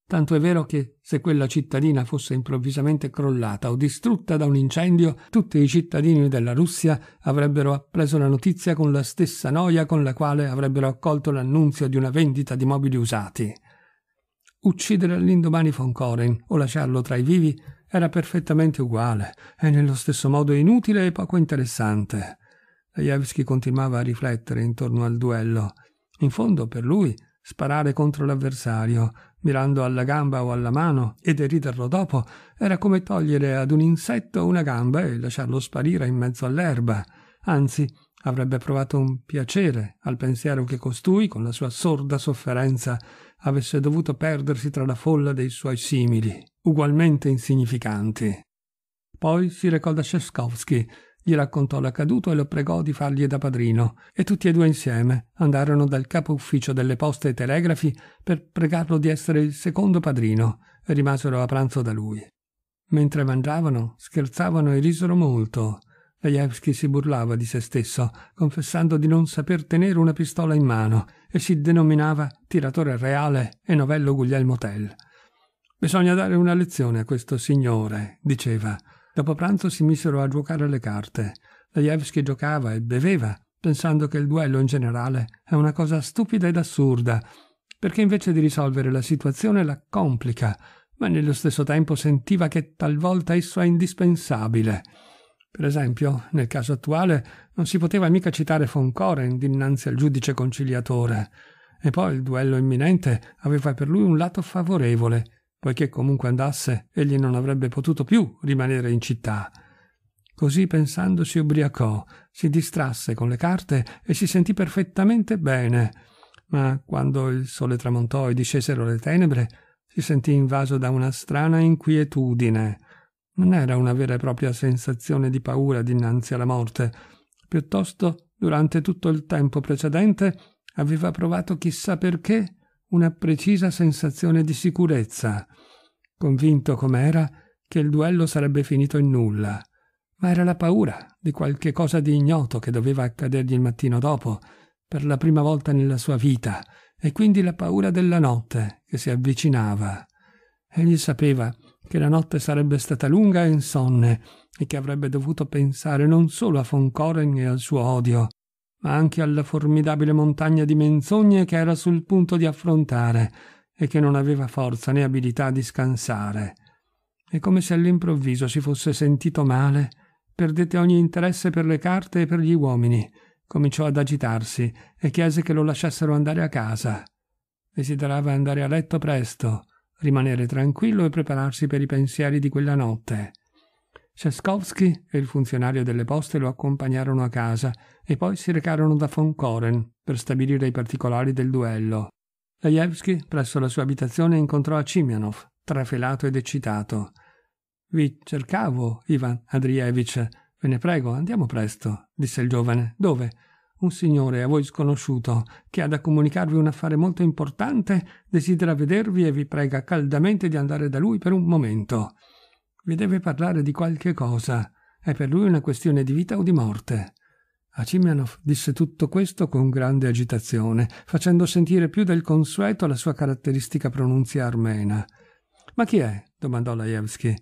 Tanto è vero che, se quella cittadina fosse improvvisamente crollata o distrutta da un incendio, tutti i cittadini della Russia avrebbero appreso la notizia con la stessa noia con la quale avrebbero accolto l'annunzio di una vendita di mobili usati. Uccidere all'indomani von Koren o lasciarlo tra i vivi era perfettamente uguale e nello stesso modo inutile e poco interessante. Lejewski continuava a riflettere intorno al duello. In fondo, per lui, sparare contro l'avversario, mirando alla gamba o alla mano e deriderlo dopo, era come togliere ad un insetto una gamba e lasciarlo sparire in mezzo all'erba. Anzi, avrebbe provato un piacere al pensiero che costui, con la sua sorda sofferenza, avesse dovuto perdersi tra la folla dei suoi simili, ugualmente insignificanti. Poi si recò da Sheshkovsky gli raccontò l'accaduto e lo pregò di fargli da padrino, e tutti e due insieme andarono dal capo ufficio delle poste e telegrafi per pregarlo di essere il secondo padrino, e rimasero a pranzo da lui. Mentre mangiavano, scherzavano e risero molto. Lejewski si burlava di se stesso, confessando di non saper tenere una pistola in mano, e si denominava tiratore reale e novello Guglielmo Tell. Bisogna dare una lezione a questo signore, diceva, Dopo pranzo si misero a giocare le carte. Lajevski giocava e beveva, pensando che il duello in generale è una cosa stupida ed assurda, perché invece di risolvere la situazione la complica, ma nello stesso tempo sentiva che talvolta esso è indispensabile. Per esempio, nel caso attuale, non si poteva mica citare von Coren dinanzi al giudice conciliatore. E poi il duello imminente aveva per lui un lato favorevole, poiché comunque andasse egli non avrebbe potuto più rimanere in città. Così pensando si ubriacò, si distrasse con le carte e si sentì perfettamente bene. Ma quando il sole tramontò e discesero le tenebre, si sentì invaso da una strana inquietudine. Non era una vera e propria sensazione di paura dinanzi alla morte. Piuttosto, durante tutto il tempo precedente, aveva provato chissà perché una precisa sensazione di sicurezza, convinto com'era che il duello sarebbe finito in nulla, ma era la paura di qualche cosa di ignoto che doveva accadergli il mattino dopo, per la prima volta nella sua vita, e quindi la paura della notte che si avvicinava. Egli sapeva che la notte sarebbe stata lunga e insonne e che avrebbe dovuto pensare non solo a Von Koren e al suo odio, ma anche alla formidabile montagna di menzogne che era sul punto di affrontare e che non aveva forza né abilità di scansare. E come se all'improvviso si fosse sentito male, perdette ogni interesse per le carte e per gli uomini, cominciò ad agitarsi e chiese che lo lasciassero andare a casa. Desiderava andare a letto presto, rimanere tranquillo e prepararsi per i pensieri di quella notte. Ceskowski e il funzionario delle poste lo accompagnarono a casa e poi si recarono da von Koren per stabilire i particolari del duello. Lejewski, presso la sua abitazione, incontrò Acimianov, trafelato ed eccitato. Vi cercavo, Ivan Andrievich. Ve ne prego, andiamo presto, disse il giovane. Dove? Un signore a voi sconosciuto, che ha da comunicarvi un affare molto importante, desidera vedervi e vi prega caldamente di andare da lui per un momento mi deve parlare di qualche cosa. È per lui una questione di vita o di morte. Acimianov disse tutto questo con grande agitazione, facendo sentire più del consueto la sua caratteristica pronunzia armena. Ma chi è? domandò Laevsky.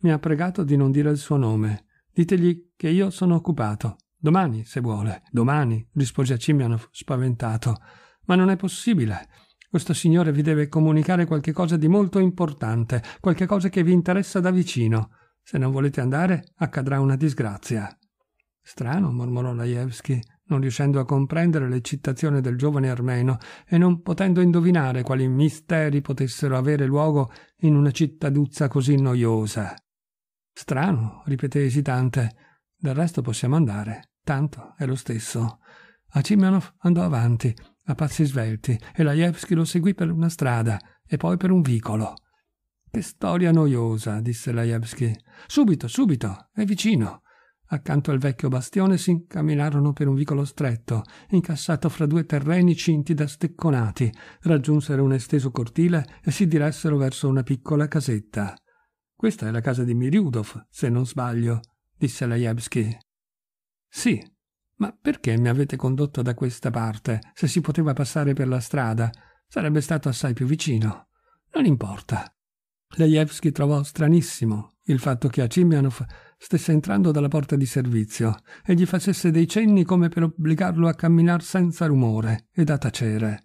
Mi ha pregato di non dire il suo nome. Ditegli che io sono occupato. Domani, se vuole. Domani, rispose Acimianov spaventato. Ma non è possibile. Questo signore vi deve comunicare qualche cosa di molto importante, qualche cosa che vi interessa da vicino. Se non volete andare, accadrà una disgrazia. Strano, mormorò Lajewski, non riuscendo a comprendere l'eccitazione del giovane armeno e non potendo indovinare quali misteri potessero avere luogo in una cittaduzza così noiosa. Strano, ripeté esitante. Del resto possiamo andare, tanto è lo stesso. Acimenov andò avanti, a passi svelti e Lajewski lo seguì per una strada e poi per un vicolo. Che storia noiosa, disse Lajewski. Subito, subito, è vicino. Accanto al vecchio bastione si incamminarono per un vicolo stretto, incassato fra due terreni cinti da stecconati, raggiunsero un esteso cortile e si diressero verso una piccola casetta. Questa è la casa di Miriudov, se non sbaglio, disse Lajewski. Sì, ma perché mi avete condotto da questa parte, se si poteva passare per la strada? Sarebbe stato assai più vicino. Non importa. Lejevski trovò stranissimo il fatto che Acimianov stesse entrando dalla porta di servizio e gli facesse dei cenni come per obbligarlo a camminare senza rumore ed a tacere.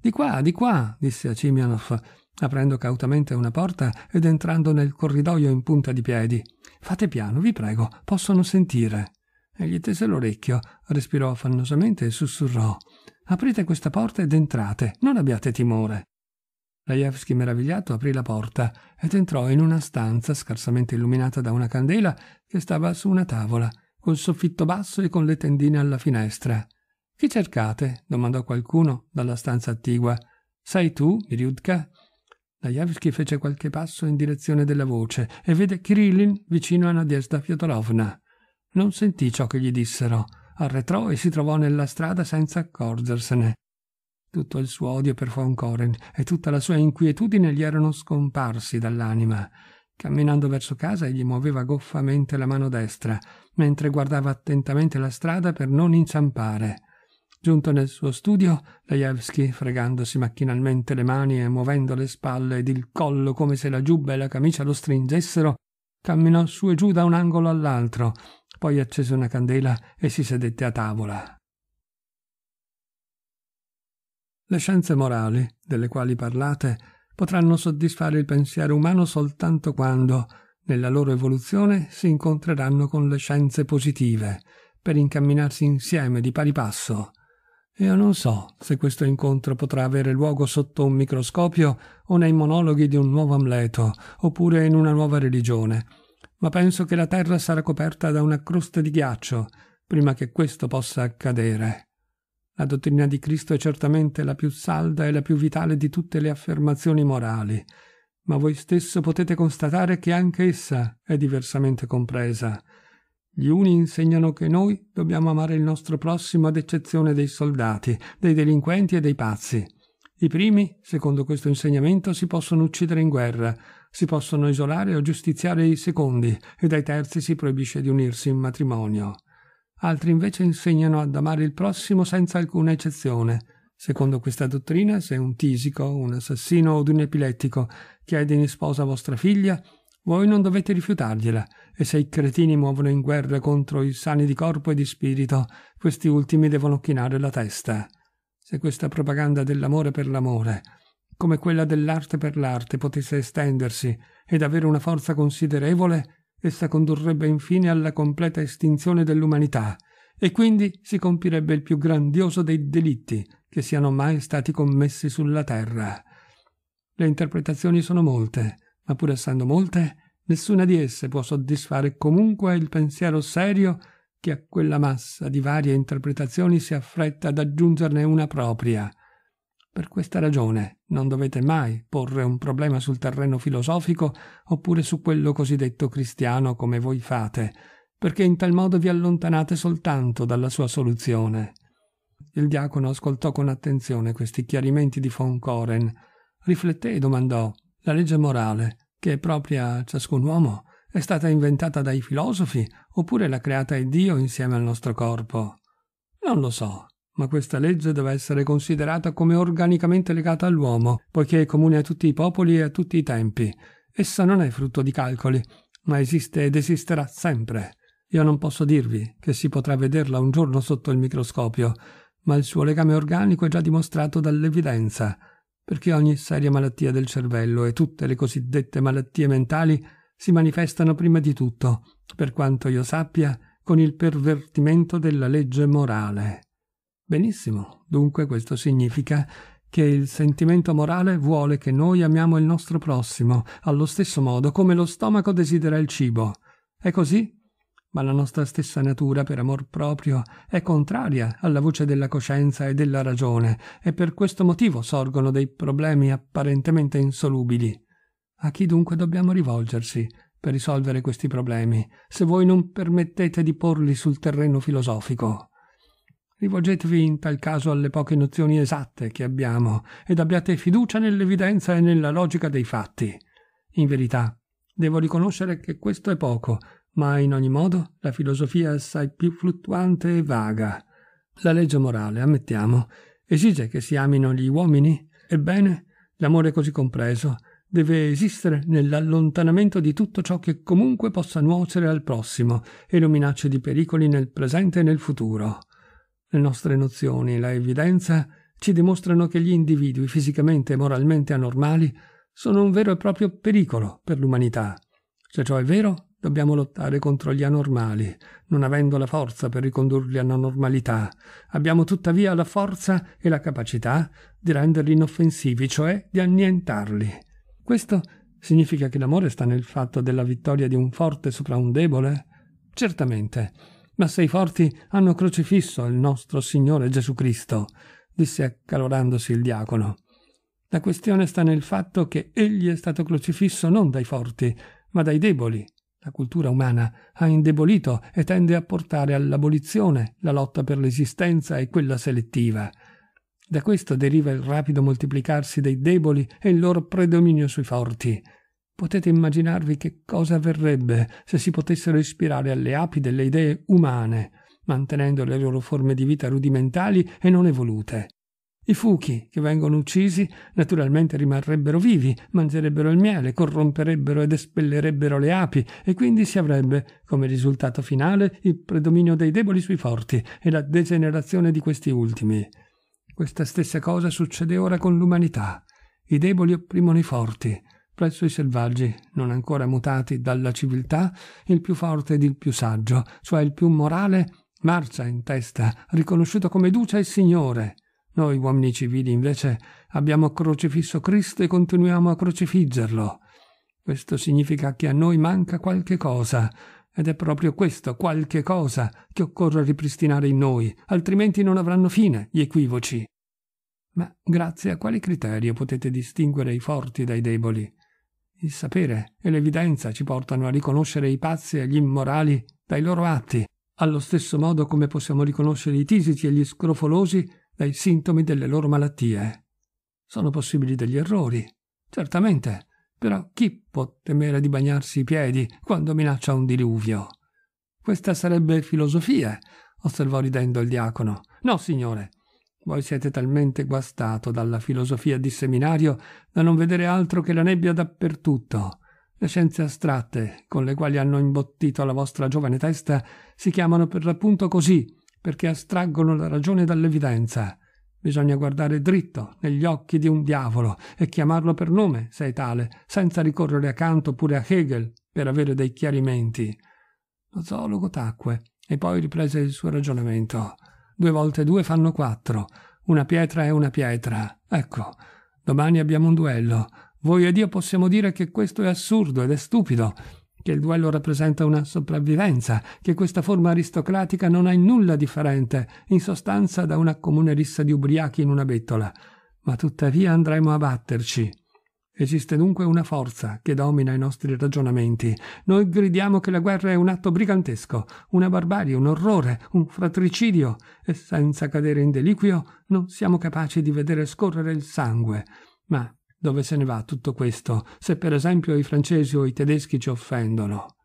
Di qua, di qua, disse Acimianov, aprendo cautamente una porta ed entrando nel corridoio in punta di piedi. Fate piano, vi prego, possono sentire e gli tese l'orecchio, respirò affannosamente e sussurrò Aprite questa porta ed entrate, non abbiate timore. Rajewski, meravigliato, aprì la porta ed entrò in una stanza scarsamente illuminata da una candela che stava su una tavola, col soffitto basso e con le tendine alla finestra. Chi cercate? domandò qualcuno dalla stanza attigua. Sei tu, Miriudka? Rajewski fece qualche passo in direzione della voce e vide Kirillin vicino a Nadiezda Fyodorovna. Non sentì ciò che gli dissero, arretrò e si trovò nella strada senza accorgersene. Tutto il suo odio per von Coren e tutta la sua inquietudine gli erano scomparsi dall'anima. Camminando verso casa gli muoveva goffamente la mano destra, mentre guardava attentamente la strada per non inciampare. Giunto nel suo studio, Lejewski, fregandosi macchinalmente le mani e muovendo le spalle ed il collo come se la giubba e la camicia lo stringessero, camminò su e giù da un angolo all'altro, poi accese una candela e si sedette a tavola. Le scienze morali, delle quali parlate, potranno soddisfare il pensiero umano soltanto quando, nella loro evoluzione, si incontreranno con le scienze positive, per incamminarsi insieme di pari passo. Io non so se questo incontro potrà avere luogo sotto un microscopio o nei monologhi di un nuovo Amleto, oppure in una nuova religione, ma penso che la Terra sarà coperta da una crosta di ghiaccio prima che questo possa accadere. La dottrina di Cristo è certamente la più salda e la più vitale di tutte le affermazioni morali, ma voi stesso potete constatare che anche essa è diversamente compresa. Gli uni insegnano che noi dobbiamo amare il nostro prossimo ad eccezione dei soldati, dei delinquenti e dei pazzi, i primi, secondo questo insegnamento, si possono uccidere in guerra, si possono isolare o giustiziare i secondi ed ai terzi si proibisce di unirsi in matrimonio. Altri invece insegnano ad amare il prossimo senza alcuna eccezione. Secondo questa dottrina, se un tisico, un assassino o un epilettico chiede in sposa vostra figlia, voi non dovete rifiutargliela, e se i cretini muovono in guerra contro i sani di corpo e di spirito, questi ultimi devono chinare la testa. Se questa propaganda dell'amore per l'amore, come quella dell'arte per l'arte, potesse estendersi ed avere una forza considerevole, essa condurrebbe infine alla completa estinzione dell'umanità, e quindi si compirebbe il più grandioso dei delitti che siano mai stati commessi sulla terra. Le interpretazioni sono molte, ma pur essendo molte, nessuna di esse può soddisfare comunque il pensiero serio che a quella massa di varie interpretazioni si affretta ad aggiungerne una propria. Per questa ragione non dovete mai porre un problema sul terreno filosofico oppure su quello cosiddetto cristiano come voi fate, perché in tal modo vi allontanate soltanto dalla sua soluzione. Il diacono ascoltò con attenzione questi chiarimenti di von Koren, rifletté e domandò la legge morale, che è propria a ciascun uomo, è stata inventata dai filosofi oppure l'ha creata Dio insieme al nostro corpo? Non lo so, ma questa legge deve essere considerata come organicamente legata all'uomo, poiché è comune a tutti i popoli e a tutti i tempi. Essa non è frutto di calcoli, ma esiste ed esisterà sempre. Io non posso dirvi che si potrà vederla un giorno sotto il microscopio, ma il suo legame organico è già dimostrato dall'evidenza, perché ogni seria malattia del cervello e tutte le cosiddette malattie mentali si manifestano prima di tutto, per quanto io sappia, con il pervertimento della legge morale. Benissimo, dunque questo significa che il sentimento morale vuole che noi amiamo il nostro prossimo, allo stesso modo come lo stomaco desidera il cibo. È così? Ma la nostra stessa natura, per amor proprio, è contraria alla voce della coscienza e della ragione, e per questo motivo sorgono dei problemi apparentemente insolubili. A chi dunque dobbiamo rivolgersi per risolvere questi problemi, se voi non permettete di porli sul terreno filosofico? Rivolgetevi in tal caso alle poche nozioni esatte che abbiamo ed abbiate fiducia nell'evidenza e nella logica dei fatti. In verità, devo riconoscere che questo è poco, ma in ogni modo la filosofia è assai più fluttuante e vaga. La legge morale, ammettiamo, esige che si amino gli uomini? Ebbene, l'amore così compreso deve esistere nell'allontanamento di tutto ciò che comunque possa nuocere al prossimo e lo minacci di pericoli nel presente e nel futuro. Le nostre nozioni, e la evidenza, ci dimostrano che gli individui fisicamente e moralmente anormali sono un vero e proprio pericolo per l'umanità. Se ciò è vero, dobbiamo lottare contro gli anormali, non avendo la forza per ricondurli alla normalità. Abbiamo tuttavia la forza e la capacità di renderli inoffensivi, cioè di annientarli. Questo significa che l'amore sta nel fatto della vittoria di un forte sopra un debole? Certamente. Ma se i forti hanno crocifisso il nostro Signore Gesù Cristo, disse accalorandosi il diacono. La questione sta nel fatto che egli è stato crocifisso non dai forti, ma dai deboli. La cultura umana ha indebolito e tende a portare all'abolizione la lotta per l'esistenza e quella selettiva. Da questo deriva il rapido moltiplicarsi dei deboli e il loro predominio sui forti. Potete immaginarvi che cosa avverrebbe se si potessero ispirare alle api delle idee umane, mantenendo le loro forme di vita rudimentali e non evolute. I fuchi che vengono uccisi naturalmente rimarrebbero vivi, mangerebbero il miele, corromperebbero ed espellerebbero le api e quindi si avrebbe come risultato finale il predominio dei deboli sui forti e la degenerazione di questi ultimi. Questa stessa cosa succede ora con l'umanità. I deboli opprimono i forti. Presso i selvaggi, non ancora mutati dalla civiltà, il più forte ed il più saggio, cioè il più morale, marcia in testa, riconosciuto come duce e signore. Noi uomini civili, invece, abbiamo crocifisso Cristo e continuiamo a crocifiggerlo. Questo significa che a noi manca qualche cosa, ed è proprio questo, qualche cosa, che occorre ripristinare in noi, altrimenti non avranno fine gli equivoci. Ma grazie a quale criterio potete distinguere i forti dai deboli? Il sapere e l'evidenza ci portano a riconoscere i pazzi e gli immorali dai loro atti, allo stesso modo come possiamo riconoscere i tisici e gli scrofolosi dai sintomi delle loro malattie. Sono possibili degli errori, certamente, però chi può temere di bagnarsi i piedi quando minaccia un diluvio? Questa sarebbe filosofia, osservò ridendo il diacono. No, signore, voi siete talmente guastato dalla filosofia di seminario da non vedere altro che la nebbia dappertutto. Le scienze astratte con le quali hanno imbottito la vostra giovane testa si chiamano per l'appunto così, perché astraggono la ragione dall'evidenza. Bisogna guardare dritto negli occhi di un diavolo e chiamarlo per nome, se è tale, senza ricorrere a Kant oppure a Hegel per avere dei chiarimenti. Lo zoologo tacque e poi riprese il suo ragionamento. Due volte due fanno quattro. Una pietra è una pietra. Ecco, domani abbiamo un duello. Voi ed io possiamo dire che questo è assurdo ed è stupido che il duello rappresenta una sopravvivenza, che questa forma aristocratica non ha nulla differente, in sostanza, da una comune rissa di ubriachi in una bettola. Ma tuttavia andremo a batterci. Esiste dunque una forza che domina i nostri ragionamenti. Noi gridiamo che la guerra è un atto brigantesco, una barbarie, un orrore, un fratricidio, e senza cadere in deliquio non siamo capaci di vedere scorrere il sangue. Ma dove se ne va tutto questo, se per esempio i francesi o i tedeschi ci offendono.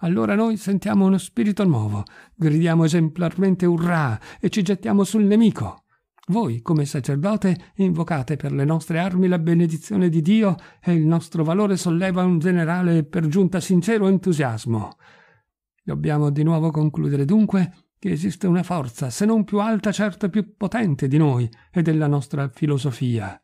Allora noi sentiamo uno spirito nuovo, gridiamo esemplarmente urrà e ci gettiamo sul nemico. Voi, come sacerdote, invocate per le nostre armi la benedizione di Dio e il nostro valore solleva un generale e per giunta sincero entusiasmo. Dobbiamo di nuovo concludere dunque che esiste una forza, se non più alta, certo più potente di noi e della nostra filosofia.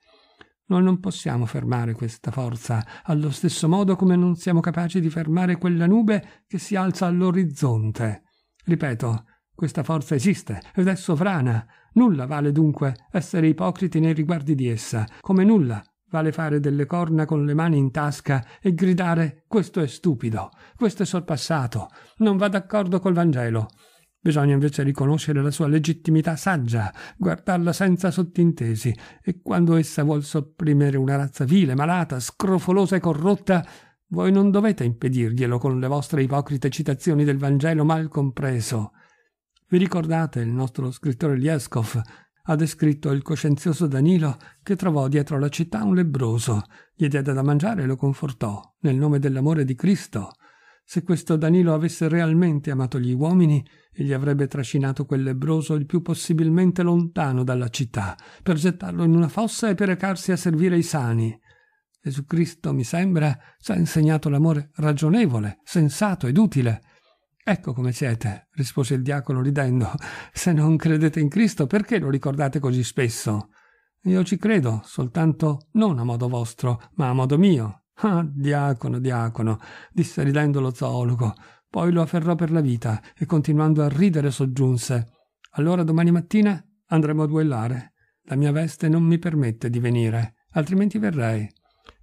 Noi non possiamo fermare questa forza, allo stesso modo come non siamo capaci di fermare quella nube che si alza all'orizzonte. Ripeto, questa forza esiste ed è sovrana. Nulla vale dunque essere ipocriti nei riguardi di essa, come nulla vale fare delle corna con le mani in tasca e gridare questo è stupido, questo è sorpassato, non va d'accordo col Vangelo. Bisogna invece riconoscere la sua legittimità saggia, guardarla senza sottintesi, e quando essa vuol sopprimere una razza vile, malata, scrofolosa e corrotta, voi non dovete impedirglielo con le vostre ipocrite citazioni del Vangelo mal compreso. Vi ricordate il nostro scrittore Lieskov? Ha descritto il coscienzioso Danilo che trovò dietro la città un lebbroso, gli diede da mangiare e lo confortò, nel nome dell'amore di Cristo. Se questo Danilo avesse realmente amato gli uomini, egli avrebbe trascinato quel lebbroso il più possibilmente lontano dalla città, per gettarlo in una fossa e per recarsi a servire i sani. Gesù Cristo, mi sembra, ci ha insegnato l'amore ragionevole, sensato ed utile. Ecco come siete, rispose il diacono ridendo. Se non credete in Cristo, perché lo ricordate così spesso? Io ci credo, soltanto non a modo vostro, ma a modo mio. Ah, diacono, diacono, disse ridendo lo zoologo. Poi lo afferrò per la vita e continuando a ridere soggiunse. Allora domani mattina andremo a duellare. La mia veste non mi permette di venire, altrimenti verrei.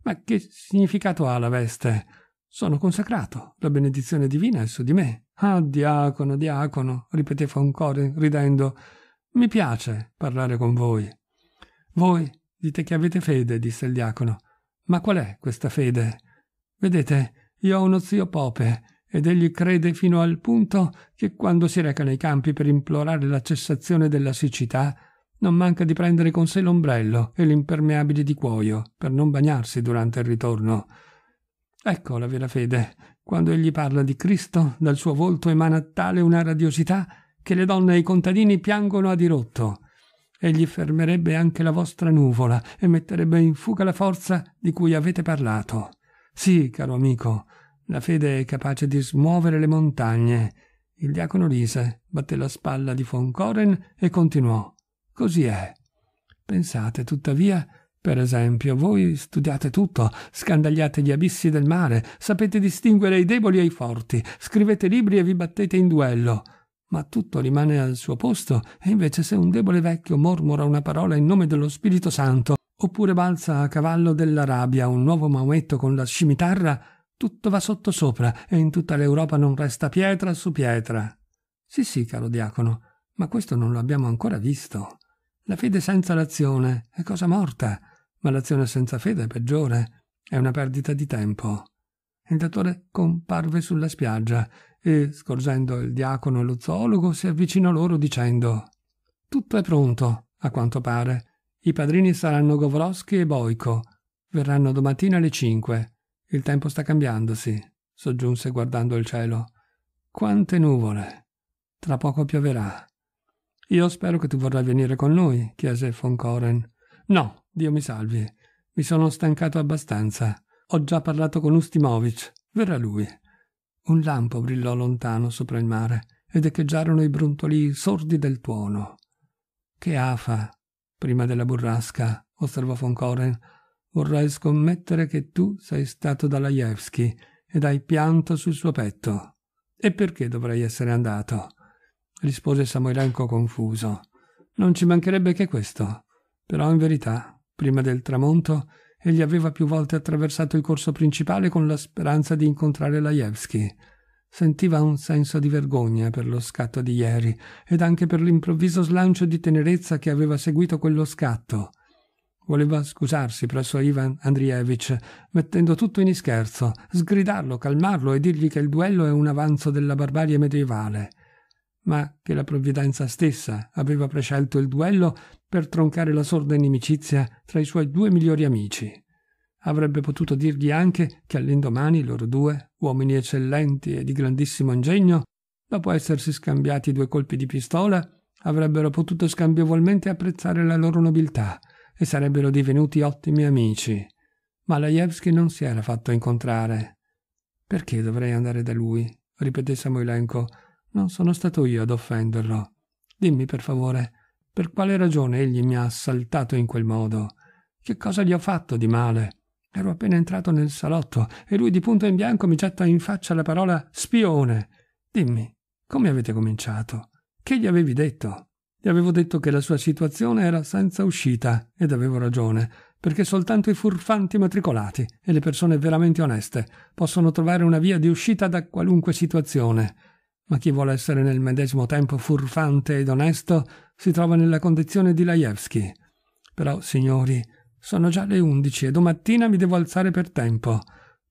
Ma che significato ha la veste? Sono consacrato, la benedizione divina è su di me. Ah, diacono, diacono, ripeté Foncore, ridendo. Mi piace parlare con voi. Voi dite che avete fede, disse il diacono. Ma qual è questa fede? Vedete, io ho uno zio Pope ed egli crede fino al punto che quando si reca nei campi per implorare la cessazione della siccità, non manca di prendere con sé l'ombrello e l'impermeabile di cuoio per non bagnarsi durante il ritorno. Ecco la vera fede. Quando egli parla di Cristo, dal suo volto emana tale una radiosità che le donne e i contadini piangono a dirotto egli fermerebbe anche la vostra nuvola e metterebbe in fuga la forza di cui avete parlato. Sì, caro amico, la fede è capace di smuovere le montagne. Il diacono rise, batté la spalla di von Koren e continuò. Così è. Pensate, tuttavia, per esempio, voi studiate tutto, scandagliate gli abissi del mare, sapete distinguere i deboli e i forti, scrivete libri e vi battete in duello ma tutto rimane al suo posto, e invece se un debole vecchio mormora una parola in nome dello Spirito Santo, oppure balza a cavallo della rabbia un nuovo Maometto con la scimitarra, tutto va sottosopra e in tutta l'Europa non resta pietra su pietra. Sì, sì, caro diacono, ma questo non lo abbiamo ancora visto. La fede senza l'azione è cosa morta, ma l'azione senza fede è peggiore, è una perdita di tempo. Il dottore comparve sulla spiaggia e, scorgendo il diacono e lo zoologo, si avvicina loro dicendo «Tutto è pronto, a quanto pare. I padrini saranno Govrowski e Boico. Verranno domattina alle cinque. Il tempo sta cambiandosi», soggiunse guardando il cielo. «Quante nuvole! Tra poco pioverà». «Io spero che tu vorrai venire con noi», chiese von Koren «No, Dio mi salvi. Mi sono stancato abbastanza. Ho già parlato con Ustimovic Verrà lui». Un lampo brillò lontano sopra il mare ed echeggiarono i brontoli sordi del tuono. Che afa, prima della burrasca, osservò von Koren. Vorrei scommettere che tu sei stato da Lajewski ed hai pianto sul suo petto. E perché dovrei essere andato? rispose Samoilenko confuso. Non ci mancherebbe che questo. Però in verità, prima del tramonto, Egli aveva più volte attraversato il corso principale con la speranza di incontrare Lajewski. Sentiva un senso di vergogna per lo scatto di ieri ed anche per l'improvviso slancio di tenerezza che aveva seguito quello scatto. Voleva scusarsi presso Ivan Andrievich, mettendo tutto in scherzo, sgridarlo, calmarlo e dirgli che il duello è un avanzo della barbarie medievale ma che la provvidenza stessa aveva prescelto il duello per troncare la sorda inimicizia tra i suoi due migliori amici. Avrebbe potuto dirgli anche che all'indomani loro due, uomini eccellenti e di grandissimo ingegno, dopo essersi scambiati due colpi di pistola, avrebbero potuto scambievolmente apprezzare la loro nobiltà e sarebbero divenuti ottimi amici. Ma Lajewski non si era fatto incontrare. Perché dovrei andare da lui? ripeté Samoilenko. Non sono stato io ad offenderlo. Dimmi per favore, per quale ragione egli mi ha assaltato in quel modo? Che cosa gli ho fatto di male? Ero appena entrato nel salotto e lui di punto in bianco mi getta in faccia la parola spione. Dimmi, come avete cominciato? Che gli avevi detto? Gli avevo detto che la sua situazione era senza uscita ed avevo ragione, perché soltanto i furfanti matricolati e le persone veramente oneste possono trovare una via di uscita da qualunque situazione ma chi vuole essere nel medesimo tempo furfante ed onesto si trova nella condizione di Lajewski. Però, signori, sono già le undici e domattina mi devo alzare per tempo.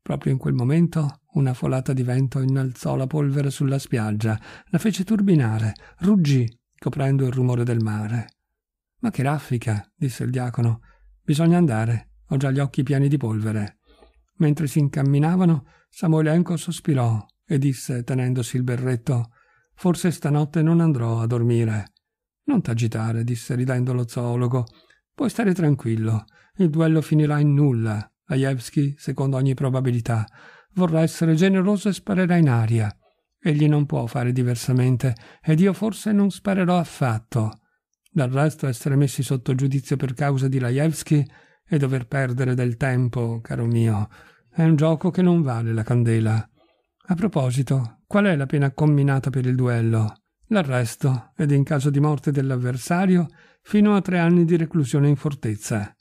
Proprio in quel momento una folata di vento innalzò la polvere sulla spiaggia, la fece turbinare, ruggì, coprendo il rumore del mare. Ma che raffica, disse il diacono. Bisogna andare, ho già gli occhi pieni di polvere. Mentre si incamminavano, Samoilenko sospirò e disse tenendosi il berretto Forse stanotte non andrò a dormire. Non t'agitare, disse ridendo lo zoologo. Puoi stare tranquillo. Il duello finirà in nulla. Ajevski, secondo ogni probabilità, vorrà essere generoso e sparerà in aria. Egli non può fare diversamente, ed io forse non sparerò affatto. Dal resto essere messi sotto giudizio per causa di Lajewski e dover perdere del tempo, caro mio, è un gioco che non vale la candela. A proposito, qual è la pena comminata per il duello? L'arresto ed in caso di morte dell'avversario fino a tre anni di reclusione in fortezza.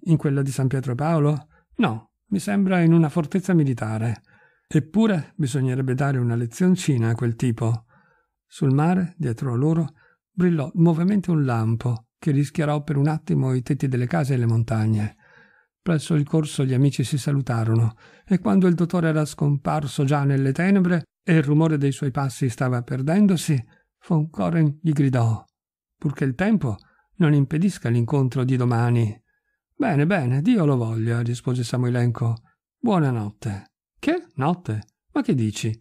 In quella di San Pietro e Paolo? No, mi sembra in una fortezza militare. Eppure bisognerebbe dare una lezioncina a quel tipo. Sul mare, dietro a loro, brillò nuovamente un lampo che rischiarò per un attimo i tetti delle case e le montagne. Presso il corso gli amici si salutarono e quando il dottore era scomparso già nelle tenebre e il rumore dei suoi passi stava perdendosi, von Koren gli gridò purché il tempo non impedisca l'incontro di domani. Bene, bene, Dio lo voglia, rispose Samoilenco. Buonanotte. Che notte? Ma che dici?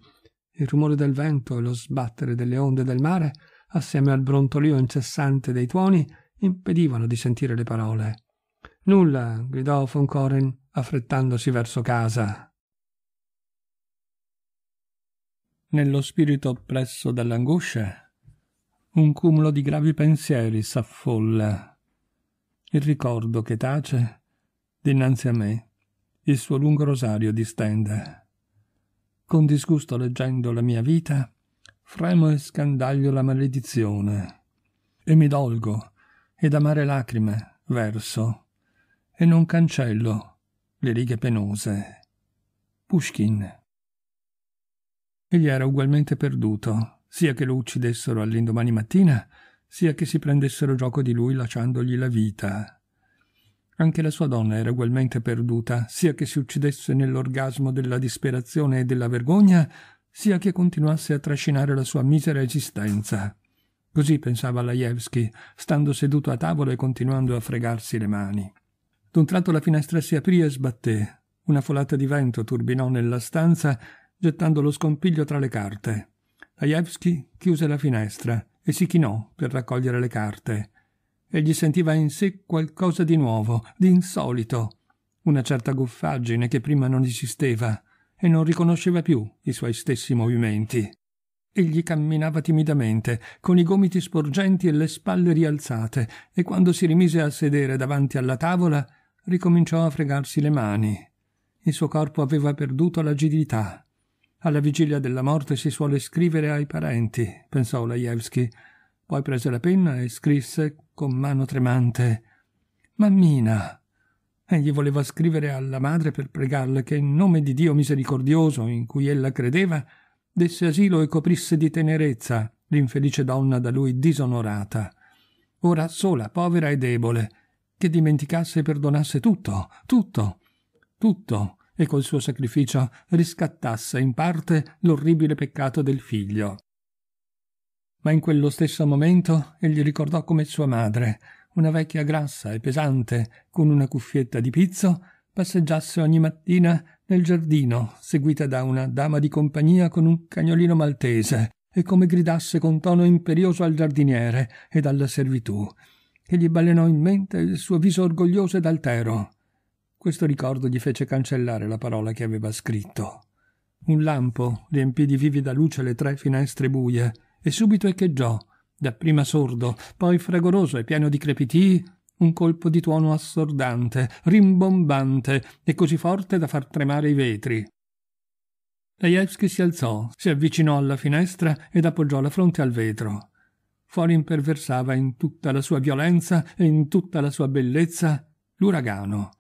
Il rumore del vento e lo sbattere delle onde del mare, assieme al brontolio incessante dei tuoni, impedivano di sentire le parole. Nulla, gridò von Koren, affrettandosi verso casa. Nello spirito oppresso dall'angoscia, un cumulo di gravi pensieri s'affolla. Il ricordo che tace dinanzi a me il suo lungo rosario distende. Con disgusto leggendo la mia vita, fremo e scandaglio la maledizione, e mi dolgo, ed amare lacrime verso e non cancello le righe penose. Pushkin. Egli era ugualmente perduto, sia che lo uccidessero all'indomani mattina, sia che si prendessero gioco di lui lasciandogli la vita. Anche la sua donna era ugualmente perduta, sia che si uccidesse nell'orgasmo della disperazione e della vergogna, sia che continuasse a trascinare la sua misera esistenza. Così pensava Lajewski, stando seduto a tavola e continuando a fregarsi le mani. D'un tratto la finestra si aprì e sbatté. Una folata di vento turbinò nella stanza, gettando lo scompiglio tra le carte. Lajewski chiuse la finestra e si chinò per raccogliere le carte. Egli sentiva in sé qualcosa di nuovo, di insolito, una certa goffaggine che prima non esisteva e non riconosceva più i suoi stessi movimenti. Egli camminava timidamente, con i gomiti sporgenti e le spalle rialzate, e quando si rimise a sedere davanti alla tavola, ricominciò a fregarsi le mani. Il suo corpo aveva perduto l'agilità. Alla vigilia della morte si suole scrivere ai parenti, pensò Olajewski. Poi prese la penna e scrisse con mano tremante Mammina. Egli voleva scrivere alla madre per pregarle che in nome di Dio misericordioso in cui ella credeva desse asilo e coprisse di tenerezza l'infelice donna da lui disonorata. Ora sola, povera e debole, che dimenticasse e perdonasse tutto, tutto, tutto, e col suo sacrificio riscattasse in parte l'orribile peccato del figlio. Ma in quello stesso momento egli ricordò come sua madre, una vecchia grassa e pesante, con una cuffietta di pizzo, passeggiasse ogni mattina nel giardino, seguita da una dama di compagnia con un cagnolino maltese, e come gridasse con tono imperioso al giardiniere e alla servitù che gli balenò in mente il suo viso orgoglioso ed altero. Questo ricordo gli fece cancellare la parola che aveva scritto. Un lampo riempì di vivida luce le tre finestre buie e subito echeggiò, dapprima sordo, poi fragoroso e pieno di crepitii, un colpo di tuono assordante, rimbombante e così forte da far tremare i vetri. Lejewski si alzò, si avvicinò alla finestra ed appoggiò la fronte al vetro fuori imperversava in tutta la sua violenza e in tutta la sua bellezza l'uragano.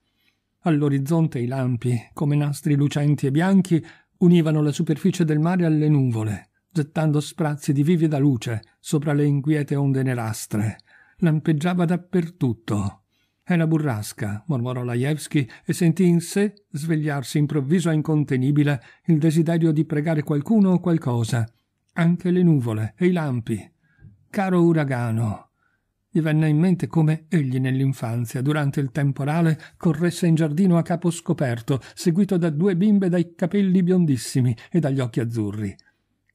All'orizzonte i lampi, come nastri lucenti e bianchi, univano la superficie del mare alle nuvole, gettando sprazzi di vivida luce sopra le inquiete onde nerastre. Lampeggiava dappertutto. È la burrasca, mormorò Lajewski e sentì in sé svegliarsi improvviso e incontenibile il desiderio di pregare qualcuno o qualcosa, anche le nuvole e i lampi, caro uragano. Gli venne in mente come egli nell'infanzia, durante il temporale, corresse in giardino a capo scoperto, seguito da due bimbe dai capelli biondissimi e dagli occhi azzurri.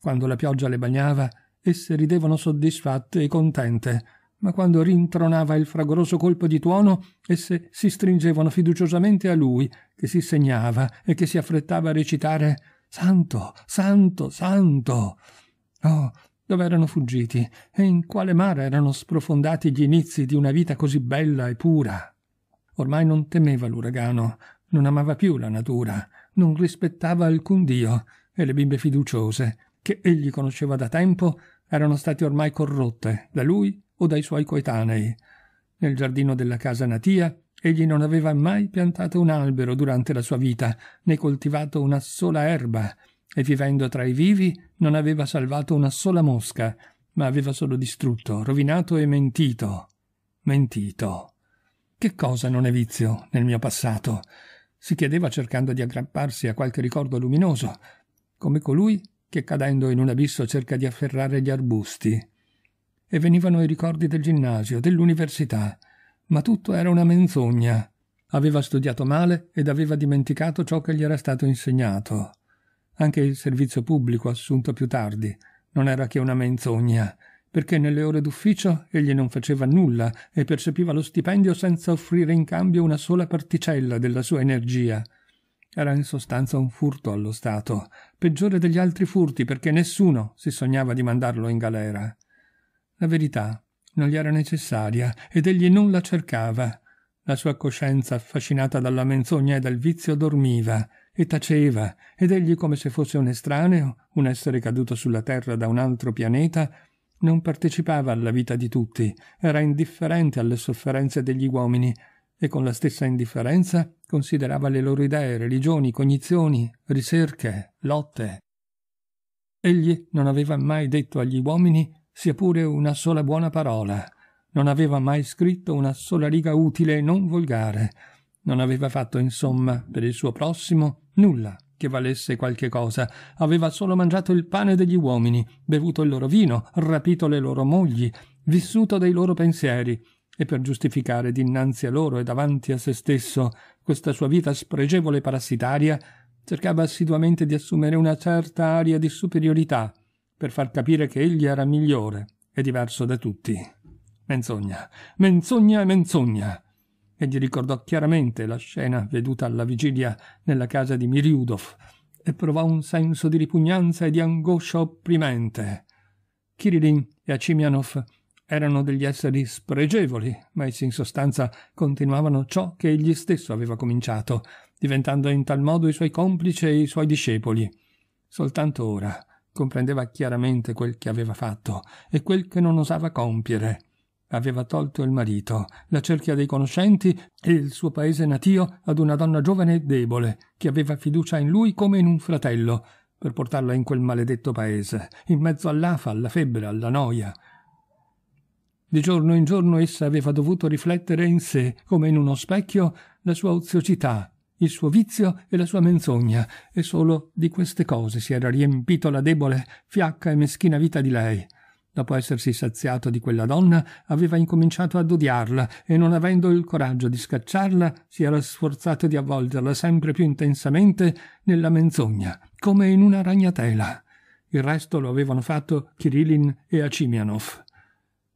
Quando la pioggia le bagnava, esse ridevano soddisfatte e contente, ma quando rintronava il fragoroso colpo di tuono, esse si stringevano fiduciosamente a lui, che si segnava e che si affrettava a recitare Santo, santo, santo. Oh, dove erano fuggiti e in quale mare erano sprofondati gli inizi di una vita così bella e pura. Ormai non temeva l'uragano, non amava più la natura, non rispettava alcun dio e le bimbe fiduciose, che egli conosceva da tempo, erano state ormai corrotte da lui o dai suoi coetanei. Nel giardino della casa natia egli non aveva mai piantato un albero durante la sua vita, né coltivato una sola erba, e vivendo tra i vivi non aveva salvato una sola mosca, ma aveva solo distrutto, rovinato e mentito. Mentito. Che cosa non è vizio nel mio passato? si chiedeva cercando di aggrapparsi a qualche ricordo luminoso, come colui che cadendo in un abisso cerca di afferrare gli arbusti. E venivano i ricordi del ginnasio, dell'università, ma tutto era una menzogna. Aveva studiato male ed aveva dimenticato ciò che gli era stato insegnato. Anche il servizio pubblico assunto più tardi non era che una menzogna, perché nelle ore d'ufficio egli non faceva nulla e percepiva lo stipendio senza offrire in cambio una sola particella della sua energia. Era in sostanza un furto allo Stato, peggiore degli altri furti perché nessuno si sognava di mandarlo in galera. La verità non gli era necessaria ed egli non la cercava. La sua coscienza, affascinata dalla menzogna e dal vizio, dormiva e taceva, ed egli come se fosse un estraneo, un essere caduto sulla terra da un altro pianeta, non partecipava alla vita di tutti, era indifferente alle sofferenze degli uomini, e con la stessa indifferenza considerava le loro idee, religioni, cognizioni, ricerche, lotte. Egli non aveva mai detto agli uomini sia pure una sola buona parola, non aveva mai scritto una sola riga utile e non volgare, non aveva fatto, insomma, per il suo prossimo nulla che valesse qualche cosa. Aveva solo mangiato il pane degli uomini, bevuto il loro vino, rapito le loro mogli, vissuto dei loro pensieri, e per giustificare dinanzi a loro e davanti a se stesso questa sua vita spregevole e parassitaria, cercava assiduamente di assumere una certa aria di superiorità per far capire che egli era migliore e diverso da tutti. Menzogna, menzogna e menzogna. Egli ricordò chiaramente la scena veduta alla vigilia nella casa di Miriudov e provò un senso di ripugnanza e di angoscia opprimente. Kirilin e Acimianov erano degli esseri spregevoli, ma essi in sostanza continuavano ciò che egli stesso aveva cominciato, diventando in tal modo i suoi complici e i suoi discepoli. Soltanto ora comprendeva chiaramente quel che aveva fatto e quel che non osava compiere aveva tolto il marito, la cerchia dei conoscenti e il suo paese natio ad una donna giovane e debole, che aveva fiducia in lui come in un fratello, per portarla in quel maledetto paese, in mezzo all'afa, alla febbre, alla noia. Di giorno in giorno essa aveva dovuto riflettere in sé, come in uno specchio, la sua oziosità, il suo vizio e la sua menzogna, e solo di queste cose si era riempito la debole, fiacca e meschina vita di lei. Dopo essersi saziato di quella donna, aveva incominciato ad odiarla e non avendo il coraggio di scacciarla, si era sforzato di avvolgerla sempre più intensamente nella menzogna, come in una ragnatela. Il resto lo avevano fatto Kirillin e Acimianov.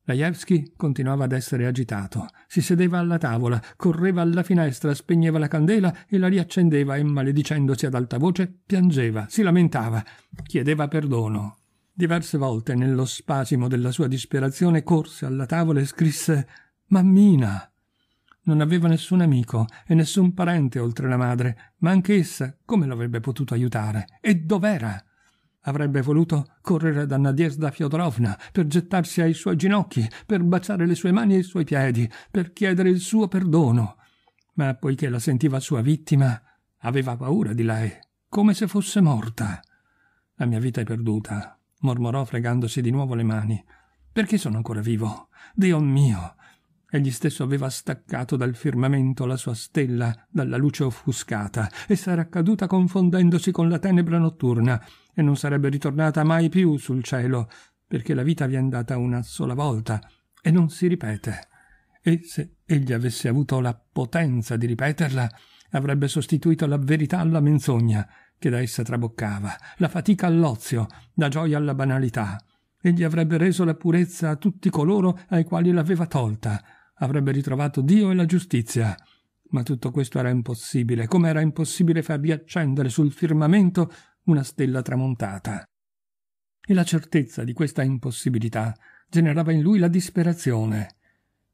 Lajewski continuava ad essere agitato. Si sedeva alla tavola, correva alla finestra, spegneva la candela e la riaccendeva e, maledicendosi ad alta voce, piangeva, si lamentava, chiedeva perdono. Diverse volte, nello spasimo della sua disperazione, corse alla tavola e scrisse Mammina. Non aveva nessun amico e nessun parente oltre la madre, ma anche essa come l'avrebbe potuto aiutare? E dov'era? Avrebbe voluto correre da Nadiesda Fyodorovna per gettarsi ai suoi ginocchi, per baciare le sue mani e i suoi piedi, per chiedere il suo perdono. Ma poiché la sentiva sua vittima, aveva paura di lei, come se fosse morta. La mia vita è perduta, mormorò fregandosi di nuovo le mani. Perché sono ancora vivo? Dio mio! Egli stesso aveva staccato dal firmamento la sua stella dalla luce offuscata e sarà caduta confondendosi con la tenebra notturna e non sarebbe ritornata mai più sul cielo, perché la vita vi è andata una sola volta e non si ripete. E se egli avesse avuto la potenza di ripeterla, avrebbe sostituito la verità alla menzogna che da essa traboccava, la fatica all'ozio, la gioia alla banalità. Egli avrebbe reso la purezza a tutti coloro ai quali l'aveva tolta, avrebbe ritrovato Dio e la giustizia. Ma tutto questo era impossibile, come era impossibile far riaccendere sul firmamento una stella tramontata. E la certezza di questa impossibilità generava in lui la disperazione.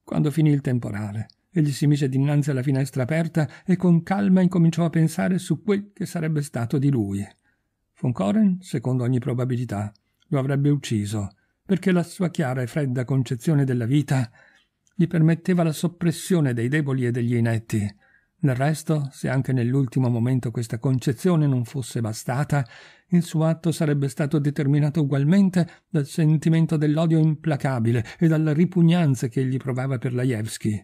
Quando finì il temporale, Egli si mise dinanzi alla finestra aperta e con calma incominciò a pensare su quel che sarebbe stato di lui. Von Coren, secondo ogni probabilità, lo avrebbe ucciso, perché la sua chiara e fredda concezione della vita gli permetteva la soppressione dei deboli e degli inetti. Del resto, se anche nell'ultimo momento questa concezione non fosse bastata, il suo atto sarebbe stato determinato ugualmente dal sentimento dell'odio implacabile e dalla ripugnanza che egli provava per Lajewski.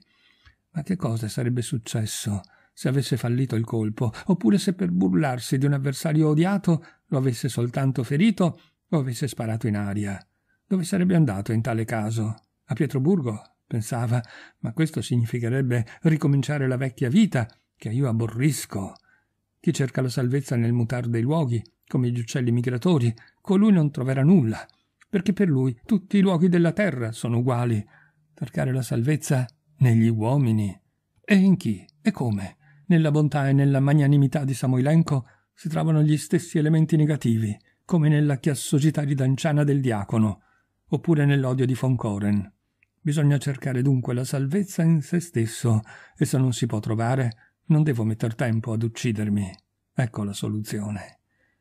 Ma che cosa sarebbe successo se avesse fallito il colpo, oppure se per burlarsi di un avversario odiato lo avesse soltanto ferito o avesse sparato in aria? Dove sarebbe andato in tale caso? A Pietroburgo? pensava, ma questo significherebbe ricominciare la vecchia vita, che io aborrisco. Chi cerca la salvezza nel mutar dei luoghi, come gli uccelli migratori, colui non troverà nulla, perché per lui tutti i luoghi della terra sono uguali. Cercare la salvezza negli uomini. E in chi? E come? Nella bontà e nella magnanimità di Samoilenko si trovano gli stessi elementi negativi, come nella chiassosità di Danciana del diacono, oppure nell'odio di Foncoren. Bisogna cercare dunque la salvezza in se stesso, e se non si può trovare, non devo metter tempo ad uccidermi. Ecco la soluzione.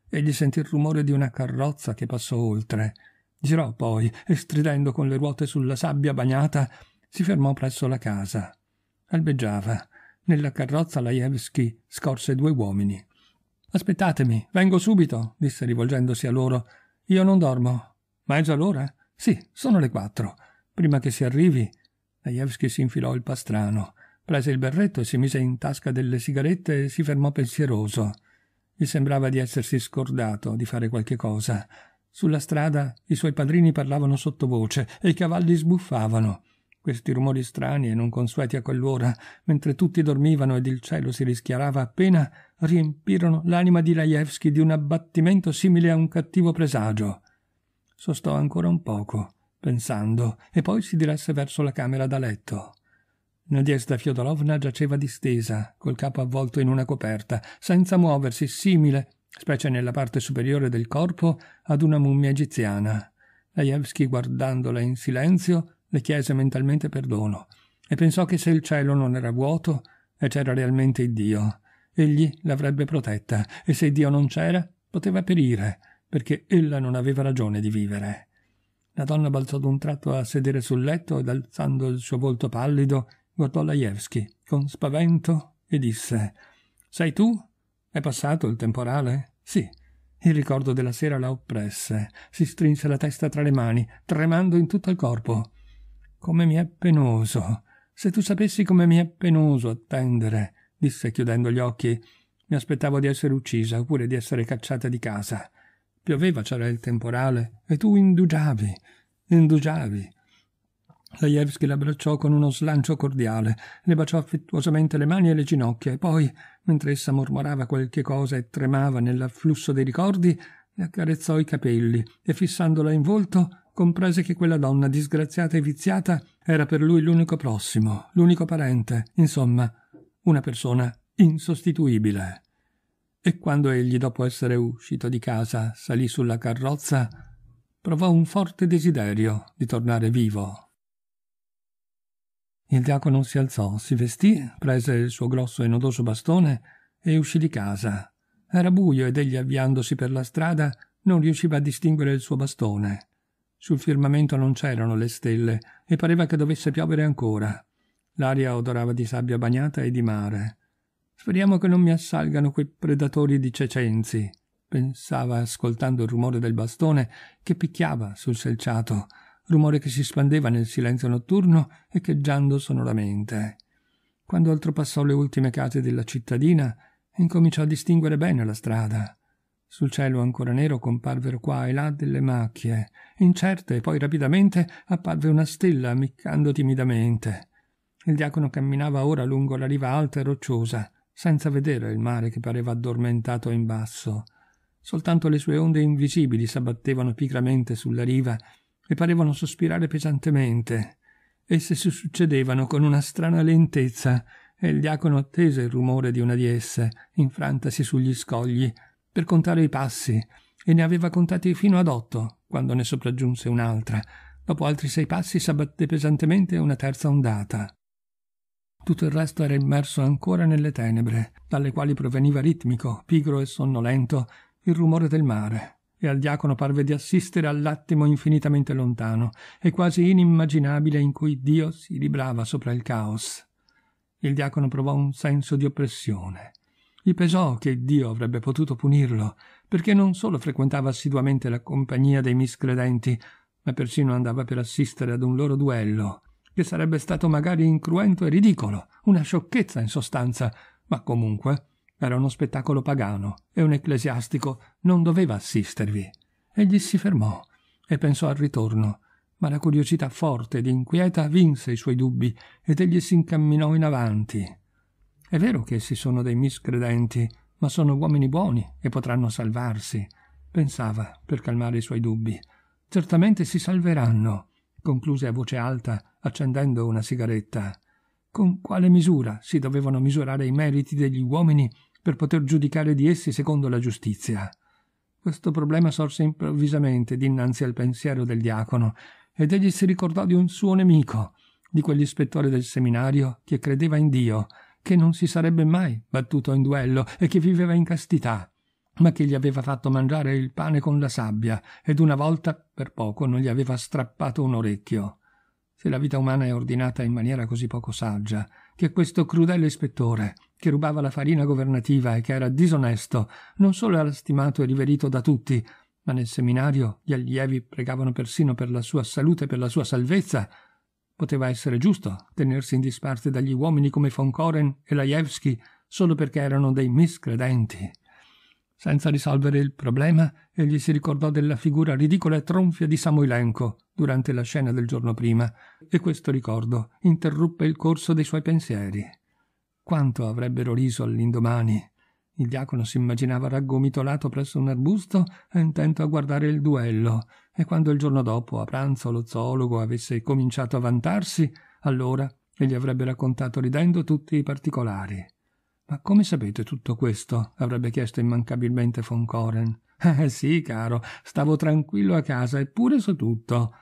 Egli sentì il rumore di una carrozza che passò oltre. Girò poi e stridendo con le ruote sulla sabbia bagnata si fermò presso la casa. Albeggiava. Nella carrozza Lajewski scorse due uomini. Aspettatemi, vengo subito, disse rivolgendosi a loro. Io non dormo. Ma è già l'ora? Sì, sono le quattro. Prima che si arrivi. Lajewski si infilò il pastrano, prese il berretto e si mise in tasca delle sigarette e si fermò pensieroso. Gli sembrava di essersi scordato di fare qualche cosa. Sulla strada i suoi padrini parlavano sottovoce e i cavalli sbuffavano questi rumori strani e non consueti a quell'ora, mentre tutti dormivano ed il cielo si rischiarava appena, riempirono l'anima di Rajewski di un abbattimento simile a un cattivo presagio. Sostò ancora un poco, pensando, e poi si diresse verso la camera da letto. Nadiesda Fiodorovna giaceva distesa, col capo avvolto in una coperta, senza muoversi, simile, specie nella parte superiore del corpo, ad una mummia egiziana. Laevski, guardandola in silenzio, le chiese mentalmente perdono e pensò che se il cielo non era vuoto e c'era realmente il Dio, egli l'avrebbe protetta e se Dio non c'era poteva perire perché ella non aveva ragione di vivere. La donna balzò d'un tratto a sedere sul letto ed alzando il suo volto pallido guardò Lajewski con spavento e disse Sei tu? È passato il temporale? Sì. Il ricordo della sera la oppresse. Si strinse la testa tra le mani, tremando in tutto il corpo. Come mi è penoso. Se tu sapessi come mi è penoso attendere, disse chiudendo gli occhi. Mi aspettavo di essere uccisa oppure di essere cacciata di casa. Pioveva, c'era il temporale, e tu indugiavi, indugiavi. Lajewski l'abbracciò con uno slancio cordiale, le baciò affettuosamente le mani e le ginocchia, e poi, mentre essa mormorava qualche cosa e tremava nell'afflusso dei ricordi, le accarezzò i capelli e, fissandola in volto, comprese che quella donna disgraziata e viziata era per lui l'unico prossimo, l'unico parente, insomma, una persona insostituibile. E quando egli, dopo essere uscito di casa, salì sulla carrozza, provò un forte desiderio di tornare vivo. Il diacono si alzò, si vestì, prese il suo grosso e nodoso bastone e uscì di casa. Era buio ed egli avviandosi per la strada non riusciva a distinguere il suo bastone. Sul firmamento non c'erano le stelle e pareva che dovesse piovere ancora. L'aria odorava di sabbia bagnata e di mare. Speriamo che non mi assalgano quei predatori di cecenzi, pensava ascoltando il rumore del bastone che picchiava sul selciato, rumore che si spandeva nel silenzio notturno echeggiando sonoramente. Quando oltrepassò le ultime case della cittadina, incominciò a distinguere bene la strada. Sul cielo ancora nero comparvero qua e là delle macchie, incerte, poi rapidamente apparve una stella ammiccando timidamente. Il diacono camminava ora lungo la riva alta e rocciosa, senza vedere il mare che pareva addormentato in basso. Soltanto le sue onde invisibili s'abbattevano pigramente sulla riva e parevano sospirare pesantemente. Esse si succedevano con una strana lentezza e il diacono attese il rumore di una di esse, infrantasi sugli scogli per contare i passi e ne aveva contati fino ad otto quando ne sopraggiunse un'altra. Dopo altri sei passi s'abbatté pesantemente una terza ondata. Tutto il resto era immerso ancora nelle tenebre, dalle quali proveniva ritmico, pigro e sonnolento, il rumore del mare, e al diacono parve di assistere all'attimo infinitamente lontano e quasi inimmaginabile in cui Dio si librava sopra il caos. Il diacono provò un senso di oppressione. Gli pesò che Dio avrebbe potuto punirlo, perché non solo frequentava assiduamente la compagnia dei miscredenti, ma persino andava per assistere ad un loro duello, che sarebbe stato magari incruento e ridicolo, una sciocchezza in sostanza, ma comunque era uno spettacolo pagano e un ecclesiastico non doveva assistervi. Egli si fermò e pensò al ritorno, ma la curiosità forte ed inquieta vinse i suoi dubbi ed egli si incamminò in avanti. È vero che essi sono dei miscredenti, ma sono uomini buoni e potranno salvarsi, pensava per calmare i suoi dubbi. Certamente si salveranno, concluse a voce alta, accendendo una sigaretta. Con quale misura si dovevano misurare i meriti degli uomini per poter giudicare di essi secondo la giustizia? Questo problema sorse improvvisamente dinanzi al pensiero del diacono, ed egli si ricordò di un suo nemico, di quell'ispettore del seminario che credeva in Dio, che non si sarebbe mai battuto in duello e che viveva in castità, ma che gli aveva fatto mangiare il pane con la sabbia ed una volta per poco non gli aveva strappato un orecchio. Se la vita umana è ordinata in maniera così poco saggia, che questo crudele ispettore, che rubava la farina governativa e che era disonesto, non solo era stimato e riverito da tutti, ma nel seminario gli allievi pregavano persino per la sua salute e per la sua salvezza, Poteva essere giusto tenersi in disparte dagli uomini come von Koren e Lajewski solo perché erano dei miscredenti. Senza risolvere il problema, egli si ricordò della figura ridicola e tronfia di Samoilenko durante la scena del giorno prima, e questo ricordo interruppe il corso dei suoi pensieri. Quanto avrebbero riso all'indomani il diacono si immaginava raggomitolato presso un arbusto e intento a guardare il duello, e quando il giorno dopo, a pranzo, lo zoologo avesse cominciato a vantarsi, allora egli avrebbe raccontato ridendo tutti i particolari. Ma come sapete tutto questo? avrebbe chiesto immancabilmente von Coren. Eh sì, caro, stavo tranquillo a casa, eppure so tutto.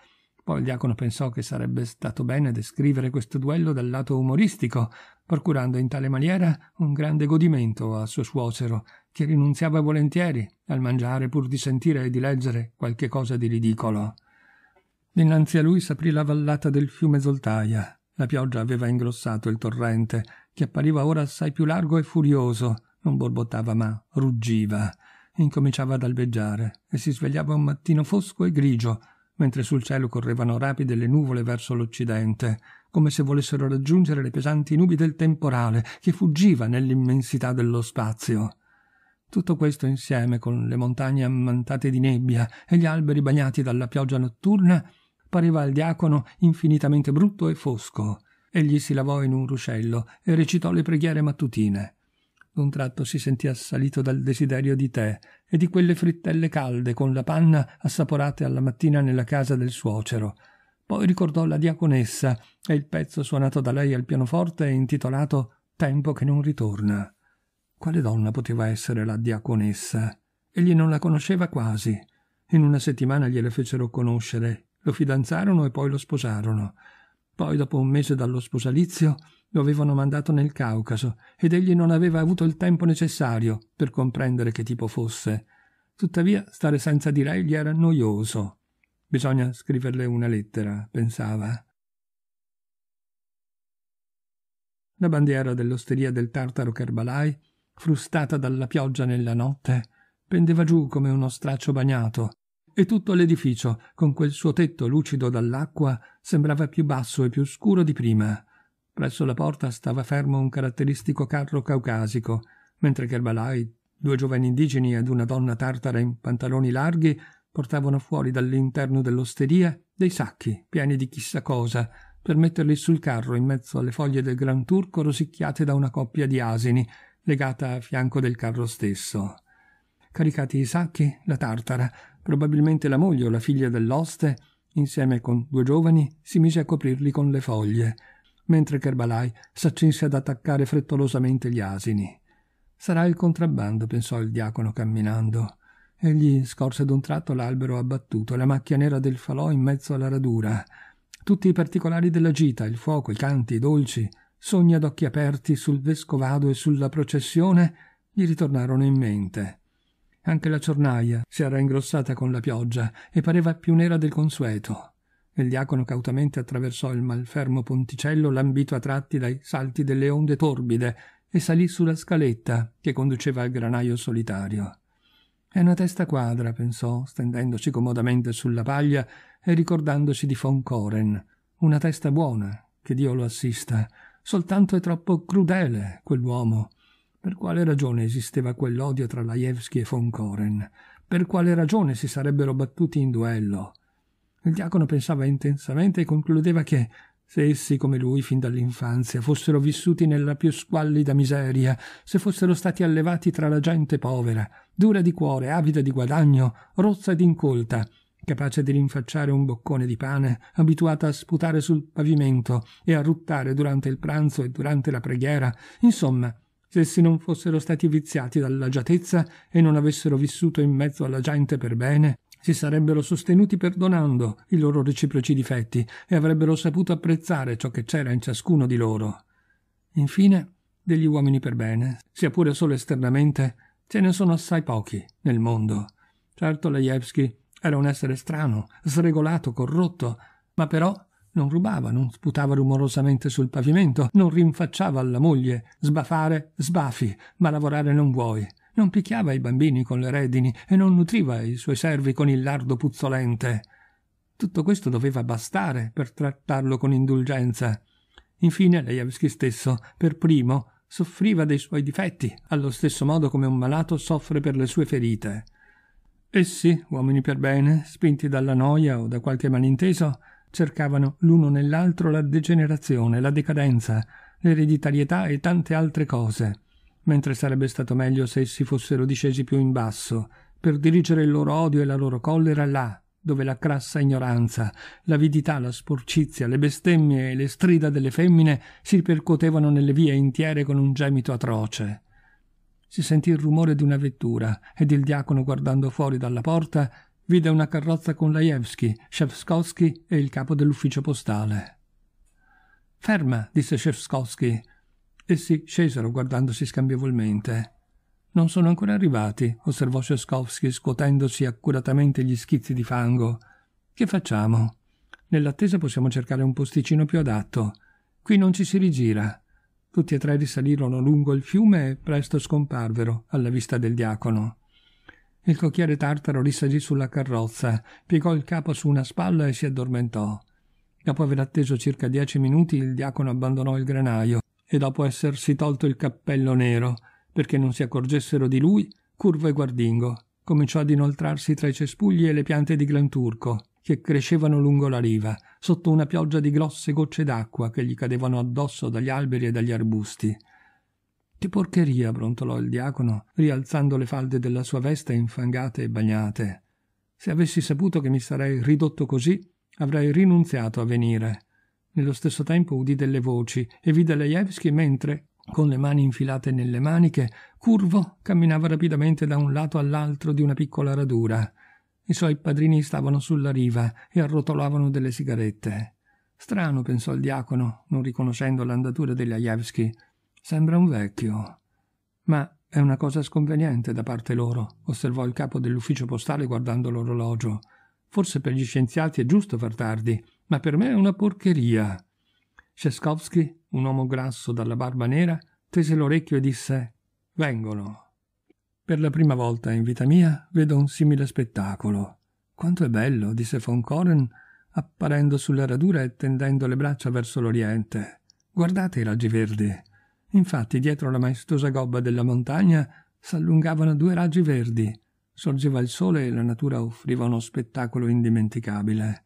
Poi il diacono pensò che sarebbe stato bene descrivere questo duello dal lato umoristico, procurando in tale maniera un grande godimento a suo suocero, che rinunziava volentieri al mangiare pur di sentire e di leggere qualche cosa di ridicolo. Dinanzi a lui s'aprì la vallata del fiume Zoltaia. La pioggia aveva ingrossato il torrente, che appariva ora assai più largo e furioso, non borbottava ma ruggiva. Incominciava ad albeggiare e si svegliava un mattino fosco e grigio, mentre sul cielo correvano rapide le nuvole verso l'occidente, come se volessero raggiungere le pesanti nubi del temporale che fuggiva nell'immensità dello spazio. Tutto questo insieme con le montagne ammantate di nebbia e gli alberi bagnati dalla pioggia notturna pareva al diacono infinitamente brutto e fosco. Egli si lavò in un ruscello e recitò le preghiere mattutine. D'un tratto si sentì assalito dal desiderio di te, e di quelle frittelle calde con la panna assaporate alla mattina nella casa del suocero. Poi ricordò la diaconessa e il pezzo suonato da lei al pianoforte intitolato Tempo che non ritorna. Quale donna poteva essere la diaconessa? Egli non la conosceva quasi. In una settimana gliela fecero conoscere, lo fidanzarono e poi lo sposarono. Poi, dopo un mese dallo sposalizio, lo avevano mandato nel Caucaso ed egli non aveva avuto il tempo necessario per comprendere che tipo fosse. Tuttavia, stare senza di lei gli era noioso. Bisogna scriverle una lettera, pensava. La bandiera dell'osteria del tartaro Kerbalai, frustata dalla pioggia nella notte, pendeva giù come uno straccio bagnato, e tutto l'edificio, con quel suo tetto lucido dall'acqua, sembrava più basso e più scuro di prima. Presso la porta stava fermo un caratteristico carro caucasico, mentre Kerbalai, due giovani indigeni ed una donna tartara in pantaloni larghi portavano fuori dall'interno dell'osteria dei sacchi pieni di chissà cosa per metterli sul carro in mezzo alle foglie del Gran Turco rosicchiate da una coppia di asini legata a fianco del carro stesso. Caricati i sacchi, la tartara, probabilmente la moglie o la figlia dell'oste, Insieme con due giovani si mise a coprirli con le foglie, mentre Kerbalai s'accinse ad attaccare frettolosamente gli asini. Sarà il contrabbando, pensò il diacono camminando. Egli scorse d'un tratto l'albero abbattuto, la macchia nera del falò in mezzo alla radura. Tutti i particolari della gita, il fuoco, i canti, i dolci, sogni ad occhi aperti sul vescovado e sulla processione, gli ritornarono in mente. Anche la cernaia si era ingrossata con la pioggia e pareva più nera del consueto. Il diacono cautamente attraversò il malfermo ponticello lambito a tratti dai salti delle onde torbide e salì sulla scaletta che conduceva al granaio solitario. È una testa quadra, pensò, stendendosi comodamente sulla paglia e ricordandosi di von Coren. Una testa buona, che Dio lo assista. Soltanto è troppo crudele quell'uomo. Per quale ragione esisteva quell'odio tra Laevsky e von Koren? Per quale ragione si sarebbero battuti in duello? Il diacono pensava intensamente e concludeva che, se essi, come lui, fin dall'infanzia, fossero vissuti nella più squallida miseria, se fossero stati allevati tra la gente povera, dura di cuore, avida di guadagno, rozza ed incolta, capace di rinfacciare un boccone di pane, abituata a sputare sul pavimento e a ruttare durante il pranzo e durante la preghiera, insomma, se essi non fossero stati viziati dall'agiatezza e non avessero vissuto in mezzo alla gente per bene, si sarebbero sostenuti perdonando i loro reciproci difetti e avrebbero saputo apprezzare ciò che c'era in ciascuno di loro. Infine, degli uomini per bene, sia pure solo esternamente, ce ne sono assai pochi nel mondo. Certo, Lejewski era un essere strano, sregolato, corrotto, ma però non rubava, non sputava rumorosamente sul pavimento, non rinfacciava alla moglie sbafare sbafi, ma lavorare non vuoi. Non picchiava i bambini con le redini e non nutriva i suoi servi con il lardo puzzolente. Tutto questo doveva bastare per trattarlo con indulgenza. Infine Lejewski stesso, per primo, soffriva dei suoi difetti, allo stesso modo come un malato soffre per le sue ferite. Essi, uomini per bene, spinti dalla noia o da qualche malinteso, cercavano l'uno nell'altro la degenerazione, la decadenza, l'ereditarietà e tante altre cose, mentre sarebbe stato meglio se essi fossero discesi più in basso, per dirigere il loro odio e la loro collera là, dove la crassa ignoranza, l'avidità, la sporcizia, le bestemmie e le strida delle femmine si percuotevano nelle vie intiere con un gemito atroce. Si sentì il rumore di una vettura ed il diacono, guardando fuori dalla porta, vide una carrozza con Lajewski, Szewskowski e il capo dell'ufficio postale. Ferma, disse Szewskowski. Essi scesero guardandosi scambievolmente. Non sono ancora arrivati, osservò Szewskowski scuotendosi accuratamente gli schizzi di fango. Che facciamo? Nell'attesa possiamo cercare un posticino più adatto. Qui non ci si rigira. Tutti e tre risalirono lungo il fiume e presto scomparvero alla vista del diacono. Il cocchiere tartaro risalì sulla carrozza, piegò il capo su una spalla e si addormentò. Dopo aver atteso circa dieci minuti, il diacono abbandonò il granaio e dopo essersi tolto il cappello nero, perché non si accorgessero di lui, curvo e guardingo, cominciò ad inoltrarsi tra i cespugli e le piante di gran turco, che crescevano lungo la riva, sotto una pioggia di grosse gocce d'acqua che gli cadevano addosso dagli alberi e dagli arbusti. Di porcheria, brontolò il diacono, rialzando le falde della sua veste infangate e bagnate. Se avessi saputo che mi sarei ridotto così, avrei rinunziato a venire. Nello stesso tempo udì delle voci e vide Lejevski mentre, con le mani infilate nelle maniche, curvo, camminava rapidamente da un lato all'altro di una piccola radura. I suoi padrini stavano sulla riva e arrotolavano delle sigarette. Strano, pensò il diacono, non riconoscendo l'andatura di Lejevski. Sembra un vecchio. Ma è una cosa sconveniente da parte loro, osservò il capo dell'ufficio postale guardando l'orologio. Forse per gli scienziati è giusto far tardi, ma per me è una porcheria. Szeskowski, un uomo grasso dalla barba nera, tese l'orecchio e disse Vengono. Per la prima volta in vita mia vedo un simile spettacolo. Quanto è bello, disse von Koren, apparendo sulla radura e tendendo le braccia verso l'oriente. Guardate i raggi verdi. Infatti, dietro la maestosa gobba della montagna s'allungavano due raggi verdi. Sorgeva il sole e la natura offriva uno spettacolo indimenticabile.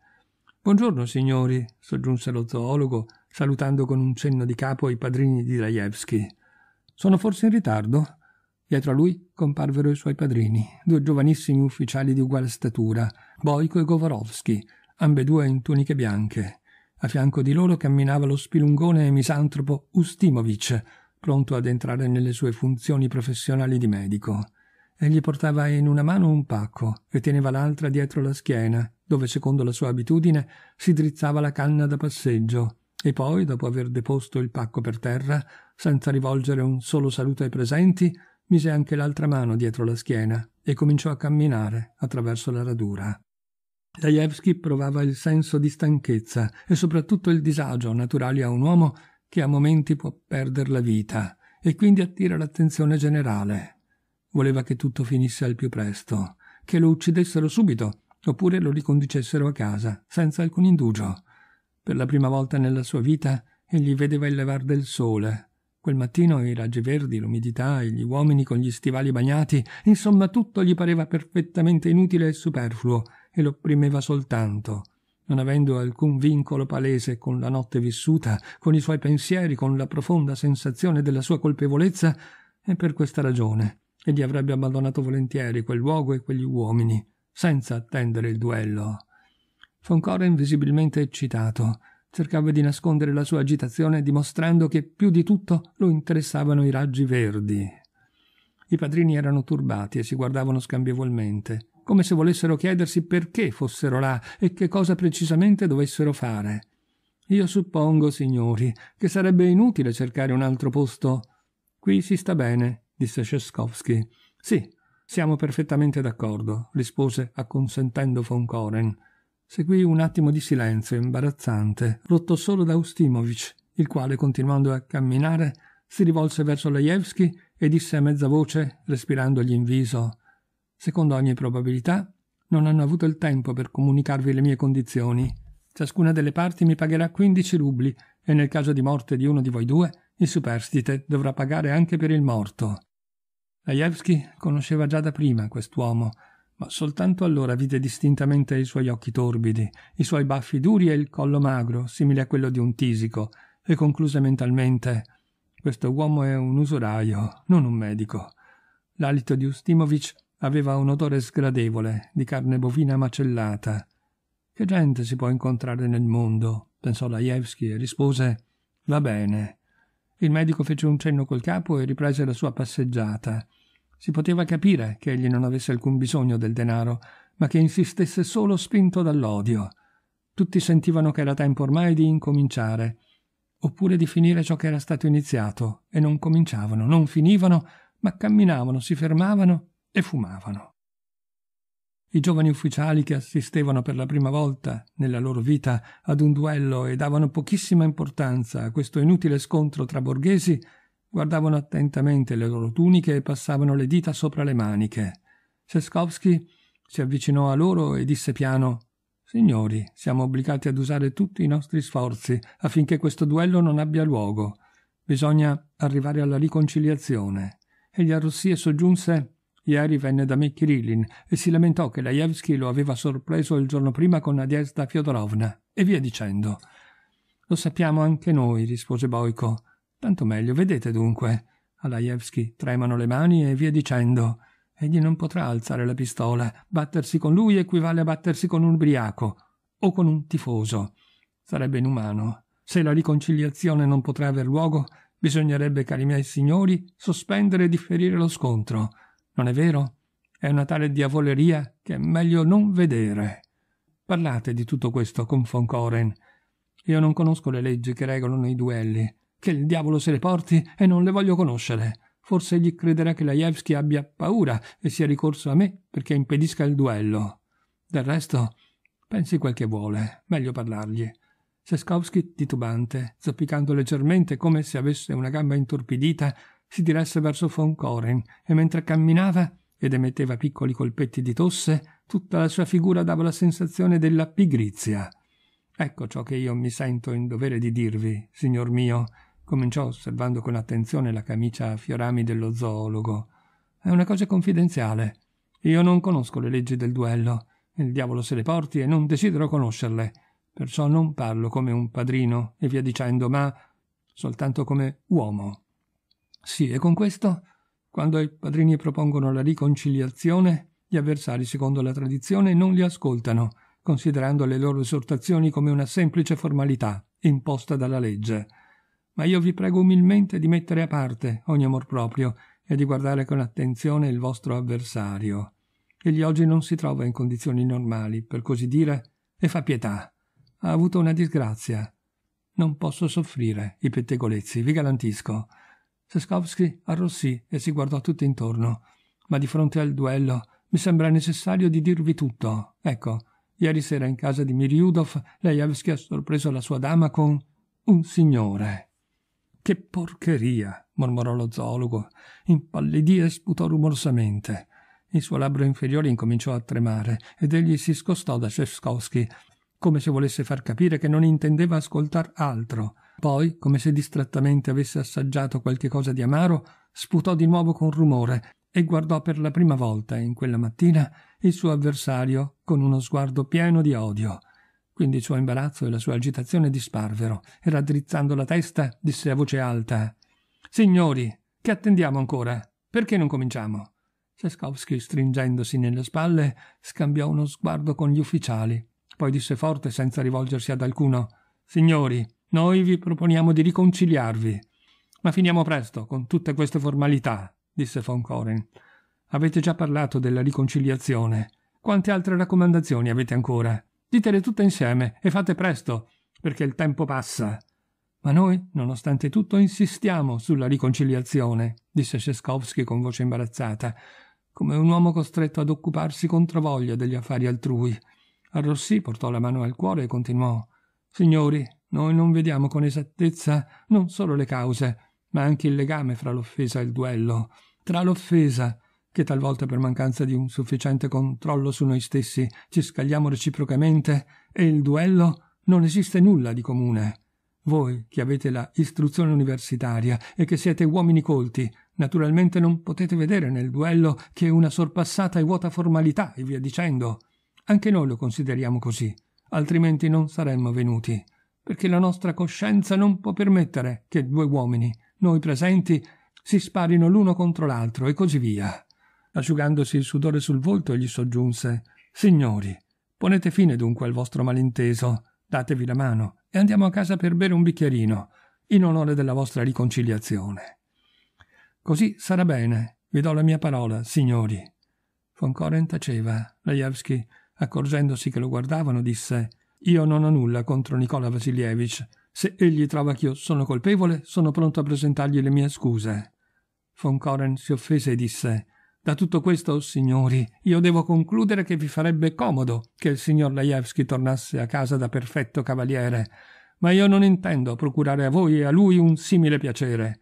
Buongiorno, signori, soggiunse lo zoologo, salutando con un cenno di capo i padrini di Rajewski. Sono forse in ritardo? Dietro a lui comparvero i suoi padrini, due giovanissimi ufficiali di uguale statura, Boico e Govorovski, ambedue in tuniche bianche. A fianco di loro camminava lo spilungone e misantropo Ustimovic, pronto ad entrare nelle sue funzioni professionali di medico. Egli portava in una mano un pacco e teneva l'altra dietro la schiena, dove secondo la sua abitudine si drizzava la canna da passeggio, e poi, dopo aver deposto il pacco per terra, senza rivolgere un solo saluto ai presenti, mise anche l'altra mano dietro la schiena e cominciò a camminare attraverso la radura. Dostoevsky provava il senso di stanchezza e soprattutto il disagio naturali a un uomo che a momenti può perdere la vita e quindi attira l'attenzione generale. Voleva che tutto finisse al più presto, che lo uccidessero subito oppure lo riconducessero a casa, senza alcun indugio. Per la prima volta nella sua vita egli vedeva il levar del sole. Quel mattino i raggi verdi, l'umidità e gli uomini con gli stivali bagnati, insomma tutto gli pareva perfettamente inutile e superfluo e lo opprimeva soltanto, non avendo alcun vincolo palese con la notte vissuta, con i suoi pensieri, con la profonda sensazione della sua colpevolezza, e per questa ragione egli avrebbe abbandonato volentieri quel luogo e quegli uomini, senza attendere il duello. Foncora invisibilmente eccitato, cercava di nascondere la sua agitazione dimostrando che più di tutto lo interessavano i raggi verdi. I padrini erano turbati e si guardavano scambievolmente come se volessero chiedersi perché fossero là e che cosa precisamente dovessero fare. Io suppongo, signori, che sarebbe inutile cercare un altro posto. Qui si sta bene, disse Sceskovsky. Sì, siamo perfettamente d'accordo, rispose acconsentendo von Koren. Seguì un attimo di silenzio imbarazzante, rotto solo da Ustimovich, il quale, continuando a camminare, si rivolse verso Lejewski e disse a mezza voce, respirandogli in viso Secondo ogni probabilità, non hanno avuto il tempo per comunicarvi le mie condizioni. Ciascuna delle parti mi pagherà 15 rubli e nel caso di morte di uno di voi due, il superstite dovrà pagare anche per il morto. Lajewski conosceva già da prima quest'uomo, ma soltanto allora vide distintamente i suoi occhi torbidi, i suoi baffi duri e il collo magro, simile a quello di un tisico, e concluse mentalmente questo uomo è un usuraio, non un medico. L'alito di Ustimovich aveva un odore sgradevole di carne bovina macellata. Che gente si può incontrare nel mondo? pensò Lajewski e rispose Va bene. Il medico fece un cenno col capo e riprese la sua passeggiata. Si poteva capire che egli non avesse alcun bisogno del denaro, ma che insistesse solo spinto dall'odio. Tutti sentivano che era tempo ormai di incominciare, oppure di finire ciò che era stato iniziato, e non cominciavano, non finivano, ma camminavano, si fermavano e fumavano. I giovani ufficiali che assistevano per la prima volta nella loro vita ad un duello e davano pochissima importanza a questo inutile scontro tra borghesi, guardavano attentamente le loro tuniche e passavano le dita sopra le maniche. Seskovsky si avvicinò a loro e disse piano Signori, siamo obbligati ad usare tutti i nostri sforzi affinché questo duello non abbia luogo. Bisogna arrivare alla riconciliazione. E gli arrossì e soggiunse Ieri venne da me Kirillin e si lamentò che Lajewski lo aveva sorpreso il giorno prima con Adiesda Fyodorovna e via dicendo. Lo sappiamo anche noi, rispose Boico. Tanto meglio, vedete dunque. A Lajewski tremano le mani e via dicendo. Egli non potrà alzare la pistola. Battersi con lui equivale a battersi con un ubriaco o con un tifoso. Sarebbe inumano. Se la riconciliazione non potrà aver luogo, bisognerebbe, cari miei signori, sospendere e differire lo scontro. Non è vero? È una tale diavoleria che è meglio non vedere. Parlate di tutto questo con von Koren. Io non conosco le leggi che regolano i duelli. Che il diavolo se le porti e non le voglio conoscere. Forse egli crederà che Lajewski abbia paura e sia ricorso a me perché impedisca il duello. Del resto, pensi quel che vuole, meglio parlargli. Seskowski, titubante, zoppicando leggermente come se avesse una gamba intorpidita, si diresse verso von Koren e mentre camminava ed emetteva piccoli colpetti di tosse, tutta la sua figura dava la sensazione della pigrizia. Ecco ciò che io mi sento in dovere di dirvi, signor mio, cominciò osservando con attenzione la camicia a fiorami dello zoologo. È una cosa confidenziale. Io non conosco le leggi del duello, il diavolo se le porti e non desidero conoscerle, perciò non parlo come un padrino e via dicendo, ma soltanto come uomo. Sì, e con questo, quando i padrini propongono la riconciliazione, gli avversari, secondo la tradizione, non li ascoltano, considerando le loro esortazioni come una semplice formalità imposta dalla legge. Ma io vi prego umilmente di mettere a parte ogni amor proprio e di guardare con attenzione il vostro avversario. Egli oggi non si trova in condizioni normali, per così dire, e fa pietà. Ha avuto una disgrazia. Non posso soffrire i pettegolezzi, vi garantisco. Seskowski arrossì e si guardò tutto intorno. Ma di fronte al duello mi sembra necessario di dirvi tutto. Ecco, ieri sera in casa di Miriudov Lejevski ha sorpreso la sua dama con un signore. Che porcheria! mormorò lo zoologo. Impallidì e sputò rumorosamente. Il suo labbro inferiore incominciò a tremare ed egli si scostò da Shevskovsky, come se volesse far capire che non intendeva ascoltar altro. Poi, come se distrattamente avesse assaggiato qualche cosa di amaro, sputò di nuovo con rumore e guardò per la prima volta in quella mattina il suo avversario con uno sguardo pieno di odio. Quindi il suo imbarazzo e la sua agitazione disparvero e raddrizzando la testa disse a voce alta Signori, che attendiamo ancora? Perché non cominciamo? Seskowski, stringendosi nelle spalle, scambiò uno sguardo con gli ufficiali. Poi disse forte, senza rivolgersi ad alcuno Signori, noi vi proponiamo di riconciliarvi. Ma finiamo presto con tutte queste formalità, disse von Koren. Avete già parlato della riconciliazione. Quante altre raccomandazioni avete ancora? Ditele tutte insieme e fate presto, perché il tempo passa. Ma noi, nonostante tutto, insistiamo sulla riconciliazione, disse Szeskowski con voce imbarazzata, come un uomo costretto ad occuparsi controvoglia degli affari altrui. Arrossì, portò la mano al cuore e continuò: Signori, noi non vediamo con esattezza non solo le cause, ma anche il legame fra l'offesa e il duello, tra l'offesa, che talvolta per mancanza di un sufficiente controllo su noi stessi ci scagliamo reciprocamente, e il duello non esiste nulla di comune. Voi che avete la istruzione universitaria e che siete uomini colti, naturalmente non potete vedere nel duello che una sorpassata e vuota formalità e via dicendo. Anche noi lo consideriamo così, altrimenti non saremmo venuti perché la nostra coscienza non può permettere che due uomini, noi presenti, si sparino l'uno contro l'altro e così via. Asciugandosi il sudore sul volto, gli soggiunse Signori, ponete fine dunque al vostro malinteso, datevi la mano e andiamo a casa per bere un bicchierino, in onore della vostra riconciliazione. Così sarà bene, vi do la mia parola, signori. Von Coren taceva. Lajewski, accorgendosi che lo guardavano, disse io non ho nulla contro Nicola Vasilievich. Se egli trova che io sono colpevole, sono pronto a presentargli le mie scuse. Von Coren si offese e disse da tutto questo, signori, io devo concludere che vi farebbe comodo che il signor Lajewski tornasse a casa da perfetto cavaliere, ma io non intendo procurare a voi e a lui un simile piacere.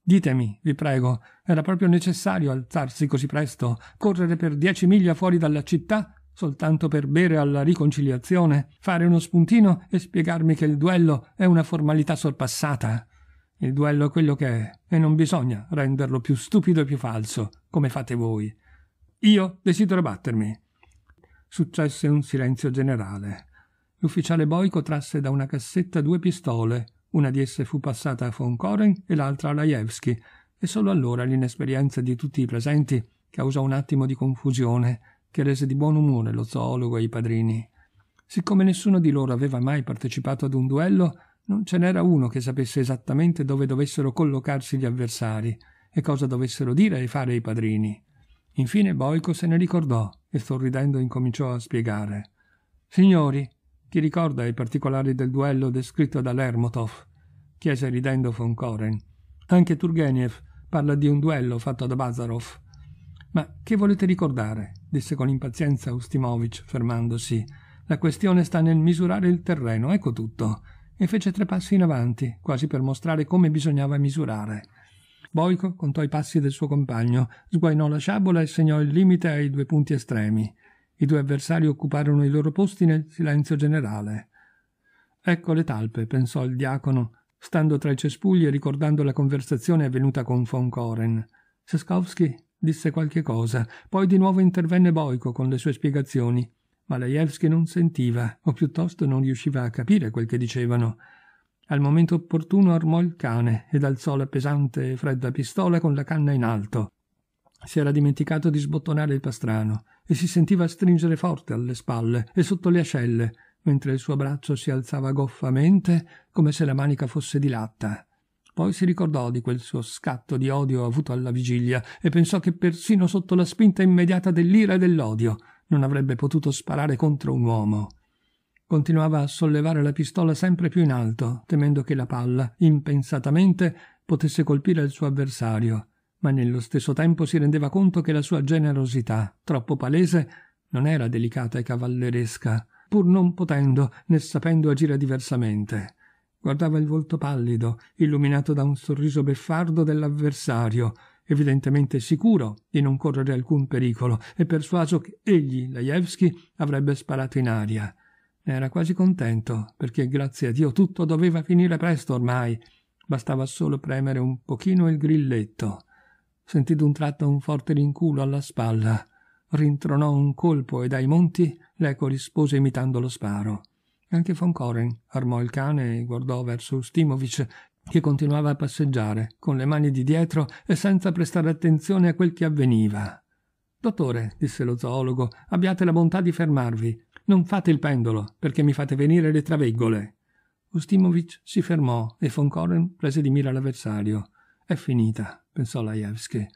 Ditemi, vi prego, era proprio necessario alzarsi così presto, correre per dieci miglia fuori dalla città soltanto per bere alla riconciliazione, fare uno spuntino e spiegarmi che il duello è una formalità sorpassata. Il duello è quello che è, e non bisogna renderlo più stupido e più falso, come fate voi. Io desidero battermi. Successe un silenzio generale. L'ufficiale Boico trasse da una cassetta due pistole, una di esse fu passata a von Koren e l'altra a Lajewski, e solo allora l'inesperienza di tutti i presenti causò un attimo di confusione che rese di buon umore lo zoologo e i padrini. Siccome nessuno di loro aveva mai partecipato ad un duello, non ce n'era uno che sapesse esattamente dove dovessero collocarsi gli avversari e cosa dovessero dire e fare i padrini. Infine Boico se ne ricordò e sorridendo incominciò a spiegare. Signori, chi ricorda i particolari del duello descritto da Lermotov? chiese ridendo von Koren. Anche Turgenev parla di un duello fatto da Bazarov ma che volete ricordare? disse con impazienza Ustimovic, fermandosi. La questione sta nel misurare il terreno, ecco tutto. E fece tre passi in avanti, quasi per mostrare come bisognava misurare. Boico contò i passi del suo compagno, sguainò la sciabola e segnò il limite ai due punti estremi. I due avversari occuparono i loro posti nel silenzio generale. Ecco le talpe, pensò il diacono, stando tra i cespugli e ricordando la conversazione avvenuta con von Koren. Seskowski disse qualche cosa, poi di nuovo intervenne Boico con le sue spiegazioni. Ma Lejewski non sentiva, o piuttosto non riusciva a capire quel che dicevano. Al momento opportuno armò il cane ed alzò la pesante e fredda pistola con la canna in alto. Si era dimenticato di sbottonare il pastrano e si sentiva stringere forte alle spalle e sotto le ascelle, mentre il suo braccio si alzava goffamente come se la manica fosse di latta. Poi si ricordò di quel suo scatto di odio avuto alla vigilia e pensò che persino sotto la spinta immediata dell'ira e dell'odio non avrebbe potuto sparare contro un uomo. Continuava a sollevare la pistola sempre più in alto, temendo che la palla, impensatamente, potesse colpire il suo avversario, ma nello stesso tempo si rendeva conto che la sua generosità, troppo palese, non era delicata e cavalleresca, pur non potendo né sapendo agire diversamente guardava il volto pallido, illuminato da un sorriso beffardo dell'avversario, evidentemente sicuro di non correre alcun pericolo e persuaso che egli, Lajewski, avrebbe sparato in aria. Ne era quasi contento, perché grazie a Dio tutto doveva finire presto ormai. Bastava solo premere un pochino il grilletto. Sentì d'un tratto un forte rinculo alla spalla. Rintronò un colpo e dai monti l'eco rispose imitando lo sparo. Anche von Koren armò il cane e guardò verso Ustimovic, che continuava a passeggiare, con le mani di dietro e senza prestare attenzione a quel che avveniva. Dottore, disse lo zoologo, abbiate la bontà di fermarvi. Non fate il pendolo, perché mi fate venire le traveggole. Ustimovic si fermò e von Koren prese di mira l'avversario. È finita, pensò Lajewski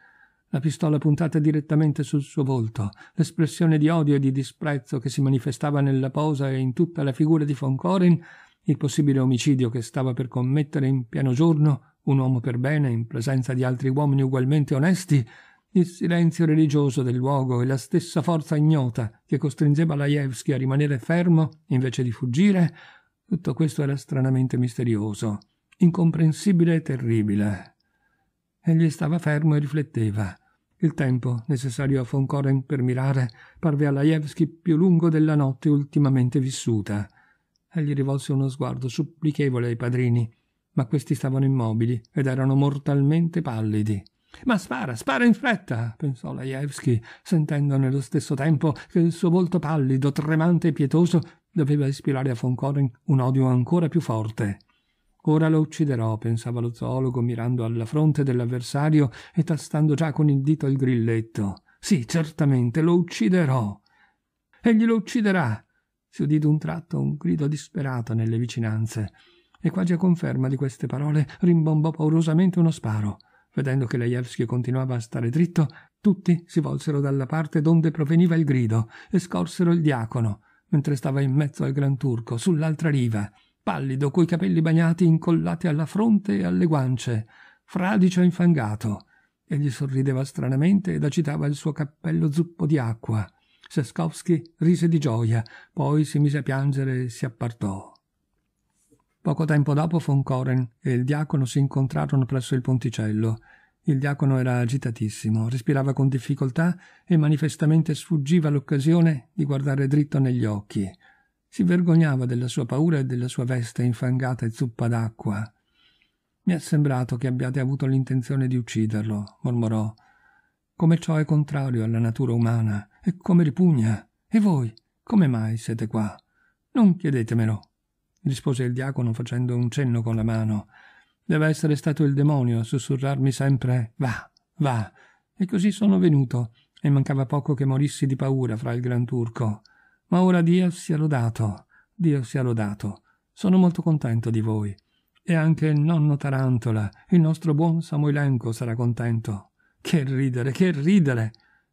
la pistola puntata direttamente sul suo volto, l'espressione di odio e di disprezzo che si manifestava nella posa e in tutta la figura di von Corin, il possibile omicidio che stava per commettere in pieno giorno un uomo per bene in presenza di altri uomini ugualmente onesti, il silenzio religioso del luogo e la stessa forza ignota che costringeva Lajewski a rimanere fermo invece di fuggire, tutto questo era stranamente misterioso, incomprensibile e terribile. Egli stava fermo e rifletteva. Il tempo necessario a von Koren per mirare parve a Lajewski più lungo della notte ultimamente vissuta. Egli rivolse uno sguardo supplichevole ai padrini, ma questi stavano immobili ed erano mortalmente pallidi. Ma spara, spara in fretta, pensò Lajewski, sentendo nello stesso tempo che il suo volto pallido, tremante e pietoso doveva ispirare a von Koren un odio ancora più forte. Ora lo ucciderò, pensava lo zoologo mirando alla fronte dell'avversario e tastando già con il dito il grilletto. Sì, certamente, lo ucciderò. Egli lo ucciderà. Si udì d'un tratto un grido disperato nelle vicinanze. E quasi a conferma di queste parole rimbombò paurosamente uno sparo. Vedendo che Lejewski continuava a stare dritto, tutti si volsero dalla parte donde proveniva il grido e scorsero il diacono, mentre stava in mezzo al Gran Turco, sull'altra riva pallido, coi capelli bagnati incollati alla fronte e alle guance, fradicio e infangato. Egli sorrideva stranamente ed agitava il suo cappello zuppo di acqua. Seskowski rise di gioia, poi si mise a piangere e si appartò. Poco tempo dopo von Koren e il diacono si incontrarono presso il ponticello. Il diacono era agitatissimo, respirava con difficoltà e manifestamente sfuggiva l'occasione di guardare dritto negli occhi. Si vergognava della sua paura e della sua veste infangata e zuppa d'acqua. Mi è sembrato che abbiate avuto l'intenzione di ucciderlo, mormorò. Come ciò è contrario alla natura umana e come ripugna. E voi, come mai siete qua? Non chiedetemelo, rispose il diacono facendo un cenno con la mano. Deve essere stato il demonio a sussurrarmi sempre va, va. E così sono venuto, e mancava poco che morissi di paura fra il Gran Turco. Ma ora Dio sia lodato, Dio sia lodato. Sono molto contento di voi. E anche il nonno Tarantola, il nostro buon Samoilenco, sarà contento. Che ridere, che ridere!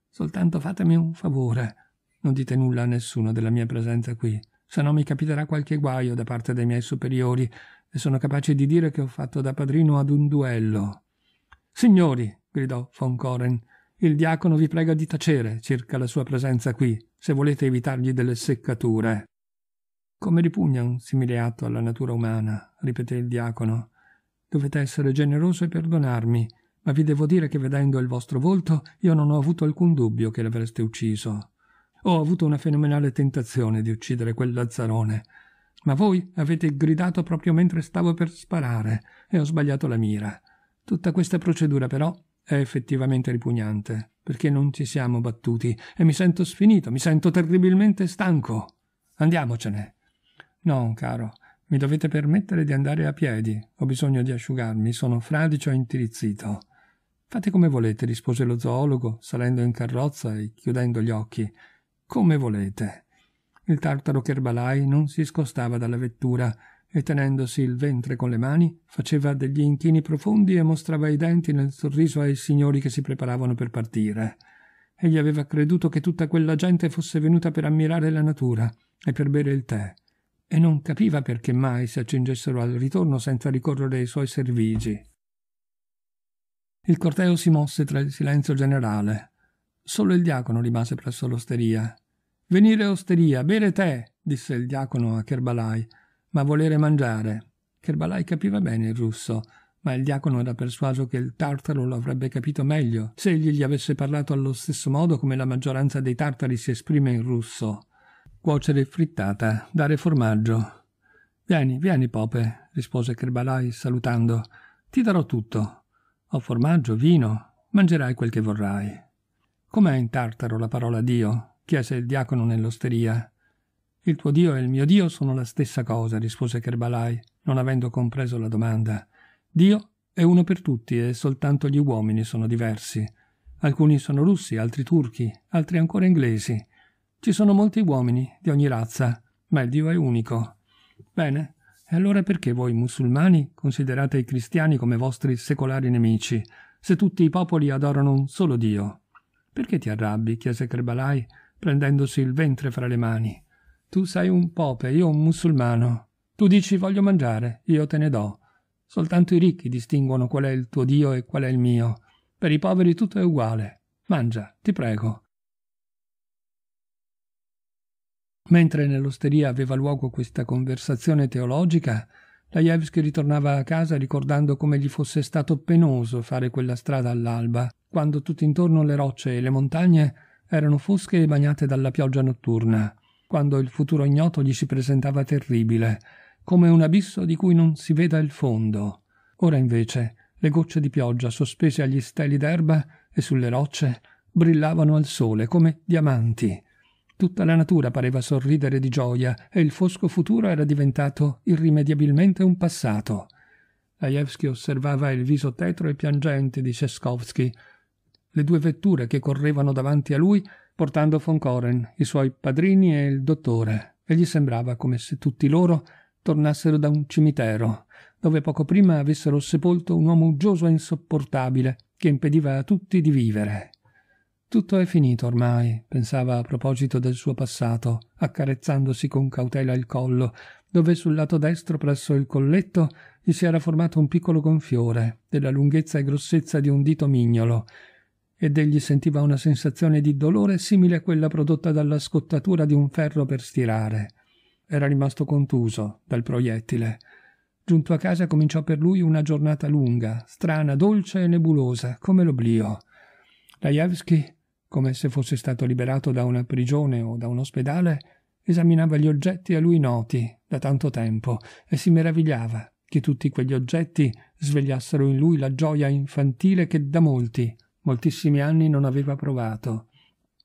Soltanto fatemi un favore. Non dite nulla a nessuno della mia presenza qui, se no mi capiterà qualche guaio da parte dei miei superiori e sono capace di dire che ho fatto da padrino ad un duello. Signori, gridò von Coren, il diacono vi prega di tacere circa la sua presenza qui, se volete evitargli delle seccature. Come ripugna un simile atto alla natura umana, ripeté il diacono. Dovete essere generoso e perdonarmi, ma vi devo dire che vedendo il vostro volto io non ho avuto alcun dubbio che l'avreste ucciso. Ho avuto una fenomenale tentazione di uccidere quel lazzarone, ma voi avete gridato proprio mentre stavo per sparare e ho sbagliato la mira. Tutta questa procedura però è effettivamente ripugnante, perché non ci siamo battuti e mi sento sfinito, mi sento terribilmente stanco. Andiamocene. No, caro, mi dovete permettere di andare a piedi. Ho bisogno di asciugarmi, sono fradicio e intirizzito. Fate come volete, rispose lo zoologo, salendo in carrozza e chiudendo gli occhi. Come volete. Il tartaro Kerbalai non si scostava dalla vettura e tenendosi il ventre con le mani faceva degli inchini profondi e mostrava i denti nel sorriso ai signori che si preparavano per partire. Egli aveva creduto che tutta quella gente fosse venuta per ammirare la natura e per bere il tè, e non capiva perché mai si accingessero al ritorno senza ricorrere ai suoi servigi. Il corteo si mosse tra il silenzio generale. Solo il diacono rimase presso l'osteria. Venire osteria, bere tè, disse il diacono a Kerbalai ma volere mangiare. Kerbalai capiva bene il russo, ma il diacono era persuaso che il tartaro lo avrebbe capito meglio se egli gli avesse parlato allo stesso modo come la maggioranza dei tartari si esprime in russo. Cuocere frittata, dare formaggio. Vieni, vieni, Pope, rispose Kerbalai salutando. Ti darò tutto. Ho formaggio, vino, mangerai quel che vorrai. Com'è in tartaro la parola Dio? chiese il diacono nell'osteria. Il tuo Dio e il mio Dio sono la stessa cosa, rispose Kerbalai, non avendo compreso la domanda. Dio è uno per tutti e soltanto gli uomini sono diversi. Alcuni sono russi, altri turchi, altri ancora inglesi. Ci sono molti uomini di ogni razza, ma il Dio è unico. Bene, e allora perché voi musulmani considerate i cristiani come vostri secolari nemici, se tutti i popoli adorano un solo Dio? Perché ti arrabbi? chiese Kerbalai, prendendosi il ventre fra le mani. Tu sei un pope, io un musulmano. Tu dici voglio mangiare, io te ne do. Soltanto i ricchi distinguono qual è il tuo Dio e qual è il mio. Per i poveri tutto è uguale. Mangia, ti prego. Mentre nell'osteria aveva luogo questa conversazione teologica, Lajewski ritornava a casa ricordando come gli fosse stato penoso fare quella strada all'alba, quando tutt'intorno le rocce e le montagne erano fosche e bagnate dalla pioggia notturna quando il futuro ignoto gli si presentava terribile, come un abisso di cui non si veda il fondo. Ora invece le gocce di pioggia sospese agli steli d'erba e sulle rocce brillavano al sole come diamanti. Tutta la natura pareva sorridere di gioia e il fosco futuro era diventato irrimediabilmente un passato. Laevsky osservava il viso tetro e piangente di Seskovsky, le due vetture che correvano davanti a lui portando von Koren, i suoi padrini e il dottore, e gli sembrava come se tutti loro tornassero da un cimitero, dove poco prima avessero sepolto un uomo uggioso e insopportabile, che impediva a tutti di vivere. Tutto è finito ormai, pensava a proposito del suo passato, accarezzandosi con cautela il collo, dove sul lato destro presso il colletto gli si era formato un piccolo gonfiore, della lunghezza e grossezza di un dito mignolo, ed egli sentiva una sensazione di dolore simile a quella prodotta dalla scottatura di un ferro per stirare. Era rimasto contuso dal proiettile. Giunto a casa cominciò per lui una giornata lunga, strana, dolce e nebulosa, come l'oblio. Lajewski, come se fosse stato liberato da una prigione o da un ospedale, esaminava gli oggetti a lui noti da tanto tempo e si meravigliava che tutti quegli oggetti svegliassero in lui la gioia infantile che da molti moltissimi anni non aveva provato.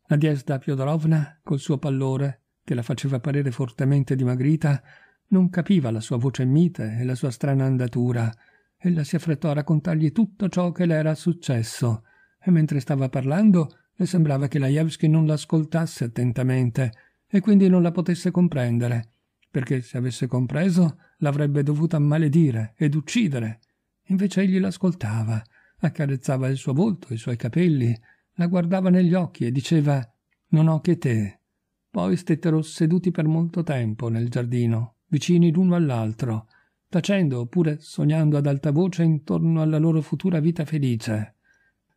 Nadiesda Fiodorovna, col suo pallore, che la faceva parere fortemente dimagrita, non capiva la sua voce mite e la sua strana andatura. Ella si affrettò a raccontargli tutto ciò che le era successo, e mentre stava parlando le sembrava che Lajewski non l'ascoltasse attentamente e quindi non la potesse comprendere, perché se avesse compreso l'avrebbe dovuta maledire ed uccidere. Invece egli l'ascoltava accarezzava il suo volto, i suoi capelli, la guardava negli occhi e diceva «Non ho che te». Poi stettero seduti per molto tempo nel giardino, vicini l'uno all'altro, tacendo oppure sognando ad alta voce intorno alla loro futura vita felice.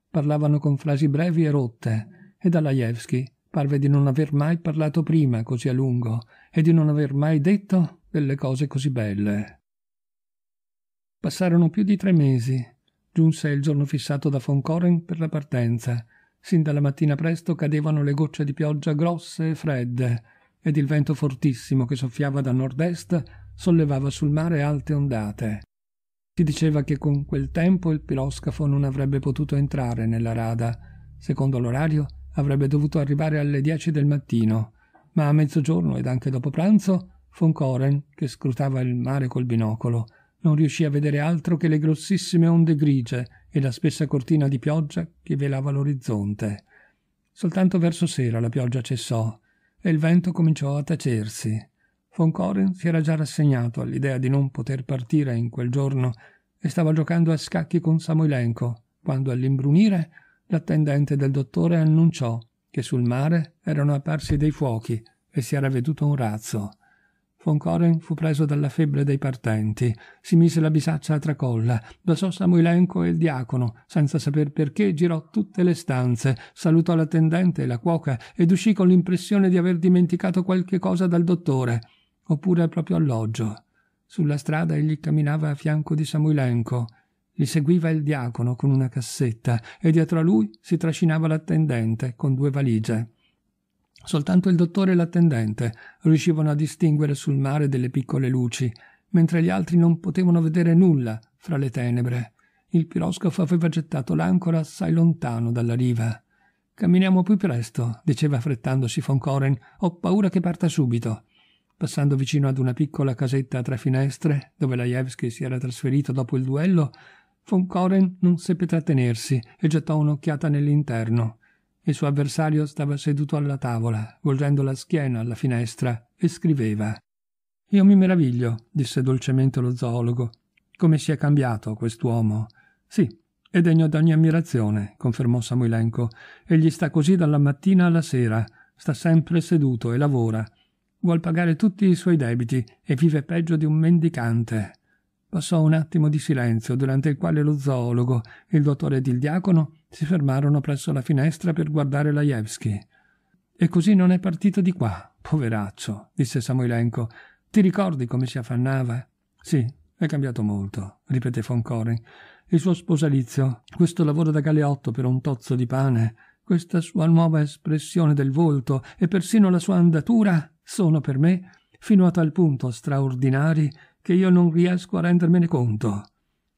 Parlavano con frasi brevi e rotte, ed Alajevski parve di non aver mai parlato prima così a lungo e di non aver mai detto delle cose così belle. Passarono più di tre mesi Giunse il giorno fissato da von Koren per la partenza. Sin dalla mattina presto cadevano le gocce di pioggia grosse e fredde, ed il vento fortissimo che soffiava da nord-est sollevava sul mare alte ondate. Si diceva che con quel tempo il piroscafo non avrebbe potuto entrare nella rada. Secondo l'orario avrebbe dovuto arrivare alle dieci del mattino, ma a mezzogiorno ed anche dopo pranzo von Koren, che scrutava il mare col binocolo, non riuscì a vedere altro che le grossissime onde grigie e la spessa cortina di pioggia che velava l'orizzonte. Soltanto verso sera la pioggia cessò e il vento cominciò a tacersi. Von Coren si era già rassegnato all'idea di non poter partire in quel giorno e stava giocando a scacchi con Samoilenko quando all'imbrunire l'attendente del dottore annunciò che sul mare erano apparsi dei fuochi e si era veduto un razzo. Foncoren fu preso dalla febbre dei partenti, si mise la bisaccia a tracolla, basò Samuilenco e il diacono, senza saper perché girò tutte le stanze, salutò l'attendente e la cuoca ed uscì con l'impressione di aver dimenticato qualche cosa dal dottore, oppure al proprio alloggio. Sulla strada egli camminava a fianco di Samuilenco. Gli seguiva il diacono con una cassetta e dietro a lui si trascinava l'attendente con due valigie. Soltanto il dottore e l'attendente riuscivano a distinguere sul mare delle piccole luci, mentre gli altri non potevano vedere nulla fra le tenebre. Il piroscafo aveva gettato l'ancora assai lontano dalla riva. Camminiamo più presto, diceva affrettandosi von Coren. Ho paura che parta subito. Passando vicino ad una piccola casetta a tre finestre, dove Lajewski si era trasferito dopo il duello, von Coren non seppe trattenersi e gettò un'occhiata nell'interno. Il suo avversario stava seduto alla tavola, volgendo la schiena alla finestra, e scriveva. Io mi meraviglio, disse dolcemente lo zoologo, come si è cambiato quest'uomo. Sì, è degno d'ogni ammirazione, confermò Samuelenco. Egli sta così dalla mattina alla sera, sta sempre seduto e lavora. Vuol pagare tutti i suoi debiti e vive peggio di un mendicante. Passò un attimo di silenzio, durante il quale lo zoologo, il dottore ed il diacono si fermarono presso la finestra per guardare Lajewski. E così non è partito di qua, poveraccio, disse Samoilenko. Ti ricordi come si affannava? Sì, è cambiato molto, ripeté von Coren. Il suo sposalizio, questo lavoro da galeotto per un tozzo di pane, questa sua nuova espressione del volto e persino la sua andatura sono per me, fino a tal punto straordinari, che io non riesco a rendermene conto.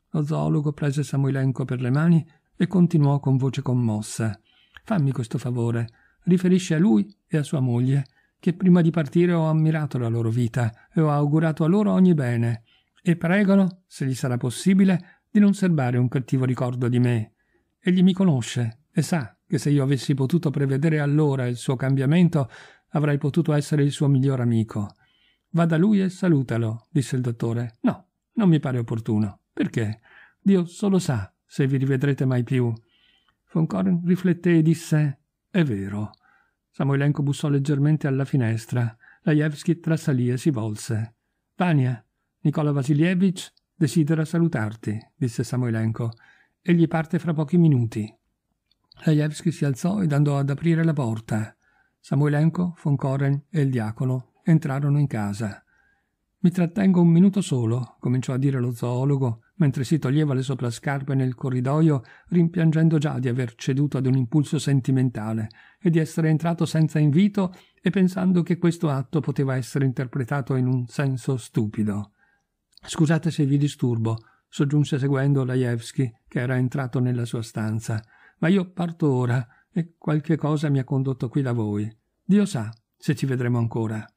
Lo zoologo prese Samoilenko per le mani e continuò con voce commossa. Fammi questo favore, riferisci a lui e a sua moglie che prima di partire ho ammirato la loro vita e ho augurato a loro ogni bene e pregano, se gli sarà possibile, di non serbare un cattivo ricordo di me. Egli mi conosce e sa che se io avessi potuto prevedere allora il suo cambiamento avrei potuto essere il suo miglior amico. Vada da lui e salutalo, disse il dottore. No, non mi pare opportuno. Perché? Dio solo sa se vi rivedrete mai più. Von Coren rifletté e disse: È vero. Samoilenko bussò leggermente alla finestra. Lajevski trasalì e si volse. Vania, Nicola Vasilievich desidera salutarti, disse Samoilenko. Egli parte fra pochi minuti. Lajevski si alzò ed andò ad aprire la porta. Samoilenko, Von Coren e il diacono entrarono in casa. Mi trattengo un minuto solo, cominciò a dire lo zoologo, mentre si toglieva le soprascarpe nel corridoio, rimpiangendo già di aver ceduto ad un impulso sentimentale e di essere entrato senza invito e pensando che questo atto poteva essere interpretato in un senso stupido. Scusate se vi disturbo, soggiunse seguendo Lajewski, che era entrato nella sua stanza, ma io parto ora e qualche cosa mi ha condotto qui da voi. Dio sa se ci vedremo ancora.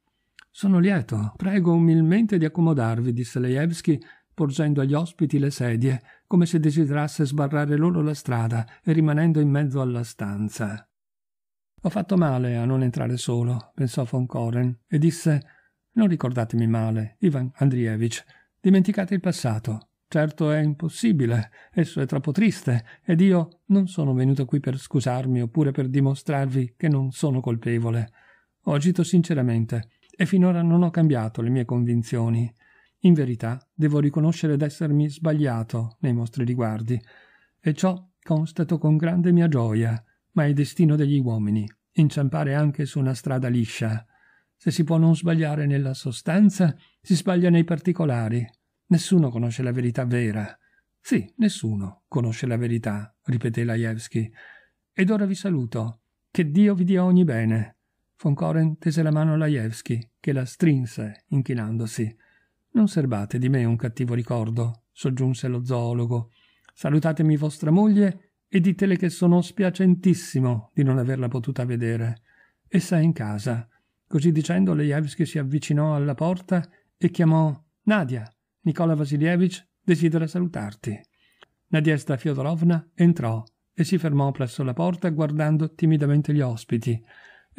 Sono lieto, prego umilmente di accomodarvi, disse Lejewski, porgendo agli ospiti le sedie, come se desiderasse sbarrare loro la strada e rimanendo in mezzo alla stanza. Ho fatto male a non entrare solo, pensò von Koren, e disse Non ricordatemi male, Ivan Andrievich, dimenticate il passato. Certo è impossibile, esso è troppo triste, ed io non sono venuto qui per scusarmi oppure per dimostrarvi che non sono colpevole. Ho agito sinceramente, e finora non ho cambiato le mie convinzioni. In verità, devo riconoscere d'essermi sbagliato nei vostri riguardi, e ciò constato con grande mia gioia, ma è destino degli uomini inciampare anche su una strada liscia. Se si può non sbagliare nella sostanza, si sbaglia nei particolari. Nessuno conosce la verità vera. Sì, nessuno conosce la verità, ripeté Lajewski. Ed ora vi saluto. Che Dio vi dia ogni bene. Von Koren tese la mano a Lajewski, che la strinse, inchinandosi. Non serbate di me un cattivo ricordo, soggiunse lo zoologo. Salutatemi vostra moglie e ditele che sono spiacentissimo di non averla potuta vedere. Essa è in casa. Così dicendo, Lejevski si avvicinò alla porta e chiamò Nadia. Nicola Vasilievich desidera salutarti. Nadiesta Fiodorovna entrò e si fermò presso la porta guardando timidamente gli ospiti.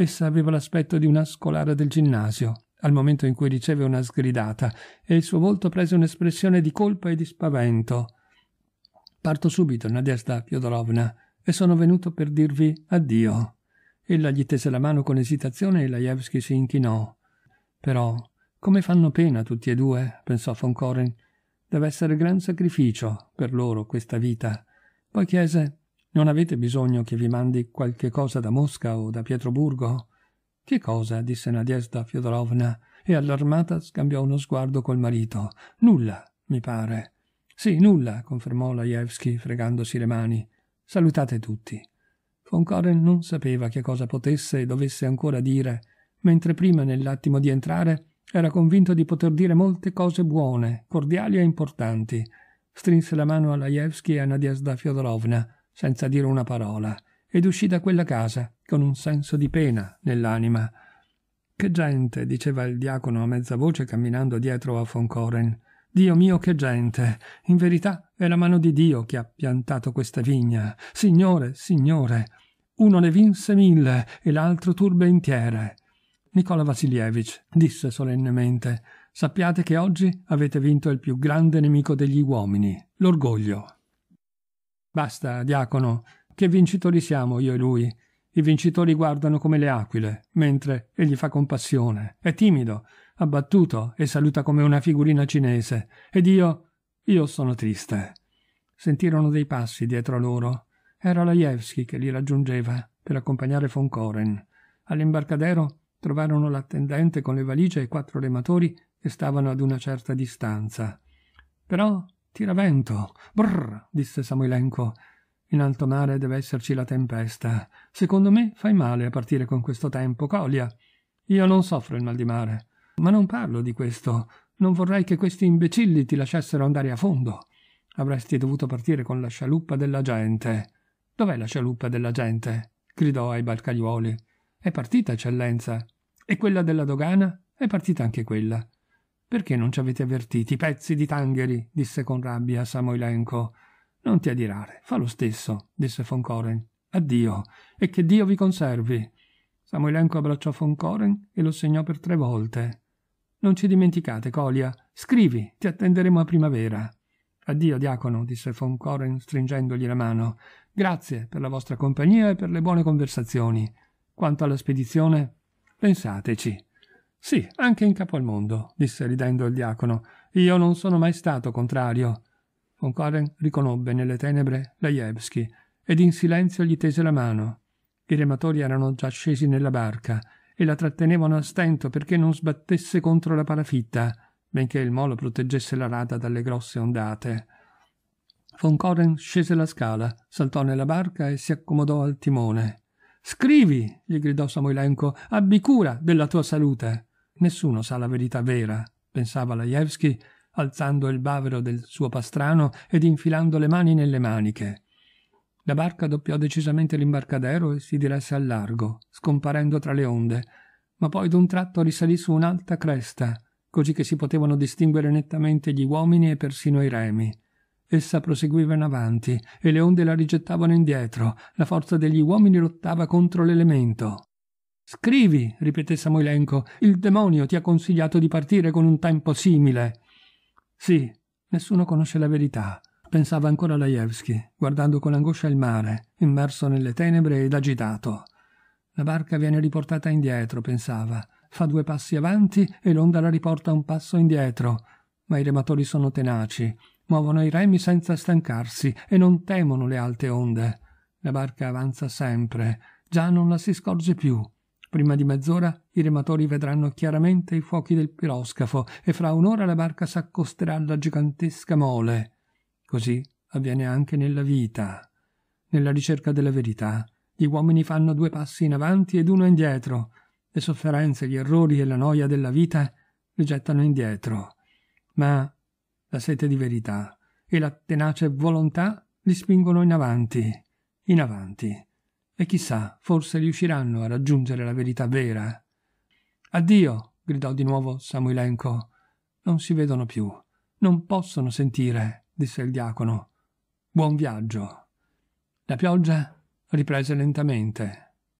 Essa aveva l'aspetto di una scolara del ginnasio, al momento in cui riceve una sgridata, e il suo volto prese un'espressione di colpa e di spavento. Parto subito, Nadezda Fiodorovna, e sono venuto per dirvi addio. Ella gli tese la mano con esitazione e Lajewski si inchinò. Però, come fanno pena tutti e due, pensò von Coren. Deve essere gran sacrificio per loro questa vita. Poi chiese non avete bisogno che vi mandi qualche cosa da Mosca o da Pietroburgo? Che cosa? disse Nadiesda Fiodorovna, e allarmata scambiò uno sguardo col marito. Nulla, mi pare. Sì, nulla, confermò Lajewski, fregandosi le mani. Salutate tutti. Von Koren non sapeva che cosa potesse e dovesse ancora dire, mentre prima, nell'attimo di entrare, era convinto di poter dire molte cose buone, cordiali e importanti. Strinse la mano a Lajewski e a Nadiesda Fiodorovna senza dire una parola, ed uscì da quella casa con un senso di pena nell'anima. Che gente, diceva il diacono a mezza voce camminando dietro a Foncoren. Dio mio, che gente! In verità è la mano di Dio che ha piantato questa vigna. Signore, signore! Uno ne vinse mille e l'altro turbe intiere. Nicola Vasilievich disse solennemente Sappiate che oggi avete vinto il più grande nemico degli uomini, l'orgoglio. Basta, diacono, che vincitori siamo io e lui. I vincitori guardano come le aquile, mentre egli fa compassione, è timido, abbattuto e saluta come una figurina cinese. Ed io, io sono triste. Sentirono dei passi dietro a loro. Era Lajewski che li raggiungeva per accompagnare von Koren. All'imbarcadero trovarono l'attendente con le valigie e quattro rematori che stavano ad una certa distanza. Però Tiravento. Brr, disse Samuilenko. In alto mare deve esserci la tempesta. Secondo me fai male a partire con questo tempo, Colia. Io non soffro il mal di mare. Ma non parlo di questo. Non vorrei che questi imbecilli ti lasciassero andare a fondo. Avresti dovuto partire con la scialuppa della gente. Dov'è la scialuppa della gente? gridò ai barcaiuoli. È partita, eccellenza. E quella della dogana? È partita anche quella. Perché non ci avete avvertiti, pezzi di tangheri? disse con rabbia Samoilenko. Non ti adirare, fa lo stesso, disse von Koren. Addio, e che Dio vi conservi. Samoilenko abbracciò von Koren e lo segnò per tre volte. Non ci dimenticate, Colia. Scrivi, ti attenderemo a primavera. Addio, diacono, disse von Koren stringendogli la mano. Grazie per la vostra compagnia e per le buone conversazioni. Quanto alla spedizione, pensateci. Sì, anche in capo al mondo, disse ridendo il diacono. Io non sono mai stato contrario. Von Karen riconobbe nelle tenebre Lajewski ed in silenzio gli tese la mano. I rematori erano già scesi nella barca e la trattenevano a stento perché non sbattesse contro la parafitta, benché il molo proteggesse la rada dalle grosse ondate. Von Koren scese la scala, saltò nella barca e si accomodò al timone. Scrivi, gli gridò Samoilenko, abbi cura della tua salute. Nessuno sa la verità vera, pensava Lajewski, alzando il bavero del suo pastrano ed infilando le mani nelle maniche. La barca doppiò decisamente l'imbarcadero e si diresse al largo, scomparendo tra le onde, ma poi d'un tratto risalì su un'alta cresta, così che si potevano distinguere nettamente gli uomini e persino i remi. Essa proseguiva in avanti e le onde la rigettavano indietro, la forza degli uomini lottava contro l'elemento. Scrivi, ripeté Samoilenko, il demonio ti ha consigliato di partire con un tempo simile. Sì, nessuno conosce la verità, pensava ancora Lajewski, guardando con angoscia il mare, immerso nelle tenebre ed agitato. La barca viene riportata indietro, pensava. Fa due passi avanti e l'onda la riporta un passo indietro. Ma i rematori sono tenaci, muovono i remi senza stancarsi e non temono le alte onde. La barca avanza sempre, già non la si scorge più. Prima di mezz'ora i rematori vedranno chiaramente i fuochi del piroscafo e fra un'ora la barca s'accosterà alla gigantesca mole. Così avviene anche nella vita. Nella ricerca della verità, gli uomini fanno due passi in avanti ed uno indietro. Le sofferenze, gli errori e la noia della vita li gettano indietro. Ma la sete di verità e la tenace volontà li spingono in avanti, in avanti. E chissà, forse riusciranno a raggiungere la verità vera. Addio, gridò di nuovo Samuelenco. Non si vedono più. Non possono sentire, disse il diacono. Buon viaggio. La pioggia riprese lentamente.